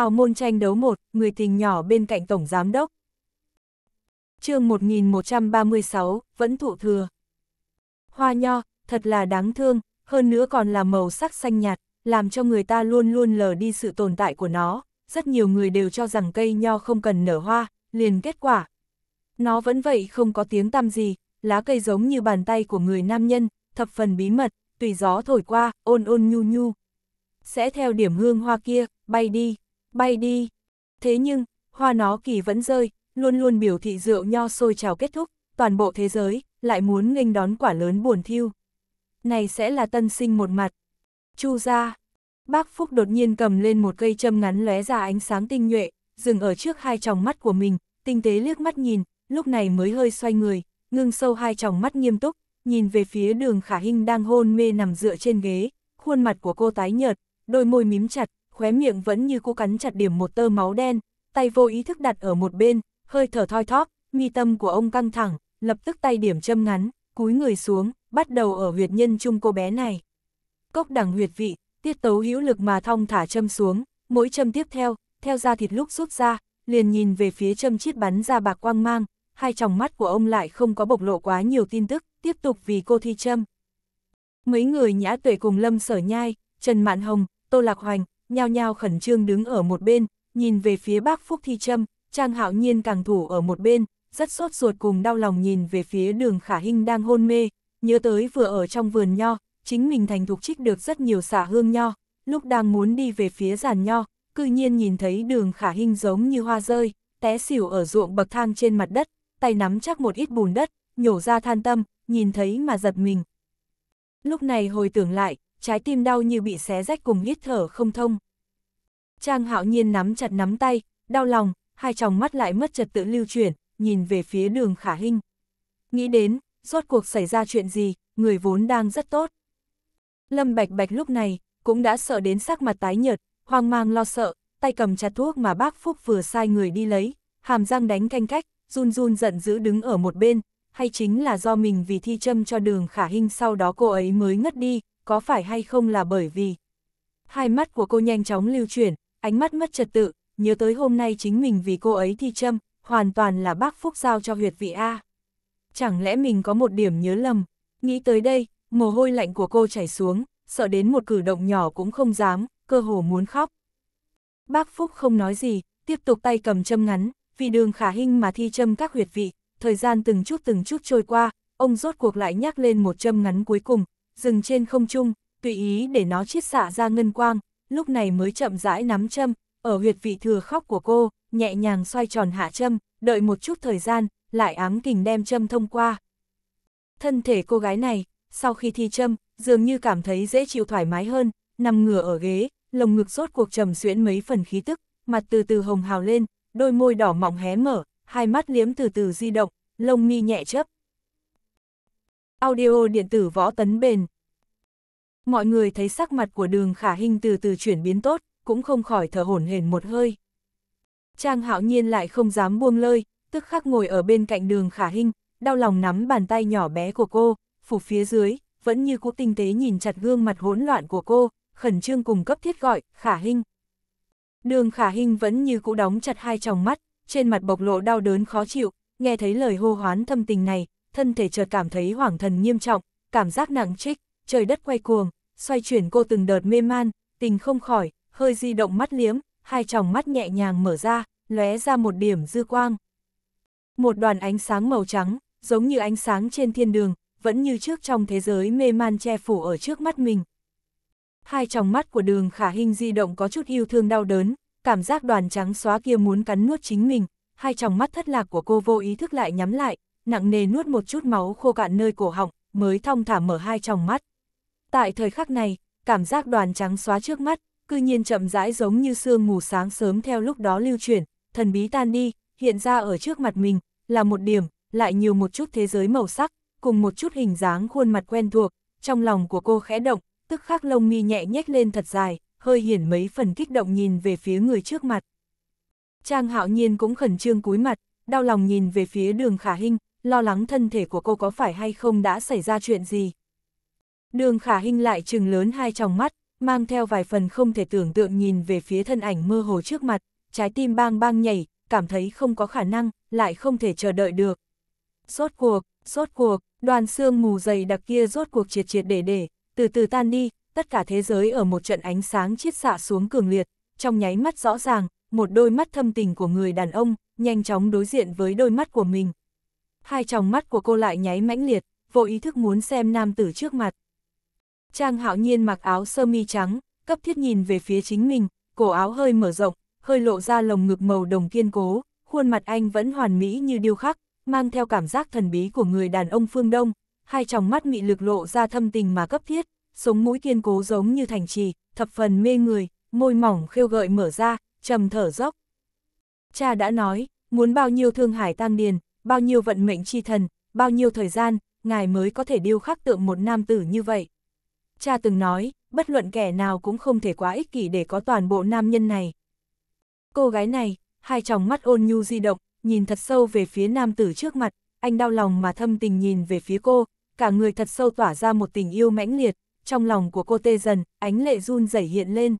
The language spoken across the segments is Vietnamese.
hào môn tranh đấu một, người tình nhỏ bên cạnh Tổng Giám Đốc. chương 1136, vẫn thụ thừa. Hoa nho, thật là đáng thương, hơn nữa còn là màu sắc xanh nhạt, làm cho người ta luôn luôn lờ đi sự tồn tại của nó. Rất nhiều người đều cho rằng cây nho không cần nở hoa, liền kết quả. Nó vẫn vậy không có tiếng tăm gì, lá cây giống như bàn tay của người nam nhân, thập phần bí mật, tùy gió thổi qua, ôn ôn nhu nhu. Sẽ theo điểm hương hoa kia, bay đi bay đi. Thế nhưng, hoa nó kỳ vẫn rơi, luôn luôn biểu thị rượu nho sôi trào kết thúc, toàn bộ thế giới lại muốn nghênh đón quả lớn buồn thiêu. Này sẽ là tân sinh một mặt. Chu ra. Bác Phúc đột nhiên cầm lên một cây châm ngắn lóe ra ánh sáng tinh nhuệ, dừng ở trước hai tròng mắt của mình, tinh tế liếc mắt nhìn, lúc này mới hơi xoay người, ngưng sâu hai tròng mắt nghiêm túc, nhìn về phía đường khả hình đang hôn mê nằm dựa trên ghế, khuôn mặt của cô tái nhợt, đôi môi mím chặt, khóe miệng vẫn như cố cắn chặt điểm một tơ máu đen, tay vô ý thức đặt ở một bên, hơi thở thoi thóp, mi tâm của ông căng thẳng, lập tức tay điểm châm ngắn, cúi người xuống, bắt đầu ở huyệt nhân chung cô bé này. Cốc đẳng huyệt vị, tiết tấu hữu lực mà thong thả châm xuống, mỗi châm tiếp theo, theo da thịt lúc rút ra, liền nhìn về phía châm chiết bắn ra bạc quang mang, hai tròng mắt của ông lại không có bộc lộ quá nhiều tin tức, tiếp tục vì cô thi châm. Mấy người nhã tuệ cùng Lâm Sở Nhai, Trần Mạn Hồng, Tô Lạc Hoành, nhao nhao khẩn trương đứng ở một bên, nhìn về phía bác Phúc Thi Trâm, Trang Hạo Nhiên càng thủ ở một bên, rất sốt ruột cùng đau lòng nhìn về phía đường khả Hinh đang hôn mê, nhớ tới vừa ở trong vườn nho, chính mình thành thục trích được rất nhiều xả hương nho, lúc đang muốn đi về phía giàn nho, cư nhiên nhìn thấy đường khả Hinh giống như hoa rơi, té xỉu ở ruộng bậc thang trên mặt đất, tay nắm chắc một ít bùn đất, nhổ ra than tâm, nhìn thấy mà giật mình. Lúc này hồi tưởng lại, trái tim đau như bị xé rách cùng hít thở không thông. Trang hạo nhiên nắm chặt nắm tay, đau lòng, hai tròng mắt lại mất trật tự lưu chuyển, nhìn về phía đường khả hinh. Nghĩ đến, rốt cuộc xảy ra chuyện gì, người vốn đang rất tốt. Lâm Bạch Bạch lúc này, cũng đã sợ đến sắc mặt tái nhợt, hoang mang lo sợ, tay cầm chặt thuốc mà bác Phúc vừa sai người đi lấy, hàm răng đánh canh cách, run run giận dữ đứng ở một bên, hay chính là do mình vì thi châm cho đường khả hinh sau đó cô ấy mới ngất đi, có phải hay không là bởi vì... Hai mắt của cô nhanh chóng lưu chuyển, ánh mắt mất trật tự, nhớ tới hôm nay chính mình vì cô ấy thi châm, hoàn toàn là bác Phúc giao cho huyệt vị A. Chẳng lẽ mình có một điểm nhớ lầm, nghĩ tới đây, mồ hôi lạnh của cô chảy xuống, sợ đến một cử động nhỏ cũng không dám, cơ hồ muốn khóc. Bác Phúc không nói gì, tiếp tục tay cầm châm ngắn, vì đường khả hình mà thi châm các huyệt vị, thời gian từng chút từng chút trôi qua, ông rốt cuộc lại nhắc lên một châm ngắn cuối cùng, dừng trên không trung, tùy ý để nó chiết xạ ra ngân quang, lúc này mới chậm rãi nắm châm, ở huyệt vị thừa khóc của cô, nhẹ nhàng xoay tròn hạ châm, đợi một chút thời gian, lại ám kình đem châm thông qua. Thân thể cô gái này, sau khi thi châm, dường như cảm thấy dễ chịu thoải mái hơn, nằm ngửa ở ghế, lồng ngực rốt cuộc trầm xuyễn mấy phần khí tức, mặt từ từ hồng hào lên, đôi môi đỏ mọng hé mở, hai mắt liếm từ từ di động, lông mi nhẹ chấp. Audio điện tử võ tấn bền Mọi người thấy sắc mặt của đường khả hình từ từ chuyển biến tốt, cũng không khỏi thở hổn hển một hơi. Trang hạo nhiên lại không dám buông lơi, tức khắc ngồi ở bên cạnh đường khả hình, đau lòng nắm bàn tay nhỏ bé của cô, phủ phía dưới, vẫn như cũ tinh tế nhìn chặt gương mặt hỗn loạn của cô, khẩn trương cùng cấp thiết gọi, khả hình. Đường khả hình vẫn như cũ đóng chặt hai tròng mắt, trên mặt bộc lộ đau đớn khó chịu, nghe thấy lời hô hoán thâm tình này, thân thể chợt cảm thấy hoảng thần nghiêm trọng, cảm giác nặng trích trời đất quay cuồng, xoay chuyển cô từng đợt mê man, tình không khỏi, hơi di động mắt liếm, hai tròng mắt nhẹ nhàng mở ra, lóe ra một điểm dư quang. Một đoàn ánh sáng màu trắng, giống như ánh sáng trên thiên đường, vẫn như trước trong thế giới mê man che phủ ở trước mắt mình. Hai tròng mắt của đường khả hình di động có chút yêu thương đau đớn, cảm giác đoàn trắng xóa kia muốn cắn nuốt chính mình, hai tròng mắt thất lạc của cô vô ý thức lại nhắm lại, nặng nề nuốt một chút máu khô cạn nơi cổ họng, mới thong thả mở hai tròng mắt, tại thời khắc này, cảm giác đoàn trắng xóa trước mắt, cư nhiên chậm rãi giống như sương mù sáng sớm theo lúc đó lưu chuyển, thần bí tan đi, hiện ra ở trước mặt mình, là một điểm, lại nhiều một chút thế giới màu sắc, cùng một chút hình dáng khuôn mặt quen thuộc, trong lòng của cô khẽ động, tức khắc lông mi nhẹ nhếch lên thật dài, hơi hiển mấy phần kích động nhìn về phía người trước mặt. Trang hạo nhiên cũng khẩn trương cúi mặt, đau lòng nhìn về phía đường khả hình lo lắng thân thể của cô có phải hay không đã xảy ra chuyện gì. Đường khả hình lại trừng lớn hai tròng mắt, mang theo vài phần không thể tưởng tượng nhìn về phía thân ảnh mơ hồ trước mặt, trái tim bang bang nhảy, cảm thấy không có khả năng, lại không thể chờ đợi được. Rốt cuộc, rốt cuộc, đoàn xương mù dày đặc kia rốt cuộc triệt triệt để để, từ từ tan đi, tất cả thế giới ở một trận ánh sáng chiết xạ xuống cường liệt, trong nháy mắt rõ ràng, một đôi mắt thâm tình của người đàn ông, nhanh chóng đối diện với đôi mắt của mình. Hai tròng mắt của cô lại nháy mãnh liệt, vô ý thức muốn xem nam tử trước mặt, Trang hạo nhiên mặc áo sơ mi trắng, cấp thiết nhìn về phía chính mình, cổ áo hơi mở rộng, hơi lộ ra lồng ngực màu đồng kiên cố, khuôn mặt anh vẫn hoàn mỹ như điêu khắc, mang theo cảm giác thần bí của người đàn ông phương Đông, hai tròng mắt mị lực lộ ra thâm tình mà cấp thiết, sống mũi kiên cố giống như thành trì, thập phần mê người, môi mỏng khêu gợi mở ra, trầm thở dốc. Cha đã nói, muốn bao nhiêu thương hải tăng điền, bao nhiêu vận mệnh chi thần, bao nhiêu thời gian, ngài mới có thể điêu khắc tượng một nam tử như vậy cha từng nói, bất luận kẻ nào cũng không thể quá ích kỷ để có toàn bộ nam nhân này. Cô gái này, hai tròng mắt ôn nhu di động, nhìn thật sâu về phía nam tử trước mặt, anh đau lòng mà thâm tình nhìn về phía cô, cả người thật sâu tỏa ra một tình yêu mãnh liệt, trong lòng của cô tê dần, ánh lệ run rẩy hiện lên.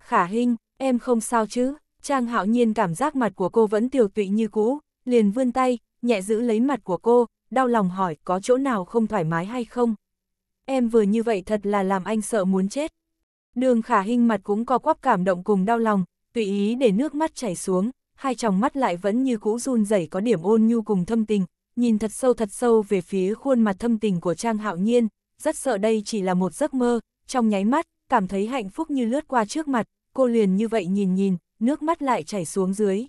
Khả Hinh, em không sao chứ, Trang hạo nhiên cảm giác mặt của cô vẫn tiều tụy như cũ, liền vươn tay, nhẹ giữ lấy mặt của cô, đau lòng hỏi có chỗ nào không thoải mái hay không em vừa như vậy thật là làm anh sợ muốn chết. Đường khả hình mặt cũng co quắp cảm động cùng đau lòng, tùy ý để nước mắt chảy xuống, hai tròng mắt lại vẫn như cũ run rẩy có điểm ôn nhu cùng thâm tình, nhìn thật sâu thật sâu về phía khuôn mặt thâm tình của Trang Hạo Nhiên, rất sợ đây chỉ là một giấc mơ, trong nháy mắt, cảm thấy hạnh phúc như lướt qua trước mặt, cô liền như vậy nhìn nhìn, nước mắt lại chảy xuống dưới.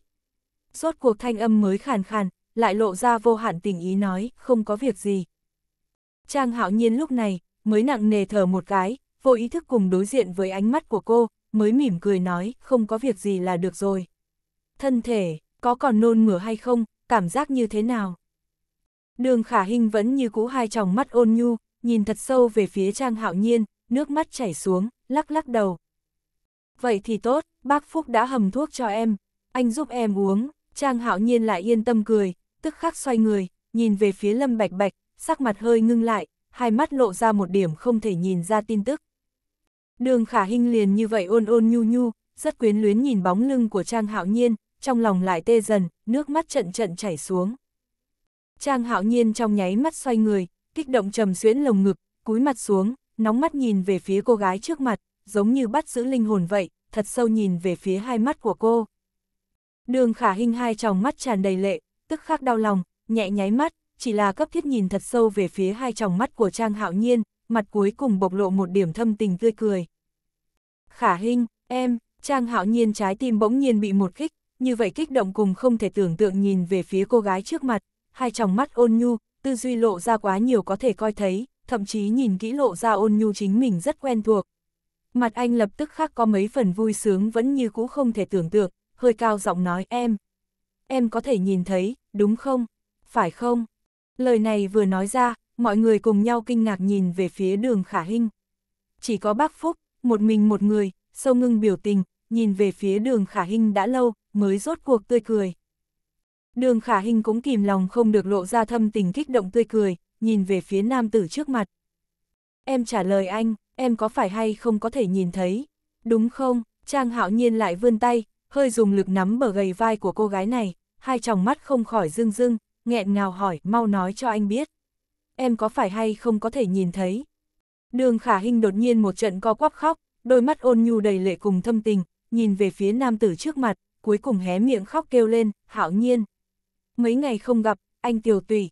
Rốt cuộc thanh âm mới khàn khàn, lại lộ ra vô hạn tình ý nói, không có việc gì. Trang hạo nhiên lúc này, mới nặng nề thở một cái, vô ý thức cùng đối diện với ánh mắt của cô, mới mỉm cười nói, không có việc gì là được rồi. Thân thể, có còn nôn mửa hay không, cảm giác như thế nào? Đường khả Hinh vẫn như cũ hai tròng mắt ôn nhu, nhìn thật sâu về phía trang hạo nhiên, nước mắt chảy xuống, lắc lắc đầu. Vậy thì tốt, bác Phúc đã hầm thuốc cho em, anh giúp em uống, trang hạo nhiên lại yên tâm cười, tức khắc xoay người, nhìn về phía lâm bạch bạch, sắc mặt hơi ngưng lại, hai mắt lộ ra một điểm không thể nhìn ra tin tức. Đường khả hinh liền như vậy ôn ôn nhu nhu, rất quyến luyến nhìn bóng lưng của Trang Hạo Nhiên, trong lòng lại tê dần, nước mắt trận trận chảy xuống. Trang Hạo Nhiên trong nháy mắt xoay người, kích động trầm xuyễn lồng ngực, cúi mặt xuống, nóng mắt nhìn về phía cô gái trước mặt, giống như bắt giữ linh hồn vậy, thật sâu nhìn về phía hai mắt của cô. Đường khả hinh hai tròng mắt tràn đầy lệ, tức khắc đau lòng, nhẹ nháy mắt, chỉ là cấp thiết nhìn thật sâu về phía hai tròng mắt của Trang Hạo Nhiên, mặt cuối cùng bộc lộ một điểm thâm tình tươi cười. Khả Hinh, em, Trang Hạo Nhiên trái tim bỗng nhiên bị một kích, như vậy kích động cùng không thể tưởng tượng nhìn về phía cô gái trước mặt, hai tròng mắt ôn nhu, tư duy lộ ra quá nhiều có thể coi thấy, thậm chí nhìn kỹ lộ ra ôn nhu chính mình rất quen thuộc. Mặt anh lập tức khác có mấy phần vui sướng vẫn như cũ không thể tưởng tượng, hơi cao giọng nói em. Em có thể nhìn thấy, đúng không? Phải không? Lời này vừa nói ra, mọi người cùng nhau kinh ngạc nhìn về phía đường khả hinh. Chỉ có bác Phúc, một mình một người, sâu ngưng biểu tình, nhìn về phía đường khả hinh đã lâu, mới rốt cuộc tươi cười. Đường khả hinh cũng kìm lòng không được lộ ra thâm tình kích động tươi cười, nhìn về phía nam tử trước mặt. Em trả lời anh, em có phải hay không có thể nhìn thấy, đúng không? Trang hạo nhiên lại vươn tay, hơi dùng lực nắm bờ gầy vai của cô gái này, hai tròng mắt không khỏi rưng rưng, nghẹn ngào hỏi, mau nói cho anh biết. Em có phải hay không có thể nhìn thấy? Đường khả hình đột nhiên một trận co quắp khóc, đôi mắt ôn nhu đầy lệ cùng thâm tình, nhìn về phía nam tử trước mặt, cuối cùng hé miệng khóc kêu lên, hạo nhiên. Mấy ngày không gặp, anh tiểu tùy.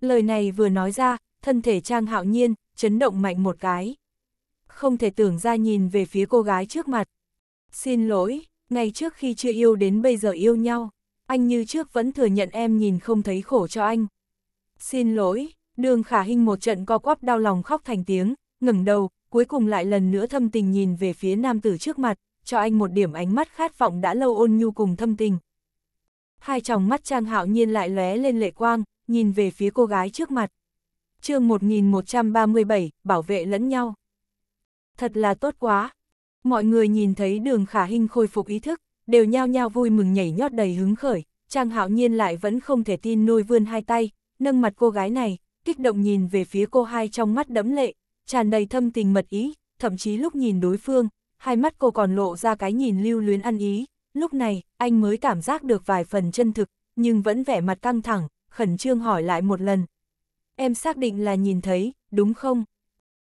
Lời này vừa nói ra, thân thể trang hạo nhiên, chấn động mạnh một cái. Không thể tưởng ra nhìn về phía cô gái trước mặt. Xin lỗi, ngày trước khi chưa yêu đến bây giờ yêu nhau anh như trước vẫn thừa nhận em nhìn không thấy khổ cho anh. Xin lỗi, đường khả hình một trận co quắp đau lòng khóc thành tiếng, ngẩng đầu, cuối cùng lại lần nữa thâm tình nhìn về phía nam tử trước mặt, cho anh một điểm ánh mắt khát vọng đã lâu ôn nhu cùng thâm tình. Hai tròng mắt Trang Hạo Nhiên lại lóe lên lệ quang, nhìn về phía cô gái trước mặt. chương 1137, bảo vệ lẫn nhau. Thật là tốt quá. Mọi người nhìn thấy đường khả hình khôi phục ý thức, đều nhao nhao vui mừng nhảy nhót đầy hứng khởi, Trang Hạo Nhiên lại vẫn không thể tin nôi vươn hai tay, nâng mặt cô gái này, kích động nhìn về phía cô hai trong mắt đẫm lệ, tràn đầy thâm tình mật ý, thậm chí lúc nhìn đối phương, hai mắt cô còn lộ ra cái nhìn lưu luyến ăn ý, lúc này, anh mới cảm giác được vài phần chân thực, nhưng vẫn vẻ mặt căng thẳng, khẩn trương hỏi lại một lần. Em xác định là nhìn thấy, đúng không?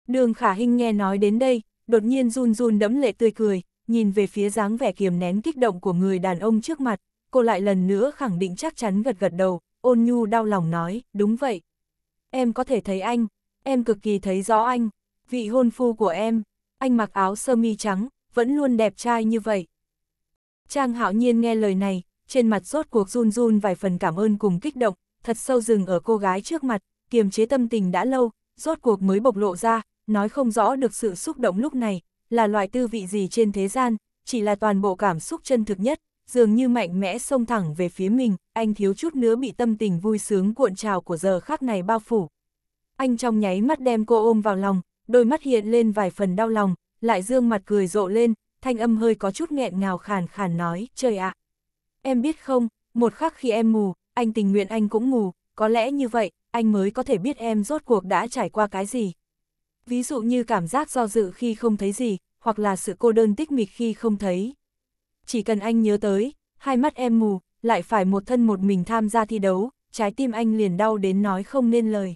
Đường Khả Hinh nghe nói đến đây, đột nhiên run run đẫm lệ tươi cười, nhìn về phía dáng vẻ kiềm nén kích động của người đàn ông trước mặt, cô lại lần nữa khẳng định chắc chắn gật gật đầu, ôn nhu đau lòng nói, đúng vậy. Em có thể thấy anh, em cực kỳ thấy rõ anh, vị hôn phu của em, anh mặc áo sơ mi trắng, vẫn luôn đẹp trai như vậy. Trang hạo nhiên nghe lời này, trên mặt rốt cuộc run run vài phần cảm ơn cùng kích động, thật sâu dừng ở cô gái trước mặt, kiềm chế tâm tình đã lâu, rốt cuộc mới bộc lộ ra, nói không rõ được sự xúc động lúc này, là loại tư vị gì trên thế gian, chỉ là toàn bộ cảm xúc chân thực nhất, dường như mạnh mẽ xông thẳng về phía mình, anh thiếu chút nữa bị tâm tình vui sướng cuộn trào của giờ khắc này bao phủ. Anh trong nháy mắt đem cô ôm vào lòng, đôi mắt hiện lên vài phần đau lòng, lại dương mặt cười rộ lên, thanh âm hơi có chút nghẹn ngào khàn khàn nói, trời ạ. em biết không, một khắc khi em mù, anh tình nguyện anh cũng mù, có lẽ như vậy, anh mới có thể biết em rốt cuộc đã trải qua cái gì ví dụ như cảm giác do dự khi không thấy gì, hoặc là sự cô đơn tích mịch khi không thấy. Chỉ cần anh nhớ tới, hai mắt em mù, lại phải một thân một mình tham gia thi đấu, trái tim anh liền đau đến nói không nên lời.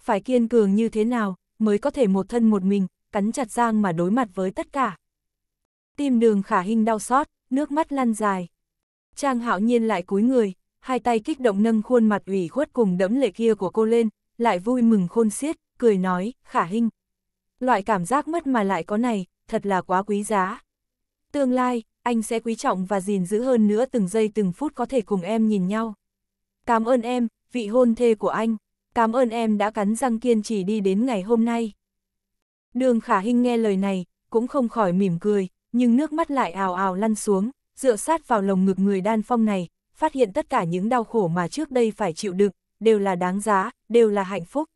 Phải kiên cường như thế nào, mới có thể một thân một mình, cắn chặt răng mà đối mặt với tất cả. Tim đường khả hình đau xót, nước mắt lăn dài. Trang hạo nhiên lại cúi người, hai tay kích động nâng khuôn mặt ủy khuất cùng đẫm lệ kia của cô lên, lại vui mừng khôn xiết, cười nói, khả hình. Loại cảm giác mất mà lại có này, thật là quá quý giá. Tương lai, anh sẽ quý trọng và gìn giữ hơn nữa từng giây từng phút có thể cùng em nhìn nhau. Cảm ơn em, vị hôn thê của anh. Cảm ơn em đã cắn răng kiên trì đi đến ngày hôm nay. Đường khả hình nghe lời này, cũng không khỏi mỉm cười, nhưng nước mắt lại ào ào lăn xuống, dựa sát vào lồng ngực người đan phong này, phát hiện tất cả những đau khổ mà trước đây phải chịu đựng, đều là đáng giá, đều là hạnh phúc.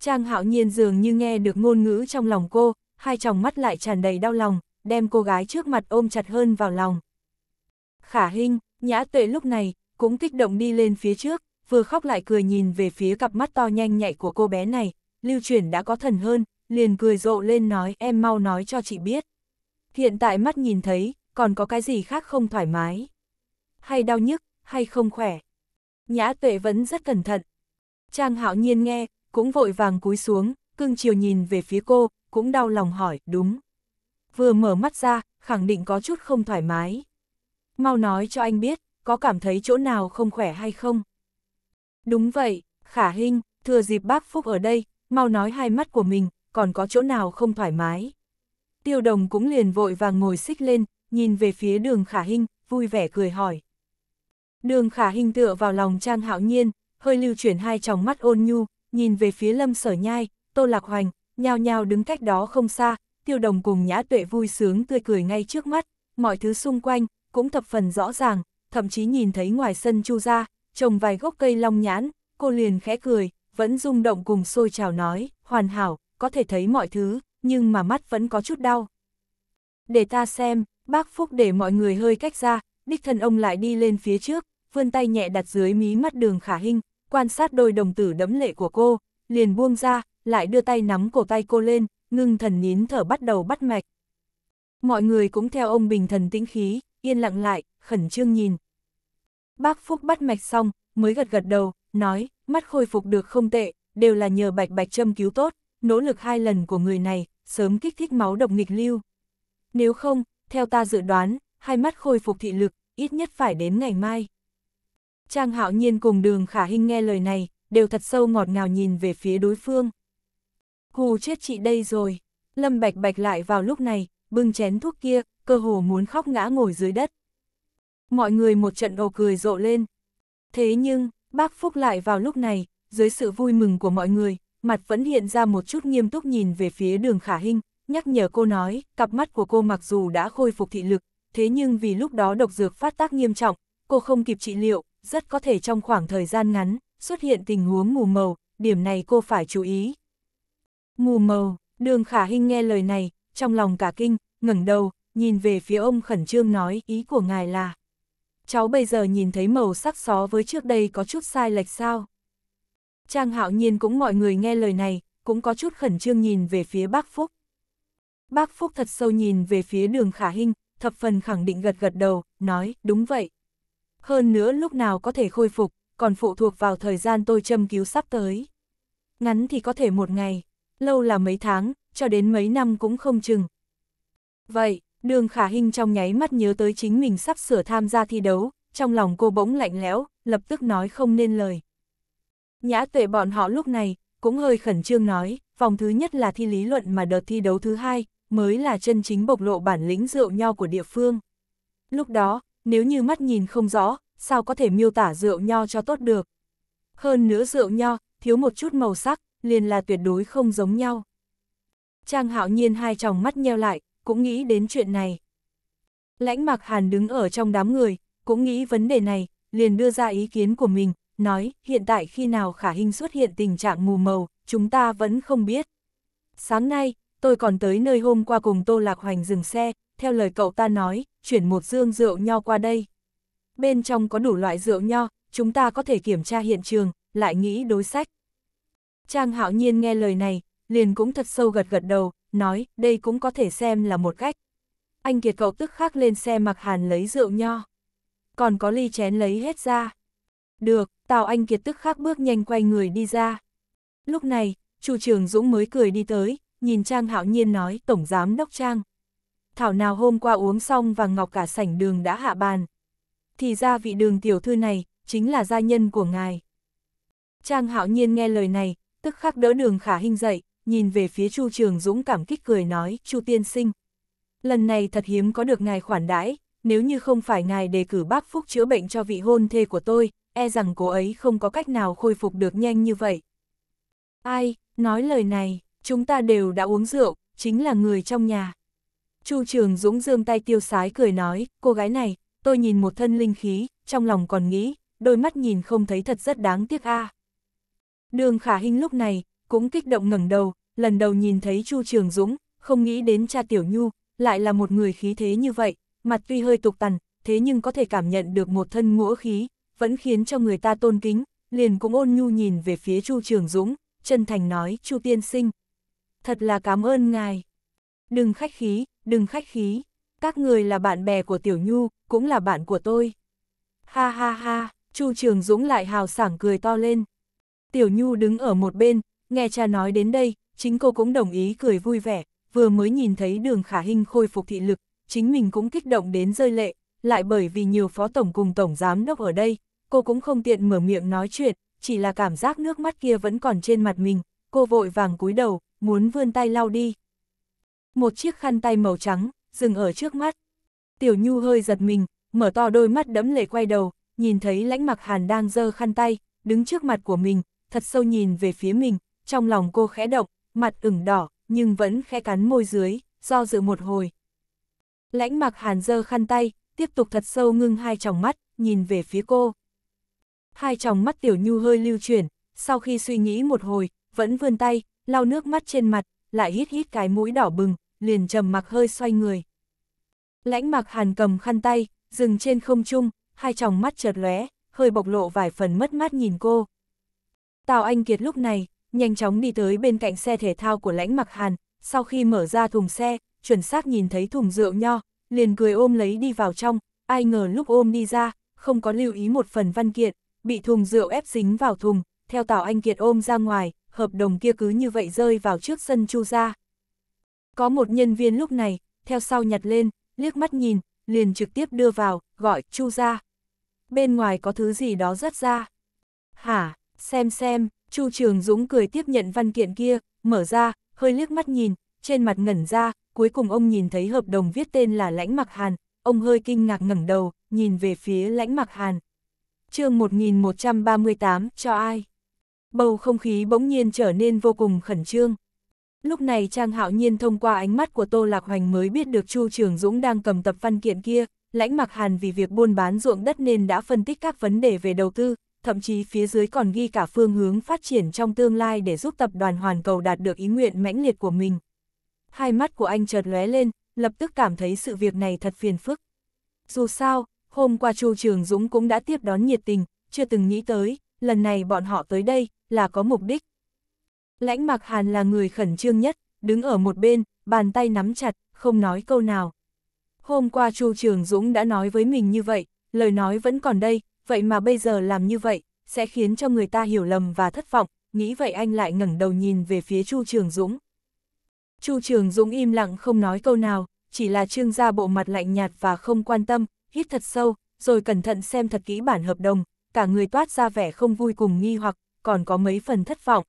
Trang hạo nhiên dường như nghe được ngôn ngữ trong lòng cô, hai tròng mắt lại tràn đầy đau lòng, đem cô gái trước mặt ôm chặt hơn vào lòng. Khả Hinh, Nhã Tuệ lúc này, cũng kích động đi lên phía trước, vừa khóc lại cười nhìn về phía cặp mắt to nhanh nhạy của cô bé này, lưu chuyển đã có thần hơn, liền cười rộ lên nói em mau nói cho chị biết. Hiện tại mắt nhìn thấy, còn có cái gì khác không thoải mái, hay đau nhức, hay không khỏe. Nhã Tuệ vẫn rất cẩn thận. Trang hạo nhiên nghe, cũng vội vàng cúi xuống, cưng chiều nhìn về phía cô, cũng đau lòng hỏi, đúng. Vừa mở mắt ra, khẳng định có chút không thoải mái. Mau nói cho anh biết, có cảm thấy chỗ nào không khỏe hay không? Đúng vậy, khả hình, thừa dịp bác Phúc ở đây, mau nói hai mắt của mình, còn có chỗ nào không thoải mái. Tiêu đồng cũng liền vội vàng ngồi xích lên, nhìn về phía đường khả hình, vui vẻ cười hỏi. Đường khả hình tựa vào lòng Trang Hạo Nhiên, hơi lưu chuyển hai tròng mắt ôn nhu, nhìn về phía lâm sở nhai, tô lạc hoành, nhao nhao đứng cách đó không xa, tiêu đồng cùng nhã tuệ vui sướng tươi cười ngay trước mắt, mọi thứ xung quanh, cũng thập phần rõ ràng, thậm chí nhìn thấy ngoài sân chu ra, trồng vài gốc cây long nhãn, cô liền khẽ cười, vẫn rung động cùng sôi trào nói, hoàn hảo, có thể thấy mọi thứ, nhưng mà mắt vẫn có chút đau. Để ta xem, bác Phúc để mọi người hơi cách ra, đích thân ông lại đi lên phía trước, vươn tay nhẹ đặt dưới mí mắt đường khả hình, quan sát đôi đồng tử đẫm lệ của cô, liền buông ra, lại đưa tay nắm cổ tay cô lên, ngưng thần nín thở bắt đầu bắt mạch. Mọi người cũng theo ông bình thần tĩnh khí, yên lặng lại, khẩn trương nhìn. Bác Phúc bắt mạch xong, mới gật gật đầu, nói, mắt khôi phục được không tệ, đều là nhờ bạch bạch châm cứu tốt, nỗ lực hai lần của người này, sớm kích thích máu độc nghịch lưu. Nếu không, theo ta dự đoán, hai mắt khôi phục thị lực, ít nhất phải đến ngày mai. Trang hạo nhiên cùng đường khả Hinh nghe lời này, đều thật sâu ngọt ngào nhìn về phía đối phương. Hù chết chị đây rồi, lâm bạch bạch lại vào lúc này, bưng chén thuốc kia, cơ hồ muốn khóc ngã ngồi dưới đất. Mọi người một trận ồ cười rộ lên. Thế nhưng, bác Phúc lại vào lúc này, dưới sự vui mừng của mọi người, mặt vẫn hiện ra một chút nghiêm túc nhìn về phía đường khả Hinh nhắc nhở cô nói, cặp mắt của cô mặc dù đã khôi phục thị lực, thế nhưng vì lúc đó độc dược phát tác nghiêm trọng, cô không kịp trị liệu, rất có thể trong khoảng thời gian ngắn, xuất hiện tình huống mù màu, điểm này cô phải chú ý. Mù màu, đường khả hình nghe lời này, trong lòng cả kinh, ngẩng đầu, nhìn về phía ông khẩn trương nói ý của ngài là. Cháu bây giờ nhìn thấy màu sắc xó với trước đây có chút sai lệch sao. Trang hạo nhiên cũng mọi người nghe lời này, cũng có chút khẩn trương nhìn về phía bác Phúc. Bác Phúc thật sâu nhìn về phía đường khả hình thập phần khẳng định gật gật đầu, nói, đúng vậy, hơn nữa lúc nào có thể khôi phục, còn phụ thuộc vào thời gian tôi châm cứu sắp tới. Ngắn thì có thể một ngày, lâu là mấy tháng, cho đến mấy năm cũng không chừng. Vậy, đường khả hình trong nháy mắt nhớ tới chính mình sắp sửa tham gia thi đấu, trong lòng cô bỗng lạnh lẽo, lập tức nói không nên lời. Nhã tuệ bọn họ lúc này, cũng hơi khẩn trương nói, vòng thứ nhất là thi lý luận mà đợt thi đấu thứ hai, mới là chân chính bộc lộ bản lĩnh rượu nho của địa phương. Lúc đó, nếu như mắt nhìn không rõ, sao có thể miêu tả rượu nho cho tốt được. Hơn nữa rượu nho, thiếu một chút màu sắc, liền là tuyệt đối không giống nhau. Trang hạo nhiên hai tròng mắt nheo lại, cũng nghĩ đến chuyện này. Lãnh mặc hàn đứng ở trong đám người, cũng nghĩ vấn đề này, liền đưa ra ý kiến của mình, nói hiện tại khi nào khả hình xuất hiện tình trạng mù màu, chúng ta vẫn không biết. Sáng nay, tôi còn tới nơi hôm qua cùng Tô Lạc Hoành dừng xe, theo lời cậu ta nói, chuyển một dương rượu nho qua đây. Bên trong có đủ loại rượu nho, chúng ta có thể kiểm tra hiện trường, lại nghĩ đối sách. Trang hạo nhiên nghe lời này, liền cũng thật sâu gật gật đầu, nói đây cũng có thể xem là một cách. Anh Kiệt cậu tức khắc lên xe mặc hàn lấy rượu nho. Còn có ly chén lấy hết ra. Được, Tào Anh Kiệt tức khắc bước nhanh quay người đi ra. Lúc này, chủ trường Dũng mới cười đi tới, nhìn Trang hạo nhiên nói Tổng Giám Đốc Trang, thảo nào hôm qua uống xong và ngọc cả sảnh đường đã hạ bàn. Thì ra vị đường tiểu thư này, chính là gia nhân của ngài. Trang hạo nhiên nghe lời này, tức khắc đỡ đường khả hình dậy, nhìn về phía Chu Trường Dũng cảm kích cười nói, Chu Tiên Sinh. Lần này thật hiếm có được ngài khoản đãi, nếu như không phải ngài đề cử bác Phúc chữa bệnh cho vị hôn thê của tôi, e rằng cô ấy không có cách nào khôi phục được nhanh như vậy. Ai, nói lời này, chúng ta đều đã uống rượu, chính là người trong nhà. Chu Trường Dũng dương tay tiêu sái cười nói, cô gái này, tôi nhìn một thân linh khí, trong lòng còn nghĩ, đôi mắt nhìn không thấy thật rất đáng tiếc a. À. Đường Khả Hinh lúc này, cũng kích động ngẩng đầu, lần đầu nhìn thấy Chu Trường Dũng, không nghĩ đến cha Tiểu Nhu, lại là một người khí thế như vậy, mặt tuy hơi tục tằn, thế nhưng có thể cảm nhận được một thân ngũa khí, vẫn khiến cho người ta tôn kính, liền cũng ôn nhu nhìn về phía Chu Trường Dũng, chân thành nói, Chu Tiên Sinh. Thật là cảm ơn ngài. Đừng khách khí, đừng khách khí, các người là bạn bè của Tiểu Nhu, cũng là bạn của tôi. Ha ha ha, Chu Trường Dũng lại hào sảng cười to lên. Tiểu Nhu đứng ở một bên, nghe cha nói đến đây, chính cô cũng đồng ý cười vui vẻ, vừa mới nhìn thấy đường khả hình khôi phục thị lực, chính mình cũng kích động đến rơi lệ, lại bởi vì nhiều phó tổng cùng tổng giám đốc ở đây, cô cũng không tiện mở miệng nói chuyện, chỉ là cảm giác nước mắt kia vẫn còn trên mặt mình, cô vội vàng cúi đầu, muốn vươn tay lau đi, một chiếc khăn tay màu trắng, dừng ở trước mắt. Tiểu Nhu hơi giật mình, mở to đôi mắt đẫm lệ quay đầu, nhìn thấy lãnh mặc hàn đang giơ khăn tay, đứng trước mặt của mình, thật sâu nhìn về phía mình, trong lòng cô khẽ động, mặt ửng đỏ, nhưng vẫn khẽ cắn môi dưới, do dự một hồi. Lãnh mặc hàn giơ khăn tay, tiếp tục thật sâu ngưng hai tròng mắt, nhìn về phía cô. Hai tròng mắt tiểu nhu hơi lưu chuyển, sau khi suy nghĩ một hồi, vẫn vươn tay, lau nước mắt trên mặt, lại hít hít cái mũi đỏ bừng, liền trầm mặc hơi xoay người. Lãnh mặc hàn cầm khăn tay, dừng trên không trung, hai tròng mắt chợt lóe, hơi bộc lộ vài phần mất mát nhìn cô. Tào Anh Kiệt lúc này, nhanh chóng đi tới bên cạnh xe thể thao của lãnh mặc hàn, sau khi mở ra thùng xe, chuẩn xác nhìn thấy thùng rượu nho, liền cười ôm lấy đi vào trong, ai ngờ lúc ôm đi ra, không có lưu ý một phần văn kiện, bị thùng rượu ép dính vào thùng, theo Tào Anh Kiệt ôm ra ngoài, hợp đồng kia cứ như vậy rơi vào trước sân chu ra. Có một nhân viên lúc này, theo sau nhặt lên, liếc mắt nhìn, liền trực tiếp đưa vào, gọi, chu ra. Bên ngoài có thứ gì đó rất ra. Hả, xem xem, chu trường Dũng cười tiếp nhận văn kiện kia, mở ra, hơi liếc mắt nhìn, trên mặt ngẩn ra, cuối cùng ông nhìn thấy hợp đồng viết tên là Lãnh Mặc Hàn, ông hơi kinh ngạc ngẩng đầu, nhìn về phía Lãnh Mặc Hàn. chương 1138, cho ai? Bầu không khí bỗng nhiên trở nên vô cùng khẩn trương. Lúc này Trang Hạo Nhiên thông qua ánh mắt của Tô Lạc Hoành mới biết được Chu Trường Dũng đang cầm tập văn kiện kia, lãnh mặc hàn vì việc buôn bán ruộng đất nên đã phân tích các vấn đề về đầu tư, thậm chí phía dưới còn ghi cả phương hướng phát triển trong tương lai để giúp tập đoàn hoàn cầu đạt được ý nguyện mãnh liệt của mình. Hai mắt của anh chợt lóe lên, lập tức cảm thấy sự việc này thật phiền phức. Dù sao, hôm qua Chu Trường Dũng cũng đã tiếp đón nhiệt tình, chưa từng nghĩ tới, lần này bọn họ tới đây là có mục đích, Lãnh mặc hàn là người khẩn trương nhất, đứng ở một bên, bàn tay nắm chặt, không nói câu nào. Hôm qua Chu Trường Dũng đã nói với mình như vậy, lời nói vẫn còn đây, vậy mà bây giờ làm như vậy, sẽ khiến cho người ta hiểu lầm và thất vọng, nghĩ vậy anh lại ngẩng đầu nhìn về phía Chu Trường Dũng. Chu Trường Dũng im lặng không nói câu nào, chỉ là trương ra bộ mặt lạnh nhạt và không quan tâm, hít thật sâu, rồi cẩn thận xem thật kỹ bản hợp đồng, cả người toát ra vẻ không vui cùng nghi hoặc, còn có mấy phần thất vọng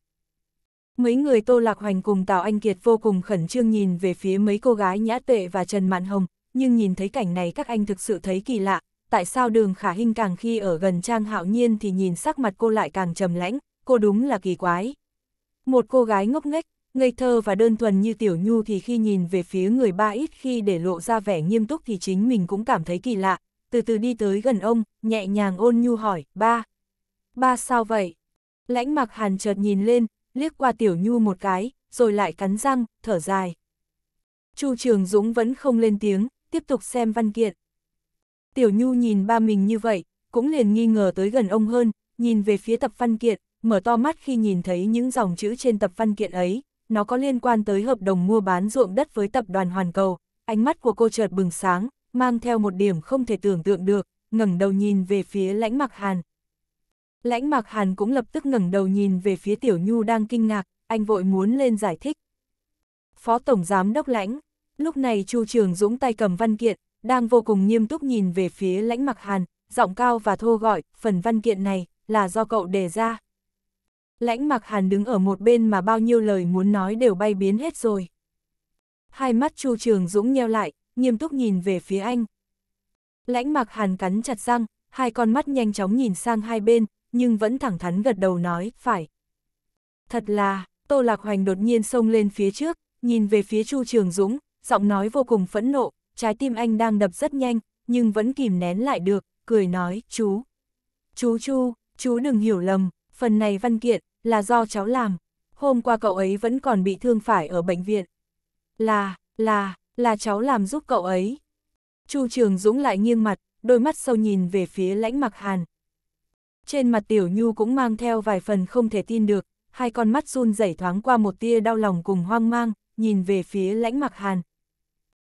mấy người Tô Lạc Hoành cùng Tào Anh Kiệt vô cùng khẩn trương nhìn về phía mấy cô gái Nhã Tuệ và Trần Mạn Hồng, nhưng nhìn thấy cảnh này các anh thực sự thấy kỳ lạ, tại sao đường khả hình càng khi ở gần Trang Hạo Nhiên thì nhìn sắc mặt cô lại càng trầm lãnh, cô đúng là kỳ quái. Một cô gái ngốc nghếch, ngây thơ và đơn thuần như Tiểu Nhu thì khi nhìn về phía người ba ít khi để lộ ra vẻ nghiêm túc thì chính mình cũng cảm thấy kỳ lạ, từ từ đi tới gần ông, nhẹ nhàng ôn nhu hỏi, ba. Ba sao vậy? Lãnh mặc hàn chợt nhìn lên, liếc qua Tiểu Nhu một cái, rồi lại cắn răng, thở dài. Chu Trường Dũng vẫn không lên tiếng, tiếp tục xem văn kiện. Tiểu Nhu nhìn ba mình như vậy, cũng liền nghi ngờ tới gần ông hơn, nhìn về phía tập văn kiện, mở to mắt khi nhìn thấy những dòng chữ trên tập văn kiện ấy, nó có liên quan tới hợp đồng mua bán ruộng đất với tập đoàn Hoàn Cầu, ánh mắt của cô chợt bừng sáng, mang theo một điểm không thể tưởng tượng được, ngẩng đầu nhìn về phía lãnh mặc hàn, Lãnh Mạc Hàn cũng lập tức ngẩng đầu nhìn về phía Tiểu Nhu đang kinh ngạc, anh vội muốn lên giải thích. Phó Tổng Giám Đốc Lãnh, lúc này Chu Trường Dũng tay cầm văn kiện, đang vô cùng nghiêm túc nhìn về phía Lãnh Mạc Hàn, giọng cao và thô gọi, phần văn kiện này là do cậu đề ra. Lãnh Mạc Hàn đứng ở một bên mà bao nhiêu lời muốn nói đều bay biến hết rồi. Hai mắt Chu Trường Dũng nheo lại, nghiêm túc nhìn về phía anh. Lãnh Mạc Hàn cắn chặt răng, hai con mắt nhanh chóng nhìn sang hai bên, nhưng vẫn thẳng thắn gật đầu nói, phải. Thật là, Tô Lạc Hoành đột nhiên xông lên phía trước, nhìn về phía Chu Trường Dũng, giọng nói vô cùng phẫn nộ, trái tim anh đang đập rất nhanh, nhưng vẫn kìm nén lại được, cười nói, chú. Chú Chu, chú đừng hiểu lầm, phần này văn kiện, là do cháu làm. Hôm qua cậu ấy vẫn còn bị thương phải ở bệnh viện. Là, là, là cháu làm giúp cậu ấy. Chu Trường Dũng lại nghiêng mặt, đôi mắt sâu nhìn về phía lãnh mặc hàn, trên mặt Tiểu Nhu cũng mang theo vài phần không thể tin được, hai con mắt run rẩy thoáng qua một tia đau lòng cùng hoang mang, nhìn về phía lãnh mặc hàn.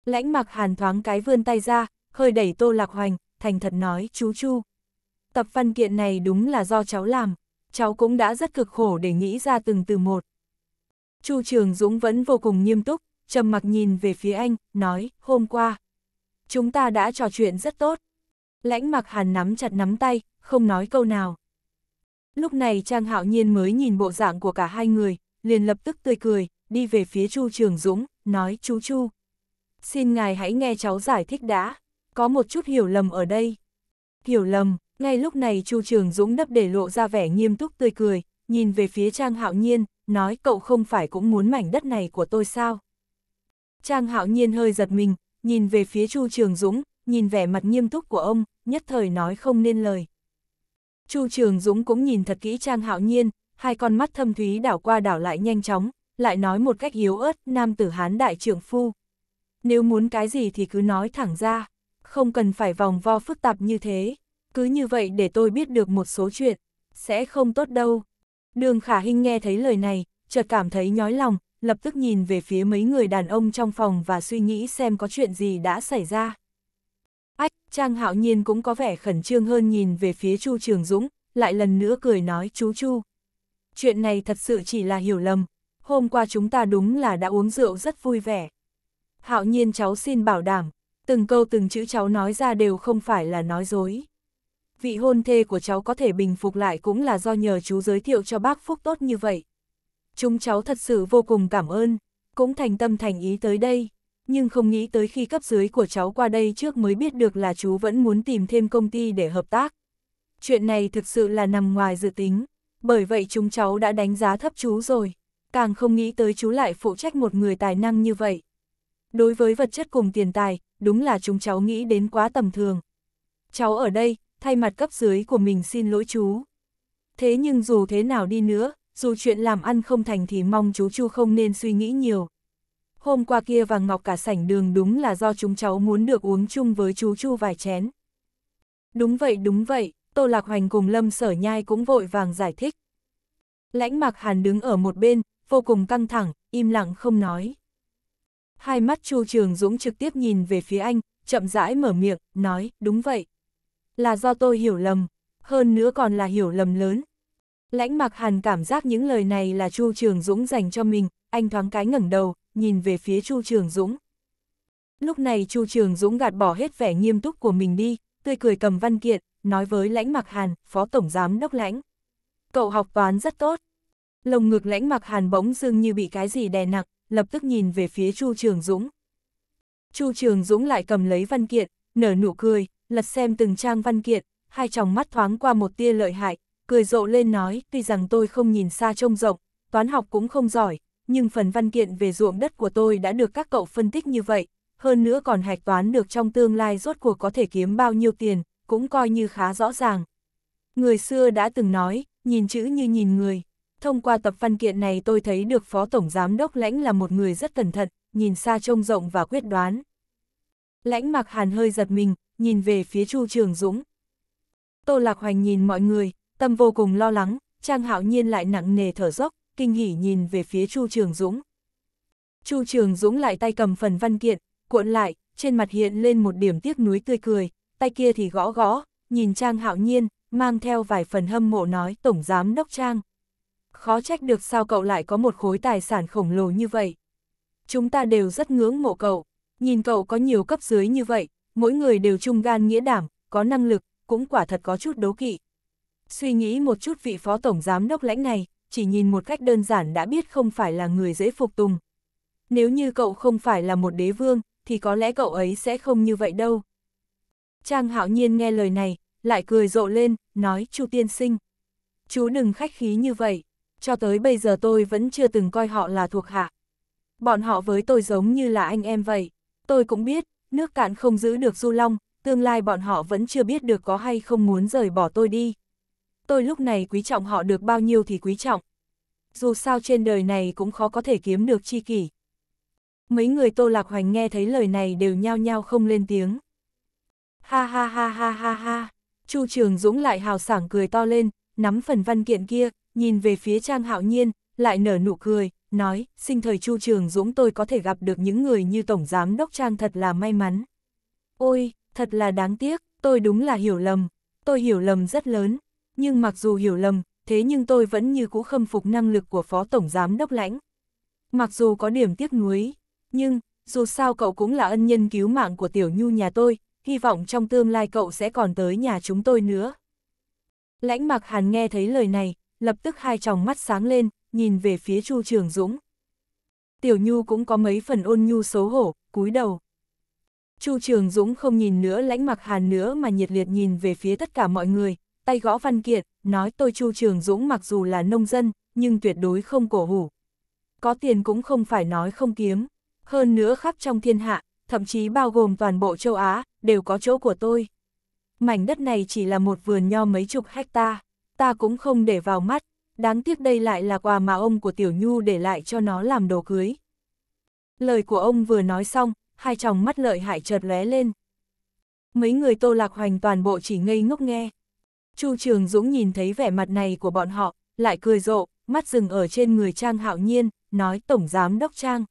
Lãnh mặc hàn thoáng cái vươn tay ra, hơi đẩy tô lạc hoành, thành thật nói chú chu. Tập văn kiện này đúng là do cháu làm, cháu cũng đã rất cực khổ để nghĩ ra từng từ một. Chu Trường Dũng vẫn vô cùng nghiêm túc, trầm mặc nhìn về phía anh, nói, hôm qua. Chúng ta đã trò chuyện rất tốt, Lãnh mặc hàn nắm chặt nắm tay, không nói câu nào. Lúc này Trang Hạo Nhiên mới nhìn bộ dạng của cả hai người, liền lập tức tươi cười, đi về phía Chu Trường Dũng, nói chú Chu. Xin ngài hãy nghe cháu giải thích đã, có một chút hiểu lầm ở đây. Hiểu lầm, ngay lúc này Chu Trường Dũng đắp để lộ ra vẻ nghiêm túc tươi cười, nhìn về phía Trang Hạo Nhiên, nói cậu không phải cũng muốn mảnh đất này của tôi sao? Trang Hạo Nhiên hơi giật mình, nhìn về phía Chu Trường Dũng, nhìn vẻ mặt nghiêm túc của ông, nhất thời nói không nên lời. Chu Trường Dũng cũng nhìn thật kỹ Trang Hạo Nhiên, hai con mắt thâm thúy đảo qua đảo lại nhanh chóng, lại nói một cách hiếu ớt nam tử hán đại trưởng phu. Nếu muốn cái gì thì cứ nói thẳng ra, không cần phải vòng vo phức tạp như thế, cứ như vậy để tôi biết được một số chuyện, sẽ không tốt đâu. Đường Khả Hinh nghe thấy lời này, chợt cảm thấy nhói lòng, lập tức nhìn về phía mấy người đàn ông trong phòng và suy nghĩ xem có chuyện gì đã xảy ra. Ách, Trang Hạo Nhiên cũng có vẻ khẩn trương hơn nhìn về phía Chu Trường Dũng, lại lần nữa cười nói chú Chu. Chuyện này thật sự chỉ là hiểu lầm, hôm qua chúng ta đúng là đã uống rượu rất vui vẻ. Hạo Nhiên cháu xin bảo đảm, từng câu từng chữ cháu nói ra đều không phải là nói dối. Vị hôn thê của cháu có thể bình phục lại cũng là do nhờ chú giới thiệu cho bác Phúc tốt như vậy. Chúng cháu thật sự vô cùng cảm ơn, cũng thành tâm thành ý tới đây nhưng không nghĩ tới khi cấp dưới của cháu qua đây trước mới biết được là chú vẫn muốn tìm thêm công ty để hợp tác. Chuyện này thực sự là nằm ngoài dự tính, bởi vậy chúng cháu đã đánh giá thấp chú rồi, càng không nghĩ tới chú lại phụ trách một người tài năng như vậy. Đối với vật chất cùng tiền tài, đúng là chúng cháu nghĩ đến quá tầm thường. Cháu ở đây, thay mặt cấp dưới của mình xin lỗi chú. Thế nhưng dù thế nào đi nữa, dù chuyện làm ăn không thành thì mong chú Chu không nên suy nghĩ nhiều hôm qua kia vàng ngọc cả sảnh đường đúng là do chúng cháu muốn được uống chung với chú Chu vài chén. Đúng vậy đúng vậy, Tô Lạc Hoành cùng Lâm Sở Nhai cũng vội vàng giải thích. Lãnh Mạc Hàn đứng ở một bên, vô cùng căng thẳng, im lặng không nói. Hai mắt Chu Trường Dũng trực tiếp nhìn về phía anh, chậm rãi mở miệng, nói, đúng vậy. Là do tôi hiểu lầm, hơn nữa còn là hiểu lầm lớn. Lãnh Mạc Hàn cảm giác những lời này là Chu Trường Dũng dành cho mình, anh thoáng cái ngẩng đầu, nhìn về phía Chu Trường Dũng. Lúc này Chu Trường Dũng gạt bỏ hết vẻ nghiêm túc của mình đi, tươi cười cầm văn kiện, nói với Lãnh Mặc Hàn, Phó Tổng Giám Đốc Lãnh. Cậu học toán rất tốt. Lồng ngực Lãnh Mặc Hàn bỗng dưng như bị cái gì đè nặng, lập tức nhìn về phía Chu Trường Dũng. Chu Trường Dũng lại cầm lấy văn kiện, nở nụ cười, lật xem từng trang văn kiện, hai tròng mắt thoáng qua một tia lợi hại, cười rộ lên nói, tuy rằng tôi không nhìn xa trông rộng, toán học cũng không giỏi, nhưng phần văn kiện về ruộng đất của tôi đã được các cậu phân tích như vậy, hơn nữa còn hạch toán được trong tương lai rốt cuộc có thể kiếm bao nhiêu tiền, cũng coi như khá rõ ràng. Người xưa đã từng nói, nhìn chữ như nhìn người. Thông qua tập văn kiện này tôi thấy được Phó Tổng Giám Đốc Lãnh là một người rất cẩn thận, nhìn xa trông rộng và quyết đoán. Lãnh mặc hàn hơi giật mình, nhìn về phía Chu Trường Dũng. Tô Lạc Hoành nhìn mọi người, tâm vô cùng lo lắng, Trang Hạo Nhiên lại nặng nề thở dốc, kinh hỉ nhìn về phía Chu Trường Dũng. Chu Trường Dũng lại tay cầm phần văn kiện, cuộn lại, trên mặt hiện lên một điểm tiếc nuối tươi cười, tay kia thì gõ gõ, nhìn Trang Hạo Nhiên, mang theo vài phần hâm mộ nói Tổng Giám Đốc Trang. Khó trách được sao cậu lại có một khối tài sản khổng lồ như vậy. Chúng ta đều rất ngưỡng mộ cậu, nhìn cậu có nhiều cấp dưới như vậy, mỗi người đều trung gan nghĩa đảm, có năng lực, cũng quả thật có chút đấu kỵ. Suy nghĩ một chút vị phó tổng giám đốc lãnh này, chỉ nhìn một cách đơn giản đã biết không phải là người dễ phục tùng. Nếu như cậu không phải là một đế vương, thì có lẽ cậu ấy sẽ không như vậy đâu. Trang hạo nhiên nghe lời này, lại cười rộ lên, nói chu tiên sinh. Chú đừng khách khí như vậy, cho tới bây giờ tôi vẫn chưa từng coi họ là thuộc hạ. Bọn họ với tôi giống như là anh em vậy. Tôi cũng biết, nước cạn không giữ được du long, tương lai bọn họ vẫn chưa biết được có hay không muốn rời bỏ tôi đi tôi lúc này quý trọng họ được bao nhiêu thì quý trọng. Dù sao trên đời này cũng khó có thể kiếm được chi kỷ. Mấy người Tô Lạc Hoành nghe thấy lời này đều nhao nhao không lên tiếng. Ha ha ha ha ha ha, Chu Trường Dũng lại hào sảng cười to lên, nắm phần văn kiện kia, nhìn về phía Trang Hạo Nhiên, lại nở nụ cười, nói, sinh thời Chu Trường Dũng tôi có thể gặp được những người như Tổng Giám Đốc Trang thật là may mắn. Ôi, thật là đáng tiếc, tôi đúng là hiểu lầm, tôi hiểu lầm rất lớn, nhưng mặc dù hiểu lầm, thế nhưng tôi vẫn như cũ khâm phục năng lực của Phó Tổng Giám Đốc Lãnh. Mặc dù có điểm tiếc nuối, nhưng, dù sao cậu cũng là ân nhân cứu mạng của Tiểu Nhu nhà tôi, hy vọng trong tương lai cậu sẽ còn tới nhà chúng tôi nữa. Lãnh Mạc Hàn nghe thấy lời này, lập tức hai tròng mắt sáng lên, nhìn về phía Chu Trường Dũng. Tiểu Nhu cũng có mấy phần ôn nhu xấu hổ, cúi đầu. Chu Trường Dũng không nhìn nữa Lãnh Mạc Hàn nữa mà nhiệt liệt nhìn về phía tất cả mọi người, tay gõ văn kiện, nói tôi Chu Trường Dũng mặc dù là nông dân, nhưng tuyệt đối không cổ hủ. Có tiền cũng không phải nói không kiếm, hơn nữa khắp trong thiên hạ, thậm chí bao gồm toàn bộ châu Á, đều có chỗ của tôi. Mảnh đất này chỉ là một vườn nho mấy chục hecta, ta cũng không để vào mắt, đáng tiếc đây lại là quà mà ông của Tiểu Nhu để lại cho nó làm đồ cưới. Lời của ông vừa nói xong, hai chồng mắt lợi hại chợt lóe lên. Mấy người tô lạc hoành toàn bộ chỉ ngây ngốc nghe. Chu Trường Dũng nhìn thấy vẻ mặt này của bọn họ, lại cười rộ, mắt dừng ở trên người Trang Hạo Nhiên, nói Tổng Giám Đốc Trang.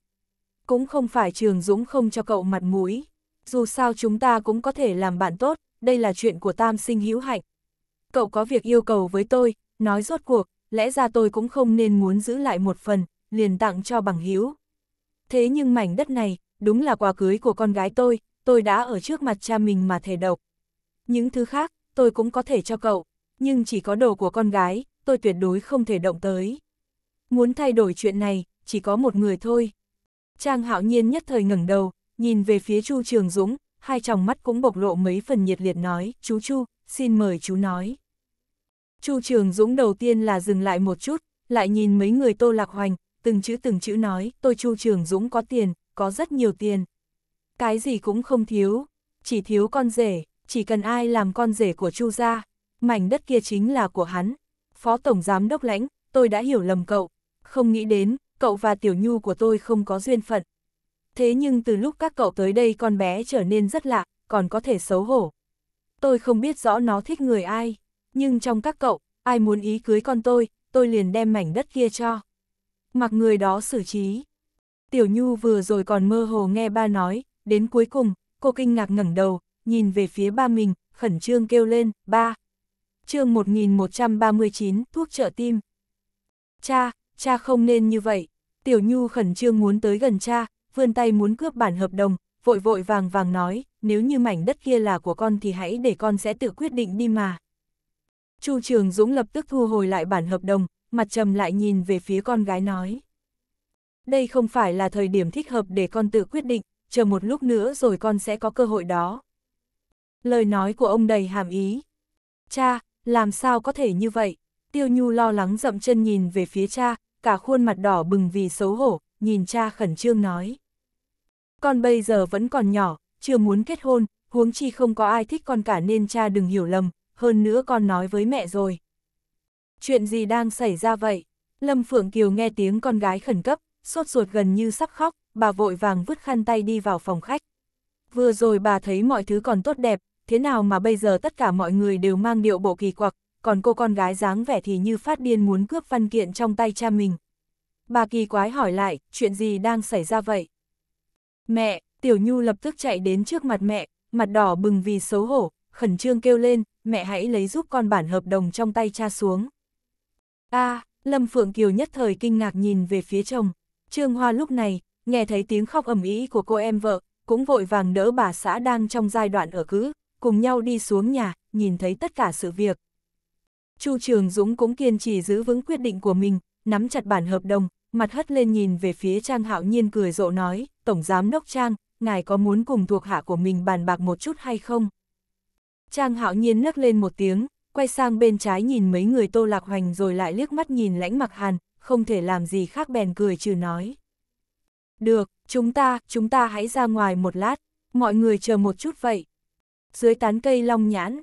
Cũng không phải Trường Dũng không cho cậu mặt mũi, dù sao chúng ta cũng có thể làm bạn tốt, đây là chuyện của tam sinh hữu hạnh. Cậu có việc yêu cầu với tôi, nói rốt cuộc, lẽ ra tôi cũng không nên muốn giữ lại một phần, liền tặng cho bằng hữu. Thế nhưng mảnh đất này, đúng là quà cưới của con gái tôi, tôi đã ở trước mặt cha mình mà thề độc. Những thứ khác, tôi cũng có thể cho cậu, nhưng chỉ có đồ của con gái, tôi tuyệt đối không thể động tới. Muốn thay đổi chuyện này, chỉ có một người thôi. Trang hạo nhiên nhất thời ngẩng đầu, nhìn về phía Chu Trường Dũng, hai tròng mắt cũng bộc lộ mấy phần nhiệt liệt nói, chú Chu, xin mời chú nói. Chu Trường Dũng đầu tiên là dừng lại một chút, lại nhìn mấy người tô lạc hoành, từng chữ từng chữ nói, tôi Chu Trường Dũng có tiền, có rất nhiều tiền. Cái gì cũng không thiếu, chỉ thiếu con rể, chỉ cần ai làm con rể của Chu gia, mảnh đất kia chính là của hắn. Phó Tổng Giám Đốc Lãnh, tôi đã hiểu lầm cậu, không nghĩ đến, cậu và Tiểu Nhu của tôi không có duyên phận. Thế nhưng từ lúc các cậu tới đây con bé trở nên rất lạ, còn có thể xấu hổ. Tôi không biết rõ nó thích người ai, nhưng trong các cậu, ai muốn ý cưới con tôi, tôi liền đem mảnh đất kia cho. Mặc người đó xử trí. Tiểu Nhu vừa rồi còn mơ hồ nghe ba nói, đến cuối cùng, cô kinh ngạc ngẩng đầu, nhìn về phía ba mình, khẩn trương kêu lên, ba. chương 1139, thuốc trợ tim. Cha, cha không nên như vậy. Tiểu Nhu khẩn trương muốn tới gần cha, vươn tay muốn cướp bản hợp đồng, vội vội vàng vàng nói, nếu như mảnh đất kia là của con thì hãy để con sẽ tự quyết định đi mà. Chu Trường Dũng lập tức thu hồi lại bản hợp đồng, mặt trầm lại nhìn về phía con gái nói. Đây không phải là thời điểm thích hợp để con tự quyết định, chờ một lúc nữa rồi con sẽ có cơ hội đó. Lời nói của ông đầy hàm ý. Cha, làm sao có thể như vậy? Tiêu Nhu lo lắng dậm chân nhìn về phía cha, cả khuôn mặt đỏ bừng vì xấu hổ, nhìn cha khẩn trương nói. Con bây giờ vẫn còn nhỏ, chưa muốn kết hôn, huống chi không có ai thích con cả nên cha đừng hiểu lầm, hơn nữa con nói với mẹ rồi. Chuyện gì đang xảy ra vậy? Lâm Phượng Kiều nghe tiếng con gái khẩn cấp, sốt ruột gần như sắp khóc, bà vội vàng vứt khăn tay đi vào phòng khách. Vừa rồi bà thấy mọi thứ còn tốt đẹp, thế nào mà bây giờ tất cả mọi người đều mang điệu bộ kỳ quặc, còn cô con gái dáng vẻ thì như phát điên muốn cướp văn kiện trong tay cha mình. Bà kỳ quái hỏi lại, chuyện gì đang xảy ra vậy? Mẹ, Tiểu Nhu lập tức chạy đến trước mặt mẹ, mặt đỏ bừng vì xấu hổ, khẩn trương kêu lên, mẹ hãy lấy giúp con bản hợp đồng trong tay cha xuống. a à, Lâm Phượng Kiều nhất thời kinh ngạc nhìn về phía chồng. Trương Hoa lúc này, nghe thấy tiếng khóc ầm ĩ của cô em vợ, cũng vội vàng đỡ bà xã đang trong giai đoạn ở cứ, cùng nhau đi xuống nhà, nhìn thấy tất cả sự việc. Chu Trường Dũng cũng kiên trì giữ vững quyết định của mình, nắm chặt bản hợp đồng, mặt hất lên nhìn về phía Trang Hạo Nhiên cười rộ nói, Tổng Giám Đốc Trang, ngài có muốn cùng thuộc hạ của mình bàn bạc một chút hay không? Trang Hạo Nhiên nấc lên một tiếng, quay sang bên trái nhìn mấy người tô lạc hoành rồi lại liếc mắt nhìn lãnh mặc hàn, không thể làm gì khác bèn cười trừ nói. Được, chúng ta, chúng ta hãy ra ngoài một lát, mọi người chờ một chút vậy dưới tán cây long nhãn.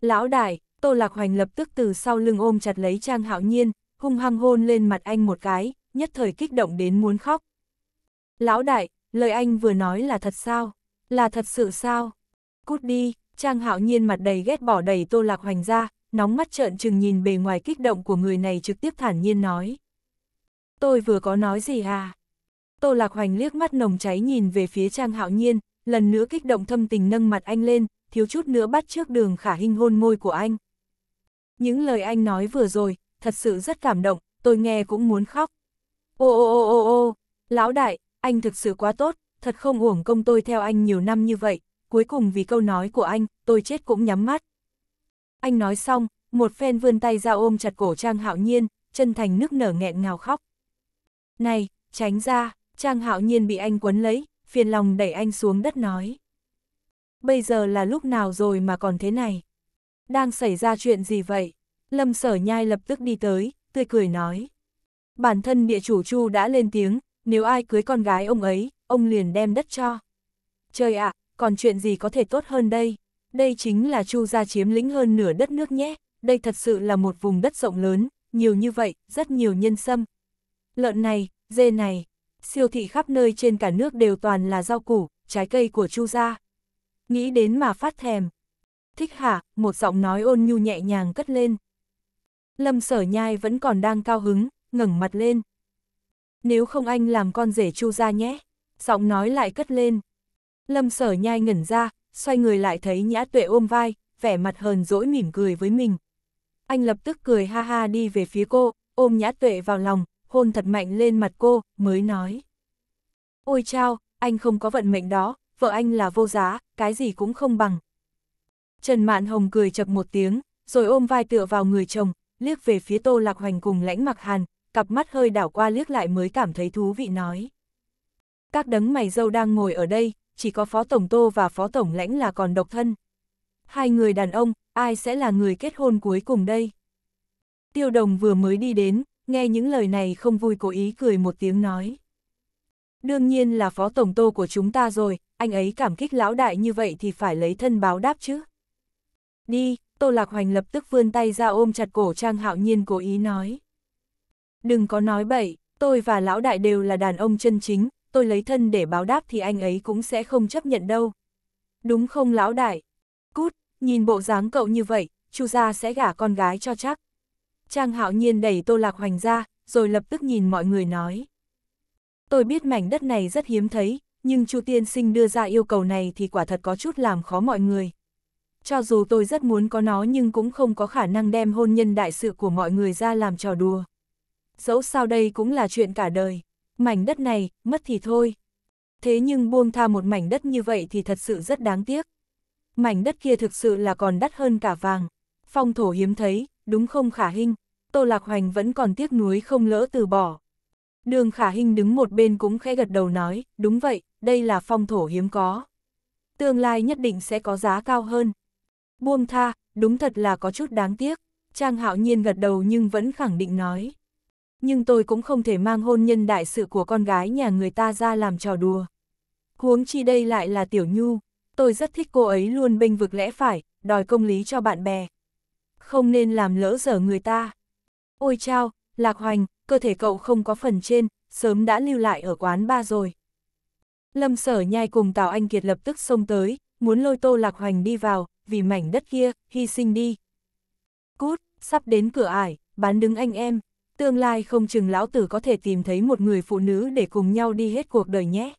Lão đại, Tô Lạc Hoành lập tức từ sau lưng ôm chặt lấy Trang Hạo Nhiên, hung hăng hôn lên mặt anh một cái, nhất thời kích động đến muốn khóc. Lão đại, lời anh vừa nói là thật sao? Là thật sự sao? Cút đi, Trang Hạo Nhiên mặt đầy ghét bỏ đầy Tô Lạc Hoành ra, nóng mắt trợn trừng nhìn bề ngoài kích động của người này trực tiếp thản nhiên nói. Tôi vừa có nói gì à? Tô Lạc Hoành liếc mắt nồng cháy nhìn về phía Trang Hạo Nhiên, lần nữa kích động thâm tình nâng mặt anh lên, thiếu chút nữa bắt trước đường khả hình hôn môi của anh. Những lời anh nói vừa rồi, thật sự rất cảm động, tôi nghe cũng muốn khóc. Ô ô ô ô ô, lão đại, anh thực sự quá tốt, thật không uổng công tôi theo anh nhiều năm như vậy, cuối cùng vì câu nói của anh, tôi chết cũng nhắm mắt. Anh nói xong, một phen vươn tay ra ôm chặt cổ Trang Hạo Nhiên, chân thành nức nở nghẹn ngào khóc. Này, tránh ra, Trang Hạo Nhiên bị anh quấn lấy, phiền lòng đẩy anh xuống đất nói bây giờ là lúc nào rồi mà còn thế này? Đang xảy ra chuyện gì vậy? Lâm sở nhai lập tức đi tới, tươi cười nói. Bản thân địa chủ Chu đã lên tiếng, nếu ai cưới con gái ông ấy, ông liền đem đất cho. Trời ạ, còn chuyện gì có thể tốt hơn đây? Đây chính là Chu gia chiếm lĩnh hơn nửa đất nước nhé, đây thật sự là một vùng đất rộng lớn, nhiều như vậy, rất nhiều nhân sâm. Lợn này, dê này, siêu thị khắp nơi trên cả nước đều toàn là rau củ, trái cây của Chu gia nghĩ đến mà phát thèm. Thích hả, một giọng nói ôn nhu nhẹ nhàng cất lên. Lâm sở nhai vẫn còn đang cao hứng, ngẩng mặt lên. Nếu không anh làm con rể chu ra nhé, giọng nói lại cất lên. Lâm sở nhai ngẩn ra, xoay người lại thấy nhã tuệ ôm vai, vẻ mặt hờn dỗi mỉm cười với mình. Anh lập tức cười ha ha đi về phía cô, ôm nhã tuệ vào lòng, hôn thật mạnh lên mặt cô, mới nói. Ôi chao, anh không có vận mệnh đó, vợ anh là vô giá, cái gì cũng không bằng. Trần Mạn Hồng cười chập một tiếng, rồi ôm vai tựa vào người chồng, liếc về phía Tô Lạc Hoành cùng lãnh mặc hàn, cặp mắt hơi đảo qua liếc lại mới cảm thấy thú vị nói. Các đấng mày dâu đang ngồi ở đây, chỉ có Phó Tổng Tô và Phó Tổng Lãnh là còn độc thân. Hai người đàn ông, ai sẽ là người kết hôn cuối cùng đây? Tiêu đồng vừa mới đi đến, nghe những lời này không vui cố ý cười một tiếng nói. Đương nhiên là phó tổng tô của chúng ta rồi, anh ấy cảm kích lão đại như vậy thì phải lấy thân báo đáp chứ. Đi, Tô Lạc Hoành lập tức vươn tay ra ôm chặt cổ Trang Hạo Nhiên cố ý nói. Đừng có nói bậy, tôi và lão đại đều là đàn ông chân chính, tôi lấy thân để báo đáp thì anh ấy cũng sẽ không chấp nhận đâu. Đúng không lão đại? Cút, nhìn bộ dáng cậu như vậy, chu gia sẽ gả con gái cho chắc. Trang Hạo Nhiên đẩy Tô Lạc Hoành ra, rồi lập tức nhìn mọi người nói. Tôi biết mảnh đất này rất hiếm thấy, nhưng Chu Tiên Sinh đưa ra yêu cầu này thì quả thật có chút làm khó mọi người. Cho dù tôi rất muốn có nó nhưng cũng không có khả năng đem hôn nhân đại sự của mọi người ra làm trò đùa. Dẫu sao đây cũng là chuyện cả đời. Mảnh đất này, mất thì thôi. Thế nhưng buông tha một mảnh đất như vậy thì thật sự rất đáng tiếc. Mảnh đất kia thực sự là còn đắt hơn cả vàng. Phong thổ hiếm thấy, đúng không khả hình. Tô Lạc Hoành vẫn còn tiếc nuối không lỡ từ bỏ, Đường khả hình đứng một bên cũng khẽ gật đầu nói, đúng vậy, đây là phong thổ hiếm có. Tương lai nhất định sẽ có giá cao hơn. Buông tha, đúng thật là có chút đáng tiếc. Trang hạo nhiên gật đầu nhưng vẫn khẳng định nói. Nhưng tôi cũng không thể mang hôn nhân đại sự của con gái nhà người ta ra làm trò đùa. Huống chi đây lại là tiểu nhu, tôi rất thích cô ấy luôn bênh vực lẽ phải, đòi công lý cho bạn bè. Không nên làm lỡ dở người ta. Ôi chao, Lạc Hoành, cơ thể cậu không có phần trên, sớm đã lưu lại ở quán ba rồi. Lâm sở nhai cùng Tào Anh Kiệt lập tức xông tới, muốn lôi Tô Lạc Hoành đi vào, vì mảnh đất kia, hy sinh đi. Cút, sắp đến cửa ải, bán đứng anh em, tương lai không chừng lão tử có thể tìm thấy một người phụ nữ để cùng nhau đi hết cuộc đời nhé.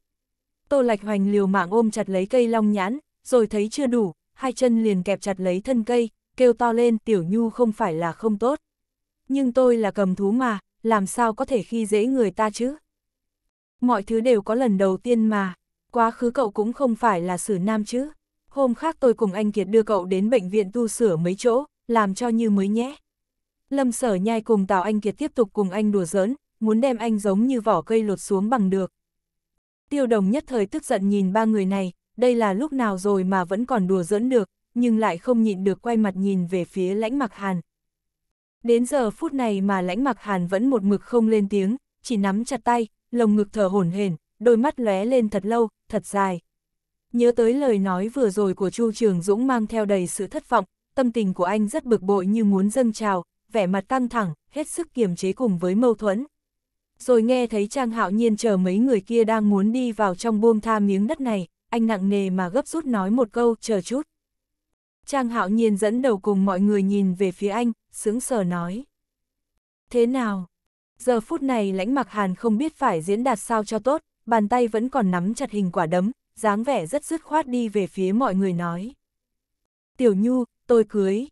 Tô Lạch Hoành liều mạng ôm chặt lấy cây long nhãn, rồi thấy chưa đủ, hai chân liền kẹp chặt lấy thân cây, kêu to lên tiểu nhu không phải là không tốt. Nhưng tôi là cầm thú mà, làm sao có thể khi dễ người ta chứ? Mọi thứ đều có lần đầu tiên mà, quá khứ cậu cũng không phải là xử nam chứ. Hôm khác tôi cùng anh Kiệt đưa cậu đến bệnh viện tu sửa mấy chỗ, làm cho như mới nhé. Lâm sở nhai cùng Tào Anh Kiệt tiếp tục cùng anh đùa giỡn, muốn đem anh giống như vỏ cây lột xuống bằng được. Tiêu đồng nhất thời tức giận nhìn ba người này, đây là lúc nào rồi mà vẫn còn đùa giỡn được, nhưng lại không nhịn được quay mặt nhìn về phía lãnh mặc hàn, Đến giờ phút này mà lãnh mặc hàn vẫn một mực không lên tiếng, chỉ nắm chặt tay, lồng ngực thở hổn hển, đôi mắt lóe lên thật lâu, thật dài. Nhớ tới lời nói vừa rồi của Chu Trường Dũng mang theo đầy sự thất vọng, tâm tình của anh rất bực bội như muốn dâng trào, vẻ mặt căng thẳng, hết sức kiềm chế cùng với mâu thuẫn. Rồi nghe thấy Trang Hạo Nhiên chờ mấy người kia đang muốn đi vào trong buông tha miếng đất này, anh nặng nề mà gấp rút nói một câu, chờ chút. Trang hạo nhiên dẫn đầu cùng mọi người nhìn về phía anh, sướng sờ nói. Thế nào? Giờ phút này lãnh mặc hàn không biết phải diễn đạt sao cho tốt, bàn tay vẫn còn nắm chặt hình quả đấm, dáng vẻ rất dứt khoát đi về phía mọi người nói. Tiểu Nhu, tôi cưới.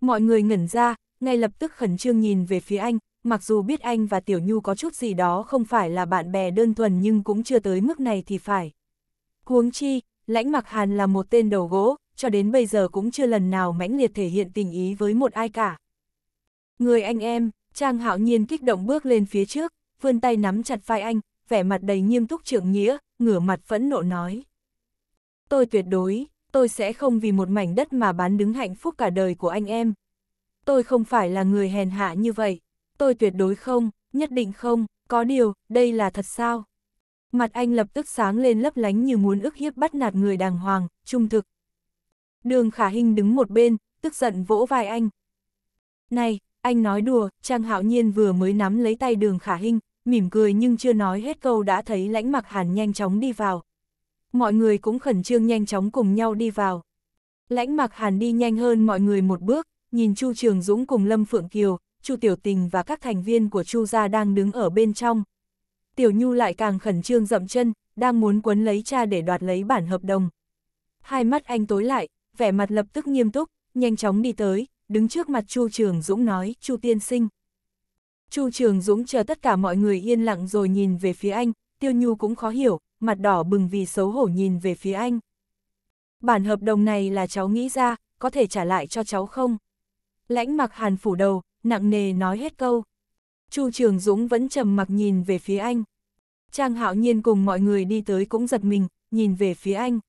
Mọi người ngẩn ra, ngay lập tức khẩn trương nhìn về phía anh, mặc dù biết anh và Tiểu Nhu có chút gì đó không phải là bạn bè đơn thuần nhưng cũng chưa tới mức này thì phải. Huống chi, lãnh mặc hàn là một tên đầu gỗ, cho đến bây giờ cũng chưa lần nào mãnh liệt thể hiện tình ý với một ai cả. Người anh em, Trang Hạo Nhiên kích động bước lên phía trước, vươn tay nắm chặt vai anh, vẻ mặt đầy nghiêm túc trưởng nghĩa, ngửa mặt phẫn nộ nói. Tôi tuyệt đối, tôi sẽ không vì một mảnh đất mà bán đứng hạnh phúc cả đời của anh em. Tôi không phải là người hèn hạ như vậy. Tôi tuyệt đối không, nhất định không, có điều, đây là thật sao? Mặt anh lập tức sáng lên lấp lánh như muốn ức hiếp bắt nạt người đàng hoàng, trung thực, Đường khả hình đứng một bên, tức giận vỗ vai anh. Này, anh nói đùa, Trang Hạo Nhiên vừa mới nắm lấy tay đường khả hình, mỉm cười nhưng chưa nói hết câu đã thấy lãnh mặc hàn nhanh chóng đi vào. Mọi người cũng khẩn trương nhanh chóng cùng nhau đi vào. Lãnh mặc hàn đi nhanh hơn mọi người một bước, nhìn Chu Trường Dũng cùng Lâm Phượng Kiều, Chu Tiểu Tình và các thành viên của Chu gia đang đứng ở bên trong. Tiểu Nhu lại càng khẩn trương dậm chân, đang muốn quấn lấy cha để đoạt lấy bản hợp đồng. Hai mắt anh tối lại, vẻ mặt lập tức nghiêm túc, nhanh chóng đi tới, đứng trước mặt Chu Trường Dũng nói, Chu Tiên Sinh. Chu Trường Dũng chờ tất cả mọi người yên lặng rồi nhìn về phía anh, Tiêu Nhu cũng khó hiểu, mặt đỏ bừng vì xấu hổ nhìn về phía anh. Bản hợp đồng này là cháu nghĩ ra, có thể trả lại cho cháu không? Lãnh mặc hàn phủ đầu, nặng nề nói hết câu. Chu Trường Dũng vẫn trầm mặc nhìn về phía anh. Trang Hạo Nhiên cùng mọi người đi tới cũng giật mình, nhìn về phía anh.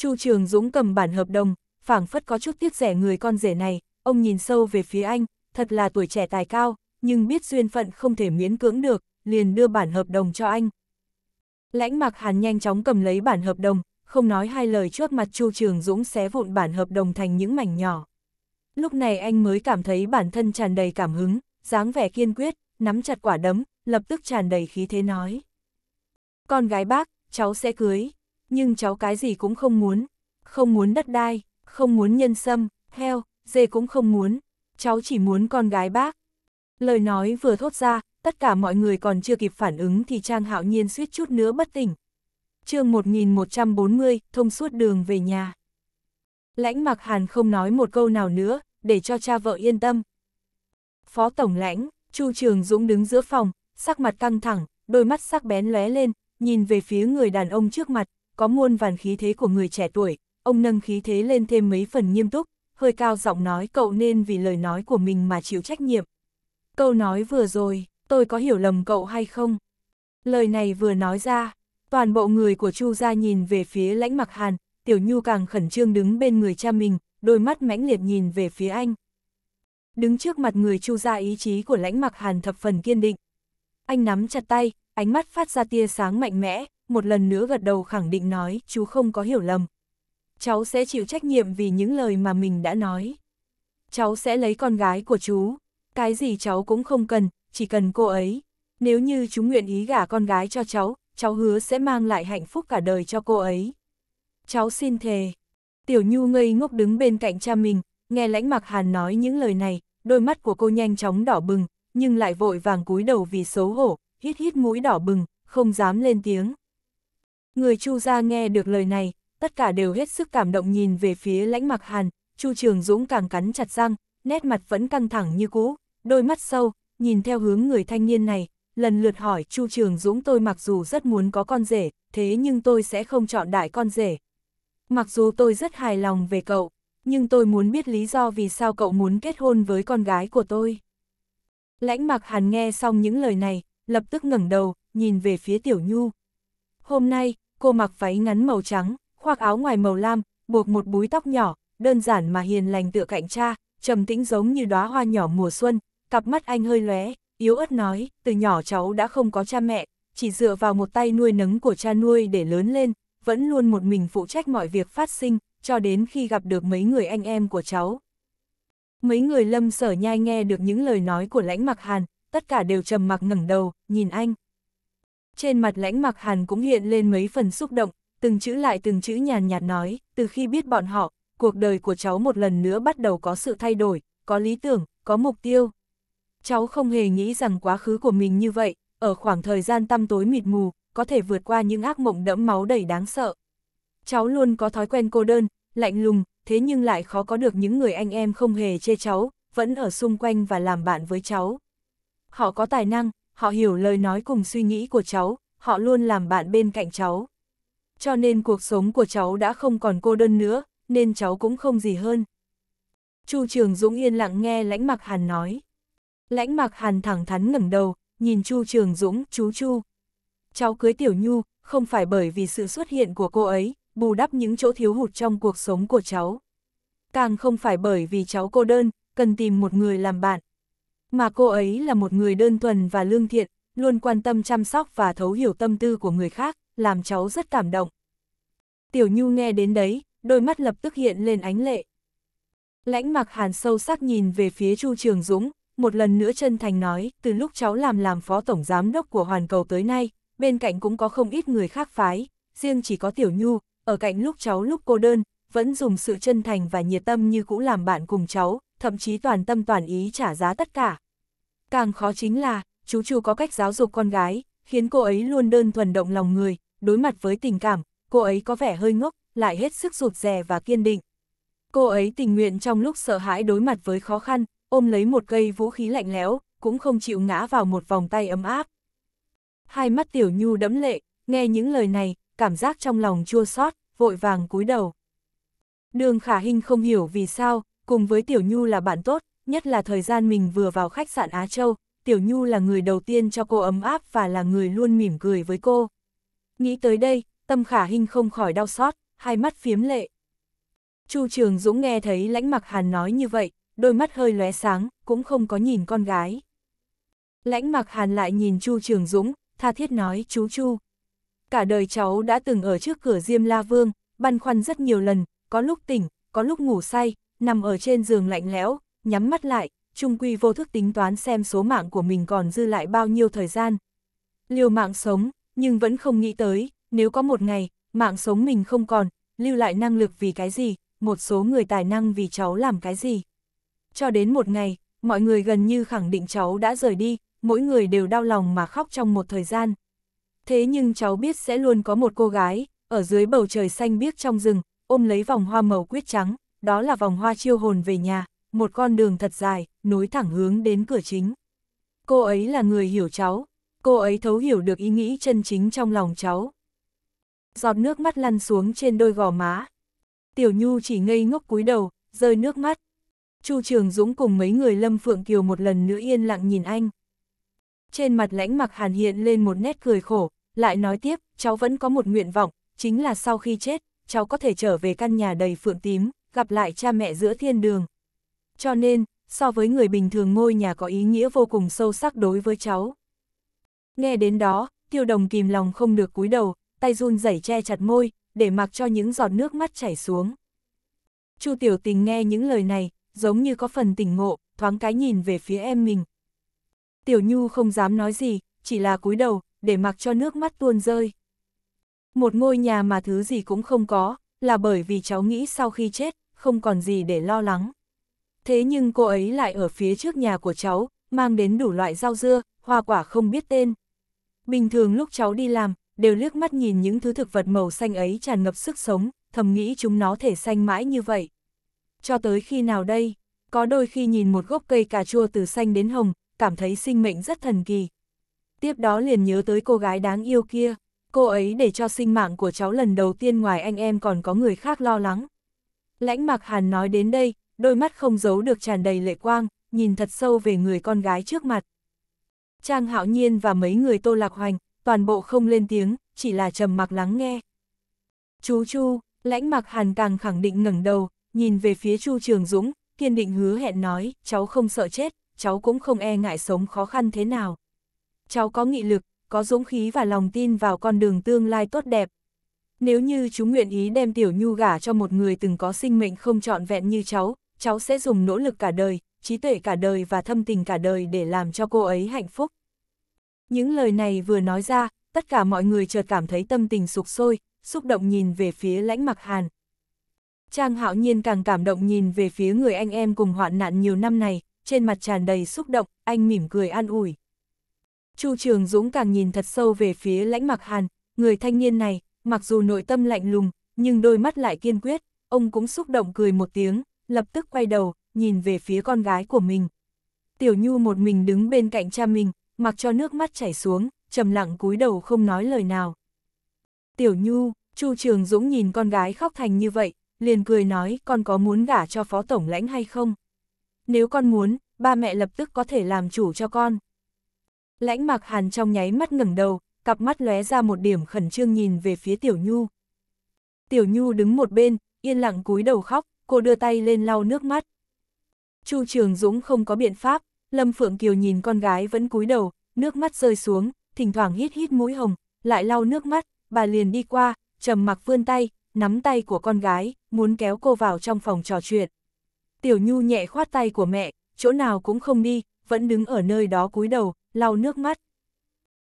Chu Trường Dũng cầm bản hợp đồng, phảng phất có chút tiếc rẻ người con rể này, ông nhìn sâu về phía anh, thật là tuổi trẻ tài cao, nhưng biết duyên phận không thể miễn cưỡng được, liền đưa bản hợp đồng cho anh. Lãnh Mạc Hàn nhanh chóng cầm lấy bản hợp đồng, không nói hai lời trước mặt Chu Trường Dũng xé vụn bản hợp đồng thành những mảnh nhỏ. Lúc này anh mới cảm thấy bản thân tràn đầy cảm hứng, dáng vẻ kiên quyết, nắm chặt quả đấm, lập tức tràn đầy khí thế nói. Con gái bác, cháu sẽ cưới nhưng cháu cái gì cũng không muốn. Không muốn đất đai, không muốn nhân sâm, heo, dê cũng không muốn. Cháu chỉ muốn con gái bác. Lời nói vừa thốt ra, tất cả mọi người còn chưa kịp phản ứng thì Trang Hạo Nhiên suýt chút nữa bất tỉnh. chương 1140, thông suốt đường về nhà. Lãnh Mạc Hàn không nói một câu nào nữa, để cho cha vợ yên tâm. Phó Tổng lãnh, Chu Trường Dũng đứng giữa phòng, sắc mặt căng thẳng, đôi mắt sắc bén lóe lên, nhìn về phía người đàn ông trước mặt, có muôn vàn khí thế của người trẻ tuổi, ông nâng khí thế lên thêm mấy phần nghiêm túc, hơi cao giọng nói cậu nên vì lời nói của mình mà chịu trách nhiệm. Câu nói vừa rồi, tôi có hiểu lầm cậu hay không? Lời này vừa nói ra, toàn bộ người của Chu gia nhìn về phía lãnh mặc hàn, tiểu nhu càng khẩn trương đứng bên người cha mình, đôi mắt mãnh liệt nhìn về phía anh. Đứng trước mặt người Chu gia ý chí của lãnh mặc hàn thập phần kiên định. Anh nắm chặt tay, ánh mắt phát ra tia sáng mạnh mẽ, một lần nữa gật đầu khẳng định nói chú không có hiểu lầm. Cháu sẽ chịu trách nhiệm vì những lời mà mình đã nói. Cháu sẽ lấy con gái của chú, cái gì cháu cũng không cần, chỉ cần cô ấy. Nếu như chú nguyện ý gả con gái cho cháu, cháu hứa sẽ mang lại hạnh phúc cả đời cho cô ấy. Cháu xin thề. Tiểu Nhu ngây ngốc đứng bên cạnh cha mình, nghe lãnh mặc hàn nói những lời này, đôi mắt của cô nhanh chóng đỏ bừng, nhưng lại vội vàng cúi đầu vì xấu hổ, hít hít mũi đỏ bừng, không dám lên tiếng. Người Chu gia nghe được lời này, tất cả đều hết sức cảm động nhìn về phía lãnh mặc hàn, Chu Trường Dũng càng cắn chặt răng, nét mặt vẫn căng thẳng như cũ, đôi mắt sâu, nhìn theo hướng người thanh niên này, lần lượt hỏi Chu Trường Dũng tôi mặc dù rất muốn có con rể, thế nhưng tôi sẽ không chọn đại con rể. Mặc dù tôi rất hài lòng về cậu, nhưng tôi muốn biết lý do vì sao cậu muốn kết hôn với con gái của tôi. Lãnh mặc hàn nghe xong những lời này, lập tức ngẩng đầu, nhìn về phía Tiểu Nhu, Hôm nay, cô mặc váy ngắn màu trắng, khoác áo ngoài màu lam, buộc một búi tóc nhỏ, đơn giản mà hiền lành tựa cạnh cha, trầm tĩnh giống như đóa hoa nhỏ mùa xuân, cặp mắt anh hơi lóe, yếu ớt nói, từ nhỏ cháu đã không có cha mẹ, chỉ dựa vào một tay nuôi nấng của cha nuôi để lớn lên, vẫn luôn một mình phụ trách mọi việc phát sinh, cho đến khi gặp được mấy người anh em của cháu. Mấy người lâm sở nhai nghe được những lời nói của lãnh mặc hàn, tất cả đều trầm mặc ngẩng đầu, nhìn anh. Trên mặt lãnh mặc hàn cũng hiện lên mấy phần xúc động, từng chữ lại từng chữ nhàn nhạt nói, từ khi biết bọn họ, cuộc đời của cháu một lần nữa bắt đầu có sự thay đổi, có lý tưởng, có mục tiêu. Cháu không hề nghĩ rằng quá khứ của mình như vậy, ở khoảng thời gian tăm tối mịt mù, có thể vượt qua những ác mộng đẫm máu đầy đáng sợ. Cháu luôn có thói quen cô đơn, lạnh lùng, thế nhưng lại khó có được những người anh em không hề chê cháu, vẫn ở xung quanh và làm bạn với cháu. Họ có tài năng, họ hiểu lời nói cùng suy nghĩ của cháu, họ luôn làm bạn bên cạnh cháu. Cho nên cuộc sống của cháu đã không còn cô đơn nữa, nên cháu cũng không gì hơn. Chu Trường Dũng yên lặng nghe Lãnh Mặc Hàn nói. Lãnh Mặc Hàn thẳng thắn ngẩng đầu, nhìn Chu Trường Dũng, chú Chu. Cháu cưới Tiểu Nhu, không phải bởi vì sự xuất hiện của cô ấy, bù đắp những chỗ thiếu hụt trong cuộc sống của cháu. Càng không phải bởi vì cháu cô đơn, cần tìm một người làm bạn. Mà cô ấy là một người đơn thuần và lương thiện, luôn quan tâm chăm sóc và thấu hiểu tâm tư của người khác, làm cháu rất cảm động. Tiểu Nhu nghe đến đấy, đôi mắt lập tức hiện lên ánh lệ. Lãnh mặc hàn sâu sắc nhìn về phía Chu Trường Dũng, một lần nữa chân thành nói, từ lúc cháu làm làm phó tổng giám đốc của Hoàn Cầu tới nay, bên cạnh cũng có không ít người khác phái, riêng chỉ có Tiểu Nhu, ở cạnh lúc cháu lúc cô đơn, vẫn dùng sự chân thành và nhiệt tâm như cũ làm bạn cùng cháu, thậm chí toàn tâm toàn ý trả giá tất cả. Càng khó chính là, chú chú có cách giáo dục con gái, khiến cô ấy luôn đơn thuần động lòng người, đối mặt với tình cảm, cô ấy có vẻ hơi ngốc, lại hết sức rụt rè và kiên định. Cô ấy tình nguyện trong lúc sợ hãi đối mặt với khó khăn, ôm lấy một cây vũ khí lạnh lẽo, cũng không chịu ngã vào một vòng tay ấm áp. Hai mắt Tiểu Nhu đẫm lệ, nghe những lời này, cảm giác trong lòng chua xót, vội vàng cúi đầu. Đường Khả hình không hiểu vì sao, cùng với Tiểu Nhu là bạn tốt, nhất là thời gian mình vừa vào khách sạn Á Châu, Tiểu Nhu là người đầu tiên cho cô ấm áp và là người luôn mỉm cười với cô. Nghĩ tới đây, tâm khả hình không khỏi đau xót, hai mắt phiếm lệ. Chu Trường Dũng nghe thấy lãnh mặc hàn nói như vậy, đôi mắt hơi lóe sáng, cũng không có nhìn con gái. Lãnh mặc hàn lại nhìn Chu Trường Dũng, tha thiết nói chú Chu. Cả đời cháu đã từng ở trước cửa Diêm La Vương, băn khoăn rất nhiều lần, có lúc tỉnh, có lúc ngủ say, nằm ở trên giường lạnh lẽo, nhắm mắt lại, trung quy vô thức tính toán xem số mạng của mình còn dư lại bao nhiêu thời gian. Liều mạng sống, nhưng vẫn không nghĩ tới, nếu có một ngày, mạng sống mình không còn, lưu lại năng lực vì cái gì, một số người tài năng vì cháu làm cái gì. Cho đến một ngày, mọi người gần như khẳng định cháu đã rời đi, mỗi người đều đau lòng mà khóc trong một thời gian. Thế nhưng cháu biết sẽ luôn có một cô gái, ở dưới bầu trời xanh biếc trong rừng, ôm lấy vòng hoa màu quyết trắng, đó là vòng hoa chiêu hồn về nhà, một con đường thật dài, nối thẳng hướng đến cửa chính. Cô ấy là người hiểu cháu, cô ấy thấu hiểu được ý nghĩ chân chính trong lòng cháu. Giọt nước mắt lăn xuống trên đôi gò má. Tiểu Nhu chỉ ngây ngốc cúi đầu, rơi nước mắt. Chu Trường Dũng cùng mấy người Lâm Phượng Kiều một lần nữa yên lặng nhìn anh. Trên mặt lãnh mặc hàn hiện lên một nét cười khổ, lại nói tiếp, cháu vẫn có một nguyện vọng, chính là sau khi chết, cháu có thể trở về căn nhà đầy phượng tím gặp lại cha mẹ giữa thiên đường. Cho nên, so với người bình thường ngôi nhà có ý nghĩa vô cùng sâu sắc đối với cháu. Nghe đến đó, tiêu đồng kìm lòng không được cúi đầu, tay run rẩy che chặt môi, để mặc cho những giọt nước mắt chảy xuống. Chu tiểu tình nghe những lời này, giống như có phần tỉnh ngộ, thoáng cái nhìn về phía em mình. Tiểu Nhu không dám nói gì, chỉ là cúi đầu, để mặc cho nước mắt tuôn rơi. Một ngôi nhà mà thứ gì cũng không có, là bởi vì cháu nghĩ sau khi chết, không còn gì để lo lắng. Thế nhưng cô ấy lại ở phía trước nhà của cháu, mang đến đủ loại rau dưa, hoa quả không biết tên. Bình thường lúc cháu đi làm, đều liếc mắt nhìn những thứ thực vật màu xanh ấy tràn ngập sức sống, thầm nghĩ chúng nó thể xanh mãi như vậy. Cho tới khi nào đây, có đôi khi nhìn một gốc cây cà chua từ xanh đến hồng, cảm thấy sinh mệnh rất thần kỳ. Tiếp đó liền nhớ tới cô gái đáng yêu kia. Cô ấy để cho sinh mạng của cháu lần đầu tiên ngoài anh em còn có người khác lo lắng. Lãnh Mạc Hàn nói đến đây, đôi mắt không giấu được tràn đầy lệ quang, nhìn thật sâu về người con gái trước mặt. Trang Hạo Nhiên và mấy người Tô Lạc Hoành, toàn bộ không lên tiếng, chỉ là trầm mặc lắng nghe. Chú Chu, lãnh mặc hàn càng khẳng định ngẩng đầu, nhìn về phía Chu Trường Dũng, kiên định hứa hẹn nói, cháu không sợ chết, cháu cũng không e ngại sống khó khăn thế nào. Cháu có nghị lực, có dũng khí và lòng tin vào con đường tương lai tốt đẹp. Nếu như chúng nguyện ý đem Tiểu Nhu gả cho một người từng có sinh mệnh không trọn vẹn như cháu, cháu sẽ dùng nỗ lực cả đời, trí tuệ cả đời và thâm tình cả đời để làm cho cô ấy hạnh phúc. Những lời này vừa nói ra, tất cả mọi người chợt cảm thấy tâm tình sục sôi, xúc động nhìn về phía lãnh mặc hàn. Trang hạo nhiên càng cảm động nhìn về phía người anh em cùng hoạn nạn nhiều năm này, trên mặt tràn đầy xúc động, anh mỉm cười an ủi. Chu Trường Dũng càng nhìn thật sâu về phía lãnh mặc hàn, người thanh niên này, mặc dù nội tâm lạnh lùng, nhưng đôi mắt lại kiên quyết, ông cũng xúc động cười một tiếng, lập tức quay đầu, nhìn về phía con gái của mình. Tiểu Nhu một mình đứng bên cạnh cha mình, mặc cho nước mắt chảy xuống, trầm lặng cúi đầu không nói lời nào. Tiểu Nhu, Chu Trường Dũng nhìn con gái khóc thành như vậy, liền cười nói con có muốn gả cho phó tổng lãnh hay không? Nếu con muốn, ba mẹ lập tức có thể làm chủ cho con. Lãnh mạc hàn trong nháy mắt ngẩng đầu, cặp mắt lóe ra một điểm khẩn trương nhìn về phía Tiểu Nhu. Tiểu Nhu đứng một bên, yên lặng cúi đầu khóc, cô đưa tay lên lau nước mắt. Chu Trường Dũng không có biện pháp, Lâm Phượng Kiều nhìn con gái vẫn cúi đầu, nước mắt rơi xuống, thỉnh thoảng hít hít mũi hồng, lại lau nước mắt, bà liền đi qua, trầm mặc vươn tay, nắm tay của con gái, muốn kéo cô vào trong phòng trò chuyện. Tiểu Nhu nhẹ khoát tay của mẹ, chỗ nào cũng không đi, vẫn đứng ở nơi đó cúi đầu, lau nước mắt.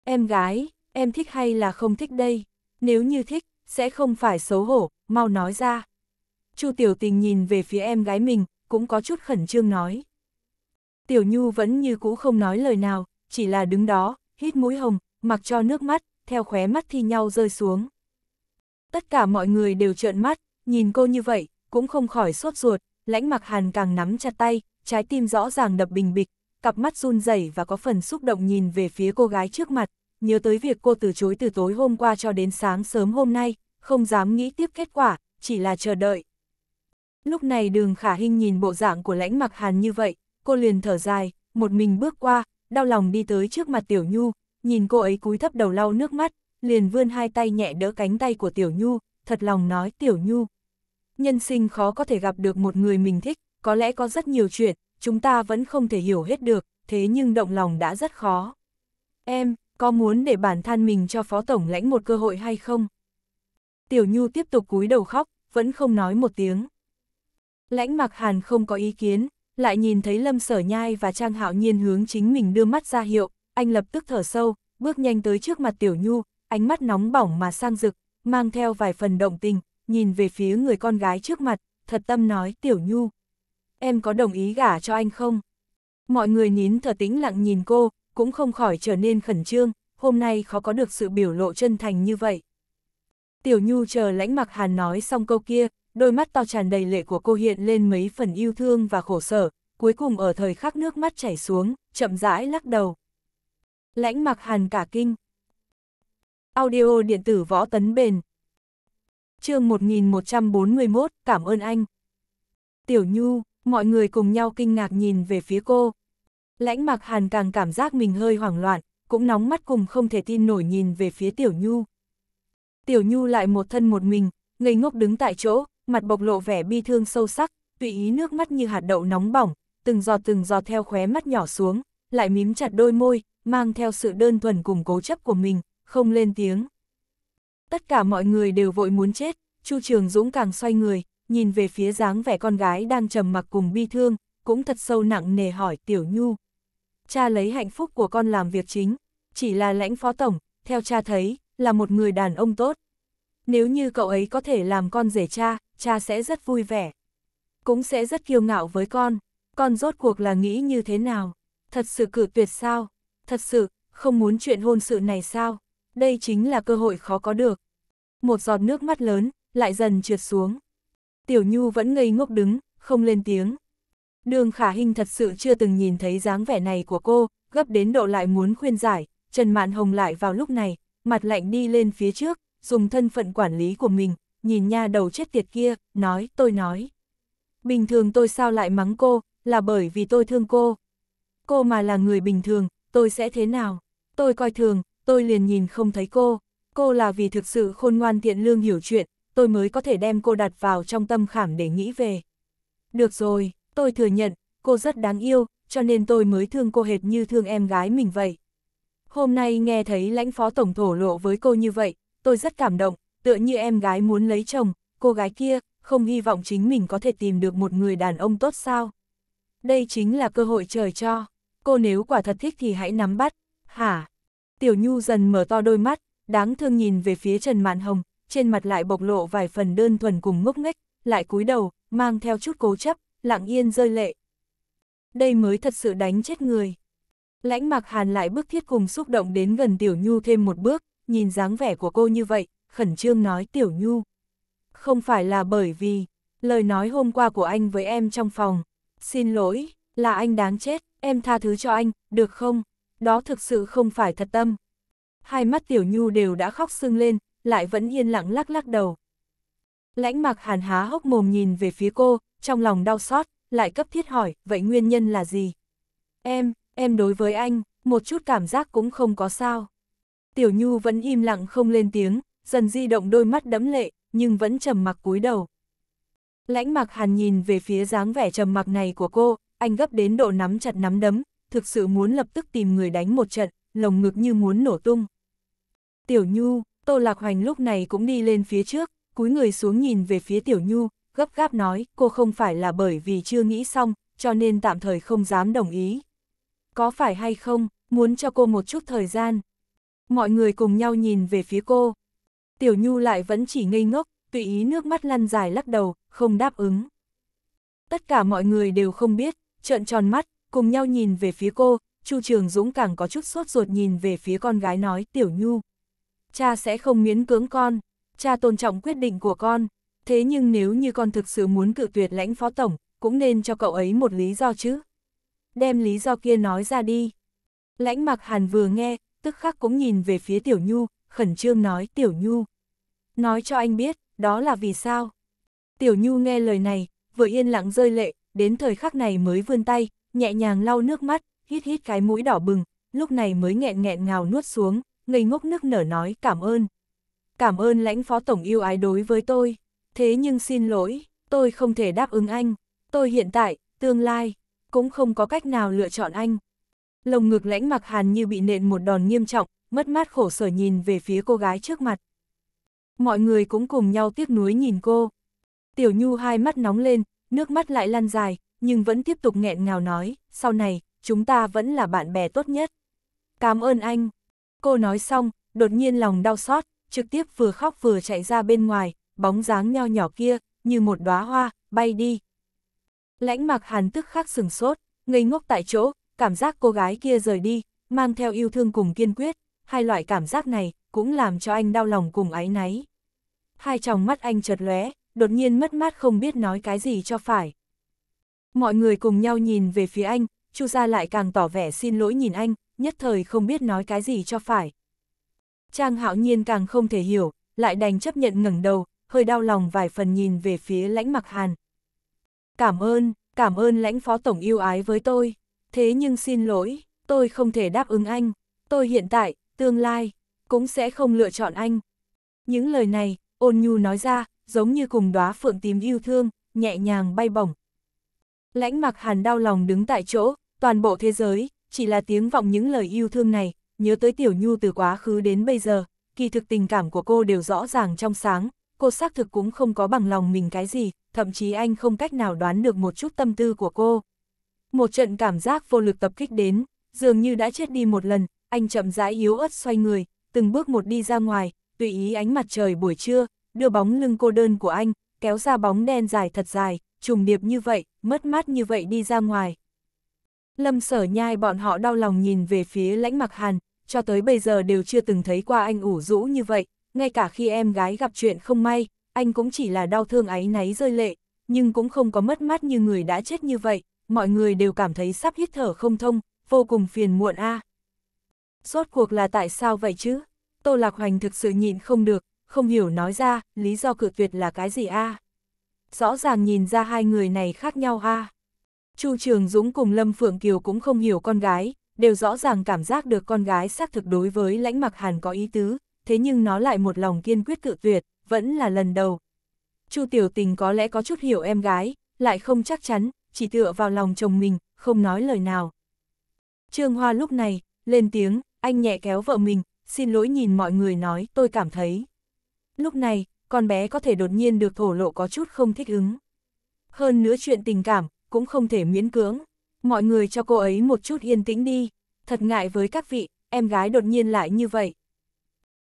Em gái, em thích hay là không thích đây? Nếu như thích, sẽ không phải xấu hổ, mau nói ra. Chu Tiểu Tình nhìn về phía em gái mình, cũng có chút khẩn trương nói. Tiểu Nhu vẫn như cũ không nói lời nào, chỉ là đứng đó, hít mũi hồng, mặc cho nước mắt, theo khóe mắt thi nhau rơi xuống. Tất cả mọi người đều trợn mắt, nhìn cô như vậy, cũng không khỏi sốt ruột, lãnh mặc hàn càng nắm chặt tay, trái tim rõ ràng đập bình bịch, cặp mắt run rẩy và có phần xúc động nhìn về phía cô gái trước mặt, nhớ tới việc cô từ chối từ tối hôm qua cho đến sáng sớm hôm nay, không dám nghĩ tiếp kết quả, chỉ là chờ đợi. Lúc này đường khả hình nhìn bộ dạng của lãnh mặc hàn như vậy, cô liền thở dài, một mình bước qua, đau lòng đi tới trước mặt Tiểu Nhu, nhìn cô ấy cúi thấp đầu lau nước mắt, liền vươn hai tay nhẹ đỡ cánh tay của Tiểu Nhu, thật lòng nói Tiểu Nhu. Nhân sinh khó có thể gặp được một người mình thích, có lẽ có rất nhiều chuyện, chúng ta vẫn không thể hiểu hết được, thế nhưng động lòng đã rất khó. Em, có muốn để bản thân mình cho Phó Tổng lãnh một cơ hội hay không? Tiểu Nhu tiếp tục cúi đầu khóc, vẫn không nói một tiếng. Lãnh mặc hàn không có ý kiến, lại nhìn thấy Lâm Sở Nhai và Trang Hạo Nhiên hướng chính mình đưa mắt ra hiệu, anh lập tức thở sâu, bước nhanh tới trước mặt Tiểu Nhu, ánh mắt nóng bỏng mà sang rực, mang theo vài phần động tình, nhìn về phía người con gái trước mặt, thật tâm nói Tiểu Nhu, em có đồng ý gả cho anh không? Mọi người nín thở tĩnh lặng nhìn cô, cũng không khỏi trở nên khẩn trương, hôm nay khó có được sự biểu lộ chân thành như vậy. Tiểu Nhu chờ lãnh mặc hàn nói xong câu kia, đôi mắt to tràn đầy lệ của cô hiện lên mấy phần yêu thương và khổ sở, cuối cùng ở thời khắc nước mắt chảy xuống, chậm rãi lắc đầu. Lãnh mặc hàn cả kinh. Audio điện tử võ tấn bền. chương 1141, cảm ơn anh. Tiểu Nhu, mọi người cùng nhau kinh ngạc nhìn về phía cô. Lãnh mặc hàn càng cảm giác mình hơi hoảng loạn, cũng nóng mắt cùng không thể tin nổi nhìn về phía Tiểu Nhu. Tiểu Nhu lại một thân một mình, ngây ngốc đứng tại chỗ, mặt bộc lộ vẻ bi thương sâu sắc, tùy ý nước mắt như hạt đậu nóng bỏng, từng giọt từng giọt theo khóe mắt nhỏ xuống, lại mím chặt đôi môi, mang theo sự đơn thuần cùng cố chấp của mình, không lên tiếng. Tất cả mọi người đều vội muốn chết, Chu Trường Dũng càng xoay người, nhìn về phía dáng vẻ con gái đang trầm mặc cùng bi thương, cũng thật sâu nặng nề hỏi Tiểu Nhu. Cha lấy hạnh phúc của con làm việc chính, chỉ là lãnh phó tổng, theo cha thấy, là một người đàn ông tốt. Nếu như cậu ấy có thể làm con rể cha, cha sẽ rất vui vẻ. Cũng sẽ rất kiêu ngạo với con, con rốt cuộc là nghĩ như thế nào? Thật sự cử tuyệt sao? Thật sự, không muốn chuyện hôn sự này sao? Đây chính là cơ hội khó có được. Một giọt nước mắt lớn, lại dần trượt xuống. Tiểu Nhu vẫn ngây ngốc đứng, không lên tiếng. Đường Khả Hinh thật sự chưa từng nhìn thấy dáng vẻ này của cô, gấp đến độ lại muốn khuyên giải, Trần Mạn Hồng lại vào lúc này, mặt lạnh đi lên phía trước, dùng thân phận quản lý của mình, nhìn nha đầu chết tiệt kia, nói, tôi nói. Bình thường tôi sao lại mắng cô, là bởi vì tôi thương cô. Cô mà là người bình thường, tôi sẽ thế nào? Tôi coi thường, tôi liền nhìn không thấy cô. Cô là vì thực sự khôn ngoan tiện lương hiểu chuyện, tôi mới có thể đem cô đặt vào trong tâm khảm để nghĩ về. Được rồi, tôi thừa nhận, cô rất đáng yêu, cho nên tôi mới thương cô hệt như thương em gái mình vậy. Hôm nay nghe thấy lãnh phó tổng thổ lộ với cô như vậy, tôi rất cảm động, tựa như em gái muốn lấy chồng, cô gái kia, không hy vọng chính mình có thể tìm được một người đàn ông tốt sao. Đây chính là cơ hội trời cho, cô nếu quả thật thích thì hãy nắm bắt, hả? Tiểu Nhu dần mở to đôi mắt, đáng thương nhìn về phía Trần Mạn Hồng, trên mặt lại bộc lộ vài phần đơn thuần cùng ngốc nghếch, lại cúi đầu, mang theo chút cố chấp, lặng yên rơi lệ. Đây mới thật sự đánh chết người. Lãnh mặc hàn lại bước thiết cùng xúc động đến gần Tiểu Nhu thêm một bước, nhìn dáng vẻ của cô như vậy, khẩn trương nói Tiểu Nhu. Không phải là bởi vì, lời nói hôm qua của anh với em trong phòng, xin lỗi, là anh đáng chết, em tha thứ cho anh, được không? Đó thực sự không phải thật tâm. Hai mắt Tiểu Nhu đều đã khóc sưng lên, lại vẫn yên lặng lắc lắc đầu. Lãnh mạc hàn há hốc mồm nhìn về phía cô, trong lòng đau xót, lại cấp thiết hỏi, vậy nguyên nhân là gì? Em, em đối với anh, một chút cảm giác cũng không có sao. Tiểu Nhu vẫn im lặng không lên tiếng, dần di động đôi mắt đẫm lệ, nhưng vẫn trầm mặc cúi đầu. Lãnh mạc hàn nhìn về phía dáng vẻ trầm mặc này của cô, anh gấp đến độ nắm chặt nắm đấm, thực sự muốn lập tức tìm người đánh một trận, lồng ngực như muốn nổ tung. Tiểu Nhu, Tô Lạc Hoành lúc này cũng đi lên phía trước, cúi người xuống nhìn về phía Tiểu Nhu, gấp gáp nói cô không phải là bởi vì chưa nghĩ xong, cho nên tạm thời không dám đồng ý. Có phải hay không, muốn cho cô một chút thời gian. Mọi người cùng nhau nhìn về phía cô. Tiểu Nhu lại vẫn chỉ ngây ngốc, tùy ý nước mắt lăn dài lắc đầu, không đáp ứng. Tất cả mọi người đều không biết, trợn tròn mắt, cùng nhau nhìn về phía cô, Chu Trường Dũng càng có chút sốt ruột nhìn về phía con gái nói Tiểu Nhu, cha sẽ không miễn cưỡng con, cha tôn trọng quyết định của con, thế nhưng nếu như con thực sự muốn cự tuyệt lãnh phó tổng, cũng nên cho cậu ấy một lý do chứ. Đem lý do kia nói ra đi. Lãnh mặc hàn vừa nghe, tức khắc cũng nhìn về phía Tiểu Nhu, khẩn trương nói Tiểu Nhu. Nói cho anh biết, đó là vì sao? Tiểu Nhu nghe lời này, vừa yên lặng rơi lệ, đến thời khắc này mới vươn tay, nhẹ nhàng lau nước mắt, hít hít cái mũi đỏ bừng, lúc này mới nghẹn nghẹn ngào nuốt xuống, ngây ngốc nước nở nói cảm ơn. Cảm ơn lãnh phó tổng yêu ái đối với tôi, thế nhưng xin lỗi, tôi không thể đáp ứng anh, tôi hiện tại, tương lai, cũng không có cách nào lựa chọn anh. Lồng ngực lãnh mặc hàn như bị nện một đòn nghiêm trọng, mất mát khổ sở nhìn về phía cô gái trước mặt. Mọi người cũng cùng nhau tiếc nuối nhìn cô. Tiểu Nhu hai mắt nóng lên, nước mắt lại lăn dài, nhưng vẫn tiếp tục nghẹn ngào nói, sau này, chúng ta vẫn là bạn bè tốt nhất. Cảm ơn anh, Cô nói xong, đột nhiên lòng đau xót, trực tiếp vừa khóc vừa chạy ra bên ngoài, bóng dáng nho nhỏ kia, như một đóa hoa, bay đi. Lãnh mặc hàn tức khắc sừng sốt, ngây ngốc tại chỗ, cảm giác cô gái kia rời đi, mang theo yêu thương cùng kiên quyết, hai loại cảm giác này cũng làm cho anh đau lòng cùng áy náy. Hai tròng mắt anh chợt lóe, đột nhiên mất mát không biết nói cái gì cho phải. Mọi người cùng nhau nhìn về phía anh, Chu gia lại càng tỏ vẻ xin lỗi nhìn anh, nhất thời không biết nói cái gì cho phải. Trang hạo nhiên càng không thể hiểu, lại đành chấp nhận ngẩng đầu, hơi đau lòng vài phần nhìn về phía lãnh mặc hàn. Cảm ơn, cảm ơn lãnh phó tổng yêu ái với tôi, thế nhưng xin lỗi, tôi không thể đáp ứng anh, tôi hiện tại, tương lai, cũng sẽ không lựa chọn anh. Những lời này, ôn nhu nói ra, giống như cùng đóa phượng tím yêu thương, nhẹ nhàng bay bổng. Lãnh mặc hàn đau lòng đứng tại chỗ, toàn bộ thế giới, chỉ là tiếng vọng những lời yêu thương này, nhớ tới Tiểu Nhu từ quá khứ đến bây giờ, kỳ thực tình cảm của cô đều rõ ràng trong sáng, cô xác thực cũng không có bằng lòng mình cái gì, thậm chí anh không cách nào đoán được một chút tâm tư của cô. Một trận cảm giác vô lực tập kích đến, dường như đã chết đi một lần, anh chậm rãi yếu ớt xoay người, từng bước một đi ra ngoài, tùy ý ánh mặt trời buổi trưa, đưa bóng lưng cô đơn của anh, kéo ra bóng đen dài thật dài, trùng điệp như vậy, mất mát như vậy đi ra ngoài, Lâm sở nhai bọn họ đau lòng nhìn về phía lãnh mặc hàn, cho tới bây giờ đều chưa từng thấy qua anh ủ rũ như vậy, ngay cả khi em gái gặp chuyện không may, anh cũng chỉ là đau thương áy náy rơi lệ, nhưng cũng không có mất mát như người đã chết như vậy, mọi người đều cảm thấy sắp hít thở không thông, vô cùng phiền muộn a. Rốt cuộc là tại sao vậy chứ? Tô Lạc Hoành thực sự nhịn không được, không hiểu nói ra, lý do cự tuyệt là cái gì a? Rõ ràng nhìn ra hai người này khác nhau a. Chu Trường Dũng cùng Lâm Phượng Kiều cũng không hiểu con gái, đều rõ ràng cảm giác được con gái xác thực đối với lãnh mặc hàn có ý tứ, thế nhưng nó lại một lòng kiên quyết cự tuyệt, vẫn là lần đầu. Chu Tiểu Tình có lẽ có chút hiểu em gái, lại không chắc chắn, chỉ tựa vào lòng chồng mình, không nói lời nào. Trương Hoa lúc này, lên tiếng, anh nhẹ kéo vợ mình, xin lỗi nhìn mọi người nói, tôi cảm thấy. Lúc này, con bé có thể đột nhiên được thổ lộ có chút không thích ứng. Hơn nữa chuyện tình cảm, cũng không thể miễn cưỡng. Mọi người cho cô ấy một chút yên tĩnh đi, thật ngại với các vị, em gái đột nhiên lại như vậy.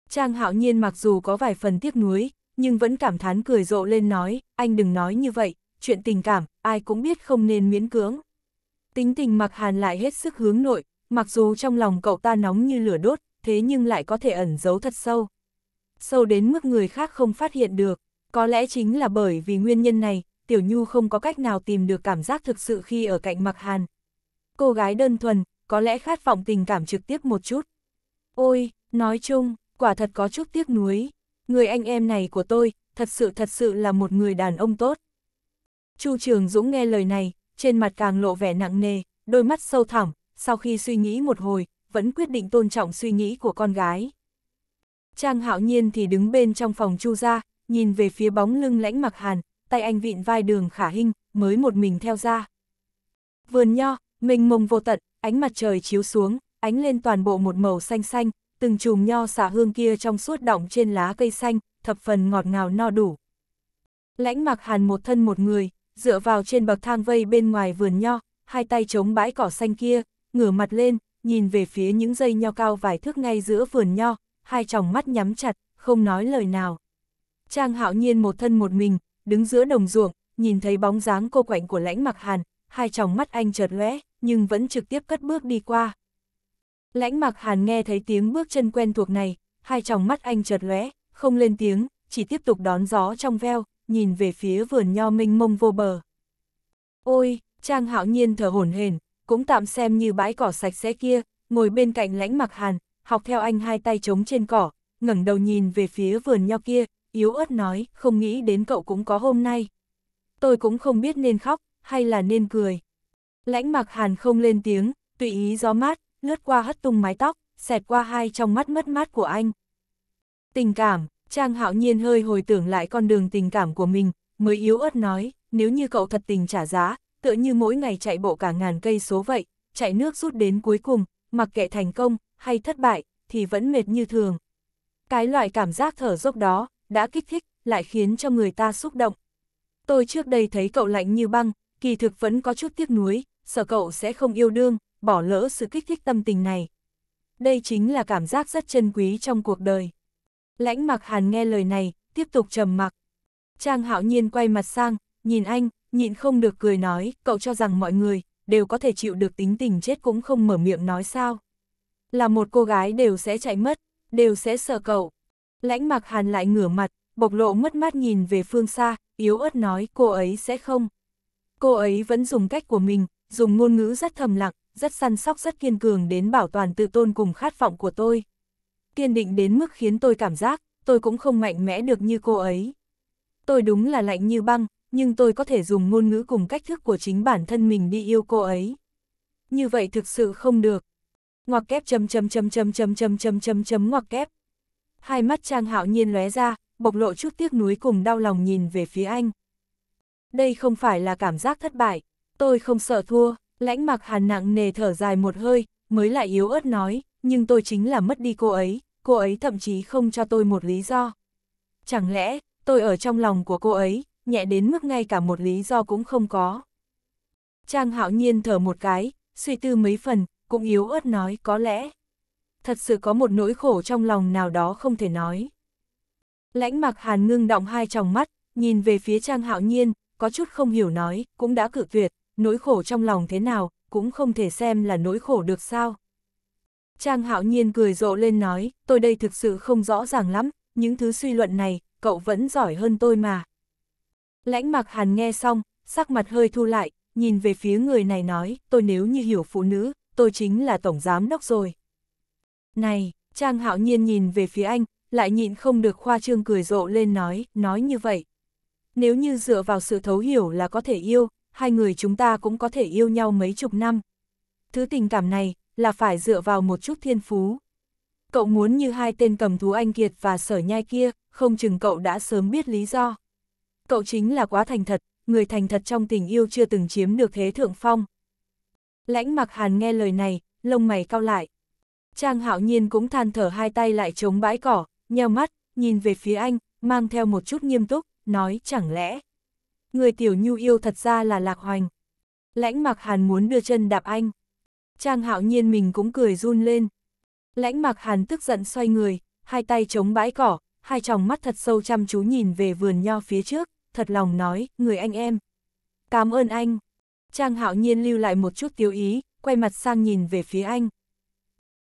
Trang hạo nhiên mặc dù có vài phần tiếc nuối, nhưng vẫn cảm thán cười rộ lên nói, anh đừng nói như vậy, chuyện tình cảm, ai cũng biết không nên miễn cưỡng. Tính tình mặc hàn lại hết sức hướng nội, mặc dù trong lòng cậu ta nóng như lửa đốt, thế nhưng lại có thể ẩn giấu thật sâu. Sâu đến mức người khác không phát hiện được, có lẽ chính là bởi vì nguyên nhân này, Tiểu Nhu không có cách nào tìm được cảm giác thực sự khi ở cạnh Mặc Hàn. Cô gái đơn thuần, có lẽ khát vọng tình cảm trực tiếp một chút. Ôi, nói chung, quả thật có chút tiếc nuối. Người anh em này của tôi, thật sự thật sự là một người đàn ông tốt. Chu Trường Dũng nghe lời này, trên mặt càng lộ vẻ nặng nề, đôi mắt sâu thẳm, sau khi suy nghĩ một hồi, vẫn quyết định tôn trọng suy nghĩ của con gái. Trang Hạo Nhiên thì đứng bên trong phòng Chu ra, nhìn về phía bóng lưng lãnh mặc hàn, tay anh vịn vai đường khả hinh, mới một mình theo ra. Vườn nho, mình mông vô tận, ánh mặt trời chiếu xuống, ánh lên toàn bộ một màu xanh xanh, từng chùm nho xả hương kia trong suốt đọng trên lá cây xanh, thập phần ngọt ngào no đủ. Lãnh mặc hàn một thân một người, dựa vào trên bậc thang vây bên ngoài vườn nho, hai tay chống bãi cỏ xanh kia, ngửa mặt lên, nhìn về phía những dây nho cao vài thước ngay giữa vườn nho, hai tròng mắt nhắm chặt, không nói lời nào. Trang hạo nhiên một thân một mình, đứng giữa đồng ruộng, nhìn thấy bóng dáng cô quạnh của lãnh mặc hàn, hai tròng mắt anh chợt lóe, nhưng vẫn trực tiếp cất bước đi qua. Lãnh mặc hàn nghe thấy tiếng bước chân quen thuộc này, hai tròng mắt anh chợt lóe, không lên tiếng, chỉ tiếp tục đón gió trong veo, nhìn về phía vườn nho minh mông vô bờ. Ôi, Trang hạo nhiên thở hổn hển, cũng tạm xem như bãi cỏ sạch sẽ kia, ngồi bên cạnh lãnh mặc hàn, học theo anh hai tay trống trên cỏ, ngẩng đầu nhìn về phía vườn nho kia, yếu ớt nói, không nghĩ đến cậu cũng có hôm nay. Tôi cũng không biết nên khóc, hay là nên cười. Lãnh mặc hàn không lên tiếng, tùy ý gió mát, lướt qua hất tung mái tóc, xẹt qua hai trong mắt mất mát của anh. Tình cảm, Trang hạo nhiên hơi hồi tưởng lại con đường tình cảm của mình, mới yếu ớt nói, nếu như cậu thật tình trả giá, tựa như mỗi ngày chạy bộ cả ngàn cây số vậy, chạy nước rút đến cuối cùng, mặc kệ thành công, hay thất bại, thì vẫn mệt như thường. Cái loại cảm giác thở dốc đó, đã kích thích, lại khiến cho người ta xúc động. Tôi trước đây thấy cậu lạnh như băng, kỳ thực vẫn có chút tiếc nuối, sợ cậu sẽ không yêu đương, bỏ lỡ sự kích thích tâm tình này. Đây chính là cảm giác rất chân quý trong cuộc đời. Lãnh mặc hàn nghe lời này, tiếp tục trầm mặc. Trang hạo nhiên quay mặt sang, nhìn anh, nhịn không được cười nói, cậu cho rằng mọi người, đều có thể chịu được tính tình chết cũng không mở miệng nói sao. Là một cô gái đều sẽ chạy mất, đều sẽ sợ cậu. Lãnh mặc hàn lại ngửa mặt, bộc lộ mất mát nhìn về phương xa, yếu ớt nói cô ấy sẽ không. Cô ấy vẫn dùng cách của mình, dùng ngôn ngữ rất thầm lặng, rất săn sóc rất kiên cường đến bảo toàn tự tôn cùng khát vọng của tôi. Kiên định đến mức khiến tôi cảm giác, tôi cũng không mạnh mẽ được như cô ấy. Tôi đúng là lạnh như băng, nhưng tôi có thể dùng ngôn ngữ cùng cách thức của chính bản thân mình đi yêu cô ấy. Như vậy thực sự không được. Ngoặc kép chấm chấm chấm chấm chấm chấm chấm chấm chấm ngoặc kép, hai mắt Trang Hạo Nhiên lóe ra, bộc lộ chút tiếc nuối cùng đau lòng nhìn về phía anh. Đây không phải là cảm giác thất bại, tôi không sợ thua, lãnh mặc hàn nặng nề thở dài một hơi, mới lại yếu ớt nói, nhưng tôi chính là mất đi cô ấy, cô ấy thậm chí không cho tôi một lý do. Chẳng lẽ, tôi ở trong lòng của cô ấy, nhẹ đến mức ngay cả một lý do cũng không có. Trang hạo nhiên thở một cái, suy tư mấy phần, cũng yếu ớt nói có lẽ thật sự có một nỗi khổ trong lòng nào đó không thể nói. Lãnh mặc hàn ngưng động hai tròng mắt, nhìn về phía trang hạo nhiên, có chút không hiểu nói, cũng đã cự tuyệt, nỗi khổ trong lòng thế nào, cũng không thể xem là nỗi khổ được sao. Trang hạo nhiên cười rộ lên nói, tôi đây thực sự không rõ ràng lắm, những thứ suy luận này, cậu vẫn giỏi hơn tôi mà. Lãnh mặc hàn nghe xong, sắc mặt hơi thu lại, nhìn về phía người này nói, tôi nếu như hiểu phụ nữ, tôi chính là tổng giám đốc rồi. Này, Trang hạo nhiên nhìn về phía anh, lại nhịn không được khoa trương cười rộ lên nói, nói như vậy. Nếu như dựa vào sự thấu hiểu là có thể yêu, hai người chúng ta cũng có thể yêu nhau mấy chục năm. Thứ tình cảm này, là phải dựa vào một chút thiên phú. Cậu muốn như hai tên cầm thú anh Kiệt và sở nhai kia, không chừng cậu đã sớm biết lý do. Cậu chính là quá thành thật, người thành thật trong tình yêu chưa từng chiếm được thế thượng phong. Lãnh mặc hàn nghe lời này, lông mày cao lại, Trang hạo nhiên cũng than thở hai tay lại chống bãi cỏ, nheo mắt, nhìn về phía anh, mang theo một chút nghiêm túc, nói chẳng lẽ. Người tiểu nhu yêu thật ra là lạc hoành. Lãnh mặc hàn muốn đưa chân đạp anh. Trang hạo nhiên mình cũng cười run lên. Lãnh mặc hàn tức giận xoay người, hai tay chống bãi cỏ, hai tròng mắt thật sâu chăm chú nhìn về vườn nho phía trước, thật lòng nói, người anh em. Cảm ơn anh. Trang hạo nhiên lưu lại một chút tiêu ý, quay mặt sang nhìn về phía anh,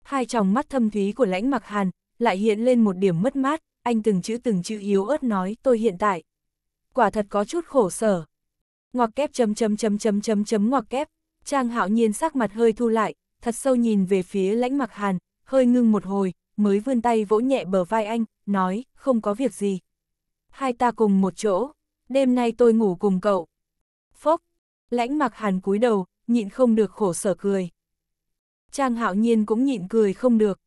hai tròng mắt thâm thúy của lãnh mặc hàn, lại hiện lên một điểm mất mát, anh từng chữ từng chữ yếu ớt nói tôi hiện tại. Quả thật có chút khổ sở. Ngoặc kép chấm chấm chấm chấm chấm chấm ngoặc kép, Trang hạo nhiên sắc mặt hơi thu lại, thật sâu nhìn về phía lãnh mặc hàn, hơi ngưng một hồi, mới vươn tay vỗ nhẹ bờ vai anh, nói, không có việc gì. Hai ta cùng một chỗ, đêm nay tôi ngủ cùng cậu. Phốc, lãnh mặc hàn cúi đầu, nhịn không được khổ sở cười. Trang hạo nhiên cũng nhịn cười không được.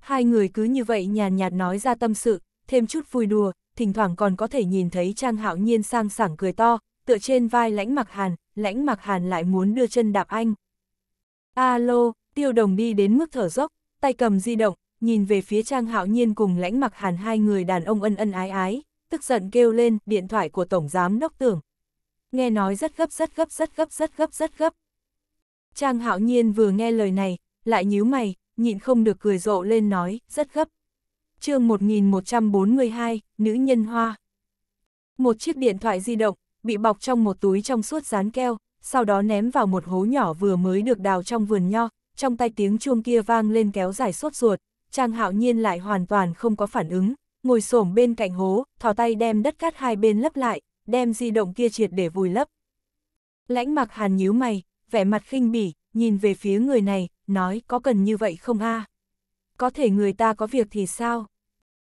Hai người cứ như vậy nhàn nhạt nói ra tâm sự, thêm chút vui đùa, thỉnh thoảng còn có thể nhìn thấy Trang hạo nhiên sang sảng cười to, tựa trên vai lãnh mặc hàn, lãnh mặc hàn lại muốn đưa chân đạp anh. Alo, tiêu đồng đi đến mức thở dốc, tay cầm di động, nhìn về phía Trang hạo nhiên cùng lãnh mặc hàn hai người đàn ông ân ân ái ái, tức giận kêu lên điện thoại của Tổng Giám Đốc Tưởng. Nghe nói rất gấp rất gấp rất gấp rất gấp rất gấp, Trang hạo nhiên vừa nghe lời này, lại nhíu mày, nhịn không được cười rộ lên nói, rất gấp. chương 1142, Nữ Nhân Hoa Một chiếc điện thoại di động, bị bọc trong một túi trong suốt dán keo, sau đó ném vào một hố nhỏ vừa mới được đào trong vườn nho, trong tay tiếng chuông kia vang lên kéo dài suốt ruột, Trang hạo nhiên lại hoàn toàn không có phản ứng, ngồi xổm bên cạnh hố, thò tay đem đất cát hai bên lấp lại, đem di động kia triệt để vùi lấp. Lãnh mặc hàn nhíu mày, vẻ mặt khinh bỉ, nhìn về phía người này, nói có cần như vậy không a? À? Có thể người ta có việc thì sao?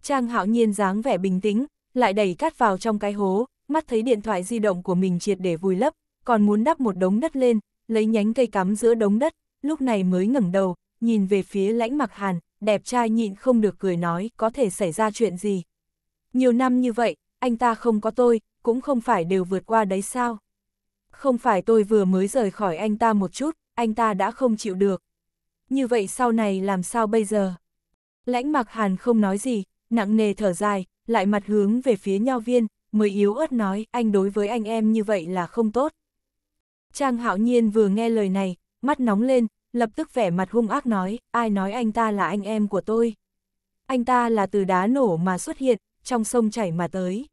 Trang hạo nhiên dáng vẻ bình tĩnh, lại đẩy cát vào trong cái hố, mắt thấy điện thoại di động của mình triệt để vùi lấp, còn muốn đắp một đống đất lên, lấy nhánh cây cắm giữa đống đất, lúc này mới ngẩng đầu, nhìn về phía lãnh mặc hàn, đẹp trai nhịn không được cười nói có thể xảy ra chuyện gì. Nhiều năm như vậy, anh ta không có tôi, cũng không phải đều vượt qua đấy sao. Không phải tôi vừa mới rời khỏi anh ta một chút, anh ta đã không chịu được. Như vậy sau này làm sao bây giờ? Lãnh mặc hàn không nói gì, nặng nề thở dài, lại mặt hướng về phía nho viên, mới yếu ớt nói anh đối với anh em như vậy là không tốt. Trang hạo nhiên vừa nghe lời này, mắt nóng lên, lập tức vẻ mặt hung ác nói, ai nói anh ta là anh em của tôi. Anh ta là từ đá nổ mà xuất hiện, trong sông chảy mà tới.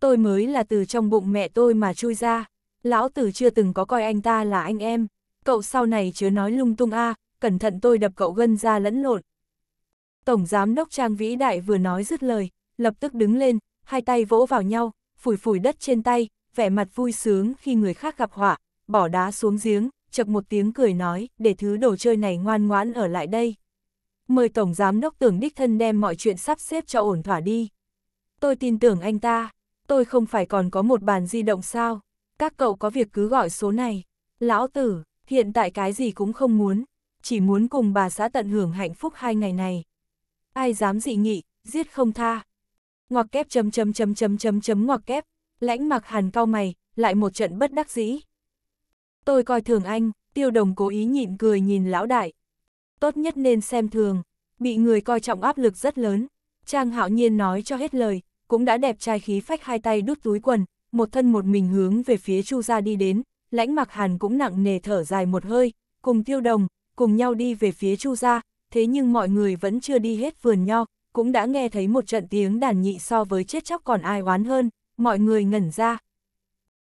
Tôi mới là từ trong bụng mẹ tôi mà chui ra lão tử chưa từng có coi anh ta là anh em, cậu sau này chứa nói lung tung a, cẩn thận tôi đập cậu gân ra lẫn lộn. Tổng giám đốc Trang Vĩ Đại vừa nói dứt lời, lập tức đứng lên, hai tay vỗ vào nhau, phủi phủi đất trên tay, vẻ mặt vui sướng khi người khác gặp họa, bỏ đá xuống giếng, chật một tiếng cười nói, để thứ đồ chơi này ngoan ngoãn ở lại đây. Mời Tổng Giám Đốc Tưởng Đích Thân đem mọi chuyện sắp xếp cho ổn thỏa đi. Tôi tin tưởng anh ta, tôi không phải còn có một bàn di động sao các cậu có việc cứ gọi số này. Lão tử, hiện tại cái gì cũng không muốn, chỉ muốn cùng bà xã tận hưởng hạnh phúc hai ngày này. Ai dám dị nghị, giết không tha. Ngoặc kép chấm chấm chấm chấm chấm chấm ngoặc kép, lãnh mặc hàn cao mày, lại một trận bất đắc dĩ. Tôi coi thường anh, tiêu đồng cố ý nhịn cười nhìn lão đại. Tốt nhất nên xem thường, bị người coi trọng áp lực rất lớn. Trang hạo nhiên nói cho hết lời, cũng đã đẹp trai khí phách hai tay đút túi quần, một thân một mình hướng về phía Chu gia đi đến, lãnh mặc hàn cũng nặng nề thở dài một hơi, cùng tiêu đồng, cùng nhau đi về phía Chu gia, thế nhưng mọi người vẫn chưa đi hết vườn nho, cũng đã nghe thấy một trận tiếng đàn nhị so với chết chóc còn ai oán hơn, mọi người ngẩn ra.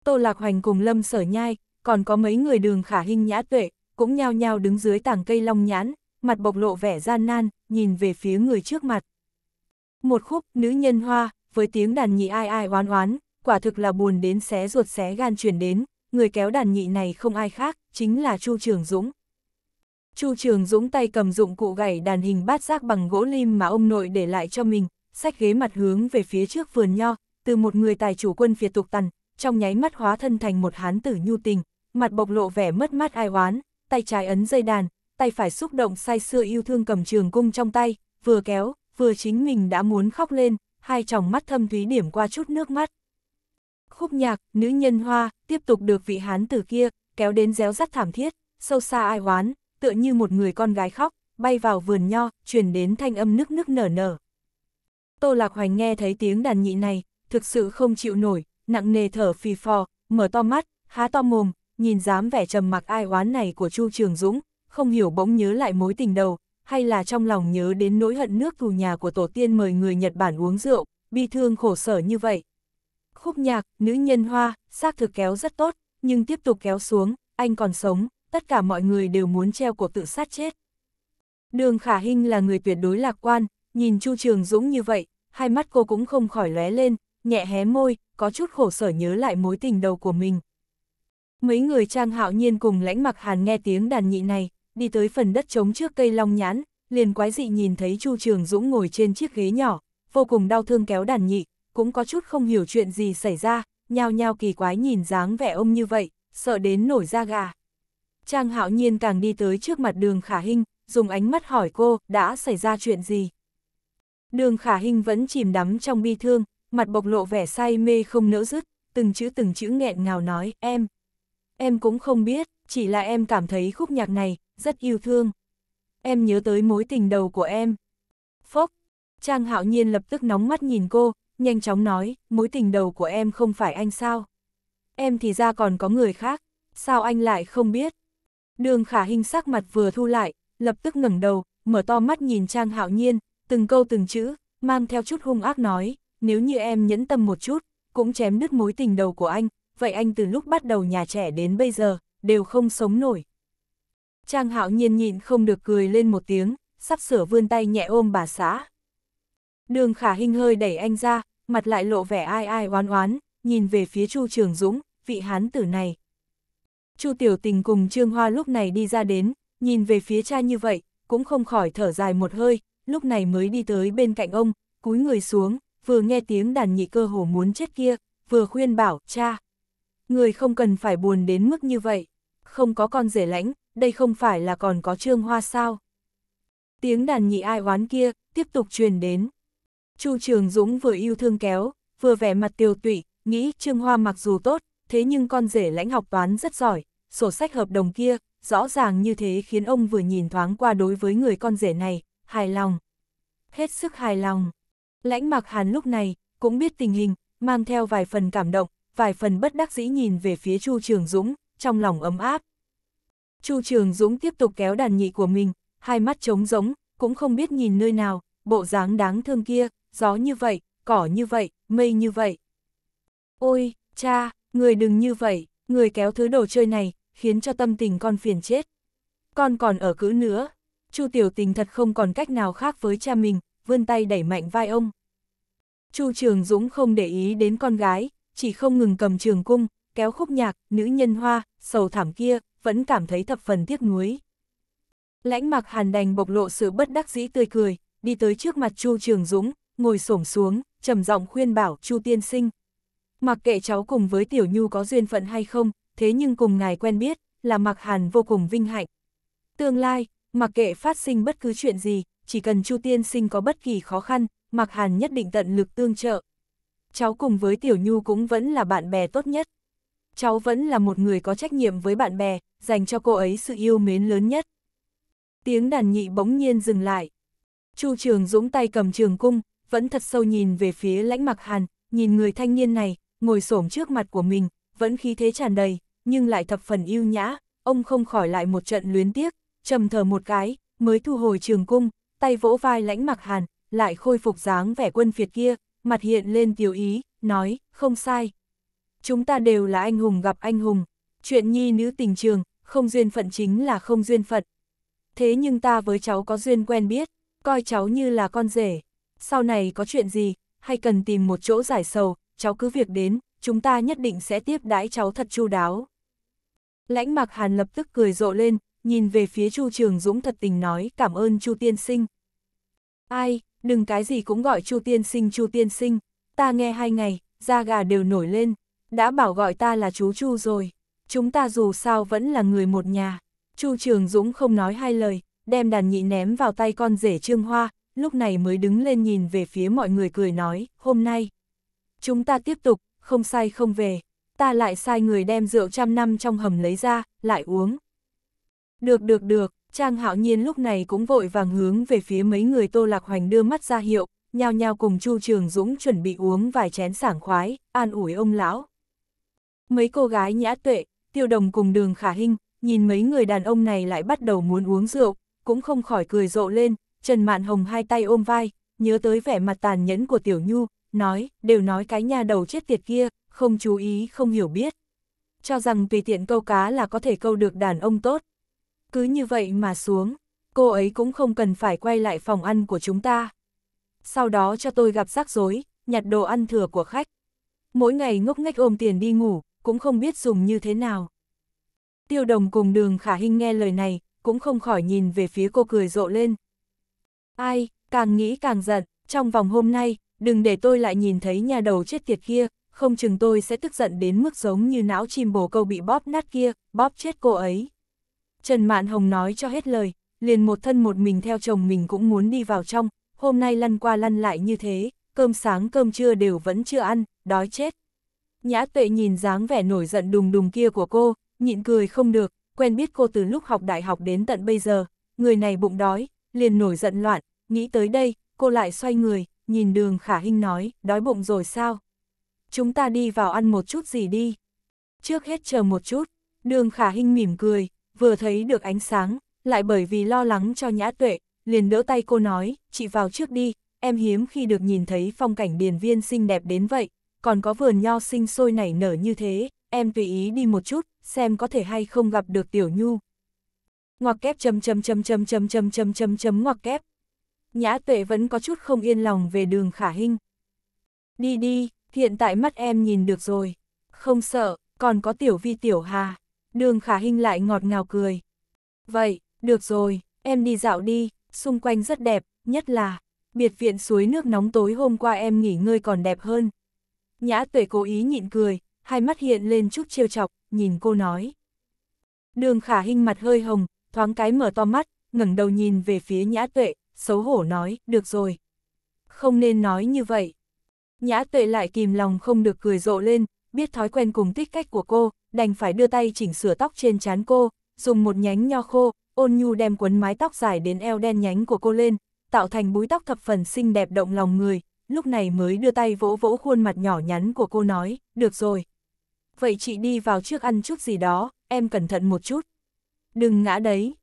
Tô Lạc Hoành cùng Lâm Sở Nhai, còn có mấy người đường khả hình nhã tuệ, cũng nhao nhao đứng dưới tảng cây long nhãn, mặt bộc lộ vẻ gian nan, nhìn về phía người trước mặt. Một khúc, nữ nhân hoa, với tiếng đàn nhị ai ai oán oán, quả thực là buồn đến xé ruột xé gan truyền đến, người kéo đàn nhị này không ai khác, chính là Chu Trường Dũng. Chu Trường Dũng tay cầm dụng cụ gảy đàn hình bát giác bằng gỗ lim mà ông nội để lại cho mình, sách ghế mặt hướng về phía trước vườn nho, từ một người tài chủ quân phiệt tục tằn, trong nháy mắt hóa thân thành một hán tử nhu tình, mặt bộc lộ vẻ mất mát ai oán, tay trái ấn dây đàn, tay phải xúc động say sưa yêu thương cầm trường cung trong tay, vừa kéo, vừa chính mình đã muốn khóc lên, hai tròng mắt thâm thúy điểm qua chút nước mắt. Khúc nhạc, nữ nhân hoa, tiếp tục được vị hán tử kia, kéo đến réo rắt thảm thiết, sâu xa ai oán, tựa như một người con gái khóc, bay vào vườn nho, truyền đến thanh âm nức nức nở nở. Tô Lạc Hoành nghe thấy tiếng đàn nhị này, thực sự không chịu nổi, nặng nề thở phì phò, mở to mắt, há to mồm, nhìn dám vẻ trầm mặc ai oán này của Chu Trường Dũng, không hiểu bỗng nhớ lại mối tình đầu, hay là trong lòng nhớ đến nỗi hận nước thù nhà của tổ tiên mời người Nhật Bản uống rượu, bi thương khổ sở như vậy. Khúc nhạc, nữ nhân hoa, xác thực kéo rất tốt, nhưng tiếp tục kéo xuống, anh còn sống, tất cả mọi người đều muốn treo cuộc tự sát chết. Đường Khả Hinh là người tuyệt đối lạc quan, nhìn Chu Trường Dũng như vậy, hai mắt cô cũng không khỏi lóe lên, nhẹ hé môi, có chút khổ sở nhớ lại mối tình đầu của mình. Mấy người trang hạo nhiên cùng lãnh mặc hàn nghe tiếng đàn nhị này, đi tới phần đất trống trước cây long nhãn, liền quái dị nhìn thấy Chu Trường Dũng ngồi trên chiếc ghế nhỏ, vô cùng đau thương kéo đàn nhị, cũng có chút không hiểu chuyện gì xảy ra, nhao nhao kỳ quái nhìn dáng vẻ ông như vậy, sợ đến nổi da gà. Trang hạo nhiên càng đi tới trước mặt đường khả Hinh, dùng ánh mắt hỏi cô, đã xảy ra chuyện gì? Đường khả Hinh vẫn chìm đắm trong bi thương, mặt bộc lộ vẻ say mê không nỡ dứt, từng chữ từng chữ nghẹn ngào nói, em. Em cũng không biết, chỉ là em cảm thấy khúc nhạc này, rất yêu thương. Em nhớ tới mối tình đầu của em. Phốc, Trang hạo nhiên lập tức nóng mắt nhìn cô, nhanh chóng nói, mối tình đầu của em không phải anh sao? Em thì ra còn có người khác, sao anh lại không biết? Đường khả hình sắc mặt vừa thu lại, lập tức ngẩng đầu, mở to mắt nhìn Trang Hạo Nhiên, từng câu từng chữ, mang theo chút hung ác nói, nếu như em nhẫn tâm một chút, cũng chém đứt mối tình đầu của anh, vậy anh từ lúc bắt đầu nhà trẻ đến bây giờ, đều không sống nổi. Trang Hạo Nhiên nhịn không được cười lên một tiếng, sắp sửa vươn tay nhẹ ôm bà xã. Đường khả hình hơi đẩy anh ra, mặt lại lộ vẻ ai ai oán oán, nhìn về phía Chu Trường Dũng, vị hán tử này. Chu Tiểu Tình cùng Trương Hoa lúc này đi ra đến, nhìn về phía cha như vậy, cũng không khỏi thở dài một hơi, lúc này mới đi tới bên cạnh ông, cúi người xuống, vừa nghe tiếng đàn nhị cơ hồ muốn chết kia, vừa khuyên bảo, cha, người không cần phải buồn đến mức như vậy, không có con rể lãnh, đây không phải là còn có Trương Hoa sao. Tiếng đàn nhị ai oán kia, tiếp tục truyền đến. Chu Trường Dũng vừa yêu thương kéo, vừa vẻ mặt tiêu tụy, nghĩ Trương Hoa mặc dù tốt, thế nhưng con rể lãnh học toán rất giỏi, sổ sách hợp đồng kia, rõ ràng như thế khiến ông vừa nhìn thoáng qua đối với người con rể này, hài lòng. Hết sức hài lòng. Lãnh mặc hàn lúc này, cũng biết tình hình, mang theo vài phần cảm động, vài phần bất đắc dĩ nhìn về phía Chu Trường Dũng, trong lòng ấm áp. Chu Trường Dũng tiếp tục kéo đàn nhị của mình, hai mắt trống rỗng, cũng không biết nhìn nơi nào, bộ dáng đáng thương kia, gió như vậy, cỏ như vậy, mây như vậy. Ôi, cha, người đừng như vậy, người kéo thứ đồ chơi này, khiến cho tâm tình con phiền chết. Con còn ở cữ nữa. Chu Tiểu Tình thật không còn cách nào khác với cha mình, vươn tay đẩy mạnh vai ông. Chu Trường Dũng không để ý đến con gái, chỉ không ngừng cầm trường cung, kéo khúc nhạc, nữ nhân hoa, sầu thảm kia, vẫn cảm thấy thập phần tiếc nuối. Lãnh mặc hàn đành bộc lộ sự bất đắc dĩ tươi cười, đi tới trước mặt Chu Trường Dũng, ngồi xổm xuống, trầm giọng khuyên bảo Chu tiên sinh. Mặc kệ cháu cùng với Tiểu Nhu có duyên phận hay không, thế nhưng cùng ngài quen biết, là Mạc Hàn vô cùng vinh hạnh. Tương lai, mặc kệ phát sinh bất cứ chuyện gì, chỉ cần Chu tiên sinh có bất kỳ khó khăn, Mạc Hàn nhất định tận lực tương trợ. Cháu cùng với Tiểu Nhu cũng vẫn là bạn bè tốt nhất. Cháu vẫn là một người có trách nhiệm với bạn bè, dành cho cô ấy sự yêu mến lớn nhất. Tiếng đàn nhị bỗng nhiên dừng lại. Chu Trường Dũng tay cầm trường cung, vẫn thật sâu nhìn về phía lãnh mặc hàn, nhìn người thanh niên này, ngồi xổm trước mặt của mình, vẫn khí thế tràn đầy, nhưng lại thập phần yêu nhã, ông không khỏi lại một trận luyến tiếc, trầm thở một cái, mới thu hồi trường cung, tay vỗ vai lãnh mặc hàn, lại khôi phục dáng vẻ quân phiệt kia, mặt hiện lên tiểu ý, nói, không sai. Chúng ta đều là anh hùng gặp anh hùng, chuyện nhi nữ tình trường, không duyên phận chính là không duyên phận. Thế nhưng ta với cháu có duyên quen biết, coi cháu như là con rể sau này có chuyện gì, hay cần tìm một chỗ giải sầu, cháu cứ việc đến, chúng ta nhất định sẽ tiếp đãi cháu thật chu đáo. Lãnh Mạc Hàn lập tức cười rộ lên, nhìn về phía Chu Trường Dũng thật tình nói cảm ơn Chu Tiên Sinh. Ai, đừng cái gì cũng gọi Chu Tiên Sinh Chu Tiên Sinh, ta nghe hai ngày, da gà đều nổi lên, đã bảo gọi ta là chú Chu rồi, chúng ta dù sao vẫn là người một nhà. Chu Trường Dũng không nói hai lời, đem đàn nhị ném vào tay con rể Trương Hoa, lúc này mới đứng lên nhìn về phía mọi người cười nói, hôm nay, chúng ta tiếp tục, không sai không về, ta lại sai người đem rượu trăm năm trong hầm lấy ra, lại uống. Được được được, Trang Hạo Nhiên lúc này cũng vội vàng hướng về phía mấy người Tô Lạc Hoành đưa mắt ra hiệu, nhao nhao cùng Chu Trường Dũng chuẩn bị uống vài chén sảng khoái, an ủi ông lão. Mấy cô gái nhã tuệ, tiêu đồng cùng đường khả hinh, nhìn mấy người đàn ông này lại bắt đầu muốn uống rượu, cũng không khỏi cười rộ lên, Trần Mạn Hồng hai tay ôm vai, nhớ tới vẻ mặt tàn nhẫn của Tiểu Nhu, nói, đều nói cái nhà đầu chết tiệt kia, không chú ý, không hiểu biết. Cho rằng tùy tiện câu cá là có thể câu được đàn ông tốt. Cứ như vậy mà xuống, cô ấy cũng không cần phải quay lại phòng ăn của chúng ta. Sau đó cho tôi gặp rắc rối, nhặt đồ ăn thừa của khách. Mỗi ngày ngốc nghếch ôm tiền đi ngủ, cũng không biết dùng như thế nào. Tiêu đồng cùng đường khả hình nghe lời này, cũng không khỏi nhìn về phía cô cười rộ lên, Ai, càng nghĩ càng giận, trong vòng hôm nay, đừng để tôi lại nhìn thấy nhà đầu chết tiệt kia, không chừng tôi sẽ tức giận đến mức giống như não chim bồ câu bị bóp nát kia, bóp chết cô ấy. Trần Mạn Hồng nói cho hết lời, liền một thân một mình theo chồng mình cũng muốn đi vào trong, hôm nay lăn qua lăn lại như thế, cơm sáng cơm trưa đều vẫn chưa ăn, đói chết. Nhã tuệ nhìn dáng vẻ nổi giận đùng đùng kia của cô, nhịn cười không được, quen biết cô từ lúc học đại học đến tận bây giờ, người này bụng đói, liền nổi giận loạn, nghĩ tới đây, cô lại xoay người, nhìn đường khả hinh nói, đói bụng rồi sao? Chúng ta đi vào ăn một chút gì đi. Trước hết chờ một chút, đường khả hinh mỉm cười, vừa thấy được ánh sáng, lại bởi vì lo lắng cho nhã tuệ, liền đỡ tay cô nói, chị vào trước đi, em hiếm khi được nhìn thấy phong cảnh điền viên xinh đẹp đến vậy, còn có vườn nho sinh sôi nảy nở như thế, em tùy ý đi một chút, xem có thể hay không gặp được tiểu nhu ngoặc kép chấm chấm chấm chấm chấm chấm chấm chấm chấm ngoặc kép. Nhã tuệ vẫn có chút không yên lòng về đường khả hình. Đi đi, hiện tại mắt em nhìn được rồi. Không sợ, còn có tiểu vi tiểu hà. Đường khả hình lại ngọt ngào cười. Vậy, được rồi, em đi dạo đi, xung quanh rất đẹp, nhất là biệt viện suối nước nóng tối hôm qua em nghỉ ngơi còn đẹp hơn. Nhã tuệ cố ý nhịn cười, hai mắt hiện lên chút trêu chọc, nhìn cô nói. Đường khả hình mặt hơi hồng, thoáng cái mở to mắt, ngẩng đầu nhìn về phía nhã tuệ, xấu hổ nói, được rồi. Không nên nói như vậy. Nhã tuệ lại kìm lòng không được cười rộ lên, biết thói quen cùng tích cách của cô, đành phải đưa tay chỉnh sửa tóc trên trán cô, dùng một nhánh nho khô, ôn nhu đem quấn mái tóc dài đến eo đen nhánh của cô lên, tạo thành búi tóc thập phần xinh đẹp động lòng người, lúc này mới đưa tay vỗ vỗ khuôn mặt nhỏ nhắn của cô nói, được rồi. Vậy chị đi vào trước ăn chút gì đó, em cẩn thận một chút đừng ngã đấy.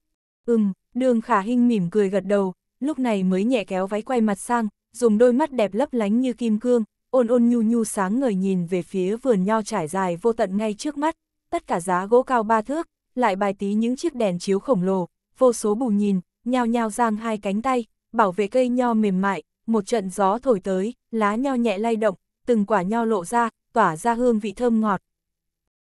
Ừm, đường khả Hinh mỉm cười gật đầu, lúc này mới nhẹ kéo váy quay mặt sang, dùng đôi mắt đẹp lấp lánh như kim cương, ôn ôn nhu nhu sáng ngời nhìn về phía vườn nho trải dài vô tận ngay trước mắt, tất cả giá gỗ cao ba thước, lại bài tí những chiếc đèn chiếu khổng lồ, vô số bù nhìn, nhao nhao giang hai cánh tay, bảo vệ cây nho mềm mại, một trận gió thổi tới, lá nho nhẹ lay động, từng quả nho lộ ra, tỏa ra hương vị thơm ngọt.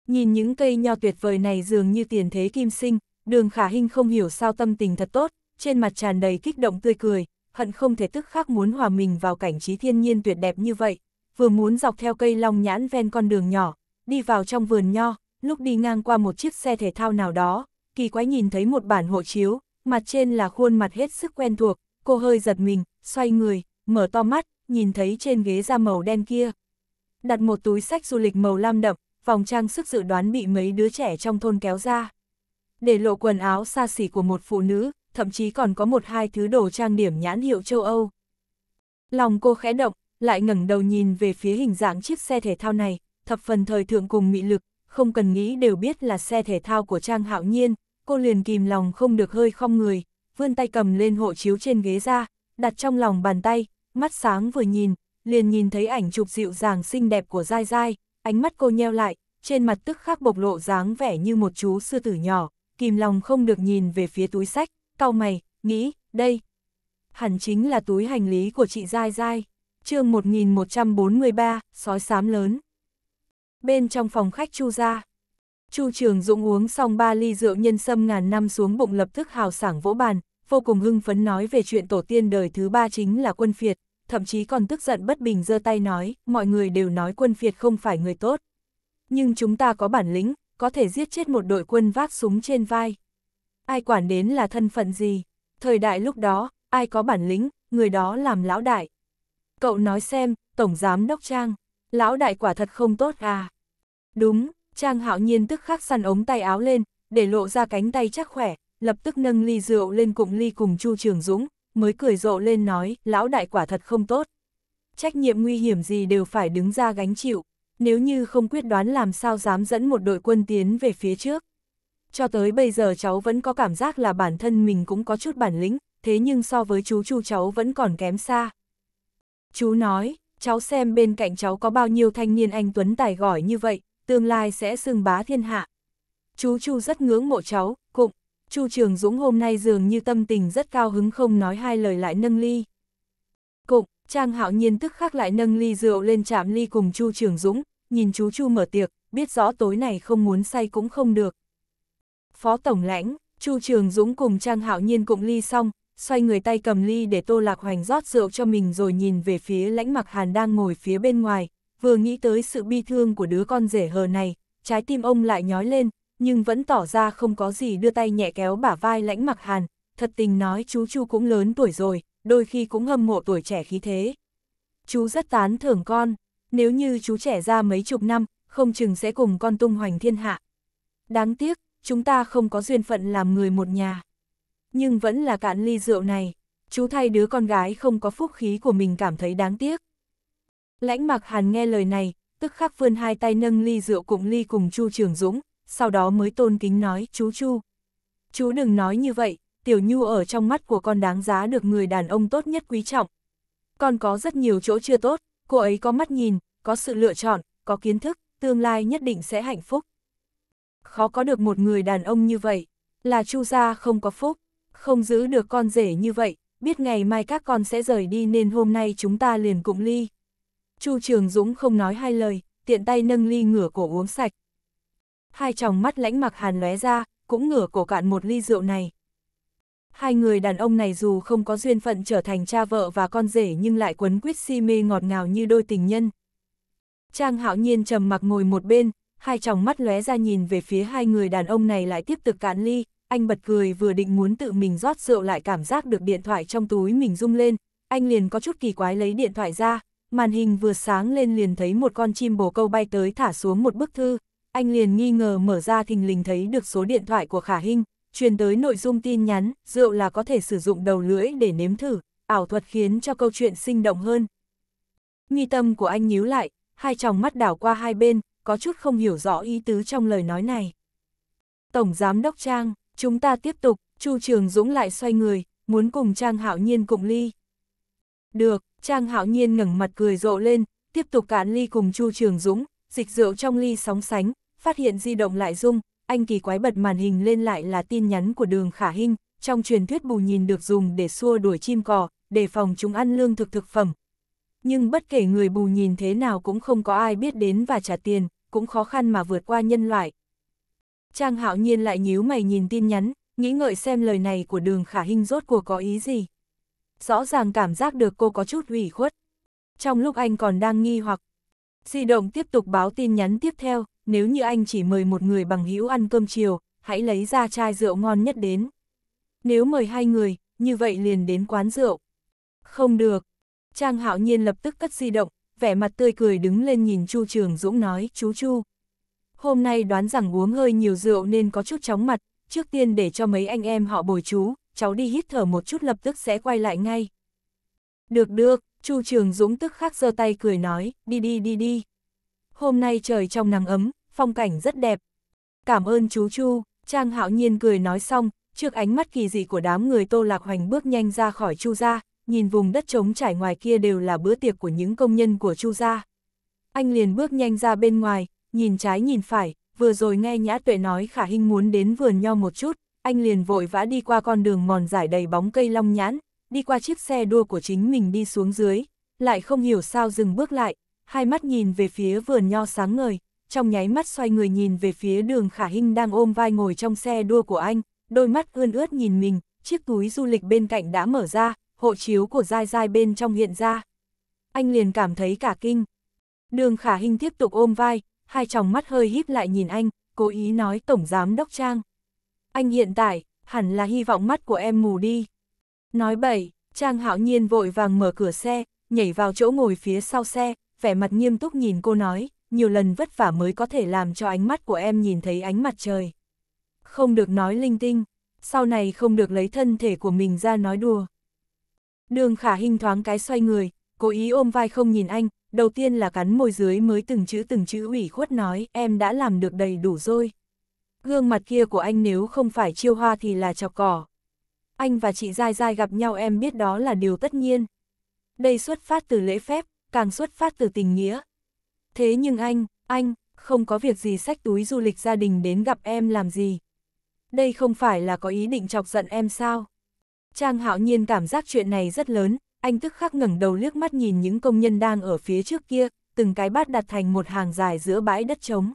Nhìn những cây nho tuyệt vời này dường như tiền thế kim sinh, Đường khả hình không hiểu sao tâm tình thật tốt, trên mặt tràn đầy kích động tươi cười, hận không thể tức khắc muốn hòa mình vào cảnh trí thiên nhiên tuyệt đẹp như vậy, vừa muốn dọc theo cây long nhãn ven con đường nhỏ, đi vào trong vườn nho, lúc đi ngang qua một chiếc xe thể thao nào đó, kỳ quái nhìn thấy một bản hộ chiếu, mặt trên là khuôn mặt hết sức quen thuộc, cô hơi giật mình, xoay người, mở to mắt, nhìn thấy trên ghế da màu đen kia. Đặt một túi sách du lịch màu lam đậm, vòng trang sức dự đoán bị mấy đứa trẻ trong thôn kéo ra để lộ quần áo xa xỉ của một phụ nữ, thậm chí còn có một hai thứ đồ trang điểm nhãn hiệu châu Âu. Lòng cô khẽ động, lại ngẩng đầu nhìn về phía hình dạng chiếc xe thể thao này, thập phần thời thượng cùng mị lực, không cần nghĩ đều biết là xe thể thao của Trang Hạo Nhiên, cô liền kìm lòng không được hơi không người, vươn tay cầm lên hộ chiếu trên ghế ra, đặt trong lòng bàn tay, mắt sáng vừa nhìn, liền nhìn thấy ảnh chụp dịu dàng xinh đẹp của Giai Giai, ánh mắt cô nheo lại, trên mặt tức khắc bộc lộ dáng vẻ như một chú sư tử nhỏ, kìm lòng không được nhìn về phía túi sách, cau mày, nghĩ, đây. Hẳn chính là túi hành lý của chị Giai Giai, chương 1143, sói xám lớn. Bên trong phòng khách Chu gia Chu Trường Dũng uống xong ba ly rượu nhân sâm ngàn năm xuống bụng lập tức hào sảng vỗ bàn, vô cùng hưng phấn nói về chuyện tổ tiên đời thứ ba chính là quân phiệt, thậm chí còn tức giận bất bình giơ tay nói, mọi người đều nói quân phiệt không phải người tốt. Nhưng chúng ta có bản lĩnh, có thể giết chết một đội quân vác súng trên vai. Ai quản đến là thân phận gì? Thời đại lúc đó, ai có bản lĩnh, người đó làm lão đại. Cậu nói xem, Tổng Giám Đốc Trang, lão đại quả thật không tốt à? Đúng, Trang hạo nhiên tức khắc săn ống tay áo lên, để lộ ra cánh tay chắc khỏe, lập tức nâng ly rượu lên cùng ly cùng Chu Trường Dũng, mới cười rộ lên nói, lão đại quả thật không tốt. Trách nhiệm nguy hiểm gì đều phải đứng ra gánh chịu nếu như không quyết đoán làm sao dám dẫn một đội quân tiến về phía trước. Cho tới bây giờ cháu vẫn có cảm giác là bản thân mình cũng có chút bản lĩnh, thế nhưng so với chú chu cháu vẫn còn kém xa. Chú nói, cháu xem bên cạnh cháu có bao nhiêu thanh niên anh Tuấn tài giỏi như vậy, tương lai sẽ sương bá thiên hạ. Chú Chu rất ngưỡng mộ cháu, cụng, Chu Trường Dũng hôm nay dường như tâm tình rất cao hứng không nói hai lời lại nâng ly. Cụng, Trang Hạo Nhiên tức khắc lại nâng ly rượu lên chạm ly cùng Chu Trường Dũng, nhìn chú Chu mở tiệc, biết rõ tối này không muốn say cũng không được. Phó Tổng lãnh, Chu Trường Dũng cùng Trang Hạo Nhiên cũng ly xong, xoay người tay cầm ly để Tô Lạc Hoành rót rượu cho mình rồi nhìn về phía lãnh mặc hàn đang ngồi phía bên ngoài, vừa nghĩ tới sự bi thương của đứa con rể hờ này, trái tim ông lại nhói lên, nhưng vẫn tỏ ra không có gì đưa tay nhẹ kéo bả vai lãnh mặc hàn, thật tình nói chú Chu cũng lớn tuổi rồi, đôi khi cũng hâm mộ tuổi trẻ khí thế. Chú rất tán thưởng con, nếu như chú trẻ ra mấy chục năm, không chừng sẽ cùng con tung hoành thiên hạ. Đáng tiếc, chúng ta không có duyên phận làm người một nhà. Nhưng vẫn là cạn ly rượu này, chú thay đứa con gái không có phúc khí của mình cảm thấy đáng tiếc. Lãnh mặc hàn nghe lời này, tức khắc vươn hai tay nâng ly rượu cùng ly cùng Chu Trường Dũng, sau đó mới tôn kính nói, chú Chu. Chú đừng nói như vậy, Tiểu Nhu ở trong mắt của con đáng giá được người đàn ông tốt nhất quý trọng. Con có rất nhiều chỗ chưa tốt, cô ấy có mắt nhìn, có sự lựa chọn, có kiến thức, tương lai nhất định sẽ hạnh phúc. Khó có được một người đàn ông như vậy, là Chu gia không có phúc, không giữ được con rể như vậy, biết ngày mai các con sẽ rời đi nên hôm nay chúng ta liền cụng ly. Chu Trường Dũng không nói hai lời, tiện tay nâng ly ngửa cổ uống sạch. Hai tròng mắt lãnh mặc hàn lóe ra, cũng ngửa cổ cạn một ly rượu này. Hai người đàn ông này dù không có duyên phận trở thành cha vợ và con rể nhưng lại quấn quýt si mê ngọt ngào như đôi tình nhân. Trang hạo nhiên trầm mặc ngồi một bên, hai tròng mắt lóe ra nhìn về phía hai người đàn ông này lại tiếp tục cạn ly, anh bật cười vừa định muốn tự mình rót rượu lại cảm giác được điện thoại trong túi mình rung lên, anh liền có chút kỳ quái lấy điện thoại ra, màn hình vừa sáng lên liền thấy một con chim bồ câu bay tới thả xuống một bức thư, anh liền nghi ngờ mở ra thình lình thấy được số điện thoại của Khả Hinh, truyền tới nội dung tin nhắn, rượu là có thể sử dụng đầu lưỡi để nếm thử, ảo thuật khiến cho câu chuyện sinh động hơn. Nghi tâm của anh nhíu lại, hai tròng mắt đảo qua hai bên, có chút không hiểu rõ ý tứ trong lời nói này. Tổng Giám Đốc Trang, chúng ta tiếp tục, Chu Trường Dũng lại xoay người, muốn cùng Trang Hạo Nhiên cùng ly. Được, Trang Hạo Nhiên ngẩng mặt cười rộ lên, tiếp tục cạn ly cùng Chu Trường Dũng, dịch rượu trong ly sóng sánh, phát hiện di động lại rung, anh kỳ quái bật màn hình lên lại là tin nhắn của đường khả hinh, trong truyền thuyết bù nhìn được dùng để xua đuổi chim cò, để phòng chúng ăn lương thực thực phẩm. Nhưng bất kể người bù nhìn thế nào cũng không có ai biết đến và trả tiền, cũng khó khăn mà vượt qua nhân loại. Trang hạo nhiên lại nhíu mày nhìn tin nhắn, nghĩ ngợi xem lời này của đường khả hinh rốt cuộc có ý gì. Rõ ràng cảm giác được cô có chút ủy khuất. Trong lúc anh còn đang nghi hoặc, di động tiếp tục báo tin nhắn tiếp theo, nếu như anh chỉ mời một người bằng hữu ăn cơm chiều, hãy lấy ra chai rượu ngon nhất đến. Nếu mời hai người, như vậy liền đến quán rượu. Không được. Trang hạo nhiên lập tức cất di động, vẻ mặt tươi cười đứng lên nhìn Chu Trường Dũng nói, chú Chu. Hôm nay đoán rằng uống hơi nhiều rượu nên có chút chóng mặt, trước tiên để cho mấy anh em họ bồi chú, cháu đi hít thở một chút lập tức sẽ quay lại ngay. Được được, Chu Trường Dũng tức khắc giơ tay cười nói, đi đi đi đi. Hôm nay trời trong nắng ấm, phong cảnh rất đẹp. Cảm ơn chú Chu, Trang hạo nhiên cười nói xong, trước ánh mắt kỳ dị của đám người Tô Lạc Hoành bước nhanh ra khỏi Chu gia, nhìn vùng đất trống trải ngoài kia đều là bữa tiệc của những công nhân của Chu gia. Anh liền bước nhanh ra bên ngoài, nhìn trái nhìn phải, vừa rồi nghe Nhã Tuệ nói Khả hình muốn đến vườn nho một chút, anh liền vội vã đi qua con đường mòn dài đầy bóng cây long nhãn, đi qua chiếc xe đua của chính mình đi xuống dưới, lại không hiểu sao dừng bước lại, hai mắt nhìn về phía vườn nho sáng ngời, trong nháy mắt xoay người nhìn về phía đường khả hinh đang ôm vai ngồi trong xe đua của anh, đôi mắt ươn ướt nhìn mình, chiếc túi du lịch bên cạnh đã mở ra, hộ chiếu của dai dai bên trong hiện ra. Anh liền cảm thấy cả kinh. Đường khả hinh tiếp tục ôm vai, hai tròng mắt hơi híp lại nhìn anh, cố ý nói Tổng Giám Đốc Trang. Anh hiện tại, hẳn là hy vọng mắt của em mù đi. Nói bậy, Trang hạo nhiên vội vàng mở cửa xe, nhảy vào chỗ ngồi phía sau xe, vẻ mặt nghiêm túc nhìn cô nói, nhiều lần vất vả mới có thể làm cho ánh mắt của em nhìn thấy ánh mặt trời. Không được nói linh tinh, sau này không được lấy thân thể của mình ra nói đùa. Đường khả hình thoáng cái xoay người, cố ý ôm vai không nhìn anh, đầu tiên là cắn môi dưới mới từng chữ từng chữ ủy khuất nói em đã làm được đầy đủ rồi. Gương mặt kia của anh nếu không phải chiêu hoa thì là chọc cỏ. Anh và chị dai dai gặp nhau em biết đó là điều tất nhiên. Đây xuất phát từ lễ phép, càng xuất phát từ tình nghĩa, Thế nhưng anh, anh, không có việc gì sách túi du lịch gia đình đến gặp em làm gì. Đây không phải là có ý định chọc giận em sao? Trang hạo nhiên cảm giác chuyện này rất lớn, anh tức khắc ngẩng đầu liếc mắt nhìn những công nhân đang ở phía trước kia, từng cái bát đặt thành một hàng dài giữa bãi đất trống.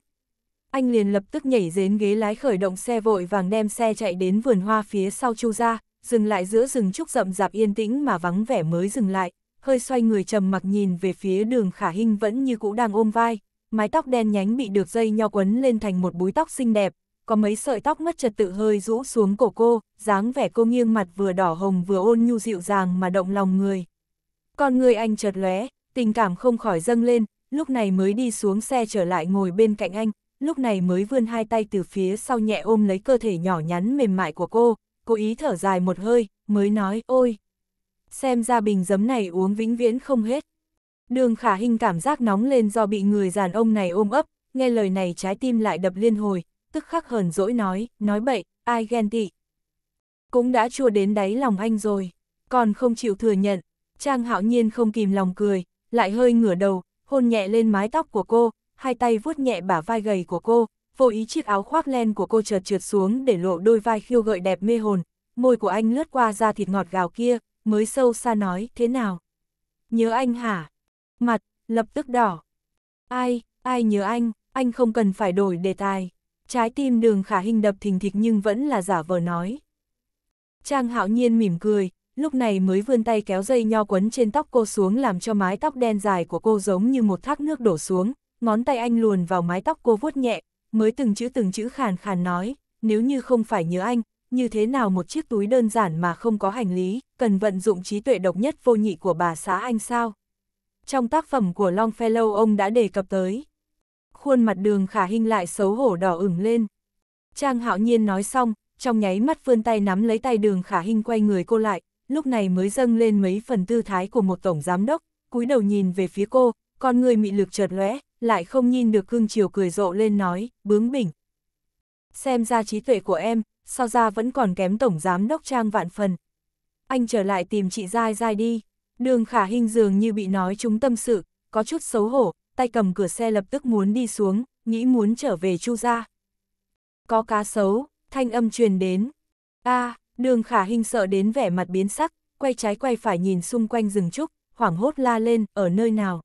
Anh liền lập tức nhảy dến ghế lái khởi động xe vội vàng đem xe chạy đến vườn hoa phía sau chu ra, dừng lại giữa rừng trúc rậm rạp yên tĩnh mà vắng vẻ mới dừng lại, hơi xoay người trầm mặc nhìn về phía đường khả hinh vẫn như cũ đang ôm vai, mái tóc đen nhánh bị được dây nho quấn lên thành một búi tóc xinh đẹp, có mấy sợi tóc mất trật tự hơi rũ xuống cổ cô, dáng vẻ cô nghiêng mặt vừa đỏ hồng vừa ôn nhu dịu dàng mà động lòng người. Con người anh chợt lóe, tình cảm không khỏi dâng lên, lúc này mới đi xuống xe trở lại ngồi bên cạnh anh, lúc này mới vươn hai tay từ phía sau nhẹ ôm lấy cơ thể nhỏ nhắn mềm mại của cô, cố ý thở dài một hơi, mới nói ôi xem ra bình giấm này uống vĩnh viễn không hết. Đường khả hình cảm giác nóng lên do bị người giàn ông này ôm ấp, nghe lời này trái tim lại đập liên hồi, tức khắc hờn dỗi nói, nói bậy, ai ghen tị. Cũng đã chua đến đáy lòng anh rồi, còn không chịu thừa nhận, Trang hạo nhiên không kìm lòng cười, lại hơi ngửa đầu, hôn nhẹ lên mái tóc của cô, hai tay vuốt nhẹ bả vai gầy của cô, vô ý chiếc áo khoác len của cô chợt trượt xuống để lộ đôi vai khiêu gợi đẹp mê hồn, môi của anh lướt qua da thịt ngọt gào kia, mới sâu xa nói, thế nào? Nhớ anh hả? Mặt, lập tức đỏ. Ai, ai nhớ anh, anh không cần phải đổi đề tài. Trái tim đường khả hình đập thình thịch nhưng vẫn là giả vờ nói. Trang hạo nhiên mỉm cười, lúc này mới vươn tay kéo dây nho quấn trên tóc cô xuống làm cho mái tóc đen dài của cô giống như một thác nước đổ xuống, ngón tay anh luồn vào mái tóc cô vuốt nhẹ, mới từng chữ từng chữ khàn khàn nói, nếu như không phải nhớ anh, như thế nào một chiếc túi đơn giản mà không có hành lý, cần vận dụng trí tuệ độc nhất vô nhị của bà xã anh sao? Trong tác phẩm của Longfellow ông đã đề cập tới. Khuôn mặt đường khả hình lại xấu hổ đỏ ửng lên. Trang hạo nhiên nói xong, trong nháy mắt vươn tay nắm lấy tay đường khả hình quay người cô lại, lúc này mới dâng lên mấy phần tư thái của một tổng giám đốc, cúi đầu nhìn về phía cô, con người mị lực chợt lóe, lại không nhìn được cương chiều cười rộ lên nói, bướng bỉnh. Xem ra trí tuệ của em, so ra vẫn còn kém tổng giám đốc trang vạn phần. Anh trở lại tìm chị Giai Giai đi. Đường khả hình dường như bị nói chúng tâm sự, có chút xấu hổ, tay cầm cửa xe lập tức muốn đi xuống, nghĩ muốn trở về chu ra. Có cá xấu thanh âm truyền đến. a đường khả hình sợ đến vẻ mặt biến sắc, quay trái quay phải nhìn xung quanh rừng trúc, hoảng hốt la lên, ở nơi nào.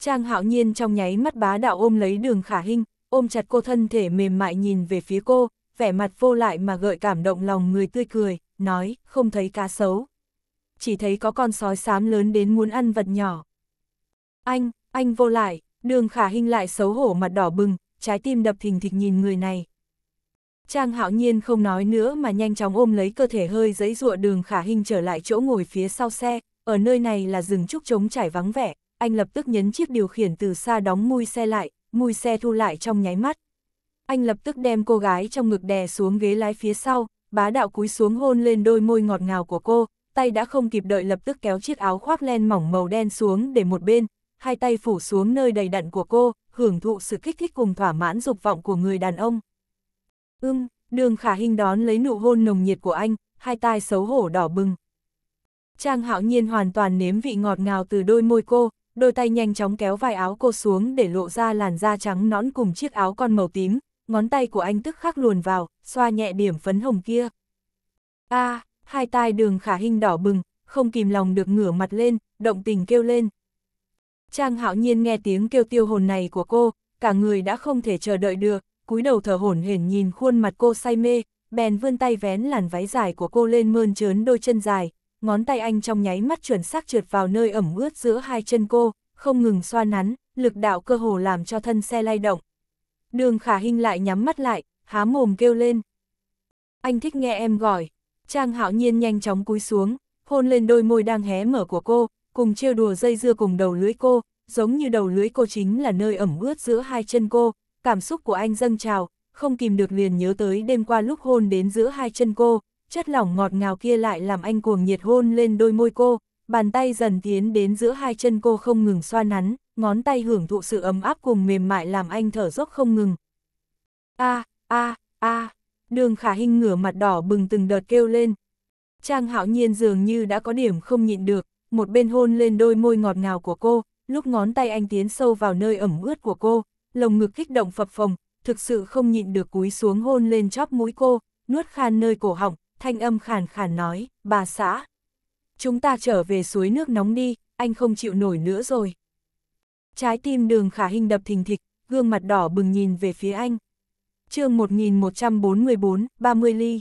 Trang hạo nhiên trong nháy mắt bá đạo ôm lấy đường khả hình, ôm chặt cô thân thể mềm mại nhìn về phía cô, vẻ mặt vô lại mà gợi cảm động lòng người tươi cười, nói, không thấy cá sấu. Chỉ thấy có con sói xám lớn đến muốn ăn vật nhỏ. Anh, anh vô lại, đường khả hình lại xấu hổ mặt đỏ bừng, trái tim đập thình thịch nhìn người này. Trang hạo nhiên không nói nữa mà nhanh chóng ôm lấy cơ thể hơi giấy ruộ đường khả hình trở lại chỗ ngồi phía sau xe, ở nơi này là rừng trúc trống trải vắng vẻ, anh lập tức nhấn chiếc điều khiển từ xa đóng mui xe lại, mui xe thu lại trong nháy mắt, anh lập tức đem cô gái trong ngực đè xuống ghế lái phía sau, bá đạo cúi xuống hôn lên đôi môi ngọt ngào của cô, tay đã không kịp đợi lập tức kéo chiếc áo khoác len mỏng màu đen xuống để một bên, hai tay phủ xuống nơi đầy đặn của cô, hưởng thụ sự kích thích cùng thỏa mãn dục vọng của người đàn ông. Ưm, đường khả hình đón lấy nụ hôn nồng nhiệt của anh, hai tai xấu hổ đỏ bừng. Trang hạo nhiên hoàn toàn nếm vị ngọt ngào từ đôi môi cô, đôi tay nhanh chóng kéo vài áo cô xuống để lộ ra làn da trắng nõn cùng chiếc áo con màu tím, ngón tay của anh tức khắc luồn vào, xoa nhẹ điểm phấn hồng kia. a à, hai tai đường khả hình đỏ bừng, không kìm lòng được ngửa mặt lên, động tình kêu lên. Trang hạo nhiên nghe tiếng kêu tiêu hồn này của cô, cả người đã không thể chờ đợi được, cúi đầu thở hổn hển nhìn khuôn mặt cô say mê, bèn vươn tay vén làn váy dài của cô lên mơn trớn đôi chân dài, ngón tay anh trong nháy mắt chuẩn xác trượt vào nơi ẩm ướt giữa hai chân cô, không ngừng xoa nắn, lực đạo cơ hồ làm cho thân xe lay động. Đường khả hình lại nhắm mắt lại, há mồm kêu lên. Anh thích nghe em gọi. Trang hạo nhiên nhanh chóng cúi xuống, hôn lên đôi môi đang hé mở của cô, cùng trêu đùa dây dưa cùng đầu lưỡi cô, giống như đầu lưỡi cô chính là nơi ẩm ướt giữa hai chân cô, cảm xúc của anh dâng trào, không kìm được liền nhớ tới đêm qua lúc hôn đến giữa hai chân cô, chất lỏng ngọt ngào kia lại làm anh cuồng nhiệt hôn lên đôi môi cô, bàn tay dần tiến đến giữa hai chân cô không ngừng xoa nắn, ngón tay hưởng thụ sự ấm áp cùng mềm mại làm anh thở dốc không ngừng. A, a, a, đường khả hình ngửa mặt đỏ bừng từng đợt kêu lên. Trang hạo nhiên dường như đã có điểm không nhịn được, một bên hôn lên đôi môi ngọt ngào của cô, lúc ngón tay anh tiến sâu vào nơi ẩm ướt của cô, lồng ngực kích động phập phồng, thực sự không nhịn được cúi xuống hôn lên chóp mũi cô, nuốt khan nơi cổ họng, thanh âm khàn khàn nói, bà xã. Chúng ta trở về suối nước nóng đi, anh không chịu nổi nữa rồi. Trái tim đường khả hình đập thình thịch, gương mặt đỏ bừng nhìn về phía anh. chương 1144, 30 ly.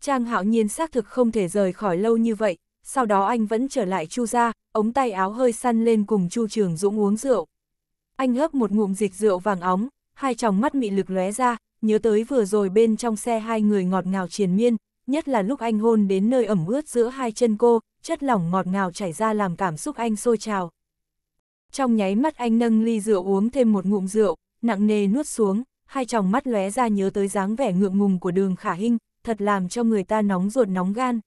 Trang hạo nhiên xác thực không thể rời khỏi lâu như vậy, sau đó anh vẫn trở lại chu ra, ống tay áo hơi săn lên cùng chu trường dũng uống rượu. Anh hớp một ngụm dịch rượu vàng óng, hai tròng mắt mị lực lóe ra, nhớ tới vừa rồi bên trong xe hai người ngọt ngào triền miên, nhất là lúc anh hôn đến nơi ẩm ướt giữa hai chân cô, chất lỏng ngọt ngào chảy ra làm cảm xúc anh sôi trào. Trong nháy mắt anh nâng ly rượu uống thêm một ngụm rượu, nặng nề nuốt xuống, hai tròng mắt lóe ra nhớ tới dáng vẻ ngượng ngùng của đường khả hinh, thật làm cho người ta nóng ruột nóng gan.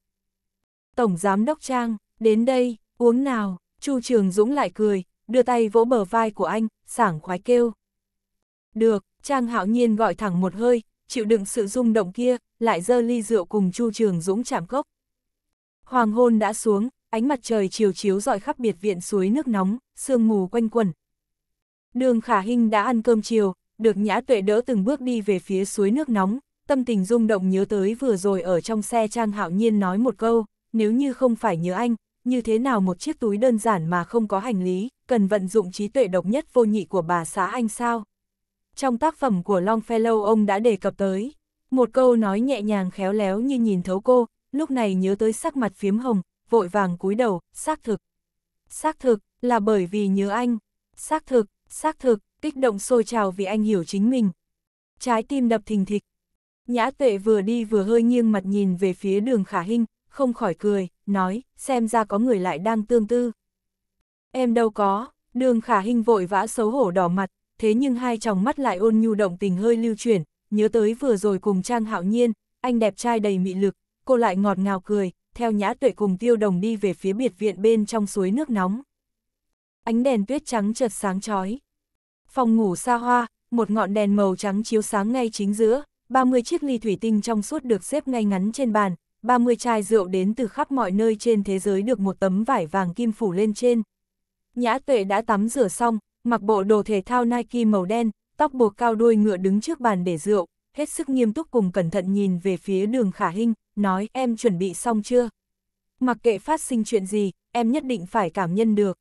Tổng giám đốc Trang, đến đây, uống nào, Chu Trường Dũng lại cười, đưa tay vỗ bờ vai của anh, sảng khoái kêu. Được, Trang hạo nhiên gọi thẳng một hơi, chịu đựng sự rung động kia, lại dơ ly rượu cùng Chu Trường Dũng chạm cốc. Hoàng hôn đã xuống, ánh mặt trời chiều chiếu dọi khắp biệt viện suối nước nóng, sương mù quanh quần. Đường Khả Hinh đã ăn cơm chiều, được Nhã Tuệ đỡ từng bước đi về phía suối nước nóng, tâm tình rung động nhớ tới vừa rồi ở trong xe Trang Hạo Nhiên nói một câu, nếu như không phải nhớ anh, như thế nào một chiếc túi đơn giản mà không có hành lý, cần vận dụng trí tuệ độc nhất vô nhị của bà xã anh sao? Trong tác phẩm của Longfellow ông đã đề cập tới, một câu nói nhẹ nhàng khéo léo như nhìn thấu cô, lúc này nhớ tới sắc mặt phiếm hồng, vội vàng cúi đầu, xác thực. Xác thực, là bởi vì nhớ anh. Xác thực, xác thực, kích động sôi trào vì anh hiểu chính mình. Trái tim đập thình thịch. Nhã tuệ vừa đi vừa hơi nghiêng mặt nhìn về phía đường khả hình không khỏi cười, nói, xem ra có người lại đang tương tư. Em đâu có, đường khả hình vội vã xấu hổ đỏ mặt, thế nhưng hai tròng mắt lại ôn nhu động tình hơi lưu chuyển, nhớ tới vừa rồi cùng Trang Hạo Nhiên, anh đẹp trai đầy mị lực, cô lại ngọt ngào cười, theo nhã tuệ cùng tiêu đồng đi về phía biệt viện bên trong suối nước nóng. Ánh đèn tuyết trắng chợt sáng chói. Phòng ngủ xa hoa, một ngọn đèn màu trắng chiếu sáng ngay chính giữa, 30 chiếc ly thủy tinh trong suốt được xếp ngay ngắn trên bàn, 30 chai rượu đến từ khắp mọi nơi trên thế giới được một tấm vải vàng kim phủ lên trên. Nhã tuệ đã tắm rửa xong, mặc bộ đồ thể thao Nike màu đen, tóc buộc cao đuôi ngựa đứng trước bàn để rượu, hết sức nghiêm túc cùng cẩn thận nhìn về phía đường khả hinh, nói em chuẩn bị xong chưa? Mặc kệ phát sinh chuyện gì, em nhất định phải cảm nhân được.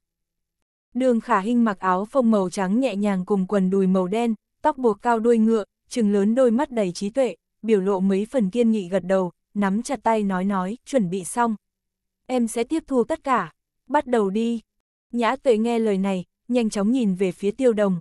Đường khả hinh mặc áo phông màu trắng nhẹ nhàng cùng quần đùi màu đen, tóc buộc cao đuôi ngựa, trừng lớn đôi mắt đầy trí tuệ, biểu lộ mấy phần kiên nghị gật đầu, nắm chặt tay nói nói, chuẩn bị xong. Em sẽ tiếp thu tất cả, bắt đầu đi. Nhã tuệ nghe lời này, nhanh chóng nhìn về phía tiêu đồng.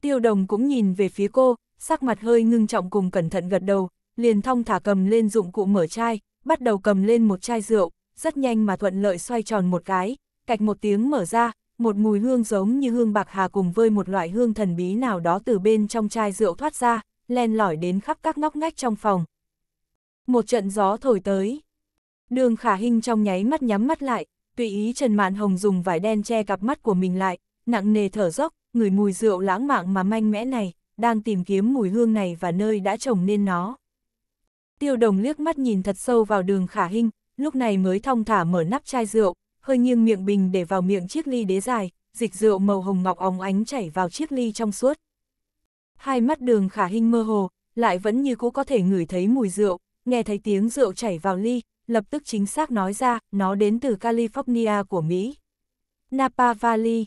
Tiêu đồng cũng nhìn về phía cô, sắc mặt hơi ngưng trọng cùng cẩn thận gật đầu, liền thong thả cầm lên dụng cụ mở chai, bắt đầu cầm lên một chai rượu, rất nhanh mà thuận lợi xoay tròn một cái, cạch một tiếng mở ra, một mùi hương giống như hương bạc hà cùng với một loại hương thần bí nào đó từ bên trong chai rượu thoát ra, len lỏi đến khắp các ngóc ngách trong phòng. Một trận gió thổi tới. Đường khả hình trong nháy mắt nhắm mắt lại, tùy ý Trần Mạn Hồng dùng vải đen che cặp mắt của mình lại, nặng nề thở dốc, người mùi rượu lãng mạn mà manh mẽ này đang tìm kiếm mùi hương này và nơi đã trồng nên nó. Tiêu đồng liếc mắt nhìn thật sâu vào đường khả hình, lúc này mới thong thả mở nắp chai rượu, hơi nghiêng miệng bình để vào miệng chiếc ly đế dài, dịch rượu màu hồng ngọc óng ánh chảy vào chiếc ly trong suốt. Hai mắt đường khả hình mơ hồ, lại vẫn như cũ có thể ngửi thấy mùi rượu, nghe thấy tiếng rượu chảy vào ly, lập tức chính xác nói ra, nó đến từ California của Mỹ. Napa Valley.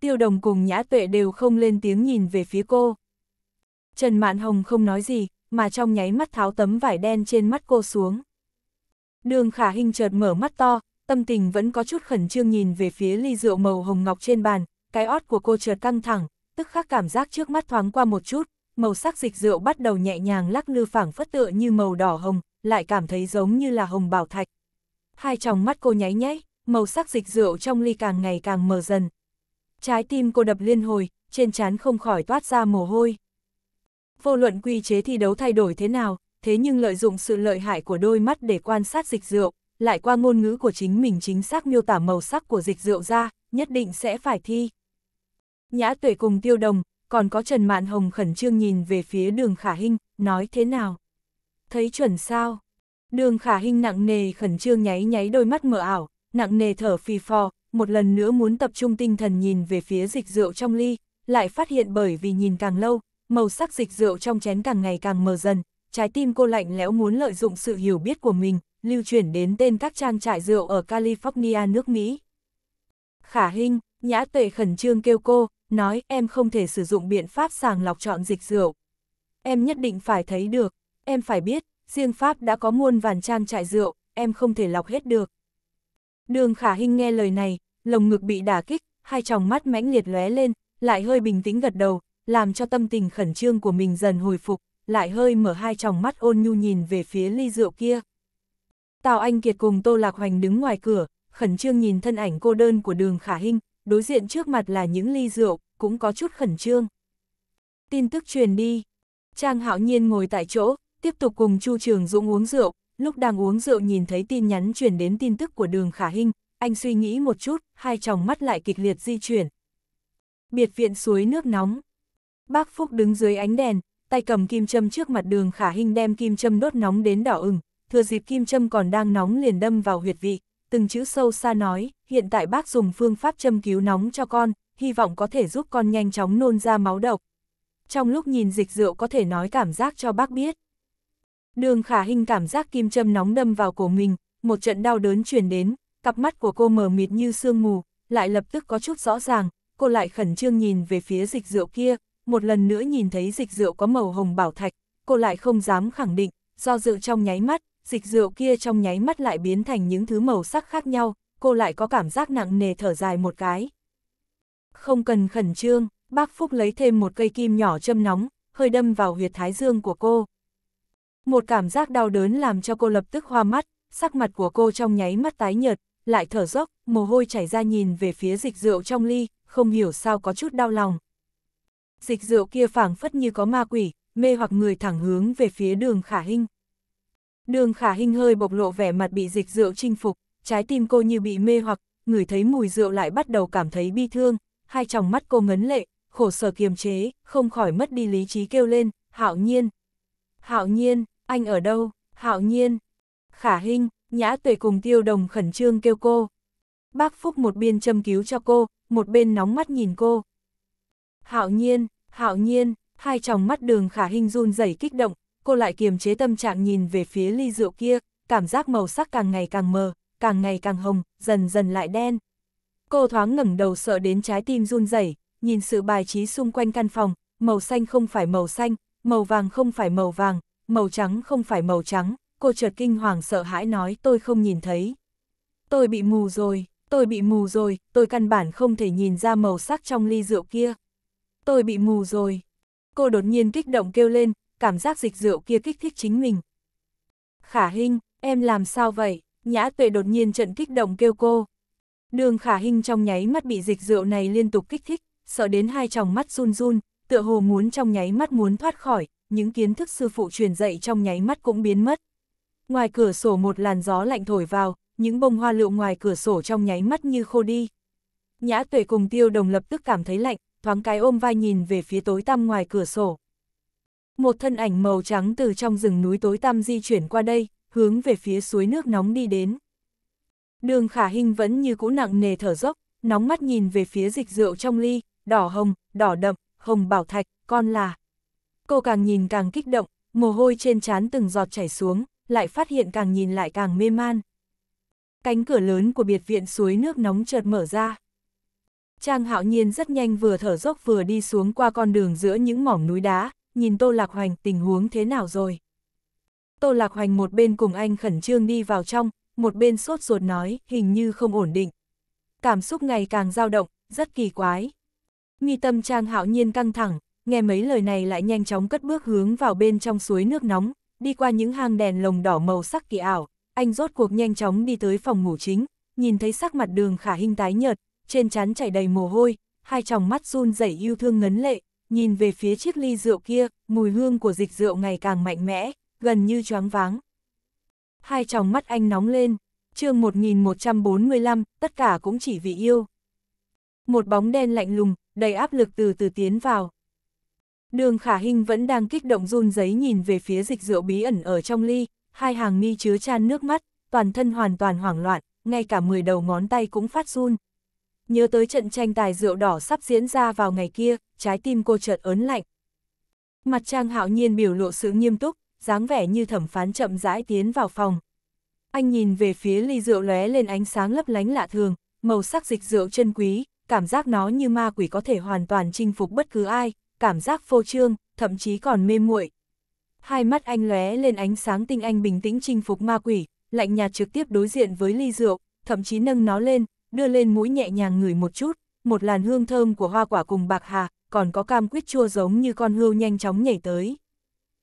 Tiêu đồng cùng nhã tuệ đều không lên tiếng nhìn về phía cô. Trần Mạn Hồng không nói gì, mà trong nháy mắt tháo tấm vải đen trên mắt cô xuống. Đường khả hình chợt mở mắt to, tâm tình vẫn có chút khẩn trương nhìn về phía ly rượu màu hồng ngọc trên bàn, cái ót của cô chợt căng thẳng, tức khắc cảm giác trước mắt thoáng qua một chút, màu sắc dịch rượu bắt đầu nhẹ nhàng lắc lư phảng phất tựa như màu đỏ hồng, lại cảm thấy giống như là hồng bảo thạch. Hai tròng mắt cô nháy nháy, màu sắc dịch rượu trong ly càng ngày càng mờ dần. Trái tim cô đập liên hồi, trên trán không khỏi toát ra mồ hôi. Vô luận quy chế thi đấu thay đổi thế nào, thế nhưng lợi dụng sự lợi hại của đôi mắt để quan sát dịch rượu, lại qua ngôn ngữ của chính mình chính xác miêu tả màu sắc của dịch rượu ra, nhất định sẽ phải thi. Nhã tuệ cùng tiêu đồng, còn có Trần Mạn Hồng khẩn trương nhìn về phía đường khả hinh, nói thế nào? Thấy chuẩn sao? Đường khả hinh nặng nề khẩn trương nháy nháy đôi mắt mở ảo, nặng nề thở phì phò, một lần nữa muốn tập trung tinh thần nhìn về phía dịch rượu trong ly, lại phát hiện bởi vì nhìn càng lâu, màu sắc dịch rượu trong chén càng ngày càng mờ dần, trái tim cô lạnh lẽo muốn lợi dụng sự hiểu biết của mình, lưu chuyển đến tên các trang trại rượu ở California nước Mỹ. Khả Hinh, Nhã Tuệ khẩn trương kêu cô, nói em không thể sử dụng biện pháp sàng lọc chọn dịch rượu. Em nhất định phải thấy được, em phải biết, riêng Pháp đã có muôn vàn trang trại rượu, em không thể lọc hết được. Đường Khả Hinh nghe lời này, lồng ngực bị đả kích, hai tròng mắt mãnh liệt lóe lên, lại hơi bình tĩnh gật đầu, làm cho tâm tình khẩn trương của mình dần hồi phục, lại hơi mở hai tròng mắt ôn nhu nhìn về phía ly rượu kia. Tào Anh Kiệt cùng Tô Lạc Hoành đứng ngoài cửa, khẩn trương nhìn thân ảnh cô đơn của đường Khả Hinh, đối diện trước mặt là những ly rượu, cũng có chút khẩn trương. Tin tức truyền đi. Trang Hạo Nhiên ngồi tại chỗ, tiếp tục cùng Chu Trường Dũng uống rượu, lúc đang uống rượu nhìn thấy tin nhắn truyền đến tin tức của đường Khả Hinh, anh suy nghĩ một chút, hai tròng mắt lại kịch liệt di chuyển. Biệt viện suối nước nóng Bác Phúc đứng dưới ánh đèn, tay cầm kim châm trước mặt đường khả hình đem kim châm đốt nóng đến đỏ ửng, thừa dịp kim châm còn đang nóng liền đâm vào huyệt vị, từng chữ sâu xa nói, hiện tại bác dùng phương pháp châm cứu nóng cho con, hy vọng có thể giúp con nhanh chóng nôn ra máu độc. Trong lúc nhìn dịch rượu có thể nói cảm giác cho bác biết. Đường khả hình cảm giác kim châm nóng đâm vào cổ mình, một trận đau đớn truyền đến, cặp mắt của cô mờ mịt như sương mù, lại lập tức có chút rõ ràng, cô lại khẩn trương nhìn về phía dịch rượu kia, một lần nữa nhìn thấy dịch rượu có màu hồng bảo thạch, cô lại không dám khẳng định, do dự trong nháy mắt, dịch rượu kia trong nháy mắt lại biến thành những thứ màu sắc khác nhau, cô lại có cảm giác nặng nề thở dài một cái. Không cần khẩn trương, bác Phúc lấy thêm một cây kim nhỏ châm nóng, hơi đâm vào huyệt thái dương của cô. Một cảm giác đau đớn làm cho cô lập tức hoa mắt, sắc mặt của cô trong nháy mắt tái nhợt, lại thở dốc, mồ hôi chảy ra nhìn về phía dịch rượu trong ly, không hiểu sao có chút đau lòng, dịch rượu kia phảng phất như có ma quỷ, mê hoặc người thẳng hướng về phía đường khả hình Đường khả hình hơi bộc lộ vẻ mặt bị dịch rượu chinh phục, trái tim cô như bị mê hoặc, người thấy mùi rượu lại bắt đầu cảm thấy bi thương, hai tròng mắt cô ngấn lệ, khổ sở kiềm chế, không khỏi mất đi lý trí kêu lên, hạo nhiên. Hạo nhiên, anh ở đâu, hạo nhiên. Khả hình nhã tuệ cùng tiêu đồng khẩn trương kêu cô. Bác Phúc một bên châm cứu cho cô, một bên nóng mắt nhìn cô. Hạo nhiên, Hạo nhiên, hai tròng mắt đường khả hình run rẩy kích động, cô lại kiềm chế tâm trạng nhìn về phía ly rượu kia, cảm giác màu sắc càng ngày càng mờ, càng ngày càng hồng, dần dần lại đen. Cô thoáng ngẩng đầu sợ đến trái tim run rẩy, nhìn sự bài trí xung quanh căn phòng, màu xanh không phải màu xanh, màu vàng không phải màu vàng, màu trắng không phải màu trắng, cô chợt kinh hoàng sợ hãi nói tôi không nhìn thấy. Tôi bị mù rồi, tôi bị mù rồi, tôi căn bản không thể nhìn ra màu sắc trong ly rượu kia tôi bị mù rồi. Cô đột nhiên kích động kêu lên, cảm giác dịch rượu kia kích thích chính mình. Khả Hinh, em làm sao vậy? Nhã tuệ đột nhiên trận kích động kêu cô. Đường Khả Hinh trong nháy mắt bị dịch rượu này liên tục kích thích, sợ đến hai tròng mắt run run, tựa hồ muốn trong nháy mắt muốn thoát khỏi, những kiến thức sư phụ truyền dạy trong nháy mắt cũng biến mất. Ngoài cửa sổ một làn gió lạnh thổi vào, những bông hoa lựu ngoài cửa sổ trong nháy mắt như khô đi. Nhã tuệ cùng tiêu đồng lập tức cảm thấy lạnh, thoáng cái ôm vai nhìn về phía tối tăm ngoài cửa sổ. Một thân ảnh màu trắng từ trong rừng núi tối tăm di chuyển qua đây, hướng về phía suối nước nóng đi đến. Đường khả hình vẫn như cũ nặng nề thở dốc, nóng mắt nhìn về phía dịch rượu trong ly, đỏ hồng, đỏ đậm, hồng bảo thạch, con là. Cô càng nhìn càng kích động, mồ hôi trên trán từng giọt chảy xuống, lại phát hiện càng nhìn lại càng mê man. Cánh cửa lớn của biệt viện suối nước nóng chợt mở ra. Trang hạo nhiên rất nhanh vừa thở dốc vừa đi xuống qua con đường giữa những mỏm núi đá, nhìn Tô Lạc Hoành tình huống thế nào rồi. Tô Lạc Hoành một bên cùng anh khẩn trương đi vào trong, một bên sốt ruột nói, hình như không ổn định. Cảm xúc ngày càng dao động, rất kỳ quái. Mi tâm Trang hạo nhiên căng thẳng, nghe mấy lời này lại nhanh chóng cất bước hướng vào bên trong suối nước nóng, đi qua những hang đèn lồng đỏ màu sắc kỳ ảo, anh rốt cuộc nhanh chóng đi tới phòng ngủ chính, nhìn thấy sắc mặt đường khả hình tái nhợt, trên chán chảy đầy mồ hôi, hai tròng mắt run rẩy yêu thương ngấn lệ, nhìn về phía chiếc ly rượu kia, mùi hương của dịch rượu ngày càng mạnh mẽ, gần như choáng váng. Hai tròng mắt anh nóng lên, chương 1145, tất cả cũng chỉ vì yêu. Một bóng đen lạnh lùng, đầy áp lực từ từ tiến vào. Đường khả hình vẫn đang kích động run giấy nhìn về phía dịch rượu bí ẩn ở trong ly, hai hàng mi chứa chan nước mắt, toàn thân hoàn toàn hoảng loạn, ngay cả mười đầu ngón tay cũng phát run, nhớ tới trận tranh tài rượu đỏ sắp diễn ra vào ngày kia, trái tim cô chợt ớn lạnh. Mặt Trang hạo nhiên biểu lộ sự nghiêm túc, dáng vẻ như thẩm phán chậm rãi tiến vào phòng. Anh nhìn về phía ly rượu lóe lên ánh sáng lấp lánh lạ thường, màu sắc dịch rượu chân quý, cảm giác nó như ma quỷ có thể hoàn toàn chinh phục bất cứ ai, cảm giác phô trương, thậm chí còn mê muội. Hai mắt anh lóe lên ánh sáng tinh anh bình tĩnh chinh phục ma quỷ, lạnh nhạt trực tiếp đối diện với ly rượu, thậm chí nâng nó lên, đưa lên mũi nhẹ nhàng ngửi một chút, một làn hương thơm của hoa quả cùng bạc hà, còn có cam quýt chua giống như con hươu nhanh chóng nhảy tới.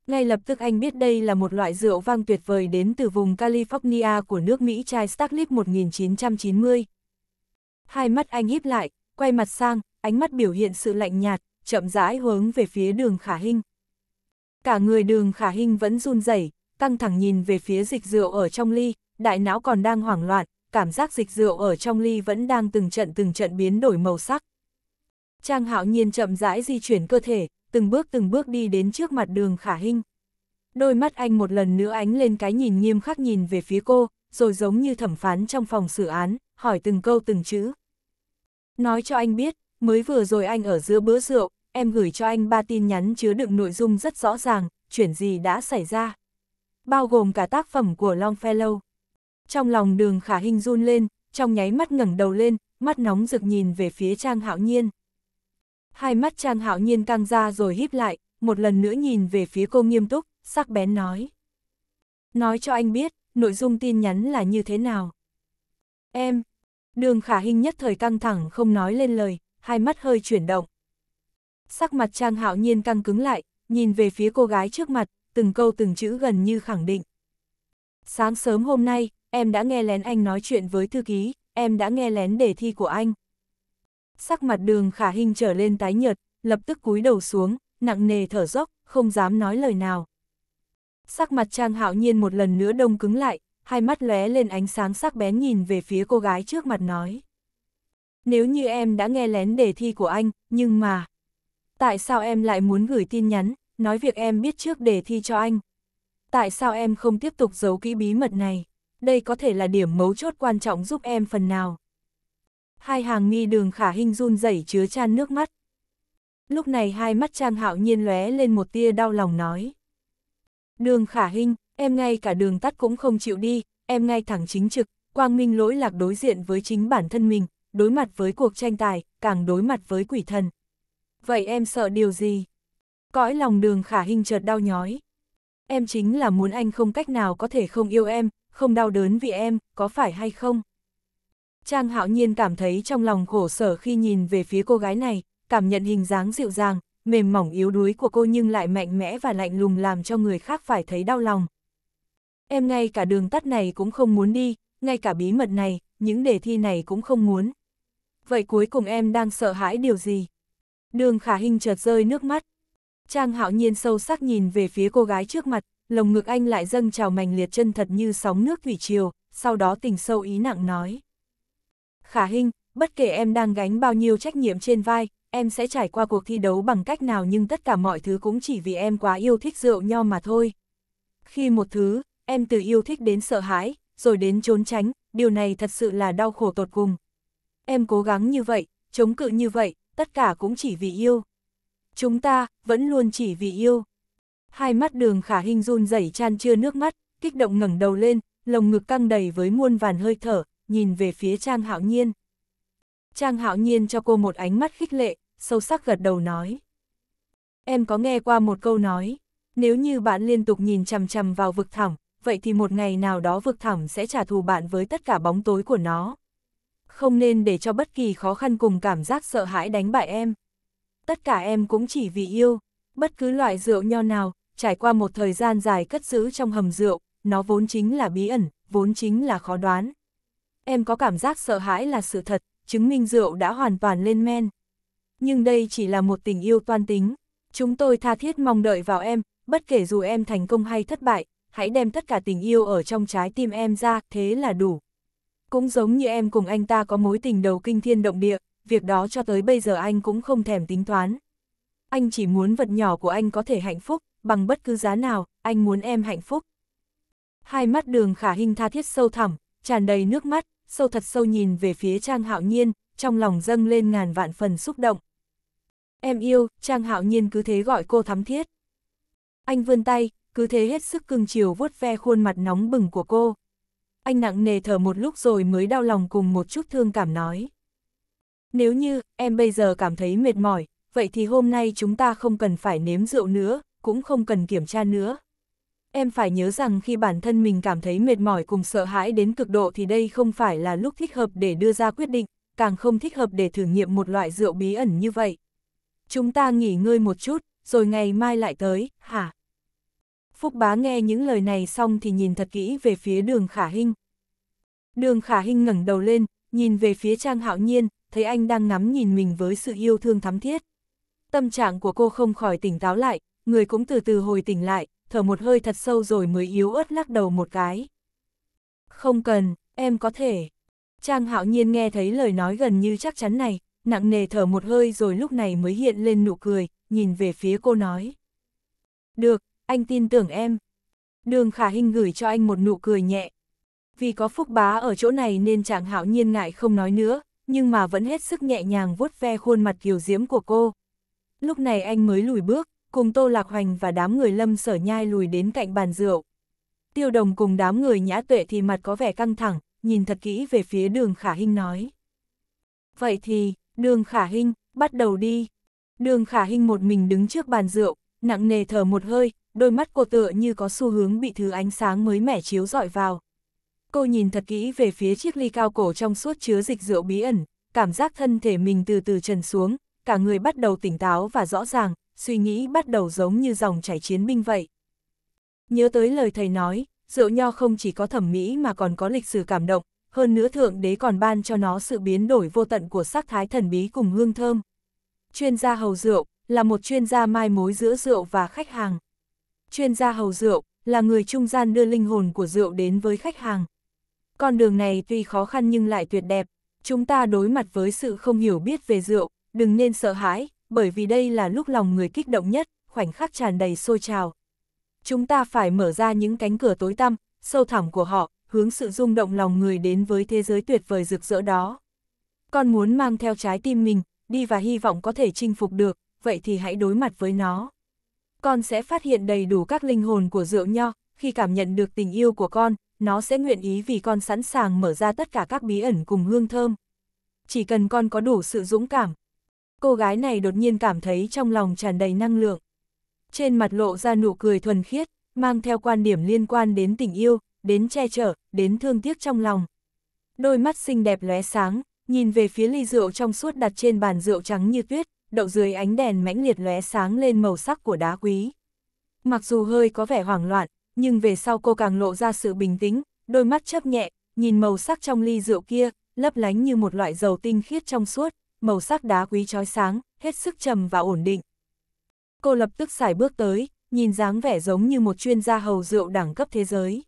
Ngay lập tức anh biết đây là một loại rượu vang tuyệt vời đến từ vùng California của nước Mỹ chai Starlip 1990. Hai mắt anh híp lại, quay mặt sang, ánh mắt biểu hiện sự lạnh nhạt, chậm rãi hướng về phía đường khả hình. Cả người đường khả hình vẫn run rẩy, căng thẳng nhìn về phía dịch rượu ở trong ly, đại não còn đang hoảng loạn, cảm giác dịch rượu ở trong ly vẫn đang từng trận từng trận biến đổi màu sắc. Trang hạo nhiên chậm rãi di chuyển cơ thể, từng bước từng bước đi đến trước mặt đường khả hình. Đôi mắt anh một lần nữa ánh lên cái nhìn nghiêm khắc nhìn về phía cô, rồi giống như thẩm phán trong phòng xử án, hỏi từng câu từng chữ. Nói cho anh biết, mới vừa rồi anh ở giữa bữa rượu, em gửi cho anh ba tin nhắn chứa đựng nội dung rất rõ ràng, chuyện gì đã xảy ra. Bao gồm cả tác phẩm của Longfellow trong lòng đường khả hình run lên, trong nháy mắt ngẩng đầu lên, mắt nóng rực nhìn về phía Trang Hạo Nhiên. Hai mắt Trang Hạo Nhiên căng ra rồi híp lại, một lần nữa nhìn về phía cô nghiêm túc, sắc bén nói. Nói cho anh biết, nội dung tin nhắn là như thế nào. Em, đường khả hình nhất thời căng thẳng không nói lên lời, hai mắt hơi chuyển động. Sắc mặt Trang Hạo Nhiên căng cứng lại, nhìn về phía cô gái trước mặt, từng câu từng chữ gần như khẳng định. Sáng sớm hôm nay, em đã nghe lén anh nói chuyện với thư ký, em đã nghe lén đề thi của anh. Sắc mặt đường khả hình trở lên tái nhợt, lập tức cúi đầu xuống, nặng nề thở dốc, không dám nói lời nào. Sắc mặt Trang Hạo Nhiên một lần nữa đông cứng lại, hai mắt lóe lên ánh sáng sắc bén nhìn về phía cô gái trước mặt nói. Nếu như em đã nghe lén đề thi của anh, nhưng mà... Tại sao em lại muốn gửi tin nhắn, nói việc em biết trước đề thi cho anh? Tại sao em không tiếp tục giấu kỹ bí mật này? đây có thể là điểm mấu chốt quan trọng giúp em phần nào. Hai hàng mi đường khả hình run rẩy chứa chan nước mắt. Lúc này hai mắt Trang Hạo Nhiên lóe lên một tia đau lòng nói. Đường khả hình, em ngay cả đường tắt cũng không chịu đi, em ngay thẳng chính trực, quang minh lỗi lạc đối diện với chính bản thân mình, đối mặt với cuộc tranh tài, càng đối mặt với quỷ thần. Vậy em sợ điều gì? Cõi lòng đường khả hình chợt đau nhói. Em chính là muốn anh không cách nào có thể không yêu em, không đau đớn vì em, có phải hay không? Trang hạo nhiên cảm thấy trong lòng khổ sở khi nhìn về phía cô gái này, cảm nhận hình dáng dịu dàng, mềm mỏng yếu đuối của cô nhưng lại mạnh mẽ và lạnh lùng làm cho người khác phải thấy đau lòng. Em ngay cả đường tắt này cũng không muốn đi, ngay cả bí mật này, những đề thi này cũng không muốn. Vậy cuối cùng em đang sợ hãi điều gì? Đường khả hình chợt rơi nước mắt. Trang hạo nhiên sâu sắc nhìn về phía cô gái trước mặt, lồng ngực anh lại dâng trào mành liệt chân thật như sóng nước thủy triều, sau đó tình sâu ý nặng nói. Khả Hinh, bất kể em đang gánh bao nhiêu trách nhiệm trên vai, em sẽ trải qua cuộc thi đấu bằng cách nào nhưng tất cả mọi thứ cũng chỉ vì em quá yêu thích rượu nho mà thôi. Khi một thứ, em từ yêu thích đến sợ hãi, rồi đến trốn tránh, điều này thật sự là đau khổ tột cùng. Em cố gắng như vậy, chống cự như vậy, tất cả cũng chỉ vì yêu. Chúng ta, vẫn luôn chỉ vì yêu. Hai mắt đường khả hình run rẩy chan chưa nước mắt, kích động ngẩng đầu lên, lồng ngực căng đầy với muôn vàn hơi thở, nhìn về phía Trang Hạo Nhiên. Trang Hạo Nhiên cho cô một ánh mắt khích lệ, sâu sắc gật đầu nói. Em có nghe qua một câu nói, nếu như bạn liên tục nhìn chằm chằm vào vực thẳm, vậy thì một ngày nào đó vực thẳm sẽ trả thù bạn với tất cả bóng tối của nó. Không nên để cho bất kỳ khó khăn cùng cảm giác sợ hãi đánh bại em. Tất cả em cũng chỉ vì yêu, bất cứ loại rượu nho nào, trải qua một thời gian dài cất giữ trong hầm rượu, nó vốn chính là bí ẩn, vốn chính là khó đoán. Em có cảm giác sợ hãi là sự thật, chứng minh rượu đã hoàn toàn lên men. Nhưng đây chỉ là một tình yêu toan tính. Chúng tôi tha thiết mong đợi vào em, bất kể dù em thành công hay thất bại, hãy đem tất cả tình yêu ở trong trái tim em ra, thế là đủ. Cũng giống như em cùng anh ta có mối tình đầu kinh thiên động địa, việc đó cho tới bây giờ anh cũng không thèm tính toán. Anh chỉ muốn vật nhỏ của anh có thể hạnh phúc, bằng bất cứ giá nào, anh muốn em hạnh phúc. Hai mắt đường khả hình tha thiết sâu thẳm, tràn đầy nước mắt, sâu thật sâu nhìn về phía Trang Hạo Nhiên, trong lòng dâng lên ngàn vạn phần xúc động. Em yêu, Trang Hạo Nhiên cứ thế gọi cô thắm thiết. Anh vươn tay, cứ thế hết sức cưng chiều vuốt ve khuôn mặt nóng bừng của cô. Anh nặng nề thở một lúc rồi mới đau lòng cùng một chút thương cảm nói. Nếu như em bây giờ cảm thấy mệt mỏi, vậy thì hôm nay chúng ta không cần phải nếm rượu nữa, cũng không cần kiểm tra nữa. Em phải nhớ rằng khi bản thân mình cảm thấy mệt mỏi cùng sợ hãi đến cực độ thì đây không phải là lúc thích hợp để đưa ra quyết định, càng không thích hợp để thử nghiệm một loại rượu bí ẩn như vậy. Chúng ta nghỉ ngơi một chút, rồi ngày mai lại tới, hả? Phúc bá nghe những lời này xong thì nhìn thật kỹ về phía đường khả hình Đường khả hình ngẩng đầu lên, nhìn về phía trang hạo nhiên, thấy anh đang ngắm nhìn mình với sự yêu thương thắm thiết. Tâm trạng của cô không khỏi tỉnh táo lại, người cũng từ từ hồi tỉnh lại, thở một hơi thật sâu rồi mới yếu ớt lắc đầu một cái. Không cần, em có thể. Trang hạo nhiên nghe thấy lời nói gần như chắc chắn này, nặng nề thở một hơi rồi lúc này mới hiện lên nụ cười, nhìn về phía cô nói. Được, anh tin tưởng em. Đường khả hình gửi cho anh một nụ cười nhẹ. Vì có phúc bá ở chỗ này nên Trang hạo nhiên ngại không nói nữa, nhưng mà vẫn hết sức nhẹ nhàng vuốt ve khuôn mặt kiều diễm của cô. Lúc này anh mới lùi bước, cùng Tô Lạc Hoành và đám người lâm sở nhai lùi đến cạnh bàn rượu. Tiêu đồng cùng đám người nhã tuệ thì mặt có vẻ căng thẳng, nhìn thật kỹ về phía đường khả hinh nói. Vậy thì, đường khả hinh, bắt đầu đi. Đường khả hinh một mình đứng trước bàn rượu, nặng nề thở một hơi, đôi mắt cô tựa như có xu hướng bị thứ ánh sáng mới mẻ chiếu dọi vào. Cô nhìn thật kỹ về phía chiếc ly cao cổ trong suốt chứa dịch rượu bí ẩn, cảm giác thân thể mình từ từ trần xuống, cả người bắt đầu tỉnh táo và rõ ràng, suy nghĩ bắt đầu giống như dòng chảy chiến binh vậy. Nhớ tới lời thầy nói, rượu nho không chỉ có thẩm mỹ mà còn có lịch sử cảm động, hơn nữa thượng đế còn ban cho nó sự biến đổi vô tận của sắc thái thần bí cùng hương thơm. Chuyên gia hầu rượu là một chuyên gia mai mối giữa rượu và khách hàng. Chuyên gia hầu rượu là người trung gian đưa linh hồn của rượu đến với khách hàng. Con đường này tuy khó khăn nhưng lại tuyệt đẹp, chúng ta đối mặt với sự không hiểu biết về rượu, đừng nên sợ hãi, bởi vì đây là lúc lòng người kích động nhất, khoảnh khắc tràn đầy sôi trào. Chúng ta phải mở ra những cánh cửa tối tăm, sâu thẳm của họ, hướng sự rung động lòng người đến với thế giới tuyệt vời rực rỡ đó. Con muốn mang theo trái tim mình, đi và hy vọng có thể chinh phục được, vậy thì hãy đối mặt với nó. Con sẽ phát hiện đầy đủ các linh hồn của rượu nho, khi cảm nhận được tình yêu của con, nó sẽ nguyện ý vì con sẵn sàng mở ra tất cả các bí ẩn cùng hương thơm. Chỉ cần con có đủ sự dũng cảm, cô gái này đột nhiên cảm thấy trong lòng tràn đầy năng lượng. Trên mặt lộ ra nụ cười thuần khiết, mang theo quan điểm liên quan đến tình yêu, đến che chở, đến thương tiếc trong lòng. Đôi mắt xinh đẹp lóe sáng, nhìn về phía ly rượu trong suốt đặt trên bàn rượu trắng như tuyết, đậu dưới ánh đèn mãnh liệt lóe sáng lên màu sắc của đá quý. Mặc dù hơi có vẻ hoảng loạn, nhưng về sau cô càng lộ ra sự bình tĩnh, đôi mắt chấp nhẹ, nhìn màu sắc trong ly rượu kia, lấp lánh như một loại dầu tinh khiết trong suốt, màu sắc đá quý trói sáng, hết sức trầm và ổn định. Cô lập tức xài bước tới, nhìn dáng vẻ giống như một chuyên gia hầu rượu đẳng cấp thế giới.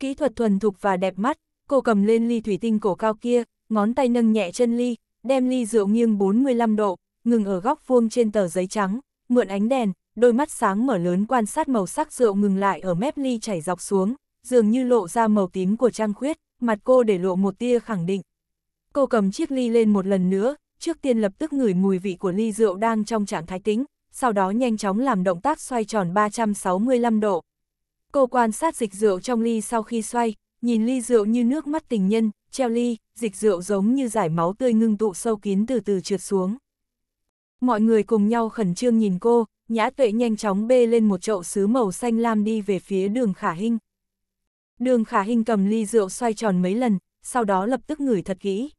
Kỹ thuật thuần thục và đẹp mắt, cô cầm lên ly thủy tinh cổ cao kia, ngón tay nâng nhẹ chân ly, đem ly rượu nghiêng 45 độ, ngừng ở góc vuông trên tờ giấy trắng, mượn ánh đèn, đôi mắt sáng mở lớn quan sát màu sắc rượu ngừng lại ở mép ly chảy dọc xuống, dường như lộ ra màu tím của trang khuyết, mặt cô để lộ một tia khẳng định. Cô cầm chiếc ly lên một lần nữa, trước tiên lập tức ngửi mùi vị của ly rượu đang trong trạng thái tính, sau đó nhanh chóng làm động tác xoay tròn 365 độ. Cô quan sát dịch rượu trong ly sau khi xoay, nhìn ly rượu như nước mắt tình nhân, treo ly, dịch rượu giống như giải máu tươi ngưng tụ sâu kín từ từ trượt xuống. Mọi người cùng nhau khẩn trương nhìn cô, nhã tuệ nhanh chóng bê lên một chậu sứ màu xanh lam đi về phía đường khả hình. Đường khả hình cầm ly rượu xoay tròn mấy lần, sau đó lập tức ngửi thật kỹ.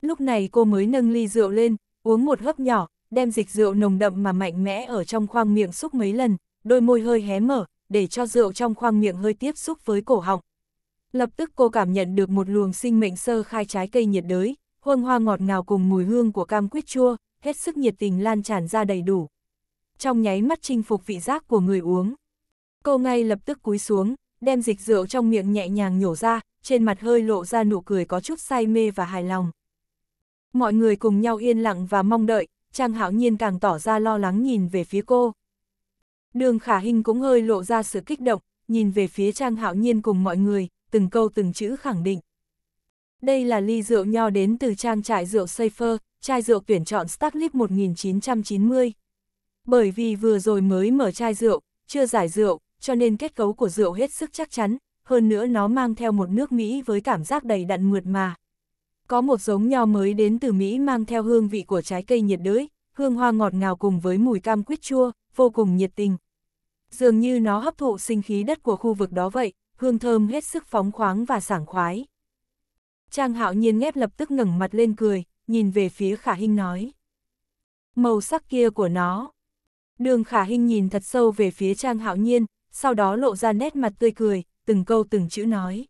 Lúc này cô mới nâng ly rượu lên, uống một hớp nhỏ, đem dịch rượu nồng đậm mà mạnh mẽ ở trong khoang miệng xúc mấy lần, đôi môi hơi hé mở, để cho rượu trong khoang miệng hơi tiếp xúc với cổ họng. Lập tức cô cảm nhận được một luồng sinh mệnh sơ khai trái cây nhiệt đới, hương hoa ngọt ngào cùng mùi hương của cam quýt chua, hết sức nhiệt tình lan tràn ra đầy đủ. Trong nháy mắt chinh phục vị giác của người uống. Cô ngay lập tức cúi xuống, đem dịch rượu trong miệng nhẹ nhàng nhổ ra, trên mặt hơi lộ ra nụ cười có chút say mê và hài lòng. Mọi người cùng nhau yên lặng và mong đợi, Trang Hạo Nhiên càng tỏ ra lo lắng nhìn về phía cô. Đường Khả Hinh cũng hơi lộ ra sự kích động, nhìn về phía Trang Hạo Nhiên cùng mọi người, từng câu từng chữ khẳng định. Đây là ly rượu nho đến từ trang trại rượu Safer, chai rượu tuyển chọn Starlip 1990. Bởi vì vừa rồi mới mở chai rượu, chưa giải rượu, cho nên kết cấu của rượu hết sức chắc chắn, hơn nữa nó mang theo một nước Mỹ với cảm giác đầy đặn mượt mà. Có một giống nho mới đến từ Mỹ mang theo hương vị của trái cây nhiệt đới, hương hoa ngọt ngào cùng với mùi cam quýt chua, vô cùng nhiệt tình. Dường như nó hấp thụ sinh khí đất của khu vực đó vậy, hương thơm hết sức phóng khoáng và sảng khoái. Trang hạo nhiên ngép lập tức ngẩng mặt lên cười, nhìn về phía khả hình nói. Màu sắc kia của nó. Đường khả hình nhìn thật sâu về phía trang hạo nhiên, sau đó lộ ra nét mặt tươi cười, từng câu từng chữ nói.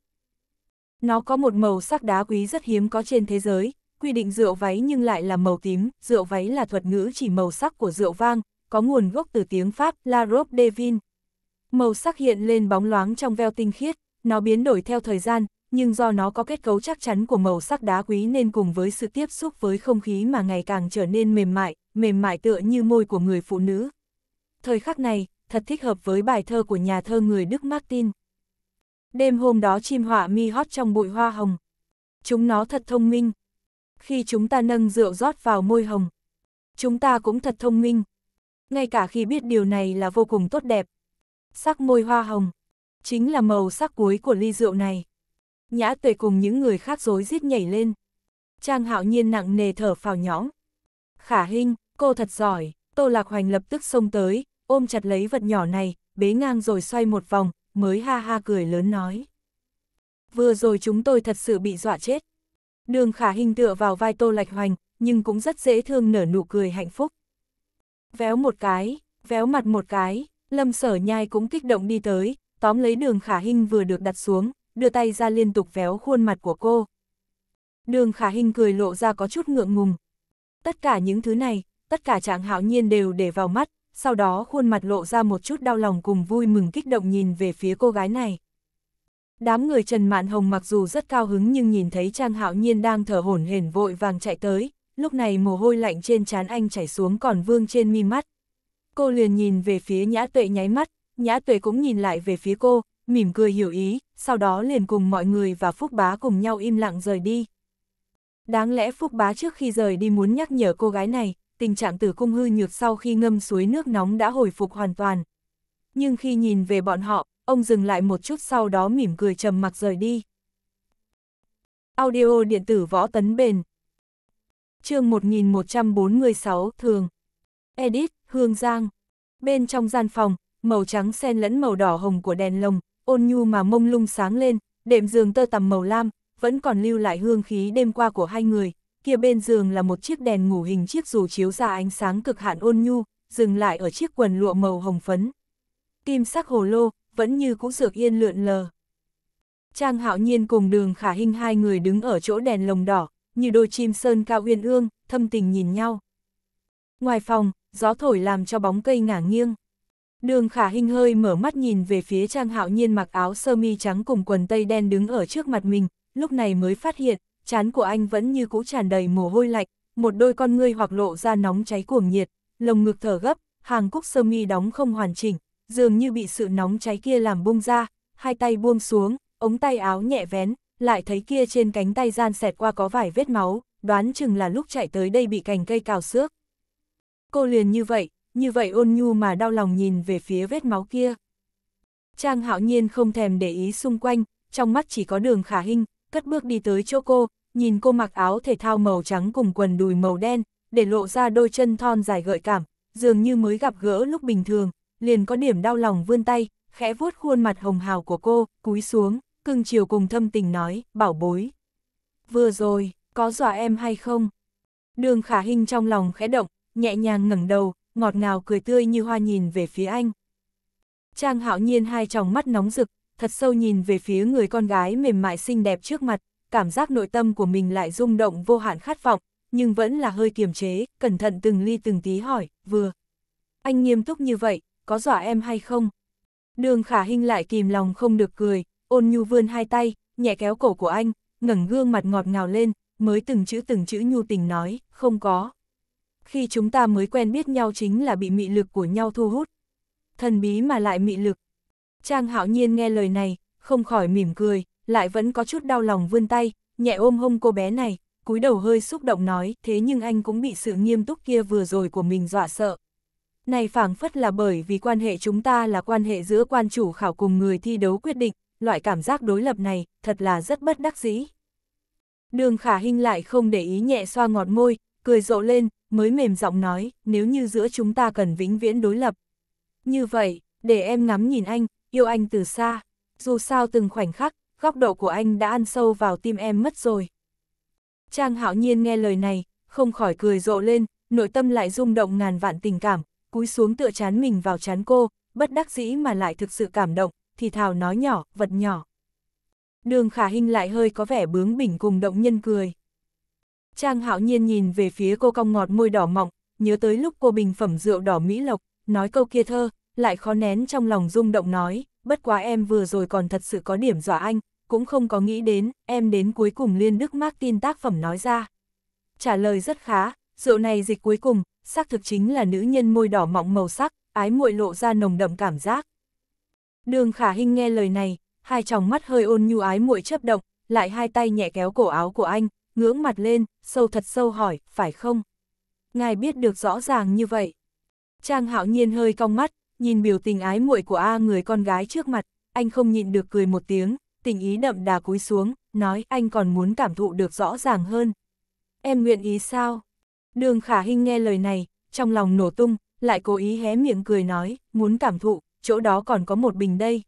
Nó có một màu sắc đá quý rất hiếm có trên thế giới, quy định rượu váy nhưng lại là màu tím, rượu váy là thuật ngữ chỉ màu sắc của rượu vang, có nguồn gốc từ tiếng Pháp La Robe de Vin. Màu sắc hiện lên bóng loáng trong veo tinh khiết, nó biến đổi theo thời gian, nhưng do nó có kết cấu chắc chắn của màu sắc đá quý nên cùng với sự tiếp xúc với không khí mà ngày càng trở nên mềm mại, mềm mại tựa như môi của người phụ nữ. Thời khắc này, thật thích hợp với bài thơ của nhà thơ người Đức Martin. Đêm hôm đó chim hỏa mi hót trong bụi hoa hồng. Chúng nó thật thông minh. Khi chúng ta nâng rượu rót vào môi hồng, chúng ta cũng thật thông minh. Ngay cả khi biết điều này là vô cùng tốt đẹp. Sắc môi hoa hồng, chính là màu sắc cuối của ly rượu này. Nhã tuệ cùng những người khác rối rít nhảy lên. Trang hạo nhiên nặng nề thở phào nhõm. Khả hình, cô thật giỏi, Tô Lạc Hoành lập tức xông tới, ôm chặt lấy vật nhỏ này, bế ngang rồi xoay một vòng, mới ha ha cười lớn nói. Vừa rồi chúng tôi thật sự bị dọa chết. Đường khả hình tựa vào vai tô lạch hoành, nhưng cũng rất dễ thương nở nụ cười hạnh phúc. Véo một cái, véo mặt một cái, lâm sở nhai cũng kích động đi tới, tóm lấy đường khả hình vừa được đặt xuống, đưa tay ra liên tục véo khuôn mặt của cô. Đường khả hình cười lộ ra có chút ngượng ngùng. Tất cả những thứ này, tất cả trạng hạo nhiên đều để vào mắt, sau đó khuôn mặt lộ ra một chút đau lòng cùng vui mừng kích động nhìn về phía cô gái này. Đám người Trần Mạn Hồng mặc dù rất cao hứng nhưng nhìn thấy Trang Hạo Nhiên đang thở hổn hển vội vàng chạy tới, lúc này mồ hôi lạnh trên trán anh chảy xuống còn vương trên mi mắt. Cô liền nhìn về phía Nhã Tuệ nháy mắt, Nhã Tuệ cũng nhìn lại về phía cô, mỉm cười hiểu ý, sau đó liền cùng mọi người và Phúc Bá cùng nhau im lặng rời đi. Đáng lẽ Phúc Bá trước khi rời đi muốn nhắc nhở cô gái này, tình trạng tử cung hư nhược sau khi ngâm suối nước nóng đã hồi phục hoàn toàn. Nhưng khi nhìn về bọn họ, ông dừng lại một chút sau đó mỉm cười trầm mặc rời đi. Audio điện tử võ tấn bền chương 1146 thường Edit, Hương Giang Bên trong gian phòng, màu trắng xen lẫn màu đỏ hồng của đèn lồng, ôn nhu mà mông lung sáng lên, đệm giường tơ tằm màu lam, vẫn còn lưu lại hương khí đêm qua của hai người, kia bên giường là một chiếc đèn ngủ hình chiếc dù chiếu ra ánh sáng cực hạn ôn nhu, dừng lại ở chiếc quần lụa màu hồng phấn. Kim sắc hồ lô, vẫn như cũ dược yên lượn lờ. Trang hạo nhiên cùng đường khả hình hai người đứng ở chỗ đèn lồng đỏ, như đôi chim sơn cao uyên ương, thâm tình nhìn nhau. Ngoài phòng, gió thổi làm cho bóng cây ngả nghiêng. Đường khả hình hơi mở mắt nhìn về phía trang hạo nhiên mặc áo sơ mi trắng cùng quần tây đen đứng ở trước mặt mình, lúc này mới phát hiện, chán của anh vẫn như cũ tràn đầy mồ hôi lạnh, một đôi con ngươi hoặc lộ ra nóng cháy cuồng nhiệt, lồng ngực thở gấp, hàng cúc sơ mi đóng không hoàn chỉnh, dường như bị sự nóng cháy kia làm bung ra, hai tay buông xuống, ống tay áo nhẹ vén, lại thấy kia trên cánh tay gian xẹt qua có vài vết máu, đoán chừng là lúc chạy tới đây bị cành cây cào xước. Cô liền như vậy, như vậy ôn nhu mà đau lòng nhìn về phía vết máu kia. Trang hạo nhiên không thèm để ý xung quanh, trong mắt chỉ có đường khả hình, cất bước đi tới chỗ cô, nhìn cô mặc áo thể thao màu trắng cùng quần đùi màu đen, để lộ ra đôi chân thon dài gợi cảm, dường như mới gặp gỡ lúc bình thường, liền có điểm đau lòng vươn tay, khẽ vuốt khuôn mặt hồng hào của cô, cúi xuống, cưng chiều cùng thâm tình nói, bảo bối. Vừa rồi, có dọa em hay không? Đường khả hình trong lòng khẽ động, nhẹ nhàng ngẩng đầu, ngọt ngào cười tươi như hoa nhìn về phía anh. Trang hạo nhiên hai tròng mắt nóng rực, thật sâu nhìn về phía người con gái mềm mại xinh đẹp trước mặt, cảm giác nội tâm của mình lại rung động vô hạn khát vọng, nhưng vẫn là hơi kiềm chế, cẩn thận từng ly từng tí hỏi, vừa. Anh nghiêm túc như vậy, có dọa em hay không? Đường khả hình lại kìm lòng không được cười, ôn nhu vươn hai tay, nhẹ kéo cổ của anh, ngẩng gương mặt ngọt ngào lên, mới từng chữ từng chữ nhu tình nói, không có. Khi chúng ta mới quen biết nhau chính là bị mị lực của nhau thu hút. Thần bí mà lại mị lực. Trang hạo nhiên nghe lời này, không khỏi mỉm cười, lại vẫn có chút đau lòng vươn tay, nhẹ ôm hông cô bé này, cúi đầu hơi xúc động nói, thế nhưng anh cũng bị sự nghiêm túc kia vừa rồi của mình dọa sợ. Này phảng phất là bởi vì quan hệ chúng ta là quan hệ giữa quan chủ khảo cùng người thi đấu quyết định, loại cảm giác đối lập này, thật là rất bất đắc dĩ. Đường khả hình lại không để ý nhẹ xoa ngọt môi, cười rộ lên, mới mềm giọng nói, nếu như giữa chúng ta cần vĩnh viễn đối lập. Như vậy, để em ngắm nhìn anh, yêu anh từ xa, dù sao từng khoảnh khắc, góc độ của anh đã ăn sâu vào tim em mất rồi. Trang hạo nhiên nghe lời này, không khỏi cười rộ lên, nội tâm lại rung động ngàn vạn tình cảm, cúi xuống tựa chán mình vào chán cô, bất đắc dĩ mà lại thực sự cảm động, thì thào nói nhỏ, vật nhỏ. Đường khả hình lại hơi có vẻ bướng bỉnh cùng động nhân cười. Trang hạo nhiên nhìn về phía cô cong ngọt môi đỏ mọng, nhớ tới lúc cô bình phẩm rượu đỏ mỹ lộc, nói câu kia thơ, lại khó nén trong lòng rung động nói, bất quá em vừa rồi còn thật sự có điểm dọa anh, cũng không có nghĩ đến, em đến cuối cùng liên đức Martin tác phẩm nói ra. Trả lời rất khá, rượu này dịch cuối cùng, xác thực chính là nữ nhân môi đỏ mọng màu sắc, ái muội lộ ra nồng đậm cảm giác. Đường Khả hình nghe lời này, hai tròng mắt hơi ôn nhu ái muội chấp động, lại hai tay nhẹ kéo cổ áo của anh, ngưỡng mặt lên, sâu thật sâu hỏi, phải không? Ngài biết được rõ ràng như vậy. Trang hạo nhiên hơi cong mắt, nhìn biểu tình ái muội của A người con gái trước mặt, anh không nhịn được cười một tiếng, tình ý đậm đà cúi xuống, nói anh còn muốn cảm thụ được rõ ràng hơn. Em nguyện ý sao? Đường khả Hinh nghe lời này, trong lòng nổ tung, lại cố ý hé miệng cười nói, muốn cảm thụ, chỗ đó còn có một bình đây.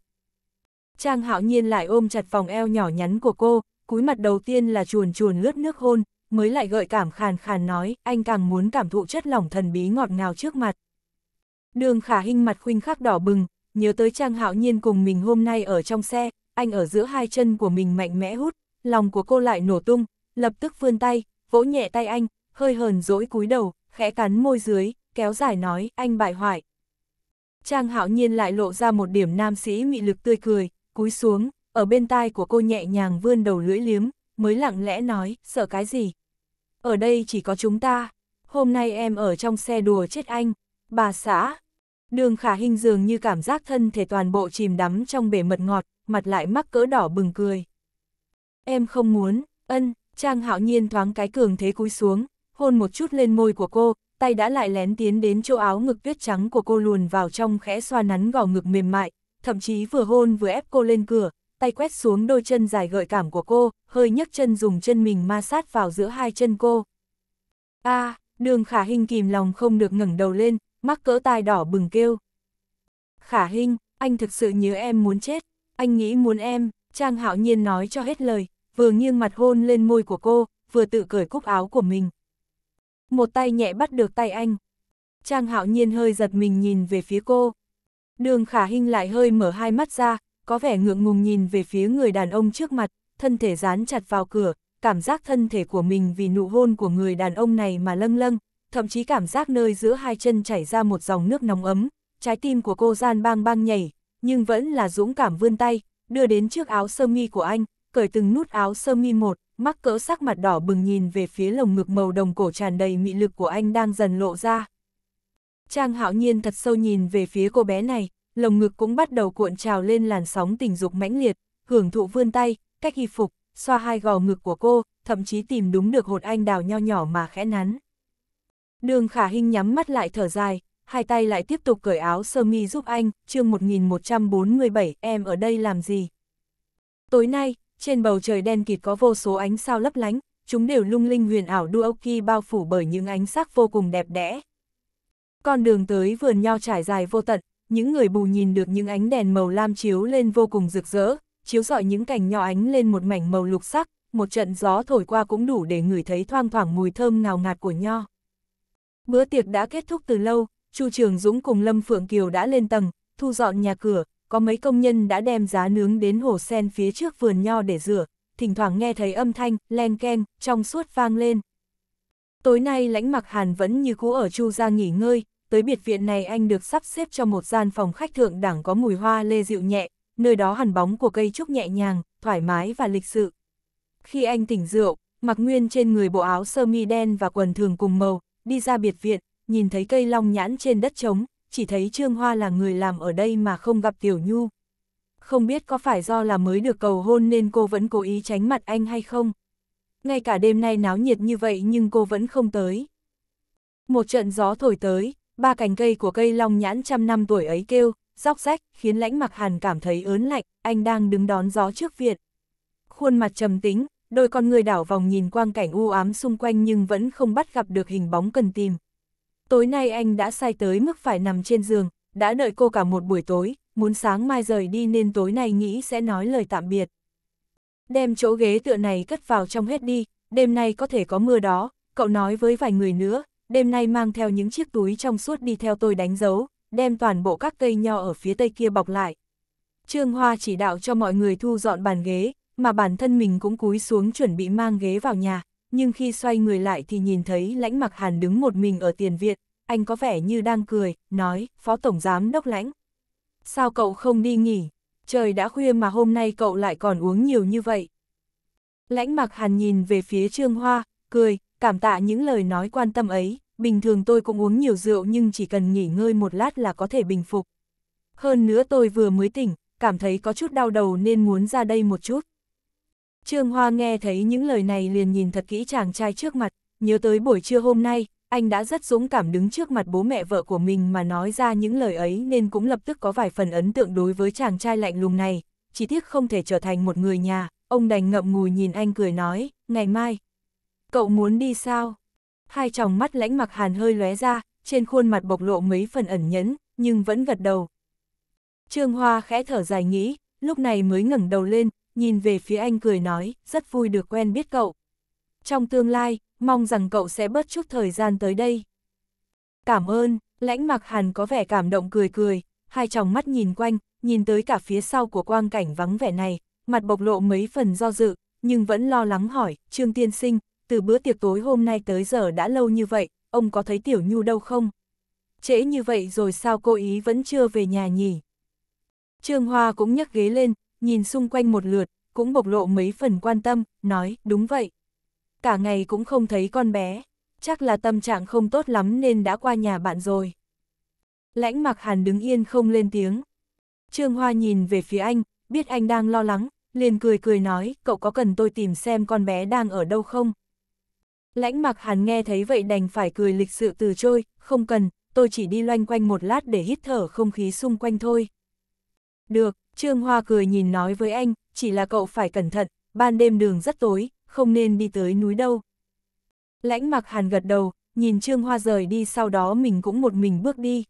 Trang hạo nhiên lại ôm chặt vòng eo nhỏ nhắn của cô, cúi mặt đầu tiên là chuồn chuồn lướt nước hôn, mới lại gợi cảm khàn khàn nói, anh càng muốn cảm thụ chất lỏng thần bí ngọt ngào trước mặt. Đường khả Hinh mặt khuynh khắc đỏ bừng, nhớ tới Trang Hạo Nhiên cùng mình hôm nay ở trong xe, anh ở giữa hai chân của mình mạnh mẽ hút, lòng của cô lại nổ tung, lập tức vươn tay, vỗ nhẹ tay anh, hơi hờn dỗi cúi đầu, khẽ cắn môi dưới, kéo dài nói, anh bại hoại. Trang Hạo Nhiên lại lộ ra một điểm nam sĩ mị lực tươi cười, cúi xuống, ở bên tai của cô nhẹ nhàng vươn đầu lưỡi liếm, mới lặng lẽ nói, sợ cái gì? Ở đây chỉ có chúng ta, hôm nay em ở trong xe đùa chết anh bà xã. Đường khả hình dường như cảm giác thân thể toàn bộ chìm đắm trong bể mật ngọt, mặt lại mắc cỡ đỏ bừng cười. Em không muốn, ân, Trang hạo nhiên thoáng cái cường thế cúi xuống, hôn một chút lên môi của cô, tay đã lại lén tiến đến chỗ áo ngực tuyết trắng của cô luồn vào trong khẽ xoa nắn gò ngực mềm mại, thậm chí vừa hôn vừa ép cô lên cửa, tay quét xuống đôi chân dài gợi cảm của cô, hơi nhấc chân dùng chân mình ma sát vào giữa hai chân cô. A, đường khả hình kìm lòng không được ngẩng đầu lên, mắc cỡ tai đỏ bừng kêu. Khả Hinh, anh thực sự nhớ em muốn chết, anh nghĩ muốn em, Trang Hạo Nhiên nói cho hết lời, vừa nghiêng mặt hôn lên môi của cô, vừa tự cởi cúc áo của mình. Một tay nhẹ bắt được tay anh. Trang Hạo Nhiên hơi giật mình nhìn về phía cô. Đường Khả Hinh lại hơi mở hai mắt ra, có vẻ ngượng ngùng nhìn về phía người đàn ông trước mặt, thân thể dán chặt vào cửa, cảm giác thân thể của mình vì nụ hôn của người đàn ông này mà lâng lâng, thậm chí cảm giác nơi giữa hai chân chảy ra một dòng nước nóng ấm, trái tim của cô gian bang bang nhảy, nhưng vẫn là dũng cảm vươn tay, đưa đến trước áo sơ mi của anh, cởi từng nút áo sơ mi một, mắc cỡ sắc mặt đỏ bừng nhìn về phía lồng ngực màu đồng cổ tràn đầy mị lực của anh đang dần lộ ra. Trang hạo nhiên thật sâu nhìn về phía cô bé này, lồng ngực cũng bắt đầu cuộn trào lên làn sóng tình dục mãnh liệt, hưởng thụ vươn tay, cách hy phục, xoa hai gò ngực của cô, thậm chí tìm đúng được hột anh đào nho nhỏ mà khẽ nắn. Đường khả hình nhắm mắt lại thở dài, hai tay lại tiếp tục cởi áo sơ mi giúp anh, chương 1147, em ở đây làm gì? Tối nay, trên bầu trời đen kịt có vô số ánh sao lấp lánh, chúng đều lung linh huyền ảo đua khi bao phủ bởi những ánh sắc vô cùng đẹp đẽ. Con đường tới vườn nho trải dài vô tận, những người bù nhìn được những ánh đèn màu lam chiếu lên vô cùng rực rỡ, chiếu rọi những cành nho ánh lên một mảnh màu lục sắc, một trận gió thổi qua cũng đủ để người thấy thoang thoảng mùi thơm ngào ngạt của nho. Bữa tiệc đã kết thúc từ lâu, Chu Trường Dũng cùng Lâm Phượng Kiều đã lên tầng, thu dọn nhà cửa, có mấy công nhân đã đem giá nướng đến hồ sen phía trước vườn nho để rửa, thỉnh thoảng nghe thấy âm thanh len keng trong suốt vang lên. Tối nay lãnh mặc hàn vẫn như cũ ở Chu ra nghỉ ngơi, tới biệt viện này anh được sắp xếp cho một gian phòng khách thượng đẳng có mùi hoa lê dịu nhẹ, nơi đó hàn bóng của cây trúc nhẹ nhàng, thoải mái và lịch sự. Khi anh tỉnh rượu, mặc nguyên trên người bộ áo sơ mi đen và quần thường cùng màu, đi ra biệt viện, nhìn thấy cây long nhãn trên đất trống, chỉ thấy Trương Hoa là người làm ở đây mà không gặp Tiểu Nhu. Không biết có phải do là mới được cầu hôn nên cô vẫn cố ý tránh mặt anh hay không? Ngay cả đêm nay náo nhiệt như vậy nhưng cô vẫn không tới. Một trận gió thổi tới, ba cành cây của cây long nhãn trăm năm tuổi ấy kêu, róc rách, khiến lãnh mặc hàn cảm thấy ớn lạnh, anh đang đứng đón gió trước viện. Khuôn mặt trầm tính, đôi con người đảo vòng nhìn quang cảnh u ám xung quanh nhưng vẫn không bắt gặp được hình bóng cần tìm. Tối nay anh đã say tới mức phải nằm trên giường, đã đợi cô cả một buổi tối, muốn sáng mai rời đi nên tối nay nghĩ sẽ nói lời tạm biệt. Đem chỗ ghế tựa này cất vào trong hết đi, đêm nay có thể có mưa đó, cậu nói với vài người nữa, đêm nay mang theo những chiếc túi trong suốt đi theo tôi đánh dấu, đem toàn bộ các cây nho ở phía tây kia bọc lại. Trương Hoa chỉ đạo cho mọi người thu dọn bàn ghế, mà bản thân mình cũng cúi xuống chuẩn bị mang ghế vào nhà, nhưng khi xoay người lại thì nhìn thấy lãnh mặc hàn đứng một mình ở tiền viện, anh có vẻ như đang cười, nói, Phó Tổng Giám Đốc Lãnh. Sao cậu không đi nghỉ? Trời đã khuya mà hôm nay cậu lại còn uống nhiều như vậy. Lãnh mặc hàn nhìn về phía Trương Hoa, cười, cảm tạ những lời nói quan tâm ấy, bình thường tôi cũng uống nhiều rượu nhưng chỉ cần nghỉ ngơi một lát là có thể bình phục. Hơn nữa tôi vừa mới tỉnh, cảm thấy có chút đau đầu nên muốn ra đây một chút. Trương Hoa nghe thấy những lời này liền nhìn thật kỹ chàng trai trước mặt, nhớ tới buổi trưa hôm nay, anh đã rất dũng cảm đứng trước mặt bố mẹ vợ của mình mà nói ra những lời ấy nên cũng lập tức có vài phần ấn tượng đối với chàng trai lạnh lùng này, chỉ tiếc không thể trở thành một người nhà, ông đành ngậm ngùi nhìn anh cười nói, ngày mai. Cậu muốn đi sao? Hai tròng mắt lãnh mặc hàn hơi lóe ra, trên khuôn mặt bộc lộ mấy phần ẩn nhẫn, nhưng vẫn gật đầu. Trương Hoa khẽ thở dài nghĩ, lúc này mới ngẩng đầu lên, nhìn về phía anh cười nói, rất vui được quen biết cậu. Trong tương lai, mong rằng cậu sẽ bớt chút thời gian tới đây. Cảm ơn, lãnh mặc hàn có vẻ cảm động cười cười, hai tròng mắt nhìn quanh, nhìn tới cả phía sau của quang cảnh vắng vẻ này, mặt bộc lộ mấy phần do dự, nhưng vẫn lo lắng hỏi, Trương Tiên Sinh, từ bữa tiệc tối hôm nay tới giờ đã lâu như vậy, ông có thấy Tiểu Nhu đâu không? Trễ như vậy rồi sao cô ý vẫn chưa về nhà nhỉ? Trương Hoa cũng nhấc ghế lên, nhìn xung quanh một lượt, cũng bộc lộ mấy phần quan tâm, nói, đúng vậy. Cả ngày cũng không thấy con bé, chắc là tâm trạng không tốt lắm nên đã qua nhà bạn rồi. Lãnh mặc hàn đứng yên không lên tiếng. Trương Hoa nhìn về phía anh, biết anh đang lo lắng, liền cười cười nói, cậu có cần tôi tìm xem con bé đang ở đâu không? Lãnh mặc hàn nghe thấy vậy đành phải cười lịch sự từ trôi, không cần, tôi chỉ đi loanh quanh một lát để hít thở không khí xung quanh thôi. Được, Trương Hoa cười nhìn nói với anh, chỉ là cậu phải cẩn thận, ban đêm đường rất tối, không nên đi tới núi đâu. Lãnh mặc hàn gật đầu, nhìn Trương Hoa rời đi sau đó mình cũng một mình bước đi.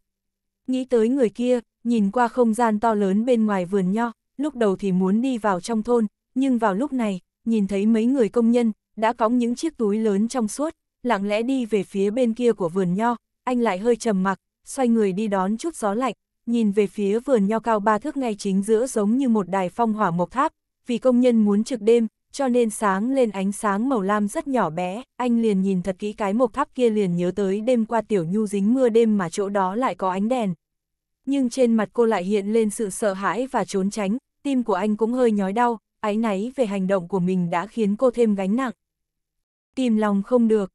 Nghĩ tới người kia, nhìn qua không gian to lớn bên ngoài vườn nho, lúc đầu thì muốn đi vào trong thôn, nhưng vào lúc này, nhìn thấy mấy người công nhân, đã cõng những chiếc túi lớn trong suốt, lặng lẽ đi về phía bên kia của vườn nho, anh lại hơi trầm mặc, xoay người đi đón chút gió lạnh, nhìn về phía vườn nho cao ba thước ngay chính giữa giống như một đài phong hỏa mộc tháp, vì công nhân muốn trực đêm, cho nên sáng lên ánh sáng màu lam rất nhỏ bé, anh liền nhìn thật kỹ cái mộc tháp kia liền nhớ tới đêm qua tiểu nhu dính mưa đêm mà chỗ đó lại có ánh đèn. Nhưng trên mặt cô lại hiện lên sự sợ hãi và trốn tránh, tim của anh cũng hơi nhói đau, áy náy về hành động của mình đã khiến cô thêm gánh nặng. Tìm lòng không được.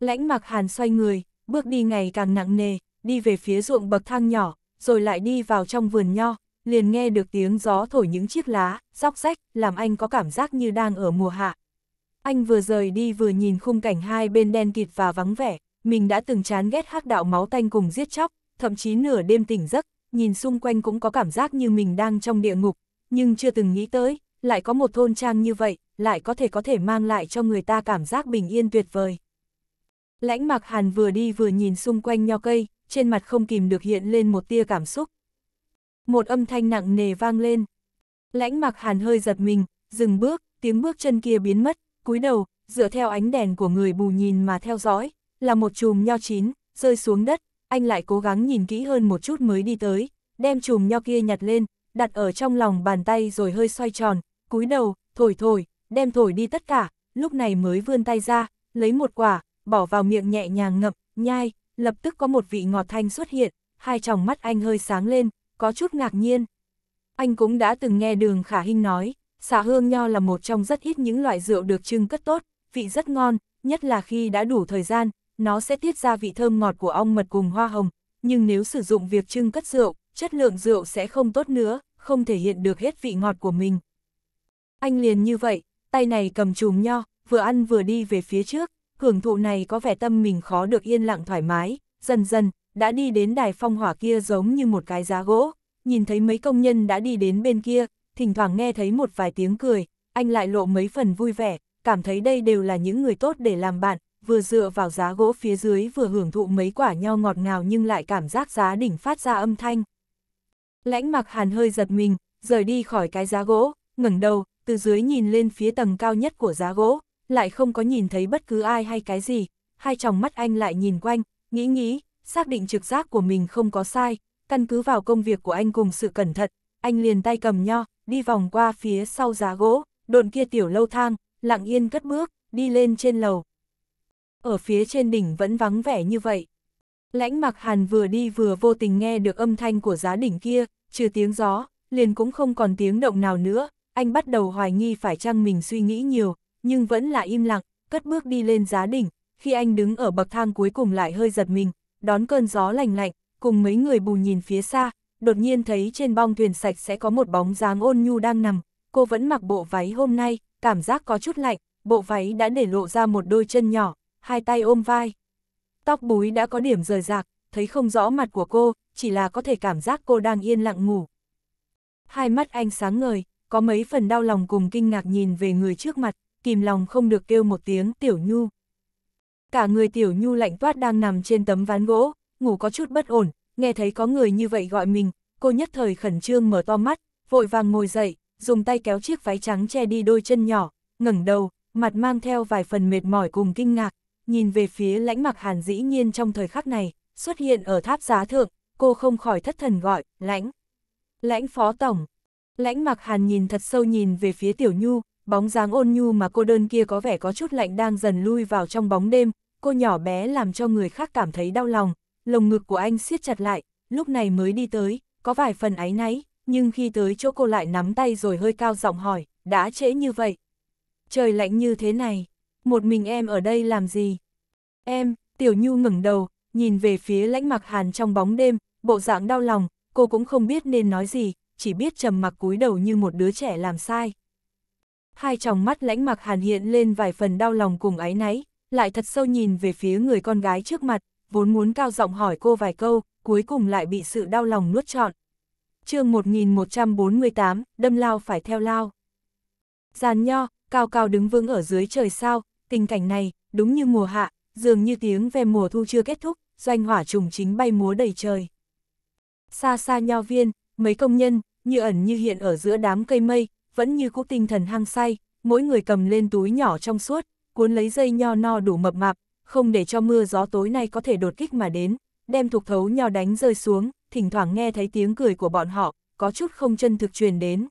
Lãnh mặc hàn xoay người, bước đi ngày càng nặng nề, đi về phía ruộng bậc thang nhỏ, rồi lại đi vào trong vườn nho, liền nghe được tiếng gió thổi những chiếc lá, róc rách, làm anh có cảm giác như đang ở mùa hạ. Anh vừa rời đi vừa nhìn khung cảnh hai bên đen kịt và vắng vẻ, mình đã từng chán ghét hắc đạo máu tanh cùng giết chóc, thậm chí nửa đêm tỉnh giấc, nhìn xung quanh cũng có cảm giác như mình đang trong địa ngục, nhưng chưa từng nghĩ tới, lại có một thôn trang như vậy, lại có thể có thể mang lại cho người ta cảm giác bình yên tuyệt vời. Lãnh mặc Hàn vừa đi vừa nhìn xung quanh nho cây, trên mặt không kìm được hiện lên một tia cảm xúc. Một âm thanh nặng nề vang lên. Lãnh mặc hàn hơi giật mình, dừng bước, tiếng bước chân kia biến mất, cúi đầu, dựa theo ánh đèn của người bù nhìn mà theo dõi, là một chùm nho chín, rơi xuống đất, anh lại cố gắng nhìn kỹ hơn một chút mới đi tới, đem chùm nho kia nhặt lên, đặt ở trong lòng bàn tay rồi hơi xoay tròn, cúi đầu, thổi thổi, đem thổi đi tất cả, lúc này mới vươn tay ra, lấy một quả, bỏ vào miệng nhẹ nhàng ngậm, nhai, lập tức có một vị ngọt thanh xuất hiện, hai tròng mắt anh hơi sáng lên, có chút ngạc nhiên. Anh cũng đã từng nghe đường khả hinh nói, xả hương nho là một trong rất ít những loại rượu được trưng cất tốt, vị rất ngon, nhất là khi đã đủ thời gian, nó sẽ tiết ra vị thơm ngọt của ong mật cùng hoa hồng, nhưng nếu sử dụng việc trưng cất rượu, chất lượng rượu sẽ không tốt nữa, không thể hiện được hết vị ngọt của mình. Anh liền như vậy, tay này cầm chùm nho, vừa ăn vừa đi về phía trước, hưởng thụ này có vẻ tâm mình khó được yên lặng thoải mái, dần dần, đã đi đến đài phong hỏa kia giống như một cái giá gỗ, nhìn thấy mấy công nhân đã đi đến bên kia, thỉnh thoảng nghe thấy một vài tiếng cười, anh lại lộ mấy phần vui vẻ, cảm thấy đây đều là những người tốt để làm bạn, vừa dựa vào giá gỗ phía dưới vừa hưởng thụ mấy quả nho ngọt ngào nhưng lại cảm giác giá đỉnh phát ra âm thanh. Lãnh mặc hàn hơi giật mình, rời đi khỏi cái giá gỗ, ngẩng đầu, từ dưới nhìn lên phía tầng cao nhất của giá gỗ, lại không có nhìn thấy bất cứ ai hay cái gì, hai tròng mắt anh lại nhìn quanh, nghĩ nghĩ, xác định trực giác của mình không có sai, căn cứ vào công việc của anh cùng sự cẩn thận, anh liền tay cầm nho, đi vòng qua phía sau giá gỗ, đồn kia tiểu lâu thang, lặng yên cất bước, đi lên trên lầu. Ở phía trên đỉnh vẫn vắng vẻ như vậy. Lãnh mặc hàn vừa đi vừa vô tình nghe được âm thanh của giá đỉnh kia, trừ tiếng gió, liền cũng không còn tiếng động nào nữa, anh bắt đầu hoài nghi phải chăng mình suy nghĩ nhiều, nhưng vẫn là im lặng, cất bước đi lên giá đỉnh, khi anh đứng ở bậc thang cuối cùng lại hơi giật mình, đón cơn gió lành lạnh, cùng mấy người bù nhìn phía xa, đột nhiên thấy trên bong thuyền sạch sẽ có một bóng dáng ôn nhu đang nằm, cô vẫn mặc bộ váy hôm nay, cảm giác có chút lạnh, bộ váy đã để lộ ra một đôi chân nhỏ, hai tay ôm vai. Tóc búi đã có điểm rời rạc, thấy không rõ mặt của cô, chỉ là có thể cảm giác cô đang yên lặng ngủ. Hai mắt anh sáng ngời, có mấy phần đau lòng cùng kinh ngạc nhìn về người trước mặt, kìm lòng không được kêu một tiếng tiểu nhu. Cả người tiểu nhu lạnh toát đang nằm trên tấm ván gỗ, ngủ có chút bất ổn, nghe thấy có người như vậy gọi mình, cô nhất thời khẩn trương mở to mắt, vội vàng ngồi dậy, dùng tay kéo chiếc váy trắng che đi đôi chân nhỏ, ngẩng đầu, mặt mang theo vài phần mệt mỏi cùng kinh ngạc, nhìn về phía lãnh mặc hàn dĩ nhiên trong thời khắc này, xuất hiện ở tháp giá thượng, cô không khỏi thất thần gọi, lãnh. Lãnh phó tổng. Lãnh mặc hàn nhìn thật sâu nhìn về phía tiểu nhu, bóng dáng ôn nhu mà cô đơn kia có vẻ có chút lạnh đang dần lui vào trong bóng đêm, cô nhỏ bé làm cho người khác cảm thấy đau lòng, lồng ngực của anh siết chặt lại, lúc này mới đi tới, có vài phần áy náy, nhưng khi tới chỗ cô lại nắm tay rồi hơi cao giọng hỏi, đã trễ như vậy. Trời lạnh như thế này, một mình em ở đây làm gì? Em, Tiểu Nhu ngẩng đầu, nhìn về phía lãnh mặc hàn trong bóng đêm, bộ dạng đau lòng, cô cũng không biết nên nói gì, chỉ biết trầm mặc cúi đầu như một đứa trẻ làm sai hai tròng mắt lãnh mặc hàn hiện lên vài phần đau lòng cùng áy náy, lại thật sâu nhìn về phía người con gái trước mặt, vốn muốn cao giọng hỏi cô vài câu, cuối cùng lại bị sự đau lòng nuốt trọn. chương 1148, đâm lao phải theo lao. Giàn nho, cao cao đứng vững ở dưới trời sao, tình cảnh này, đúng như mùa hạ, dường như tiếng về mùa thu chưa kết thúc, doanh hỏa trùng chính bay múa đầy trời. Xa xa nho viên, mấy công nhân, như ẩn như hiện ở giữa đám cây mây, vẫn như cũ tinh thần hăng say, mỗi người cầm lên túi nhỏ trong suốt, cuốn lấy dây nho no đủ mập mạp, không để cho mưa gió tối nay có thể đột kích mà đến, đem thuộc thấu nho đánh rơi xuống, thỉnh thoảng nghe thấy tiếng cười của bọn họ, có chút không chân thực truyền đến.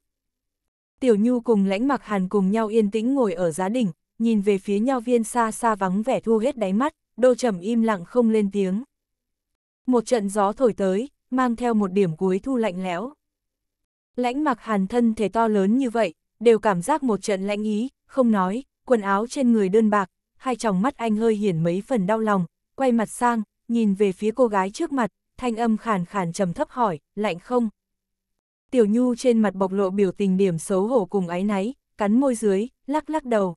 Tiểu Nhu cùng lãnh mặc hàn cùng nhau yên tĩnh ngồi ở giá đỉnh, nhìn về phía nho viên xa xa vắng vẻ thu hết đáy mắt, đô trầm im lặng không lên tiếng. Một trận gió thổi tới, mang theo một điểm cuối thu lạnh lẽo. Lãnh mặc hàn thân thể to lớn như vậy, đều cảm giác một trận lãnh ý, không nói, quần áo trên người đơn bạc, hai tròng mắt anh hơi hiển mấy phần đau lòng, quay mặt sang, nhìn về phía cô gái trước mặt, thanh âm khàn khàn trầm thấp hỏi, lạnh không? Tiểu Nhu trên mặt bộc lộ biểu tình điểm xấu hổ cùng áy náy, cắn môi dưới, lắc lắc đầu.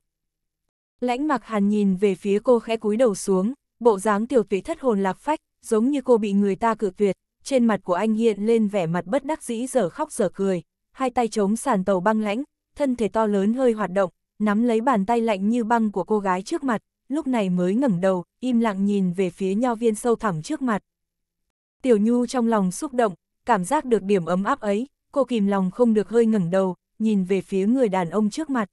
Lãnh mặc hàn nhìn về phía cô khẽ cúi đầu xuống, bộ dáng tiểu tụy thất hồn lạc phách, giống như cô bị người ta cự tuyệt, trên mặt của anh hiện lên vẻ mặt bất đắc dĩ giờ khóc giờ cười, hai tay chống sàn tàu băng lãnh, thân thể to lớn hơi hoạt động, nắm lấy bàn tay lạnh như băng của cô gái trước mặt, lúc này mới ngẩng đầu, im lặng nhìn về phía nho viên sâu thẳm trước mặt. Tiểu Nhu trong lòng xúc động, cảm giác được điểm ấm áp ấy, cô kìm lòng không được hơi ngẩng đầu, nhìn về phía người đàn ông trước mặt.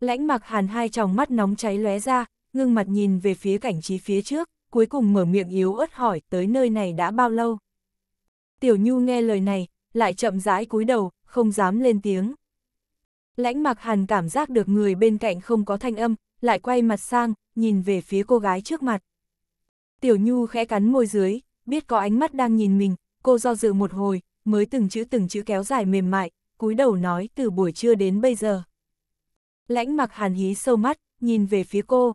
Lãnh mặc hàn hai tròng mắt nóng cháy lóe ra, ngưng mặt nhìn về phía cảnh trí phía trước, cuối cùng mở miệng yếu ớt hỏi tới nơi này đã bao lâu. Tiểu Nhu nghe lời này, lại chậm rãi cúi đầu, không dám lên tiếng. Lãnh mặc hàn cảm giác được người bên cạnh không có thanh âm, lại quay mặt sang, nhìn về phía cô gái trước mặt. Tiểu Nhu khẽ cắn môi dưới, biết có ánh mắt đang nhìn mình, cô do dự một hồi, mới từng chữ từng chữ kéo dài mềm mại, cúi đầu nói từ buổi trưa đến bây giờ. Lãnh mặc hàn hí sâu mắt, nhìn về phía cô.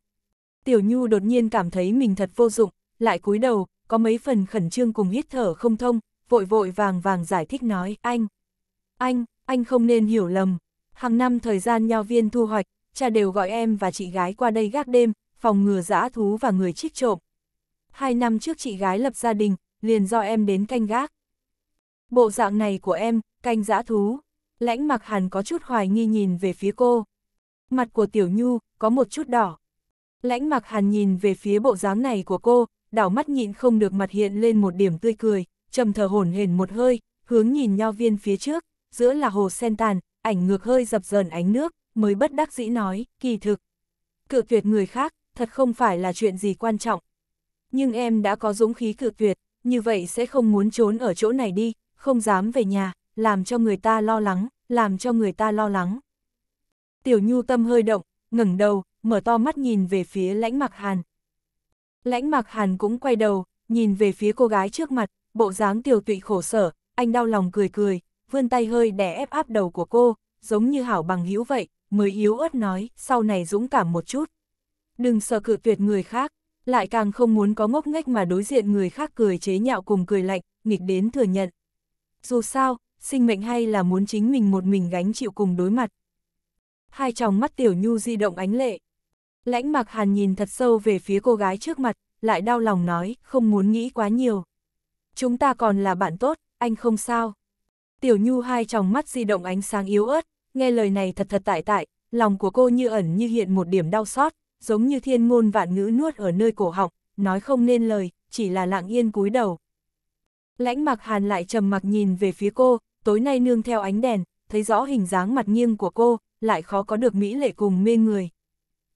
Tiểu Nhu đột nhiên cảm thấy mình thật vô dụng, lại cúi đầu, có mấy phần khẩn trương cùng hít thở không thông, vội vội vàng vàng giải thích nói, anh, anh, anh không nên hiểu lầm. Hàng năm thời gian nho viên thu hoạch, cha đều gọi em và chị gái qua đây gác đêm, phòng ngừa dã thú và người trích trộm. Hai năm trước chị gái lập gia đình, liền do em đến canh gác. Bộ dạng này của em, canh dã thú. Lãnh mặc hàn có chút hoài nghi nhìn về phía cô. Mặt của tiểu nhu, có một chút đỏ. Lãnh mặc hàn nhìn về phía bộ dáng này của cô, đảo mắt nhịn không được mặt hiện lên một điểm tươi cười trầm thở hổn hển một hơi, hướng nhìn nho viên phía trước, giữa là hồ sen tàn, ảnh ngược hơi dập dờn ánh nước, mới bất đắc dĩ nói, kỳ thực. Cự tuyệt người khác, thật không phải là chuyện gì quan trọng. Nhưng em đã có dũng khí cự tuyệt, như vậy sẽ không muốn trốn ở chỗ này đi, không dám về nhà, làm cho người ta lo lắng, làm cho người ta lo lắng. Tiểu Nhu tâm hơi động, ngẩng đầu, mở to mắt nhìn về phía lãnh mặc hàn. Lãnh mặc hàn cũng quay đầu, nhìn về phía cô gái trước mặt, bộ dáng tiểu tụy khổ sở, anh đau lòng cười cười, vươn tay hơi đè ép áp đầu của cô, giống như hảo bằng hữu vậy, mới yếu ớt nói, sau này dũng cảm một chút. Đừng sợ cự tuyệt người khác, lại càng không muốn có ngốc nghếch mà đối diện người khác cười chế nhạo cùng cười lạnh, nghịch đến thừa nhận. Dù sao, sinh mệnh hay là muốn chính mình một mình gánh chịu cùng đối mặt. Hai tròng mắt tiểu nhu di động ánh lệ. Lãnh mặc hàn nhìn thật sâu về phía cô gái trước mặt, lại đau lòng nói, không muốn nghĩ quá nhiều chúng ta còn là bạn tốt, anh không sao. Tiểu Nhu hai tròng mắt di động ánh sáng yếu ớt, nghe lời này thật thật tại tại, lòng của cô như ẩn như hiện một điểm đau xót, giống như thiên ngôn vạn ngữ nuốt ở nơi cổ họng, nói không nên lời, chỉ là lặng yên cúi đầu. Lãnh mặc hàn lại trầm mặc nhìn về phía cô, tối nay nương theo ánh đèn, thấy rõ hình dáng mặt nghiêng của cô, lại khó có được mỹ lệ cùng mê người.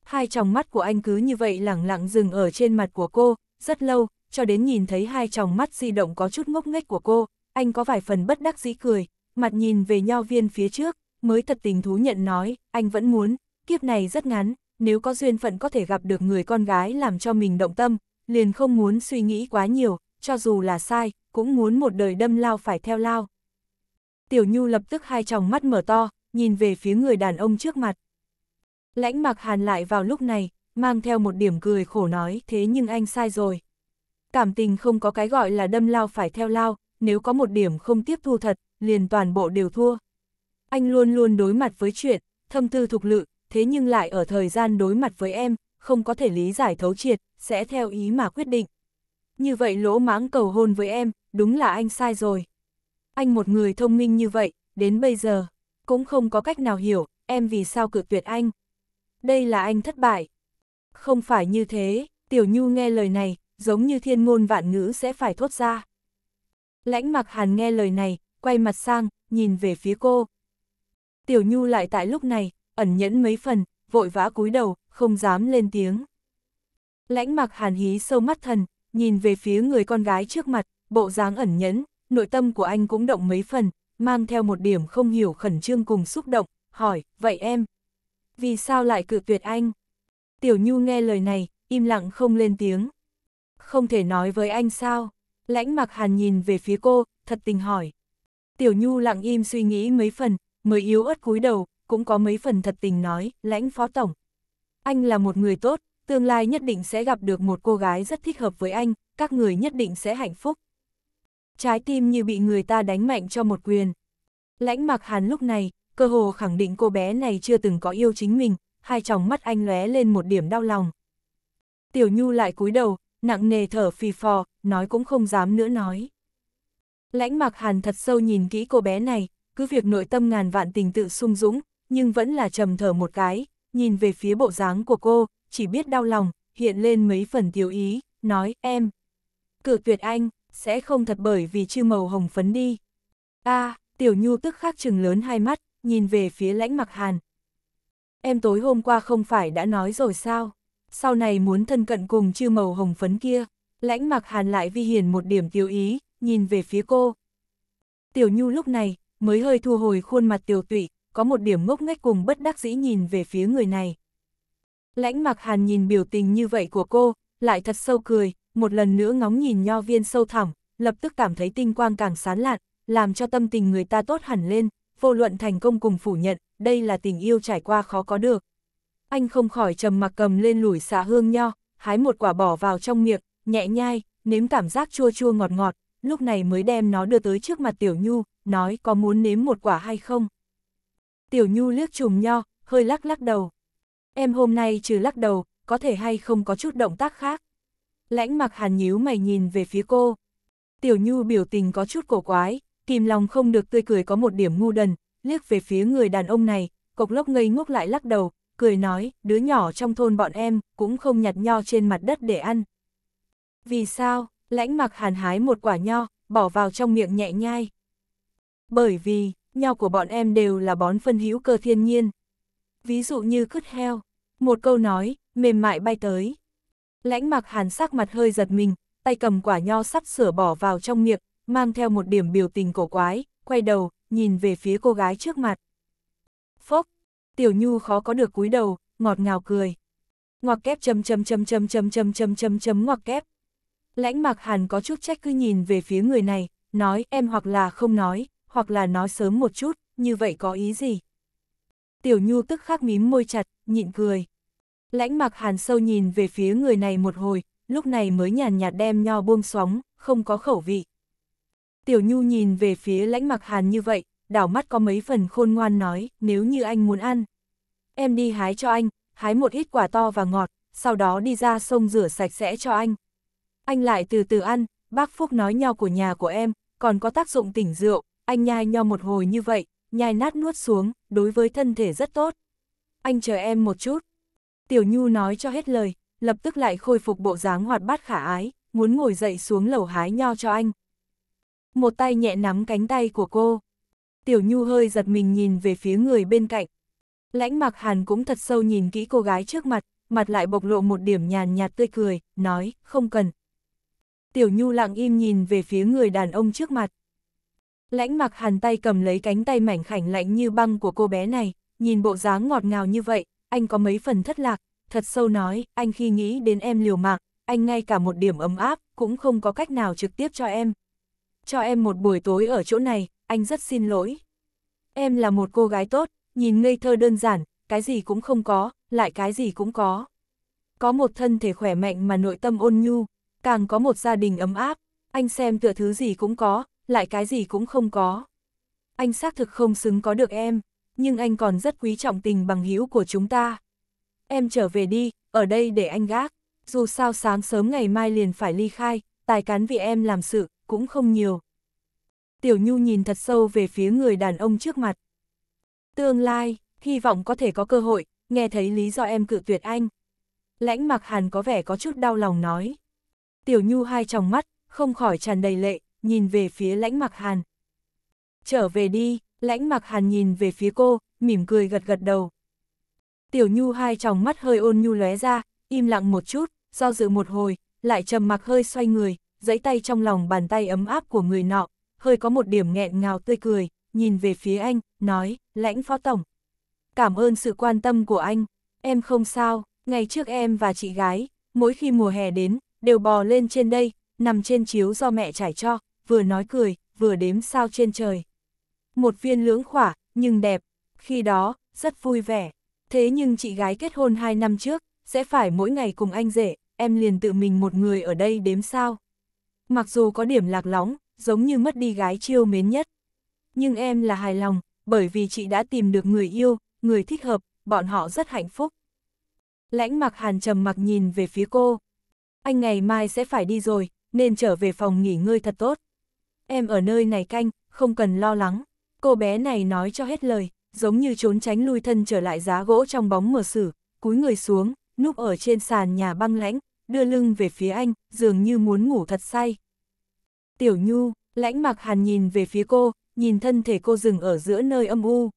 Hai tròng mắt của anh cứ như vậy lẳng lặng dừng ở trên mặt của cô, rất lâu, cho đến nhìn thấy hai tròng mắt di động có chút ngốc nghếch của cô, anh có vài phần bất đắc dĩ cười, mặt nhìn về nho viên phía trước, mới thật tình thú nhận nói, anh vẫn muốn, kiếp này rất ngắn, nếu có duyên phận có thể gặp được người con gái làm cho mình động tâm, liền không muốn suy nghĩ quá nhiều, cho dù là sai, cũng muốn một đời đâm lao phải theo lao. Tiểu Nhu lập tức hai tròng mắt mở to, nhìn về phía người đàn ông trước mặt. Lãnh mặc hàn lại vào lúc này, mang theo một điểm cười khổ nói thế nhưng anh sai rồi cảm tình không có cái gọi là đâm lao phải theo lao, nếu có một điểm không tiếp thu thật, liền toàn bộ đều thua. Anh luôn luôn đối mặt với chuyện, thâm tư thục lự, thế nhưng lại ở thời gian đối mặt với em, không có thể lý giải thấu triệt, sẽ theo ý mà quyết định. Như vậy lỗ mãng cầu hôn với em, đúng là anh sai rồi. Anh một người thông minh như vậy, đến bây giờ, cũng không có cách nào hiểu, em vì sao cự tuyệt anh. Đây là anh thất bại. Không phải như thế, Tiểu Nhu nghe lời này, giống như thiên ngôn vạn ngữ sẽ phải thốt ra. Lãnh mặc hàn nghe lời này, quay mặt sang, nhìn về phía cô. Tiểu Nhu lại tại lúc này, ẩn nhẫn mấy phần, vội vã cúi đầu, không dám lên tiếng. Lãnh mặc hàn hí sâu mắt thần, nhìn về phía người con gái trước mặt, bộ dáng ẩn nhẫn, nội tâm của anh cũng động mấy phần, mang theo một điểm không hiểu khẩn trương cùng xúc động, hỏi, vậy em, vì sao lại cự tuyệt anh? Tiểu Nhu nghe lời này, im lặng không lên tiếng không thể nói với anh sao? Lãnh mặc hàn nhìn về phía cô, thật tình hỏi. Tiểu Nhu lặng im suy nghĩ mấy phần, mới yếu ớt cúi đầu, cũng có mấy phần thật tình nói, lãnh phó tổng. Anh là một người tốt, tương lai nhất định sẽ gặp được một cô gái rất thích hợp với anh, các người nhất định sẽ hạnh phúc. Trái tim như bị người ta đánh mạnh cho một quyền. Lãnh mặc hàn lúc này, cơ hồ khẳng định cô bé này chưa từng có yêu chính mình, hai tròng mắt anh lóe lên một điểm đau lòng. Tiểu Nhu lại cúi đầu, nặng nề thở phì phò, nói cũng không dám nữa nói. Lãnh mặc hàn thật sâu nhìn kỹ cô bé này, cứ việc nội tâm ngàn vạn tình tự sung dũng, nhưng vẫn là trầm thở một cái, nhìn về phía bộ dáng của cô, chỉ biết đau lòng, hiện lên mấy phần thiếu ý, nói em. Cử tuyệt anh, sẽ không thật bởi vì chư màu hồng phấn đi. a à, tiểu nhu tức khắc chừng lớn hai mắt, nhìn về phía lãnh mặc hàn. Em tối hôm qua không phải đã nói rồi sao? sau này muốn thân cận cùng chư màu hồng phấn kia, lãnh mặc hàn lại vi hiển một điểm tiêu ý, nhìn về phía cô. Tiểu Nhu lúc này, mới hơi thu hồi khuôn mặt tiểu tụy, có một điểm ngốc nghếch cùng bất đắc dĩ nhìn về phía người này. Lãnh mặc hàn nhìn biểu tình như vậy của cô, lại thật sâu cười, một lần nữa ngóng nhìn nho viên sâu thẳm, lập tức cảm thấy tinh quang càng sán lạn, làm cho tâm tình người ta tốt hẳn lên, vô luận thành công cùng phủ nhận, đây là tình yêu trải qua khó có được anh không khỏi trầm mặc cầm lên lủi xà hương nho, hái một quả bỏ vào trong miệng, nhẹ nhai, nếm cảm giác chua chua ngọt ngọt, lúc này mới đem nó đưa tới trước mặt Tiểu Nhu, nói có muốn nếm một quả hay không. Tiểu Nhu liếc chùm nho, hơi lắc lắc đầu. Em hôm nay trừ lắc đầu, có thể hay không có chút động tác khác. Lãnh mặc hàn nhíu mày nhìn về phía cô. Tiểu Nhu biểu tình có chút cổ quái, kìm lòng không được tươi cười có một điểm ngu đần, liếc về phía người đàn ông này, cộc lốc ngây ngốc lại lắc đầu, cười nói, đứa nhỏ trong thôn bọn em, cũng không nhặt nho trên mặt đất để ăn. Vì sao, lãnh mặc hàn hái một quả nho, bỏ vào trong miệng nhẹ nhai. Bởi vì, nho của bọn em đều là bón phân hữu cơ thiên nhiên. Ví dụ như cứt heo, một câu nói, mềm mại bay tới. Lãnh mặc hàn sắc mặt hơi giật mình, tay cầm quả nho sắp sửa bỏ vào trong miệng, mang theo một điểm biểu tình cổ quái, quay đầu, nhìn về phía cô gái trước mặt. Phốc, Tiểu Nhu khó có được cúi đầu, ngọt ngào cười. Ngoặc kép chấm chấm chấm chấm chấm chấm chấm chấm chấm ngoặc kép. Lãnh Mạc Hàn có chút trách cứ nhìn về phía người này, nói em hoặc là không nói, hoặc là nói sớm một chút, như vậy có ý gì? Tiểu Nhu tức khắc mím môi chặt, nhịn cười. Lãnh Mạc Hàn sâu nhìn về phía người này một hồi, lúc này mới nhàn nhạt đem nho buông sóng, không có khẩu vị. Tiểu Nhu nhìn về phía lãnh mặc hàn như vậy, đảo mắt có mấy phần khôn ngoan nói, nếu như anh muốn ăn. Em đi hái cho anh, hái một ít quả to và ngọt, sau đó đi ra sông rửa sạch sẽ cho anh. Anh lại từ từ ăn, bác Phúc nói nho của nhà của em, còn có tác dụng tỉnh rượu, anh nhai nho một hồi như vậy, nhai nát nuốt xuống, đối với thân thể rất tốt. Anh chờ em một chút. Tiểu Nhu nói cho hết lời, lập tức lại khôi phục bộ dáng hoạt bát khả ái, muốn ngồi dậy xuống lầu hái nho cho anh. Một tay nhẹ nắm cánh tay của cô, Tiểu Nhu hơi giật mình nhìn về phía người bên cạnh. Lãnh mặc hàn cũng thật sâu nhìn kỹ cô gái trước mặt, mặt lại bộc lộ một điểm nhàn nhạt tươi cười, nói, không cần. Tiểu Nhu lặng im nhìn về phía người đàn ông trước mặt. Lãnh mặc hàn tay cầm lấy cánh tay mảnh khảnh lạnh như băng của cô bé này, nhìn bộ dáng ngọt ngào như vậy, anh có mấy phần thất lạc, thật sâu nói, anh khi nghĩ đến em liều mạng, anh ngay cả một điểm ấm áp, cũng không có cách nào trực tiếp cho em. Cho em một buổi tối ở chỗ này, anh rất xin lỗi. Em là một cô gái tốt, nhìn ngây thơ đơn giản, cái gì cũng không có, lại cái gì cũng có. Có một thân thể khỏe mạnh mà nội tâm ôn nhu, càng có một gia đình ấm áp, anh xem tựa thứ gì cũng có, lại cái gì cũng không có. Anh xác thực không xứng có được em, nhưng anh còn rất quý trọng tình bằng hữu của chúng ta. Em trở về đi, ở đây để anh gác, dù sao sáng sớm ngày mai liền phải ly khai, tài cán vì em làm sự, cũng không nhiều. Tiểu Nhu nhìn thật sâu về phía người đàn ông trước mặt. Tương lai, hy vọng có thể có cơ hội, nghe thấy lý do em cự tuyệt anh. Lãnh mặc hàn có vẻ có chút đau lòng nói. Tiểu Nhu hai tròng mắt, không khỏi tràn đầy lệ, nhìn về phía lãnh mặc hàn. Trở về đi, lãnh mặc hàn nhìn về phía cô, mỉm cười gật gật đầu. Tiểu Nhu hai tròng mắt hơi ôn nhu lóe ra, im lặng một chút, do dự một hồi, lại trầm mặc hơi xoay người, giấy tay trong lòng bàn tay ấm áp của người nọ, hơi có một điểm nghẹn ngào tươi cười, nhìn về phía anh, nói, lãnh phó tổng. Cảm ơn sự quan tâm của anh, em không sao, ngày trước em và chị gái, mỗi khi mùa hè đến, đều bò lên trên đây, nằm trên chiếu do mẹ trải cho, vừa nói cười, vừa đếm sao trên trời. Một viên lưỡng khỏa, nhưng đẹp, khi đó, rất vui vẻ. Thế nhưng chị gái kết hôn 2 năm trước, sẽ phải mỗi ngày cùng anh rể, em liền tự mình một người ở đây đếm sao. Mặc dù có điểm lạc lõng giống như mất đi gái chiêu mến nhất. Nhưng em là hài lòng, bởi vì chị đã tìm được người yêu, người thích hợp, bọn họ rất hạnh phúc. Lãnh mặc hàn trầm mặc nhìn về phía cô. Anh ngày mai sẽ phải đi rồi, nên trở về phòng nghỉ ngơi thật tốt. Em ở nơi này canh, không cần lo lắng. Cô bé này nói cho hết lời, giống như trốn tránh lui thân trở lại giá gỗ trong bóng mờ sử, cúi người xuống, núp ở trên sàn nhà băng lãnh, đưa lưng về phía anh, dường như muốn ngủ thật say. Tiểu Nhu, lãnh mạc hàn nhìn về phía cô, nhìn thân thể cô dừng ở giữa nơi âm u.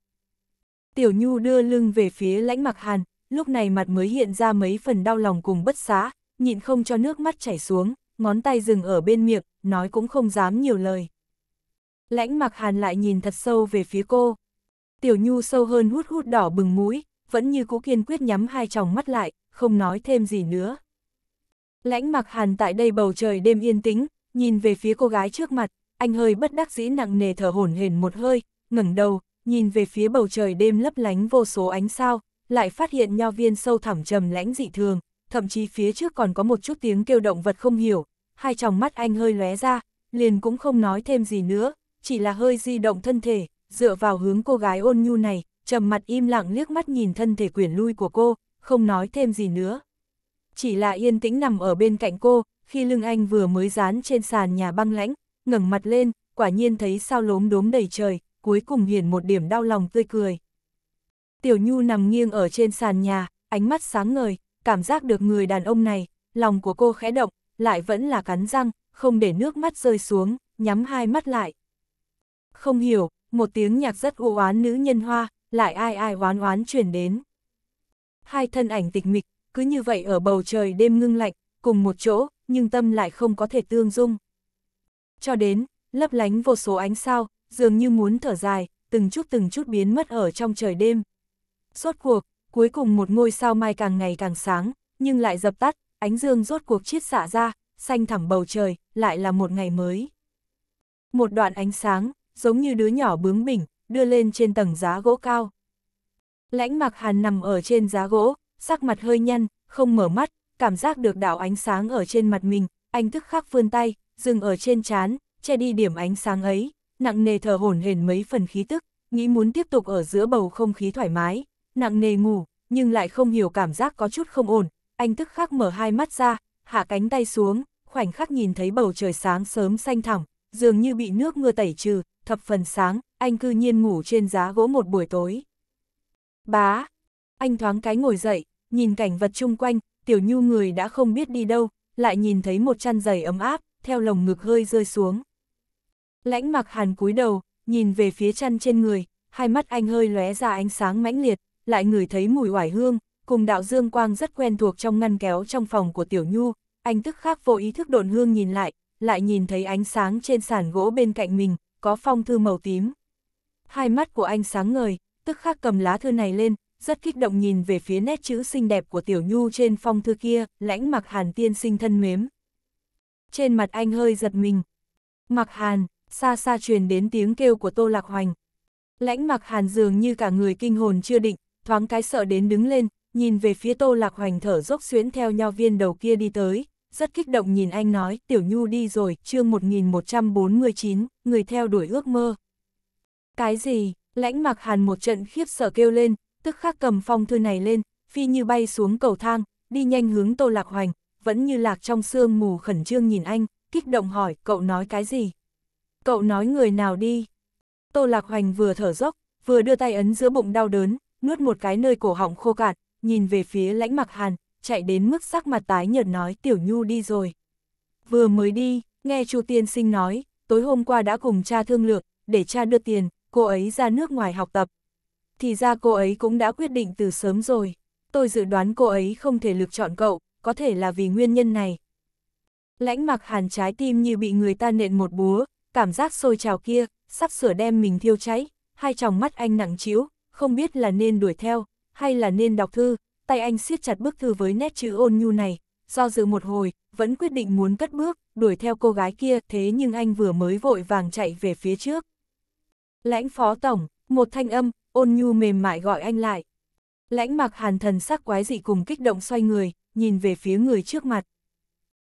Tiểu Nhu đưa lưng về phía lãnh mạc hàn, lúc này mặt mới hiện ra mấy phần đau lòng cùng bất xá, nhịn không cho nước mắt chảy xuống, ngón tay dừng ở bên miệng, nói cũng không dám nhiều lời. Lãnh mạc hàn lại nhìn thật sâu về phía cô. Tiểu Nhu sâu hơn hút hút đỏ bừng mũi, vẫn như cũ kiên quyết nhắm hai tròng mắt lại, không nói thêm gì nữa. Lãnh mặc hàn tại đây bầu trời đêm yên tĩnh, nhìn về phía cô gái trước mặt, anh hơi bất đắc dĩ nặng nề thở hổn hển một hơi, ngẩng đầu, nhìn về phía bầu trời đêm lấp lánh vô số ánh sao, lại phát hiện nho viên sâu thẳm trầm lãnh dị thường, thậm chí phía trước còn có một chút tiếng kêu động vật không hiểu, hai tròng mắt anh hơi lóe ra, liền cũng không nói thêm gì nữa, chỉ là hơi di động thân thể, dựa vào hướng cô gái ôn nhu này, trầm mặt im lặng liếc mắt nhìn thân thể quyển lui của cô, không nói thêm gì nữa. Chỉ là yên tĩnh nằm ở bên cạnh cô, khi lưng anh vừa mới dán trên sàn nhà băng lãnh, ngẩng mặt lên, quả nhiên thấy sao lốm đốm đầy trời, cuối cùng hiển một điểm đau lòng tươi cười. Tiểu Nhu nằm nghiêng ở trên sàn nhà, ánh mắt sáng ngời, cảm giác được người đàn ông này, lòng của cô khẽ động, lại vẫn là cắn răng, không để nước mắt rơi xuống, nhắm hai mắt lại. Không hiểu, một tiếng nhạc rất u oán nữ nhân hoa, lại ai ai oán oán chuyển đến. Hai thân ảnh tịch mịch, cứ như vậy ở bầu trời đêm ngưng lạnh, cùng một chỗ, nhưng tâm lại không có thể tương dung. Cho đến, lấp lánh vô số ánh sao, dường như muốn thở dài, từng chút từng chút biến mất ở trong trời đêm. Rốt cuộc, cuối cùng một ngôi sao mai càng ngày càng sáng, nhưng lại dập tắt, ánh dương rốt cuộc chiết xạ ra, xanh thẳm bầu trời, lại là một ngày mới. Một đoạn ánh sáng, giống như đứa nhỏ bướng bỉnh, đưa lên trên tầng giá gỗ cao. Lãnh mặc hàn nằm ở trên giá gỗ, sắc mặt hơi nhăn, không mở mắt, cảm giác được đạo ánh sáng ở trên mặt mình, anh thức khắc vươn tay, dừng ở trên chán, che đi điểm ánh sáng ấy, nặng nề thở hổn hển mấy phần khí tức, nghĩ muốn tiếp tục ở giữa bầu không khí thoải mái, nặng nề ngủ, nhưng lại không hiểu cảm giác có chút không ổn, anh thức khắc mở hai mắt ra, hạ cánh tay xuống, khoảnh khắc nhìn thấy bầu trời sáng sớm xanh thẳm, dường như bị nước mưa tẩy trừ, thập phần sáng, anh cư nhiên ngủ trên giá gỗ một buổi tối. Bá! Anh thoáng cái ngồi dậy, nhìn cảnh vật chung quanh, tiểu nhu người đã không biết đi đâu, lại nhìn thấy một chăn giày ấm áp, theo lồng ngực hơi rơi xuống. Lãnh mặc hàn cúi đầu, nhìn về phía chăn trên người, hai mắt anh hơi lóe ra ánh sáng mãnh liệt, lại ngửi thấy mùi oải hương, cùng đạo dương quang rất quen thuộc trong ngăn kéo trong phòng của tiểu nhu, anh tức khắc vô ý thức độn hương nhìn lại, lại nhìn thấy ánh sáng trên sàn gỗ bên cạnh mình, có phong thư màu tím. Hai mắt của anh sáng ngời, tức khắc cầm lá thư này lên, rất kích động nhìn về phía nét chữ xinh đẹp của Tiểu Nhu trên phong thư kia, lãnh mặc hàn tiên sinh thân mếm. Trên mặt anh hơi giật mình. Mặc hàn, xa xa truyền đến tiếng kêu của Tô Lạc Hoành. Lãnh mặc hàn dường như cả người kinh hồn chưa định, thoáng cái sợ đến đứng lên, nhìn về phía Tô Lạc Hoành thở dốc xuyến theo nhau viên đầu kia đi tới, rất kích động nhìn anh nói, Tiểu Nhu đi rồi, chương 1149, người theo đuổi ước mơ. Cái gì? Lãnh mặc hàn một trận khiếp sợ kêu lên, tức khắc cầm phong thư này lên, phi như bay xuống cầu thang, đi nhanh hướng Tô Lạc Hoành, vẫn như lạc trong sương mù khẩn trương nhìn anh, kích động hỏi cậu nói cái gì. Cậu nói người nào đi. Tô Lạc Hoành vừa thở dốc, vừa đưa tay ấn giữa bụng đau đớn, nuốt một cái nơi cổ họng khô cạn, nhìn về phía lãnh mặc hàn, chạy đến mức sắc mặt tái nhợt nói Tiểu Nhu đi rồi. Vừa mới đi, nghe Chu Tiên Sinh nói, tối hôm qua đã cùng cha thương lượng, để cha đưa tiền, cô ấy ra nước ngoài học tập, thì ra cô ấy cũng đã quyết định từ sớm rồi. Tôi dự đoán cô ấy không thể lựa chọn cậu, có thể là vì nguyên nhân này. Lãnh mặc hàn trái tim như bị người ta nện một búa, cảm giác sôi trào kia, sắp sửa đem mình thiêu cháy, hai tròng mắt anh nặng chiếu, không biết là nên đuổi theo, hay là nên đọc thư, tay anh siết chặt bức thư với nét chữ ôn nhu này, do dự một hồi, vẫn quyết định muốn cất bước, đuổi theo cô gái kia, thế nhưng anh vừa mới vội vàng chạy về phía trước. Lãnh phó tổng, một thanh âm, ôn nhu mềm mại gọi anh lại. Lãnh mặc hàn thần sắc quái dị cùng kích động xoay người, nhìn về phía người trước mặt.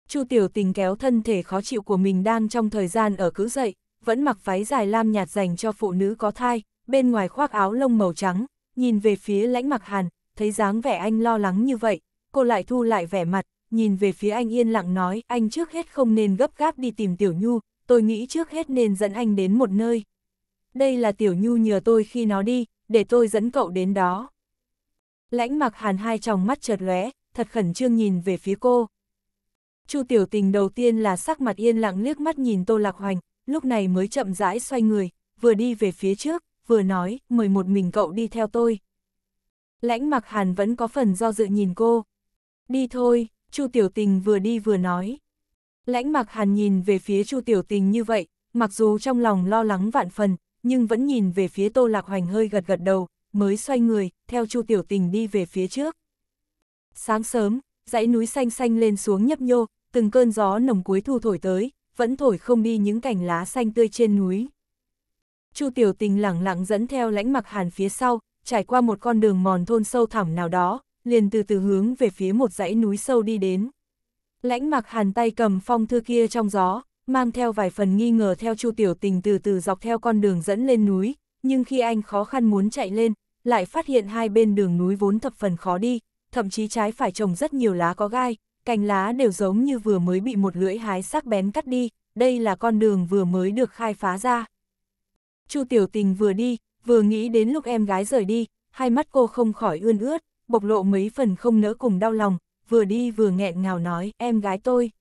Chu tiểu tình kéo thân thể khó chịu của mình đang trong thời gian ở cứ dậy, vẫn mặc váy dài lam nhạt dành cho phụ nữ có thai, bên ngoài khoác áo lông màu trắng, nhìn về phía lãnh mặc hàn, thấy dáng vẻ anh lo lắng như vậy, cô lại thu lại vẻ mặt, nhìn về phía anh yên lặng nói, anh trước hết không nên gấp gáp đi tìm tiểu nhu, tôi nghĩ trước hết nên dẫn anh đến một nơi đây là tiểu nhu nhờ tôi khi nó đi, để tôi dẫn cậu đến đó. Lãnh mặc hàn hai tròng mắt chợt lóe, thật khẩn trương nhìn về phía cô. Chu tiểu tình đầu tiên là sắc mặt yên lặng liếc mắt nhìn Tô Lạc Hoành, lúc này mới chậm rãi xoay người, vừa đi về phía trước, vừa nói, mời một mình cậu đi theo tôi. Lãnh mặc hàn vẫn có phần do dự nhìn cô. Đi thôi, Chu tiểu tình vừa đi vừa nói. Lãnh mặc hàn nhìn về phía Chu tiểu tình như vậy, mặc dù trong lòng lo lắng vạn phần, nhưng vẫn nhìn về phía Tô Lạc Hoành hơi gật gật đầu, mới xoay người, theo Chu Tiểu Tình đi về phía trước. Sáng sớm, dãy núi xanh xanh lên xuống nhấp nhô, từng cơn gió nồng cuối thu thổi tới, vẫn thổi không đi những cành lá xanh tươi trên núi. Chu Tiểu Tình lẳng lặng dẫn theo lãnh mặc hàn phía sau, trải qua một con đường mòn thôn sâu thẳm nào đó, liền từ từ hướng về phía một dãy núi sâu đi đến. Lãnh mặc hàn tay cầm phong thư kia trong gió, mang theo vài phần nghi ngờ theo Chu Tiểu Tình từ từ dọc theo con đường dẫn lên núi, nhưng khi anh khó khăn muốn chạy lên, lại phát hiện hai bên đường núi vốn thập phần khó đi, thậm chí trái phải trồng rất nhiều lá có gai, cành lá đều giống như vừa mới bị một lưỡi hái sắc bén cắt đi, đây là con đường vừa mới được khai phá ra. Chu Tiểu Tình vừa đi, vừa nghĩ đến lúc em gái rời đi, hai mắt cô không khỏi ươn ướt, bộc lộ mấy phần không nỡ cùng đau lòng, vừa đi vừa nghẹn ngào nói, em gái tôi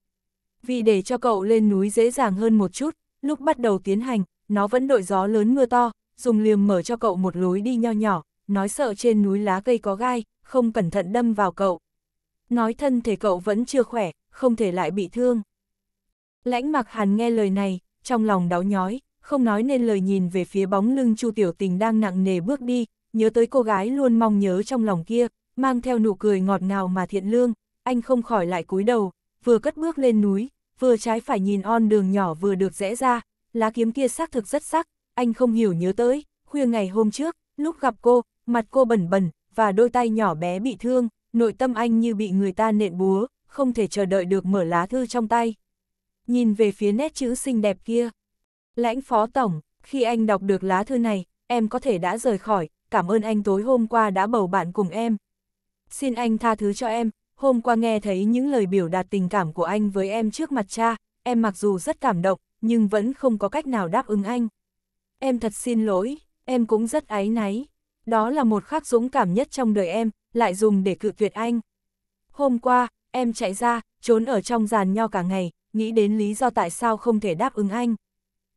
vì để cho cậu lên núi dễ dàng hơn một chút, lúc bắt đầu tiến hành, nó vẫn đội gió lớn mưa to, dùng liềm mở cho cậu một lối đi nho nhỏ, nói sợ trên núi lá cây có gai, không cẩn thận đâm vào cậu. Nói thân thể cậu vẫn chưa khỏe, không thể lại bị thương. Lãnh mặc hàn nghe lời này, trong lòng đau nhói, không nói nên lời nhìn về phía bóng lưng Chu Tiểu Tình đang nặng nề bước đi, nhớ tới cô gái luôn mong nhớ trong lòng kia, mang theo nụ cười ngọt ngào mà thiện lương, anh không khỏi lại cúi đầu, vừa cất bước lên núi, vừa trái phải nhìn on đường nhỏ vừa được rẽ ra, lá kiếm kia xác thực rất sắc, anh không hiểu nhớ tới, khuya ngày hôm trước, lúc gặp cô, mặt cô bẩn bẩn, và đôi tay nhỏ bé bị thương, nội tâm anh như bị người ta nện búa, không thể chờ đợi được mở lá thư trong tay. Nhìn về phía nét chữ xinh đẹp kia. Lãnh phó tổng, khi anh đọc được lá thư này, em có thể đã rời khỏi, cảm ơn anh tối hôm qua đã bầu bạn cùng em. Xin anh tha thứ cho em, hôm qua nghe thấy những lời biểu đạt tình cảm của anh với em trước mặt cha, em mặc dù rất cảm động, nhưng vẫn không có cách nào đáp ứng anh. Em thật xin lỗi, em cũng rất áy náy. Đó là một khắc dũng cảm nhất trong đời em, lại dùng để cự tuyệt anh. Hôm qua, em chạy ra, trốn ở trong giàn nho cả ngày, nghĩ đến lý do tại sao không thể đáp ứng anh.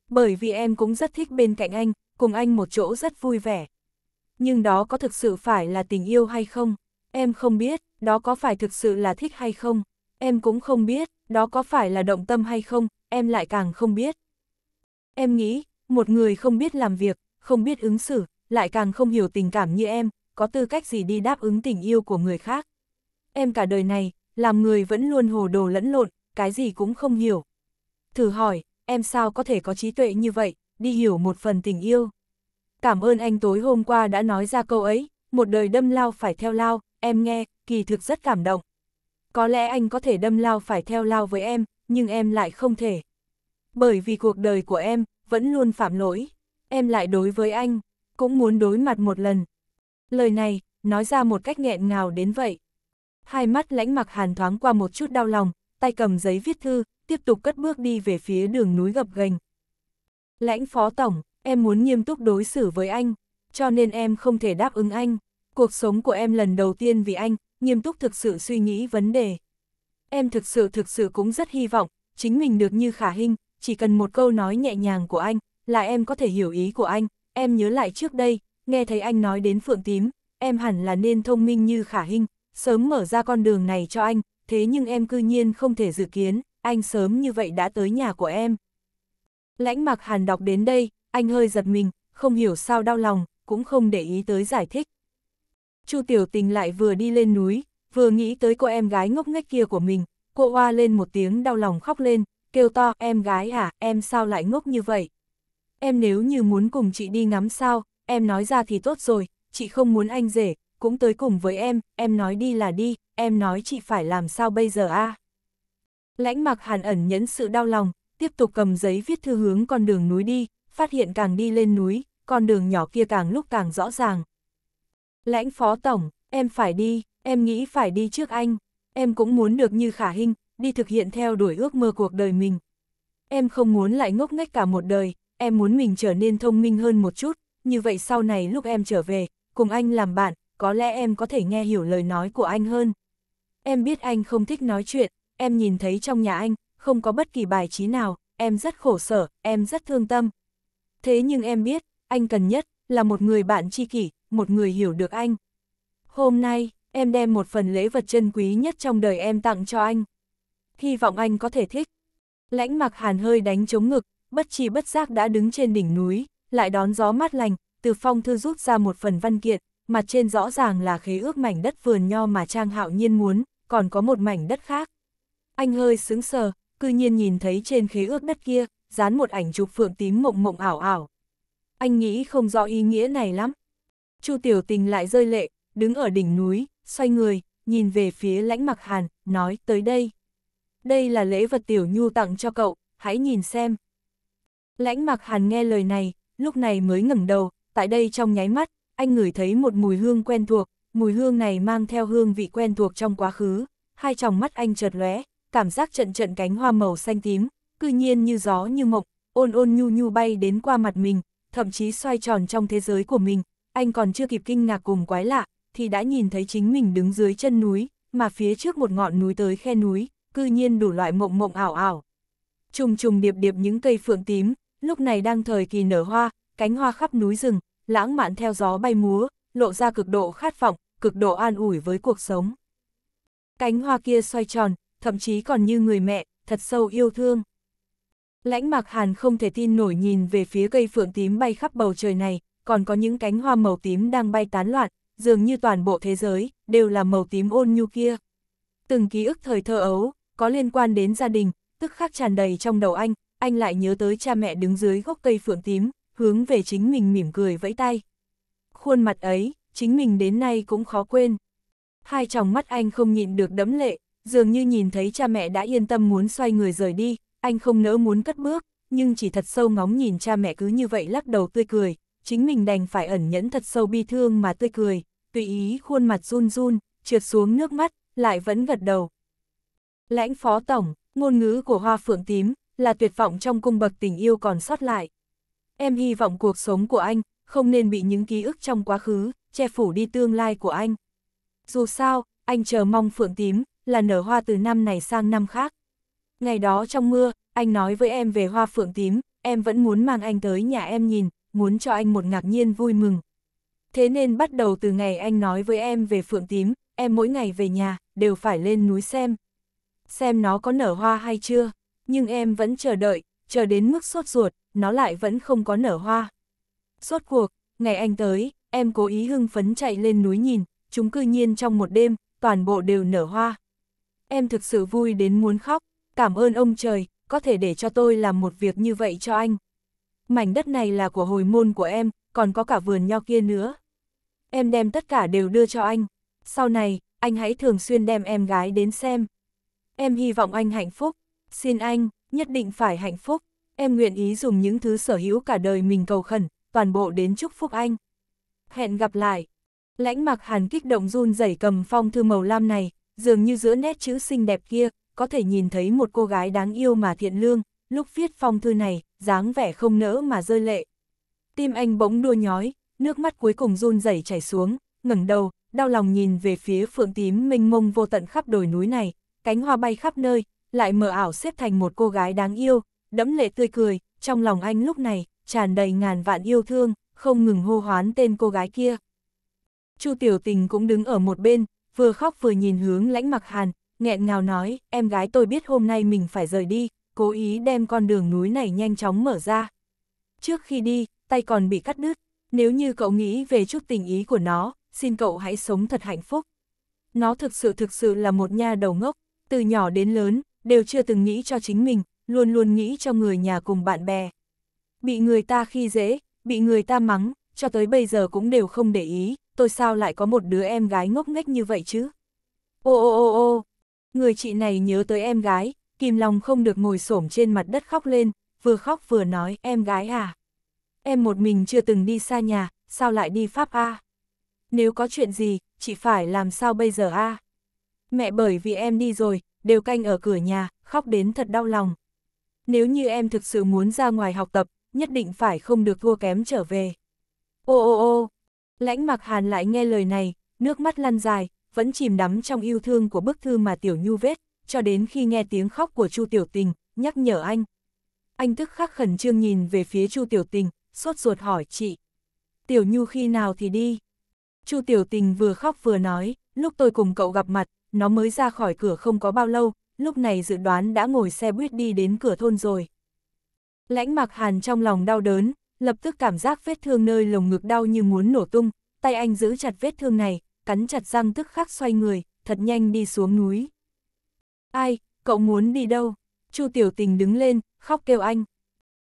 Bởi vì em cũng rất thích bên cạnh anh, cùng anh một chỗ rất vui vẻ. Nhưng đó có thực sự phải là tình yêu hay không? Em không biết, đó có phải thực sự là thích hay không? Em cũng không biết, đó có phải là động tâm hay không? Em lại càng không biết. Em nghĩ, một người không biết làm việc, không biết ứng xử, lại càng không hiểu tình cảm như em, có tư cách gì đi đáp ứng tình yêu của người khác. Em cả đời này, làm người vẫn luôn hồ đồ lẫn lộn, cái gì cũng không hiểu. Thử hỏi, em sao có thể có trí tuệ như vậy, đi hiểu một phần tình yêu. Cảm ơn anh tối hôm qua đã nói ra câu ấy, một đời đâm lao phải theo lao, em nghe, kỳ thực rất cảm động. Có lẽ anh có thể đâm lao phải theo lao với em, nhưng em lại không thể. Bởi vì cuộc đời của em, vẫn luôn phạm lỗi. Em lại đối với anh, cũng muốn đối mặt một lần. Lời này, nói ra một cách nghẹn ngào đến vậy. Hai mắt lãnh mặc hàn thoáng qua một chút đau lòng, tay cầm giấy viết thư, tiếp tục cất bước đi về phía đường núi gập ghềnh. Lãnh phó tổng, em muốn nghiêm túc đối xử với anh, cho nên em không thể đáp ứng anh cuộc sống của em lần đầu tiên vì anh, nghiêm túc thực sự suy nghĩ vấn đề. Em thực sự thực sự cũng rất hy vọng, chính mình được như khả hình, chỉ cần một câu nói nhẹ nhàng của anh, là em có thể hiểu ý của anh, em nhớ lại trước đây, nghe thấy anh nói đến phượng tím, em hẳn là nên thông minh như khả hình, sớm mở ra con đường này cho anh, thế nhưng em cư nhiên không thể dự kiến, anh sớm như vậy đã tới nhà của em. Lãnh mặc hàn đọc đến đây, anh hơi giật mình, không hiểu sao đau lòng, cũng không để ý tới giải thích. Chu Tiểu Tình lại vừa đi lên núi, vừa nghĩ tới cô em gái ngốc nghếch kia của mình, cô oa lên một tiếng đau lòng khóc lên, kêu to, em gái à, em sao lại ngốc như vậy? Em nếu như muốn cùng chị đi ngắm sao, em nói ra thì tốt rồi, chị không muốn anh rể, cũng tới cùng với em, em nói đi là đi, em nói chị phải làm sao bây giờ a? Lãnh mặc hàn ẩn nhẫn sự đau lòng, tiếp tục cầm giấy viết thư hướng con đường núi đi, phát hiện càng đi lên núi, con đường nhỏ kia càng lúc càng rõ ràng, Lãnh phó tổng, em phải đi, em nghĩ phải đi trước anh. Em cũng muốn được như khả hình, đi thực hiện theo đuổi ước mơ cuộc đời mình. Em không muốn lại ngốc nghếch cả một đời, em muốn mình trở nên thông minh hơn một chút, như vậy sau này lúc em trở về, cùng anh làm bạn, có lẽ em có thể nghe hiểu lời nói của anh hơn. Em biết anh không thích nói chuyện, em nhìn thấy trong nhà anh, không có bất kỳ bài trí nào, em rất khổ sở, em rất thương tâm. Thế nhưng em biết, anh cần nhất là một người bạn tri kỷ, một người hiểu được anh. Hôm nay, em đem một phần lễ vật chân quý nhất trong đời em tặng cho anh. Hy vọng anh có thể thích. Lãnh mặc hàn hơi đánh chống ngực, bất chi bất giác đã đứng trên đỉnh núi, lại đón gió mát lành, từ phong thư rút ra một phần văn kiện, mặt trên rõ ràng là khế ước mảnh đất vườn nho mà Trang Hạo Nhiên muốn, còn có một mảnh đất khác. Anh hơi sững sờ, cư nhiên nhìn thấy trên khế ước đất kia, dán một ảnh chụp phượng tím mộng mộng ảo ảo. Anh nghĩ không rõ ý nghĩa này lắm. Chu Tiểu Tình lại rơi lệ, đứng ở đỉnh núi, xoay người, nhìn về phía lãnh mặc hàn, nói tới đây. Đây là lễ vật Tiểu Nhu tặng cho cậu, hãy nhìn xem. Lãnh mặc hàn nghe lời này, lúc này mới ngẩng đầu, tại đây trong nháy mắt, anh ngửi thấy một mùi hương quen thuộc, mùi hương này mang theo hương vị quen thuộc trong quá khứ, hai tròng mắt anh chợt lóe, cảm giác trận trận cánh hoa màu xanh tím, cư nhiên như gió như mộng, ôn ôn nhu nhu bay đến qua mặt mình, thậm chí xoay tròn trong thế giới của mình, anh còn chưa kịp kinh ngạc cùng quái lạ, thì đã nhìn thấy chính mình đứng dưới chân núi, mà phía trước một ngọn núi tới khe núi, cư nhiên đủ loại mộng mộng ảo ảo. Trùng trùng điệp điệp những cây phượng tím, lúc này đang thời kỳ nở hoa, cánh hoa khắp núi rừng, lãng mạn theo gió bay múa, lộ ra cực độ khát vọng, cực độ an ủi với cuộc sống. Cánh hoa kia xoay tròn, thậm chí còn như người mẹ, thật sâu yêu thương. Lãnh Mạc Hàn không thể tin nổi nhìn về phía cây phượng tím bay khắp bầu trời này, còn có những cánh hoa màu tím đang bay tán loạn, dường như toàn bộ thế giới, đều là màu tím ôn nhu kia. Từng ký ức thời thơ ấu, có liên quan đến gia đình, tức khắc tràn đầy trong đầu anh, anh lại nhớ tới cha mẹ đứng dưới gốc cây phượng tím, hướng về chính mình mỉm cười vẫy tay. Khuôn mặt ấy, chính mình đến nay cũng khó quên. Hai tròng mắt anh không nhịn được đẫm lệ, dường như nhìn thấy cha mẹ đã yên tâm muốn xoay người rời đi, anh không nỡ muốn cất bước, nhưng chỉ thật sâu ngóng nhìn cha mẹ cứ như vậy lắc đầu tươi cười, chính mình đành phải ẩn nhẫn thật sâu bi thương mà tươi cười, tùy ý khuôn mặt run run, trượt xuống nước mắt, lại vẫn gật đầu. Lãnh phó tổng, ngôn ngữ của hoa phượng tím, là tuyệt vọng trong cung bậc tình yêu còn sót lại. Em hy vọng cuộc sống của anh, không nên bị những ký ức trong quá khứ, che phủ đi tương lai của anh. Dù sao, anh chờ mong phượng tím, là nở hoa từ năm này sang năm khác. Ngày đó trong mưa, anh nói với em về hoa phượng tím, em vẫn muốn mang anh tới nhà em nhìn, muốn cho anh một ngạc nhiên vui mừng. Thế nên bắt đầu từ ngày anh nói với em về phượng tím, em mỗi ngày về nhà, đều phải lên núi xem. Xem nó có nở hoa hay chưa, nhưng em vẫn chờ đợi, chờ đến mức sốt ruột, nó lại vẫn không có nở hoa. Sốt cuộc, ngày anh tới, em cố ý hưng phấn chạy lên núi nhìn, chúng cư nhiên trong một đêm, toàn bộ đều nở hoa. Em thực sự vui đến muốn khóc, cảm ơn ông trời, có thể để cho tôi làm một việc như vậy cho anh mảnh đất này là của hồi môn của em, còn có cả vườn nho kia nữa. Em đem tất cả đều đưa cho anh. Sau này, anh hãy thường xuyên đem em gái đến xem. Em hy vọng anh hạnh phúc. Xin anh, nhất định phải hạnh phúc. Em nguyện ý dùng những thứ sở hữu cả đời mình cầu khẩn, toàn bộ đến chúc phúc anh. Hẹn gặp lại. Lãnh mặc hàn kích động run rẩy cầm phong thư màu lam này, dường như giữa nét chữ xinh đẹp kia, có thể nhìn thấy một cô gái đáng yêu mà thiện lương, lúc viết phong thư này, dáng vẻ không nỡ mà rơi lệ. Tim anh bỗng đua nhói, nước mắt cuối cùng run rẩy chảy xuống, ngẩng đầu, đau lòng nhìn về phía phượng tím mênh mông vô tận khắp đồi núi này, cánh hoa bay khắp nơi, lại mờ ảo xếp thành một cô gái đáng yêu, đẫm lệ tươi cười, trong lòng anh lúc này, tràn đầy ngàn vạn yêu thương, không ngừng hô hoán tên cô gái kia. Chu Tiểu Tình cũng đứng ở một bên, vừa khóc vừa nhìn hướng lãnh mặc hàn, nghẹn ngào nói, em gái tôi biết hôm nay mình phải rời đi, cố ý đem con đường núi này nhanh chóng mở ra. Trước khi đi, tay còn bị cắt đứt, nếu như cậu nghĩ về chút tình ý của nó, xin cậu hãy sống thật hạnh phúc. Nó thực sự thực sự là một nha đầu ngốc, từ nhỏ đến lớn, đều chưa từng nghĩ cho chính mình, luôn luôn nghĩ cho người nhà cùng bạn bè. Bị người ta khi dễ, bị người ta mắng, cho tới bây giờ cũng đều không để ý, tôi sao lại có một đứa em gái ngốc nghếch như vậy chứ? Ô ô ô ô, người chị này nhớ tới em gái, Kim Long không được ngồi xổm trên mặt đất khóc lên, vừa khóc vừa nói, em gái à. Em một mình chưa từng đi xa nhà, sao lại đi Pháp a? Nếu có chuyện gì, chị phải làm sao bây giờ a? Mẹ bởi vì em đi rồi, đều canh ở cửa nhà, khóc đến thật đau lòng. Nếu như em thực sự muốn ra ngoài học tập, nhất định phải không được thua kém trở về. Ô ô ô, lãnh mặc hàn lại nghe lời này, nước mắt lăn dài, vẫn chìm đắm trong yêu thương của bức thư mà Tiểu Nhu vết, cho đến khi nghe tiếng khóc của Chu Tiểu Tình, nhắc nhở anh. Anh tức khắc khẩn trương nhìn về phía Chu Tiểu Tình, sốt ruột hỏi chị. Tiểu Nhu khi nào thì đi? Chu Tiểu Tình vừa khóc vừa nói, lúc tôi cùng cậu gặp mặt, nó mới ra khỏi cửa không có bao lâu, lúc này dự đoán đã ngồi xe buýt đi đến cửa thôn rồi. Lãnh mặc hàn trong lòng đau đớn, lập tức cảm giác vết thương nơi lồng ngực đau như muốn nổ tung, tay anh giữ chặt vết thương này, cắn chặt răng tức khắc xoay người, thật nhanh đi xuống núi. Ai, cậu muốn đi đâu? Chu Tiểu Tình đứng lên, khóc kêu anh.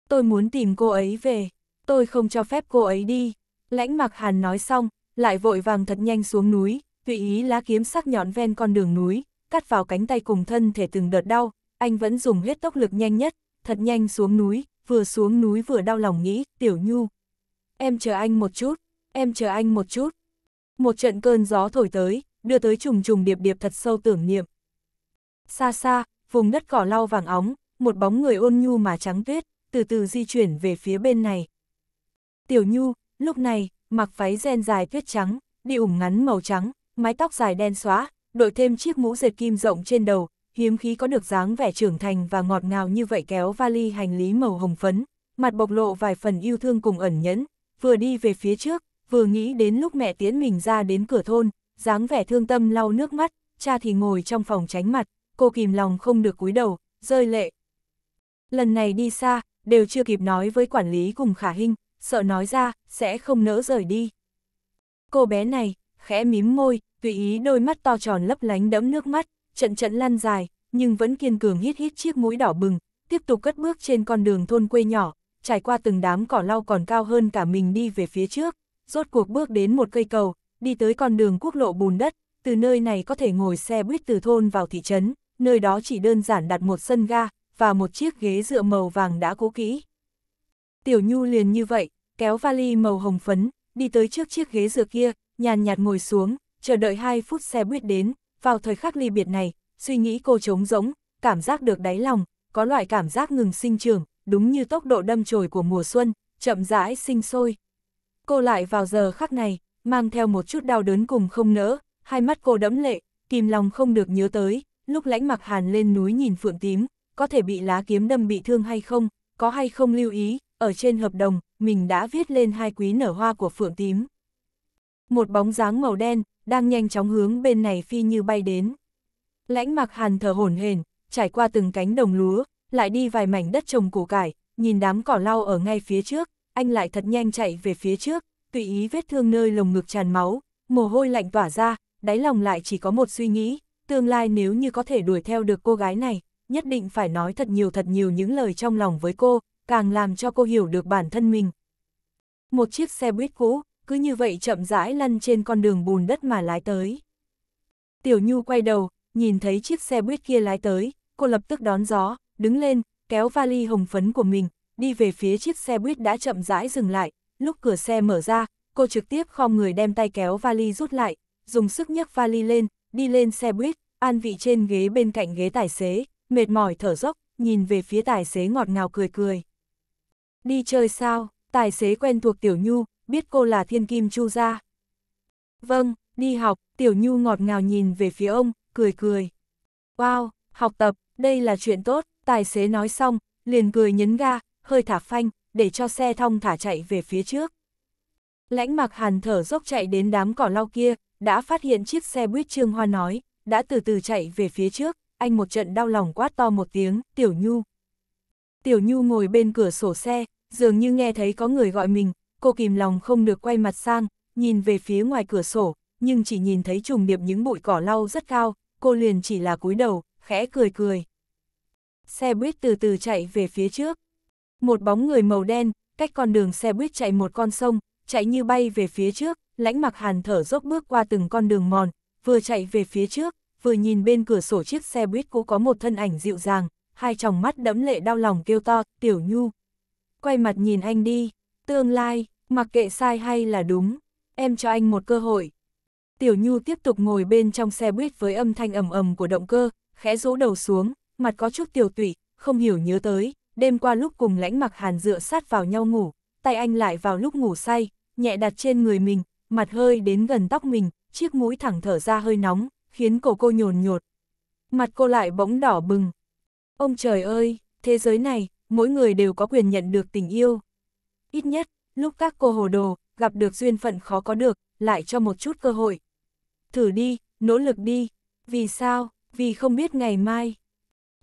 Tôi muốn tìm cô ấy về, tôi không cho phép cô ấy đi. Lãnh Mạc Hàn nói xong, lại vội vàng thật nhanh xuống núi, tùy ý lá kiếm sắc nhọn ven con đường núi, cắt vào cánh tay cùng thân thể từng đợt đau, anh vẫn dùng hết tốc lực nhanh nhất, thật nhanh xuống núi, vừa xuống núi vừa đau lòng nghĩ, Tiểu Nhu. Em chờ anh một chút, em chờ anh một chút. Một trận cơn gió thổi tới, đưa tới trùng trùng điệp điệp thật sâu tưởng niệm. Xa xa, vùng đất cỏ lau vàng óng, một bóng người ôn nhu mà trắng tuyết, từ từ di chuyển về phía bên này. Tiểu Nhu, lúc này, mặc váy ren dài tuyết trắng, đi ủng ngắn màu trắng, mái tóc dài đen xóa, đội thêm chiếc mũ dệt kim rộng trên đầu, hiếm khí có được dáng vẻ trưởng thành và ngọt ngào như vậy kéo vali hành lý màu hồng phấn, mặt bộc lộ vài phần yêu thương cùng ẩn nhẫn, vừa đi về phía trước, vừa nghĩ đến lúc mẹ tiến mình ra đến cửa thôn, dáng vẻ thương tâm lau nước mắt, cha thì ngồi trong phòng tránh mặt, cô kìm lòng không được cúi đầu, rơi lệ. Lần này đi xa, đều chưa kịp nói với quản lý cùng khả hình, sợ nói ra, sẽ không nỡ rời đi. Cô bé này, khẽ mím môi, tùy ý đôi mắt to tròn lấp lánh đẫm nước mắt, trận trận lăn dài, nhưng vẫn kiên cường hít hít chiếc mũi đỏ bừng, tiếp tục cất bước trên con đường thôn quê nhỏ, trải qua từng đám cỏ lau còn cao hơn cả mình đi về phía trước, rốt cuộc bước đến một cây cầu, đi tới con đường quốc lộ bùn đất, từ nơi này có thể ngồi xe buýt từ thôn vào thị trấn, nơi đó chỉ đơn giản đặt một sân ga, và một chiếc ghế dựa màu vàng đã cố kỹ. Tiểu Nhu liền như vậy, kéo vali màu hồng phấn, đi tới trước chiếc ghế dựa kia, nhàn nhạt ngồi xuống, chờ đợi 2 phút xe buýt đến, vào thời khắc ly biệt này, suy nghĩ cô trống rỗng, cảm giác được đáy lòng, có loại cảm giác ngừng sinh trưởng, đúng như tốc độ đâm chồi của mùa xuân, chậm rãi sinh sôi. Cô lại vào giờ khắc này, mang theo một chút đau đớn cùng không nỡ, hai mắt cô đẫm lệ, kìm lòng không được nhớ tới, lúc lãnh mặc hàn lên núi nhìn phượng tím, có thể bị lá kiếm đâm bị thương hay không, có hay không lưu ý, ở trên hợp đồng, mình đã viết lên hai quý nở hoa của phượng tím. Một bóng dáng màu đen, đang nhanh chóng hướng bên này phi như bay đến. Lãnh mặc hàn thở hổn hển, trải qua từng cánh đồng lúa, lại đi vài mảnh đất trồng củ cải, nhìn đám cỏ lau ở ngay phía trước, anh lại thật nhanh chạy về phía trước, tùy ý vết thương nơi lồng ngực tràn máu, mồ hôi lạnh tỏa ra, đáy lòng lại chỉ có một suy nghĩ, tương lai nếu như có thể đuổi theo được cô gái này, nhất định phải nói thật nhiều thật nhiều những lời trong lòng với cô, càng làm cho cô hiểu được bản thân mình. Một chiếc xe buýt cũ, cứ như vậy chậm rãi lăn trên con đường bùn đất mà lái tới. Tiểu Nhu quay đầu, nhìn thấy chiếc xe buýt kia lái tới, cô lập tức đón gió, đứng lên, kéo vali hồng phấn của mình, đi về phía chiếc xe buýt đã chậm rãi dừng lại, lúc cửa xe mở ra, cô trực tiếp khom người đem tay kéo vali rút lại, dùng sức nhấc vali lên, đi lên xe buýt, an vị trên ghế bên cạnh ghế tài xế, mệt mỏi thở dốc, nhìn về phía tài xế ngọt ngào cười cười. Đi chơi sao, tài xế quen thuộc Tiểu Nhu, biết cô là thiên kim chu gia. Vâng, đi học, Tiểu Nhu ngọt ngào nhìn về phía ông, cười cười. Wow, học tập, đây là chuyện tốt, tài xế nói xong, liền cười nhấn ga, hơi thả phanh, để cho xe thong thả chạy về phía trước. Lãnh mặc hàn thở dốc chạy đến đám cỏ lau kia, đã phát hiện chiếc xe buýt Trương Hoa nói, đã từ từ chạy về phía trước, anh một trận đau lòng quát to một tiếng, Tiểu Nhu. Tiểu Nhu ngồi bên cửa sổ xe, dường như nghe thấy có người gọi mình, cô kìm lòng không được quay mặt sang, nhìn về phía ngoài cửa sổ, nhưng chỉ nhìn thấy trùng điệp những bụi cỏ lau rất cao, cô liền chỉ là cúi đầu, khẽ cười cười. Xe buýt từ từ chạy về phía trước. Một bóng người màu đen, cách con đường xe buýt chạy một con sông, chạy như bay về phía trước, lãnh mặc hàn thở dốc bước qua từng con đường mòn, vừa chạy về phía trước, vừa nhìn bên cửa sổ chiếc xe buýt cũ có một thân ảnh dịu dàng, hai tròng mắt đẫm lệ đau lòng kêu to, tiểu nhu. Quay mặt nhìn anh đi, tương lai, mặc kệ sai hay là đúng, em cho anh một cơ hội. Tiểu nhu tiếp tục ngồi bên trong xe buýt với âm thanh ầm ầm của động cơ, khẽ rũ đầu xuống, mặt có chút tiểu tụy, không hiểu nhớ tới, đêm qua lúc cùng lãnh mặc hàn dựa sát vào nhau ngủ, tay anh lại vào lúc ngủ say, nhẹ đặt trên người mình, mặt hơi đến gần tóc mình, chiếc mũi thẳng thở ra hơi nóng, khiến cổ cô nhồn nhột. Mặt cô lại bỗng đỏ bừng. Ông trời ơi, thế giới này, mỗi người đều có quyền nhận được tình yêu. Ít nhất, lúc các cô hồ đồ, gặp được duyên phận khó có được, lại cho một chút cơ hội. Thử đi, nỗ lực đi. Vì sao? Vì không biết ngày mai.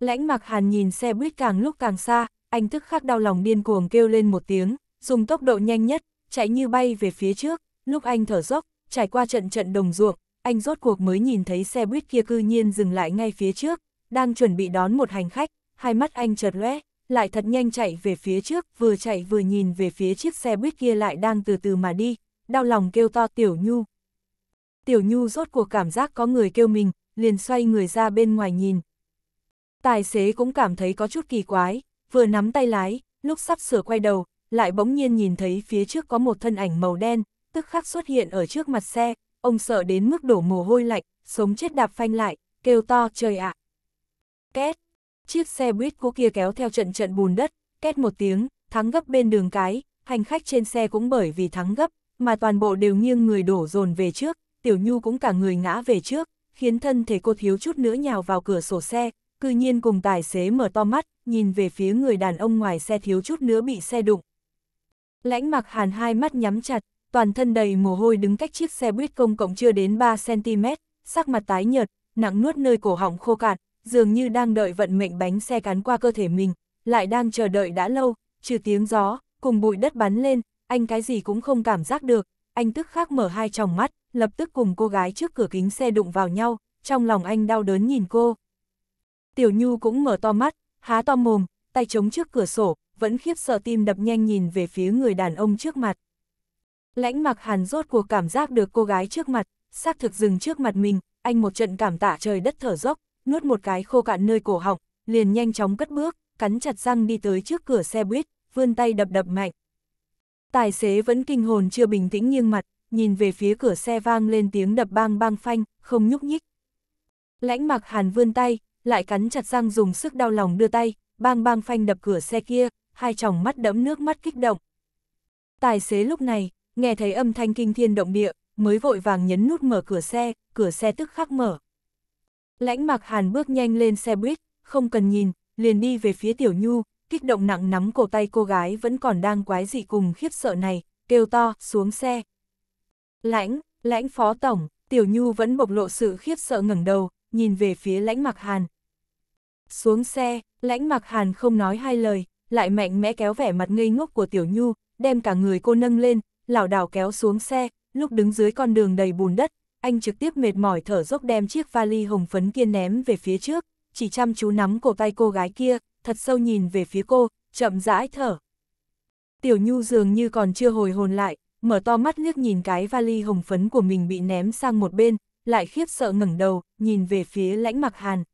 Lãnh mặc hàn nhìn xe buýt càng lúc càng xa, anh tức khắc đau lòng điên cuồng kêu lên một tiếng, dùng tốc độ nhanh nhất, chạy như bay về phía trước, lúc anh thở dốc, trải qua trận trận đồng ruộng, anh rốt cuộc mới nhìn thấy xe buýt kia cư nhiên dừng lại ngay phía trước, đang chuẩn bị đón một hành khách, hai mắt anh chợt lóe, lại thật nhanh chạy về phía trước, vừa chạy vừa nhìn về phía chiếc xe buýt kia lại đang từ từ mà đi, đau lòng kêu to Tiểu Nhu. Tiểu Nhu rốt cuộc cảm giác có người kêu mình, liền xoay người ra bên ngoài nhìn. Tài xế cũng cảm thấy có chút kỳ quái, vừa nắm tay lái, lúc sắp sửa quay đầu, lại bỗng nhiên nhìn thấy phía trước có một thân ảnh màu đen, tức khắc xuất hiện ở trước mặt xe, ông sợ đến mức đổ mồ hôi lạnh, sống chết đạp phanh lại, kêu to trời ạ. Két, chiếc xe buýt cũ kia kéo theo trận trận bùn đất, két một tiếng, thắng gấp bên đường cái, hành khách trên xe cũng bởi vì thắng gấp, mà toàn bộ đều nghiêng người đổ dồn về trước, tiểu nhu cũng cả người ngã về trước, khiến thân thể cô thiếu chút nữa nhào vào cửa sổ xe, cư nhiên cùng tài xế mở to mắt, nhìn về phía người đàn ông ngoài xe thiếu chút nữa bị xe đụng. Lãnh mặc hàn hai mắt nhắm chặt, toàn thân đầy mồ hôi đứng cách chiếc xe buýt công cộng chưa đến 3cm, sắc mặt tái nhợt, nặng nuốt nơi cổ họng khô cạn, dường như đang đợi vận mệnh bánh xe cán qua cơ thể mình, lại đang chờ đợi đã lâu, trừ tiếng gió, cùng bụi đất bắn lên, anh cái gì cũng không cảm giác được, anh tức khắc mở hai tròng mắt, lập tức cùng cô gái trước cửa kính xe đụng vào nhau, trong lòng anh đau đớn nhìn cô. Tiểu Nhu cũng mở to mắt, há to mồm, tay chống trước cửa sổ, vẫn khiếp sợ tim đập nhanh nhìn về phía người đàn ông trước mặt. Lãnh mặc hàn rốt cuộc cảm giác được cô gái trước mặt, xác thực dừng trước mặt mình, anh một trận cảm tạ trời đất thở dốc, nuốt một cái khô cạn nơi cổ họng, liền nhanh chóng cất bước, cắn chặt răng đi tới trước cửa xe buýt, vươn tay đập đập mạnh. Tài xế vẫn kinh hồn chưa bình tĩnh nghiêng mặt, nhìn về phía cửa xe vang lên tiếng đập bang bang phanh, không nhúc nhích. Lãnh mặc hàn vươn tay, lại cắn chặt răng dùng sức đau lòng đưa tay, bang bang phanh đập cửa xe kia, hai tròng mắt đẫm nước mắt kích động. Tài xế lúc này, nghe thấy âm thanh kinh thiên động địa, mới vội vàng nhấn nút mở cửa xe, cửa xe tức khắc mở. Lãnh mặc hàn bước nhanh lên xe buýt, không cần nhìn, liền đi về phía tiểu nhu, kích động nặng nắm cổ tay cô gái vẫn còn đang quái dị cùng khiếp sợ này, kêu to, xuống xe. Lãnh, lãnh phó tổng, tiểu nhu vẫn bộc lộ sự khiếp sợ ngẩng đầu, nhìn về phía lãnh mặc hàn. Xuống xe, lãnh mặc hàn không nói hai lời, lại mạnh mẽ kéo vẻ mặt ngây ngốc của Tiểu Nhu, đem cả người cô nâng lên, lảo đảo kéo xuống xe, lúc đứng dưới con đường đầy bùn đất, anh trực tiếp mệt mỏi thở dốc đem chiếc vali hồng phấn kia ném về phía trước, chỉ chăm chú nắm cổ tay cô gái kia, thật sâu nhìn về phía cô, chậm rãi thở. Tiểu Nhu dường như còn chưa hồi hồn lại, mở to mắt liếc nhìn cái vali hồng phấn của mình bị ném sang một bên, lại khiếp sợ ngẩng đầu, nhìn về phía lãnh mặc hàn.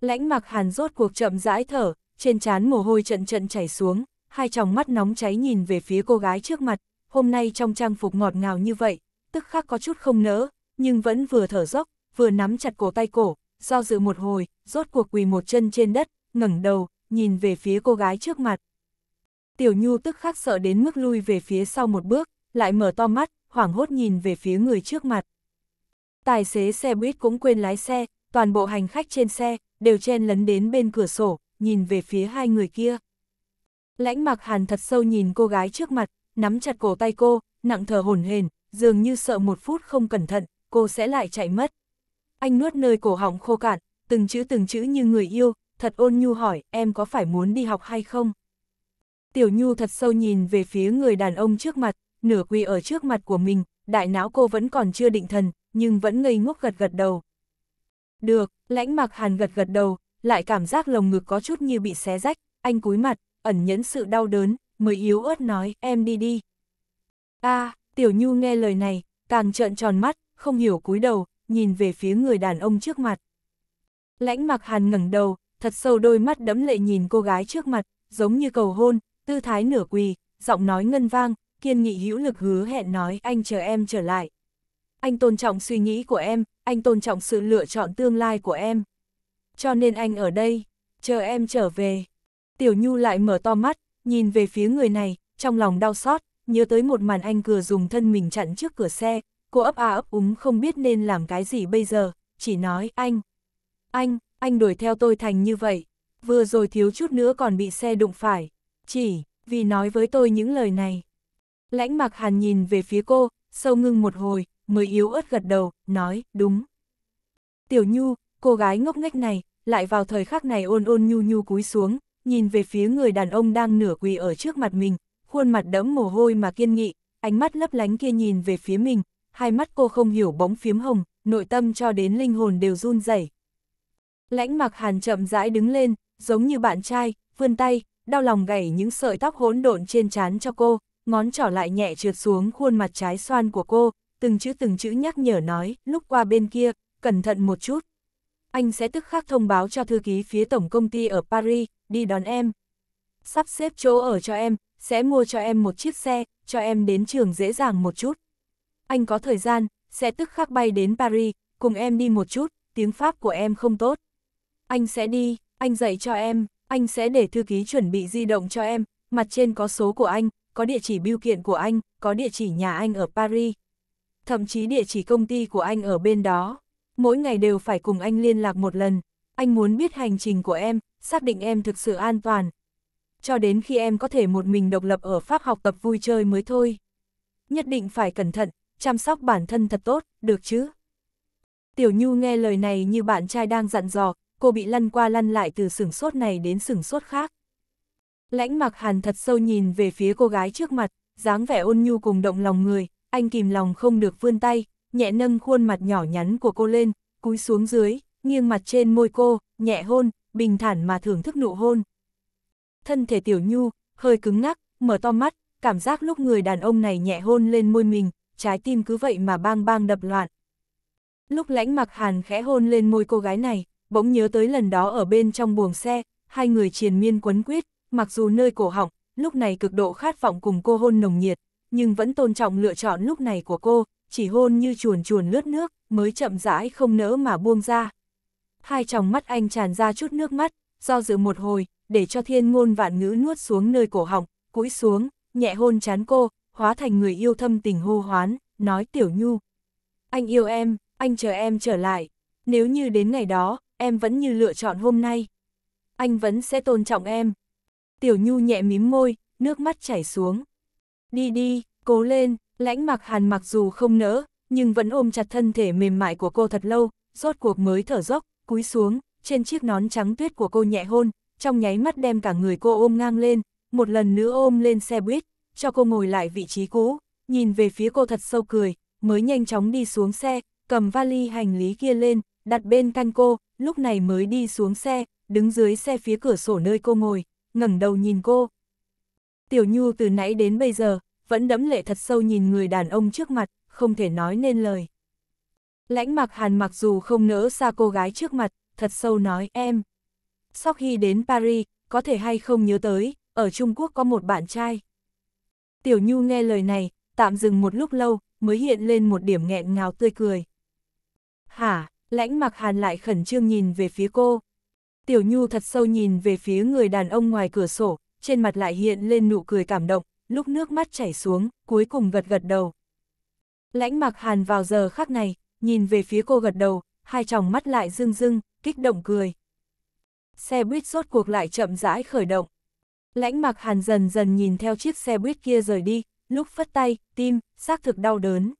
Lãnh mặc hàn rốt cuộc chậm rãi thở, trên trán mồ hôi trận trận chảy xuống, hai tròng mắt nóng cháy nhìn về phía cô gái trước mặt, hôm nay trong trang phục ngọt ngào như vậy, tức khắc có chút không nỡ, nhưng vẫn vừa thở dốc, vừa nắm chặt cổ tay cổ, do dự một hồi, rốt cuộc quỳ một chân trên đất, ngẩng đầu, nhìn về phía cô gái trước mặt. Tiểu Nhu tức khắc sợ đến mức lui về phía sau một bước, lại mở to mắt, hoảng hốt nhìn về phía người trước mặt. Tài xế xe buýt cũng quên lái xe, toàn bộ hành khách trên xe, đều chen lấn đến bên cửa sổ, nhìn về phía hai người kia. Lãnh mặc hàn thật sâu nhìn cô gái trước mặt, nắm chặt cổ tay cô, nặng thở hổn hển, dường như sợ một phút không cẩn thận, cô sẽ lại chạy mất. Anh nuốt nơi cổ họng khô cạn, từng chữ từng chữ như người yêu, thật ôn nhu hỏi, em có phải muốn đi học hay không? Tiểu nhu thật sâu nhìn về phía người đàn ông trước mặt, nửa quỳ ở trước mặt của mình, đại não cô vẫn còn chưa định thần, nhưng vẫn ngây ngốc gật gật đầu. Được, lãnh mặc hàn gật gật đầu, lại cảm giác lồng ngực có chút như bị xé rách, anh cúi mặt, ẩn nhẫn sự đau đớn, mới yếu ớt nói, em đi đi. a Tiểu Nhu nghe lời này, càng trợn tròn mắt, không hiểu cúi đầu, nhìn về phía người đàn ông trước mặt. Lãnh mặc hàn ngẩng đầu, thật sâu đôi mắt đẫm lệ nhìn cô gái trước mặt, giống như cầu hôn, tư thái nửa quỳ, giọng nói ngân vang, kiên nghị hữu lực hứa hẹn nói anh chờ em trở lại. Anh tôn trọng suy nghĩ của em, anh tôn trọng sự lựa chọn tương lai của em cho nên anh ở đây, chờ em trở về. Tiểu Nhu lại mở to mắt, nhìn về phía người này, trong lòng đau xót, nhớ tới một màn anh cửa dùng thân mình chặn trước cửa xe, cô ấp à ấp úng không biết nên làm cái gì bây giờ, chỉ nói anh, anh, anh đuổi theo tôi thành như vậy, vừa rồi thiếu chút nữa còn bị xe đụng phải, chỉ vì nói với tôi những lời này. Lãnh mặc hàn nhìn về phía cô, sâu ngưng một hồi, mới yếu ớt gật đầu, nói, đúng. Tiểu Nhu, cô gái ngốc nghếch này, lại vào thời khắc này ôn ôn nhu nhu cúi xuống, nhìn về phía người đàn ông đang nửa quỳ ở trước mặt mình, khuôn mặt đẫm mồ hôi mà kiên nghị, ánh mắt lấp lánh kia nhìn về phía mình, hai mắt cô không hiểu bóng phiếm hồng, nội tâm cho đến linh hồn đều run rẩy. Lãnh mặc hàn chậm rãi đứng lên, giống như bạn trai, vươn tay, đau lòng gảy những sợi tóc hỗn độn trên trán cho cô, ngón trỏ lại nhẹ trượt xuống khuôn mặt trái xoan của cô, từng chữ từng chữ nhắc nhở nói, lúc qua bên kia, cẩn thận một chút anh sẽ tức khắc thông báo cho thư ký phía tổng công ty ở Paris, đi đón em. Sắp xếp chỗ ở cho em, sẽ mua cho em một chiếc xe, cho em đến trường dễ dàng một chút. Anh có thời gian, sẽ tức khắc bay đến Paris, cùng em đi một chút, tiếng Pháp của em không tốt. Anh sẽ đi, anh dạy cho em, anh sẽ để thư ký chuẩn bị di động cho em, mặt trên có số của anh, có địa chỉ bưu kiện của anh, có địa chỉ nhà anh ở Paris. Thậm chí địa chỉ công ty của anh ở bên đó mỗi ngày đều phải cùng anh liên lạc một lần, anh muốn biết hành trình của em, xác định em thực sự an toàn. Cho đến khi em có thể một mình độc lập ở Pháp học tập vui chơi mới thôi. Nhất định phải cẩn thận, chăm sóc bản thân thật tốt, được chứ? Tiểu Nhu nghe lời này như bạn trai đang dặn dò, cô bị lăn qua lăn lại từ sửng sốt này đến sửng sốt khác. Lãnh mặc hàn thật sâu nhìn về phía cô gái trước mặt, dáng vẻ ôn nhu cùng động lòng người, anh kìm lòng không được vươn tay, nhẹ nâng khuôn mặt nhỏ nhắn của cô lên, cúi xuống dưới, nghiêng mặt trên môi cô, nhẹ hôn, bình thản mà thưởng thức nụ hôn. Thân thể tiểu nhu, hơi cứng ngắc, mở to mắt, cảm giác lúc người đàn ông này nhẹ hôn lên môi mình, trái tim cứ vậy mà bang bang đập loạn. Lúc lãnh mặc hàn khẽ hôn lên môi cô gái này, bỗng nhớ tới lần đó ở bên trong buồng xe, hai người triền miên quấn quyết, mặc dù nơi cổ họng, lúc này cực độ khát vọng cùng cô hôn nồng nhiệt, nhưng vẫn tôn trọng lựa chọn lúc này của cô, chỉ hôn như chuồn chuồn lướt nước, mới chậm rãi không nỡ mà buông ra. Hai tròng mắt anh tràn ra chút nước mắt, do dự một hồi, để cho thiên ngôn vạn ngữ nuốt xuống nơi cổ họng, cúi xuống, nhẹ hôn chán cô, hóa thành người yêu thâm tình hô hoán, nói tiểu nhu. Anh yêu em, anh chờ em trở lại. Nếu như đến ngày đó, em vẫn như lựa chọn hôm nay. Anh vẫn sẽ tôn trọng em. Tiểu nhu nhẹ mím môi, nước mắt chảy xuống. Đi đi, cố lên, Lãnh mặc hàn mặc dù không nỡ, nhưng vẫn ôm chặt thân thể mềm mại của cô thật lâu, rốt cuộc mới thở dốc, cúi xuống, trên chiếc nón trắng tuyết của cô nhẹ hôn, trong nháy mắt đem cả người cô ôm ngang lên, một lần nữa ôm lên xe buýt, cho cô ngồi lại vị trí cũ, nhìn về phía cô thật sâu cười, mới nhanh chóng đi xuống xe, cầm vali hành lý kia lên, đặt bên canh cô, lúc này mới đi xuống xe, đứng dưới xe phía cửa sổ nơi cô ngồi, ngẩng đầu nhìn cô. Tiểu Nhu từ nãy đến bây giờ, vẫn đẫm lệ thật sâu nhìn người đàn ông trước mặt, không thể nói nên lời. Lãnh mặc hàn mặc dù không nỡ xa cô gái trước mặt, thật sâu nói em. Sau khi đến Paris, có thể hay không nhớ tới, ở Trung Quốc có một bạn trai. Tiểu Nhu nghe lời này, tạm dừng một lúc lâu, mới hiện lên một điểm nghẹn ngào tươi cười. Hả, lãnh mặc hàn lại khẩn trương nhìn về phía cô. Tiểu Nhu thật sâu nhìn về phía người đàn ông ngoài cửa sổ, trên mặt lại hiện lên nụ cười cảm động, lúc nước mắt chảy xuống, cuối cùng gật gật đầu. Lãnh mặc hàn vào giờ khắc này, nhìn về phía cô gật đầu, hai tròng mắt lại rưng rưng, kích động cười. Xe buýt rốt cuộc lại chậm rãi khởi động. Lãnh mặc hàn dần dần nhìn theo chiếc xe buýt kia rời đi, lúc phất tay, tim, xác thực đau đớn.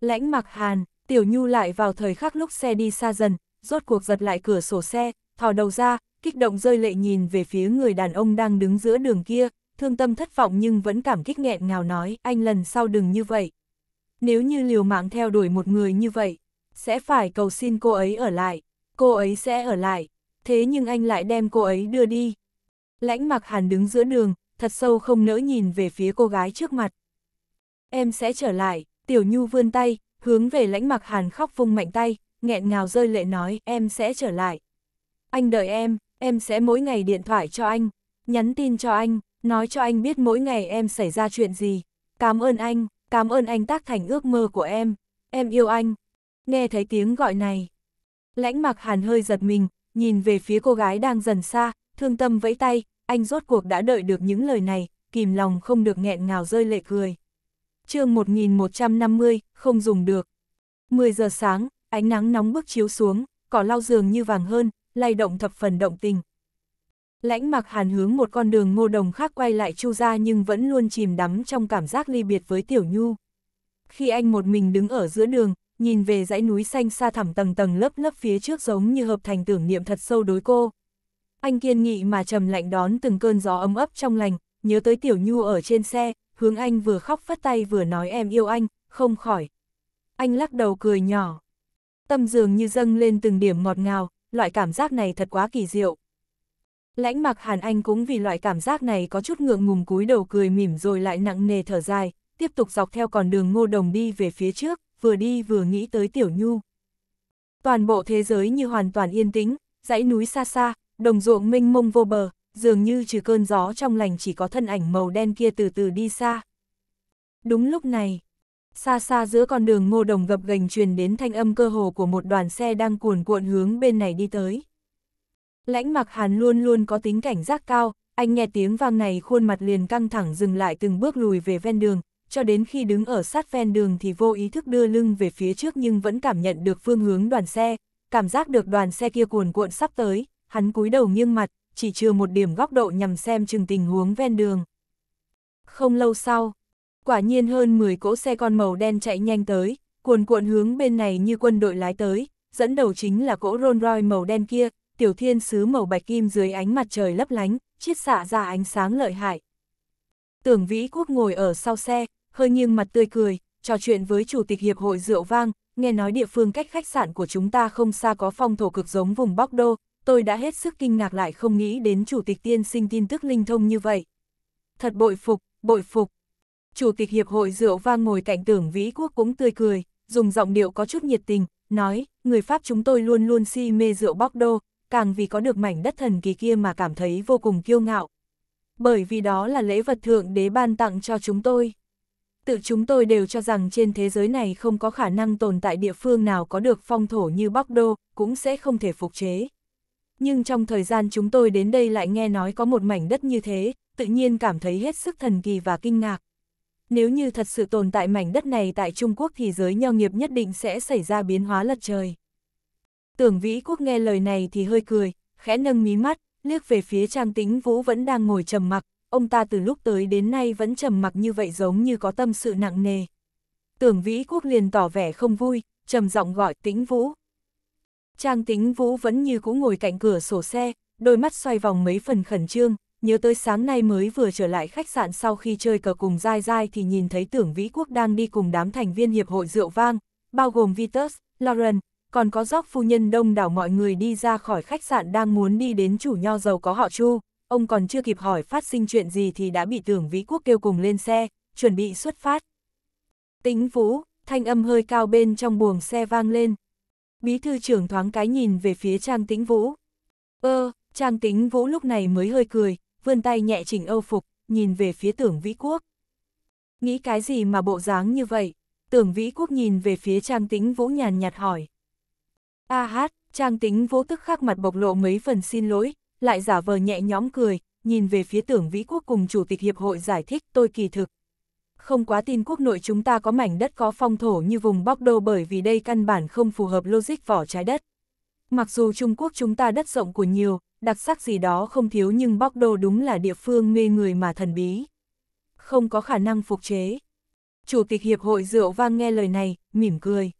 Lãnh mặc hàn, tiểu nhu lại vào thời khắc lúc xe đi xa dần, rốt cuộc giật lại cửa sổ xe, thò đầu ra, kích động rơi lệ nhìn về phía người đàn ông đang đứng giữa đường kia, thương tâm thất vọng nhưng vẫn cảm kích nghẹn ngào nói, anh lần sau đừng như vậy. Nếu như liều mạng theo đuổi một người như vậy, sẽ phải cầu xin cô ấy ở lại, cô ấy sẽ ở lại, thế nhưng anh lại đem cô ấy đưa đi. Lãnh mặc hàn đứng giữa đường, thật sâu không nỡ nhìn về phía cô gái trước mặt. Em sẽ trở lại, tiểu nhu vươn tay, hướng về lãnh mặc hàn khóc vung mạnh tay, nghẹn ngào rơi lệ nói em sẽ trở lại. Anh đợi em, em sẽ mỗi ngày điện thoại cho anh, nhắn tin cho anh, nói cho anh biết mỗi ngày em xảy ra chuyện gì. Cảm ơn anh, cảm ơn anh tác thành ước mơ của em, em yêu anh. Nghe thấy tiếng gọi này. Lãnh mặc hàn hơi giật mình, nhìn về phía cô gái đang dần xa, thương tâm vẫy tay, anh rốt cuộc đã đợi được những lời này, kìm lòng không được nghẹn ngào rơi lệ cười. chương 1150, không dùng được. 10 giờ sáng, ánh nắng nóng bức chiếu xuống, cỏ lau giường như vàng hơn, lay động thập phần động tình, Lãnh mặc hàn hướng một con đường ngô đồng khác quay lại chu ra nhưng vẫn luôn chìm đắm trong cảm giác ly biệt với tiểu nhu. Khi anh một mình đứng ở giữa đường, nhìn về dãy núi xanh xa thẳm tầng tầng lớp lớp phía trước giống như hợp thành tưởng niệm thật sâu đối cô. Anh kiên nghị mà trầm lạnh đón từng cơn gió ấm ấp trong lành, nhớ tới tiểu nhu ở trên xe, hướng anh vừa khóc phất tay vừa nói em yêu anh, không khỏi. Anh lắc đầu cười nhỏ. Tâm dường như dâng lên từng điểm ngọt ngào, loại cảm giác này thật quá kỳ diệu. Lãnh mặc Hàn Anh cũng vì loại cảm giác này có chút ngượng ngùng cúi đầu cười mỉm rồi lại nặng nề thở dài, tiếp tục dọc theo con đường ngô đồng đi về phía trước, vừa đi vừa nghĩ tới Tiểu Nhu. Toàn bộ thế giới như hoàn toàn yên tĩnh, dãy núi xa xa, đồng ruộng mênh mông vô bờ, dường như trừ cơn gió trong lành chỉ có thân ảnh màu đen kia từ từ đi xa. Đúng lúc này, xa xa giữa con đường ngô đồng gập gành truyền đến thanh âm cơ hồ của một đoàn xe đang cuồn cuộn hướng bên này đi tới. Lãnh mặc hàn luôn luôn có tính cảnh giác cao, anh nghe tiếng vang này khuôn mặt liền căng thẳng dừng lại từng bước lùi về ven đường, cho đến khi đứng ở sát ven đường thì vô ý thức đưa lưng về phía trước nhưng vẫn cảm nhận được phương hướng đoàn xe, cảm giác được đoàn xe kia cuồn cuộn sắp tới, hắn cúi đầu nghiêng mặt, chỉ chưa một điểm góc độ nhằm xem chừng tình huống ven đường. Không lâu sau, quả nhiên hơn 10 cỗ xe con màu đen chạy nhanh tới, cuồn cuộn hướng bên này như quân đội lái tới, dẫn đầu chính là cỗ Rolls Royce màu đen kia, tiểu thiên sứ màu bạch kim dưới ánh mặt trời lấp lánh, chiết xạ ra ánh sáng lợi hại. Tưởng Vĩ Quốc ngồi ở sau xe, hơi nghiêng mặt tươi cười, trò chuyện với Chủ tịch Hiệp hội Rượu Vang, nghe nói địa phương cách khách sạn của chúng ta không xa có phong thổ cực giống vùng Bắc Đô, tôi đã hết sức kinh ngạc lại không nghĩ đến Chủ tịch tiên sinh tin tức linh thông như vậy. Thật bội phục, bội phục. Chủ tịch Hiệp hội Rượu Vang ngồi cạnh tưởng Vĩ Quốc cũng tươi cười, dùng giọng điệu có chút nhiệt tình, nói, người Pháp chúng tôi luôn luôn si mê rượu bóc đô, càng vì có được mảnh đất thần kỳ kia mà cảm thấy vô cùng kiêu ngạo. Bởi vì đó là lễ vật thượng đế ban tặng cho chúng tôi. Tự chúng tôi đều cho rằng trên thế giới này không có khả năng tồn tại địa phương nào có được phong thổ như Bắc Đô, cũng sẽ không thể phục chế. Nhưng trong thời gian chúng tôi đến đây lại nghe nói có một mảnh đất như thế, tự nhiên cảm thấy hết sức thần kỳ và kinh ngạc. Nếu như thật sự tồn tại mảnh đất này tại Trung Quốc thì giới nho nghiệp nhất định sẽ xảy ra biến hóa lật trời. Tưởng Vĩ Quốc nghe lời này thì hơi cười, khẽ nâng mí mắt, liếc về phía Trang Tĩnh Vũ vẫn đang ngồi trầm mặc, ông ta từ lúc tới đến nay vẫn trầm mặc như vậy giống như có tâm sự nặng nề. Tưởng Vĩ Quốc liền tỏ vẻ không vui, trầm giọng gọi Tĩnh Vũ. Trang Tĩnh Vũ vẫn như cũ ngồi cạnh cửa sổ xe, đôi mắt xoay vòng mấy phần khẩn trương, nhớ tới sáng nay mới vừa trở lại khách sạn sau khi chơi cờ cùng dai dai thì nhìn thấy Tưởng Vĩ Quốc đang đi cùng đám thành viên hiệp hội rượu vang, bao gồm Vitus, Lauren, còn có dốc phu nhân đông đảo mọi người đi ra khỏi khách sạn đang muốn đi đến chủ nho giàu có họ Chu, ông còn chưa kịp hỏi phát sinh chuyện gì thì đã bị tưởng vĩ quốc kêu cùng lên xe, chuẩn bị xuất phát. Tính vũ, thanh âm hơi cao bên trong buồng xe vang lên. Bí thư trưởng thoáng cái nhìn về phía Trang Tĩnh Vũ. Ơ, Trang Tĩnh Vũ lúc này mới hơi cười, vươn tay nhẹ chỉnh âu phục, nhìn về phía tưởng vĩ quốc. Nghĩ cái gì mà bộ dáng như vậy? Tưởng vĩ quốc nhìn về phía Trang Tĩnh Vũ nhàn nhạt hỏi. A hát, trang tính vô tức khắc mặt bộc lộ mấy phần xin lỗi, lại giả vờ nhẹ nhõm cười, nhìn về phía tưởng Vĩ Quốc cùng Chủ tịch Hiệp hội giải thích tôi kỳ thực. Không quá tin quốc nội chúng ta có mảnh đất có phong thổ như vùng Bắc Đô bởi vì đây căn bản không phù hợp logic vỏ trái đất. Mặc dù Trung Quốc chúng ta đất rộng của nhiều, đặc sắc gì đó không thiếu nhưng Bắc Đô đúng là địa phương mê người mà thần bí. Không có khả năng phục chế. Chủ tịch Hiệp hội Rượu Vang nghe lời này, mỉm cười.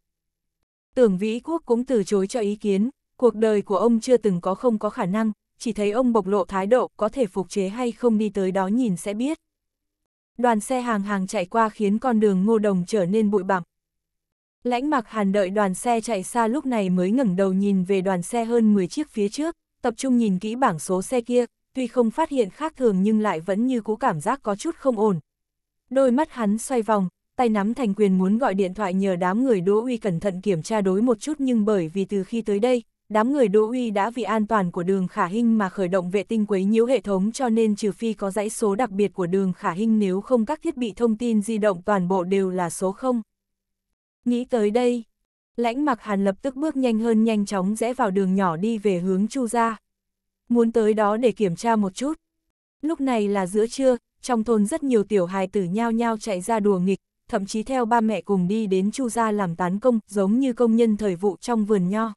Tưởng Vĩ Quốc cũng từ chối cho ý kiến, cuộc đời của ông chưa từng có không có khả năng, chỉ thấy ông bộc lộ thái độ có thể phục chế hay không đi tới đó nhìn sẽ biết. Đoàn xe hàng hàng chạy qua khiến con đường ngô đồng trở nên bụi bặm. Lãnh mặc hàn đợi đoàn xe chạy xa lúc này mới ngẩng đầu nhìn về đoàn xe hơn 10 chiếc phía trước, tập trung nhìn kỹ bảng số xe kia, tuy không phát hiện khác thường nhưng lại vẫn như cú cảm giác có chút không ổn. Đôi mắt hắn xoay vòng, tay nắm thành quyền muốn gọi điện thoại nhờ đám người Đỗ Uy cẩn thận kiểm tra đối một chút nhưng bởi vì từ khi tới đây, đám người Đỗ Uy đã vì an toàn của đường khả Hinh mà khởi động vệ tinh quấy nhiễu hệ thống cho nên trừ phi có dãy số đặc biệt của đường khả Hinh nếu không các thiết bị thông tin di động toàn bộ đều là số 0. Nghĩ tới đây, lãnh mặc hàn lập tức bước nhanh hơn nhanh chóng rẽ vào đường nhỏ đi về hướng chu Gia Muốn tới đó để kiểm tra một chút. Lúc này là giữa trưa, trong thôn rất nhiều tiểu hài tử nhao nhao chạy ra đùa nghịch, thậm chí theo ba mẹ cùng đi đến Chu gia làm tán công, giống như công nhân thời vụ trong vườn nho.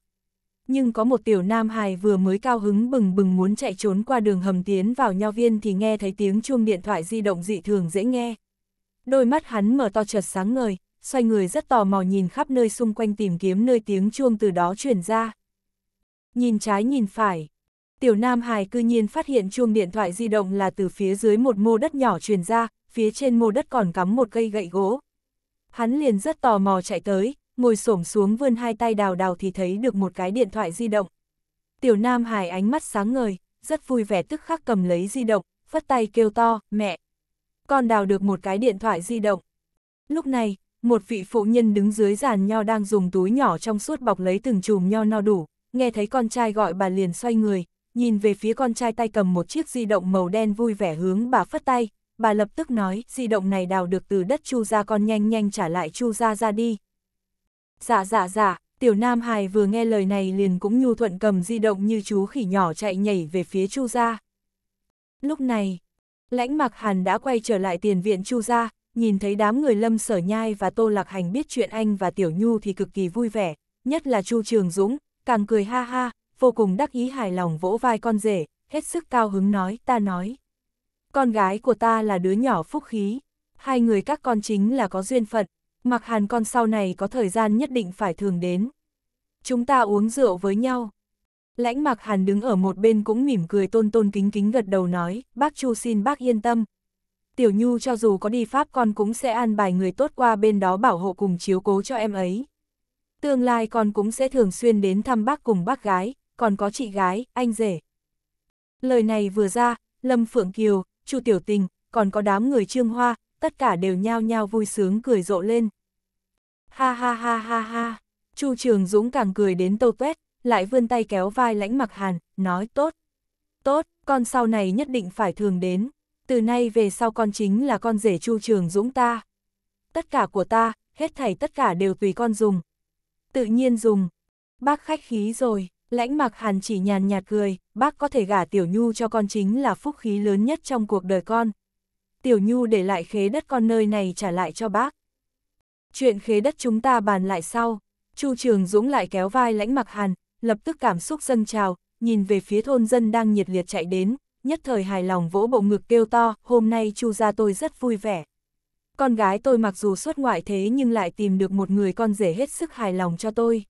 Nhưng có một tiểu nam hài vừa mới cao hứng bừng bừng muốn chạy trốn qua đường hầm tiến vào nho viên thì nghe thấy tiếng chuông điện thoại di động dị thường dễ nghe. Đôi mắt hắn mở to chợt sáng ngời, xoay người rất tò mò nhìn khắp nơi xung quanh tìm kiếm nơi tiếng chuông từ đó truyền ra. Nhìn trái nhìn phải, tiểu nam hài cư nhiên phát hiện chuông điện thoại di động là từ phía dưới một mô đất nhỏ truyền ra, phía trên mô đất còn cắm một cây gậy gỗ. Hắn liền rất tò mò chạy tới, ngồi xổm xuống vươn hai tay đào đào thì thấy được một cái điện thoại di động. Tiểu Nam Hải ánh mắt sáng ngời, rất vui vẻ tức khắc cầm lấy di động, phất tay kêu to, mẹ. Con đào được một cái điện thoại di động. Lúc này, một vị phụ nhân đứng dưới giàn nho đang dùng túi nhỏ trong suốt bọc lấy từng chùm nho no đủ, nghe thấy con trai gọi bà liền xoay người, nhìn về phía con trai tay cầm một chiếc di động màu đen vui vẻ hướng bà phất tay, bà lập tức nói, di động này đào được từ đất Chu gia con nhanh nhanh trả lại Chu gia ra đi. Dạ dạ dạ, tiểu Nam Hải vừa nghe lời này liền cũng nhu thuận cầm di động như chú khỉ nhỏ chạy nhảy về phía Chu gia Lúc này, lãnh mặc hàn đã quay trở lại tiền viện Chu gia nhìn thấy đám người lâm sở nhai và tô lạc hành biết chuyện anh và tiểu nhu thì cực kỳ vui vẻ, nhất là Chu Trường Dũng, càng cười ha ha, vô cùng đắc ý hài lòng vỗ vai con rể, hết sức cao hứng nói, ta nói, con gái của ta là đứa nhỏ phúc khí, hai người các con chính là có duyên phận, mặc hàn con sau này có thời gian nhất định phải thường đến. Chúng ta uống rượu với nhau. Lãnh mặc hàn đứng ở một bên cũng mỉm cười tôn tôn kính kính gật đầu nói, bác Chu xin bác yên tâm. Tiểu Nhu cho dù có đi Pháp con cũng sẽ an bài người tốt qua bên đó bảo hộ cùng chiếu cố cho em ấy. Tương lai con cũng sẽ thường xuyên đến thăm bác cùng bác gái, còn có chị gái, anh rể. Lời này vừa ra, Lâm Phượng Kiều, Chu Tiểu Tình, còn có đám người Trương Hoa, tất cả đều nhao nhao vui sướng cười rộ lên. Ha ha ha ha ha, Chu Trường Dũng càng cười đến tâu tuét, lại vươn tay kéo vai lãnh mặc hàn, nói tốt. Tốt, con sau này nhất định phải thường đến, từ nay về sau con chính là con rể Chu Trường Dũng ta. Tất cả của ta, hết thảy tất cả đều tùy con dùng. Tự nhiên dùng, bác khách khí rồi, Lãnh mạc hàn chỉ nhàn nhạt cười, bác có thể gả Tiểu Nhu cho con chính là phúc khí lớn nhất trong cuộc đời con. Tiểu Nhu để lại khế đất con nơi này trả lại cho bác. Chuyện khế đất chúng ta bàn lại sau, Chu Trường Dũng lại kéo vai lãnh mặc hàn, lập tức cảm xúc dâng trào, nhìn về phía thôn dân đang nhiệt liệt chạy đến, nhất thời hài lòng vỗ bộ ngực kêu to, hôm nay Chu gia tôi rất vui vẻ. Con gái tôi mặc dù xuất ngoại thế nhưng lại tìm được một người con rể hết sức hài lòng cho tôi.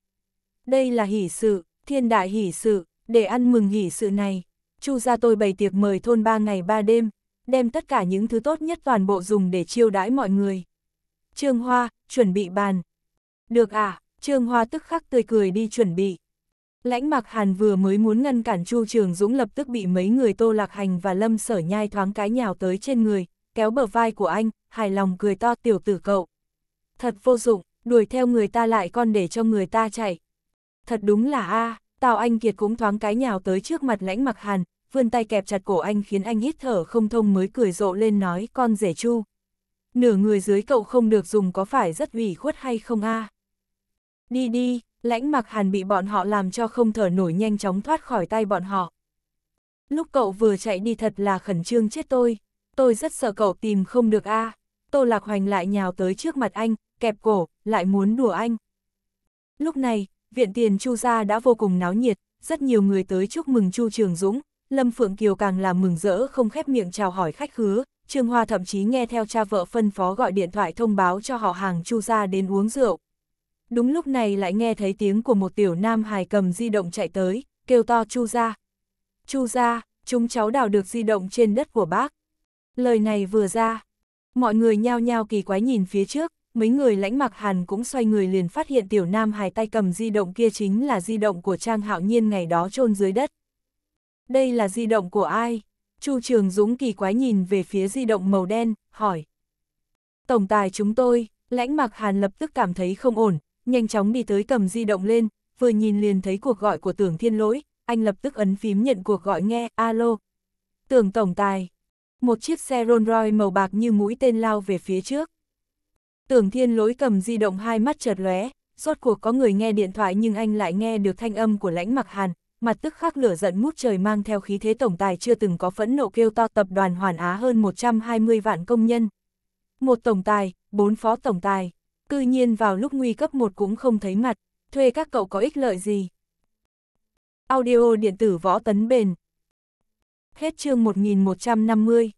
Đây là hỷ sự, Thiên đại hỷ sự, để ăn mừng hỷ sự này, Chu gia tôi bày tiệc mời thôn ba ngày ba đêm, đem tất cả những thứ tốt nhất toàn bộ dùng để chiêu đãi mọi người. Trương Hoa, chuẩn bị bàn. Được à, Trương Hoa tức khắc tươi cười đi chuẩn bị. Lãnh mặc Hàn vừa mới muốn ngăn cản Chu Trường Dũng lập tức bị mấy người Tô Lạc Hành và Lâm Sở Nhai thoáng cái nhào tới trên người, kéo bờ vai của anh, hài lòng cười to tiểu tử cậu. Thật vô dụng, đuổi theo người ta lại còn để cho người ta chạy. Thật đúng là a à, Tào Anh Kiệt cũng thoáng cái nhào tới trước mặt lãnh mặc hàn, vươn tay kẹp chặt cổ anh khiến anh hít thở không thông mới cười rộ lên nói con rể chu. Nửa người dưới cậu không được dùng có phải rất ủy khuất hay không a à? Đi đi, lãnh mặc hàn bị bọn họ làm cho không thở nổi nhanh chóng thoát khỏi tay bọn họ. Lúc cậu vừa chạy đi thật là khẩn trương chết tôi, tôi rất sợ cậu tìm không được a à. Tô Lạc Hoành lại nhào tới trước mặt anh, kẹp cổ, lại muốn đùa anh. Lúc này, viện tiền Chu gia đã vô cùng náo nhiệt, rất nhiều người tới chúc mừng Chu Trường Dũng, Lâm Phượng Kiều càng là mừng rỡ không khép miệng chào hỏi khách khứa, Trương Hoa thậm chí nghe theo cha vợ phân phó gọi điện thoại thông báo cho họ hàng Chu gia đến uống rượu. Đúng lúc này lại nghe thấy tiếng của một tiểu nam hài cầm di động chạy tới, kêu to Chu gia. Chu gia, chúng cháu đào được di động trên đất của bác. Lời này vừa ra, mọi người nhao nhao kỳ quái nhìn phía trước, mấy người lãnh mặc hàn cũng xoay người liền phát hiện tiểu nam hài tay cầm di động kia chính là di động của Trang Hạo Nhiên ngày đó chôn dưới đất. Đây là di động của ai? Chu Trường Dũng kỳ quái nhìn về phía di động màu đen, hỏi. Tổng tài chúng tôi, lãnh mặc hàn lập tức cảm thấy không ổn, nhanh chóng đi tới cầm di động lên, vừa nhìn liền thấy cuộc gọi của tưởng thiên lỗi, anh lập tức ấn phím nhận cuộc gọi nghe, alo. Tưởng tổng tài, một chiếc xe Rolls Royce màu bạc như mũi tên lao về phía trước. Tưởng thiên lỗi cầm di động hai mắt chợt lóe, rốt cuộc có người nghe điện thoại nhưng anh lại nghe được thanh âm của lãnh mặc hàn, mặt tức khắc lửa giận mút trời mang theo khí thế tổng tài chưa từng có phẫn nộ kêu to tập đoàn hoàn á hơn 120 vạn công nhân. Một tổng tài, bốn phó tổng tài, cư nhiên vào lúc nguy cấp một cũng không thấy mặt, thuê các cậu có ích lợi gì. Audio điện tử võ tấn bền. Hết chương 1150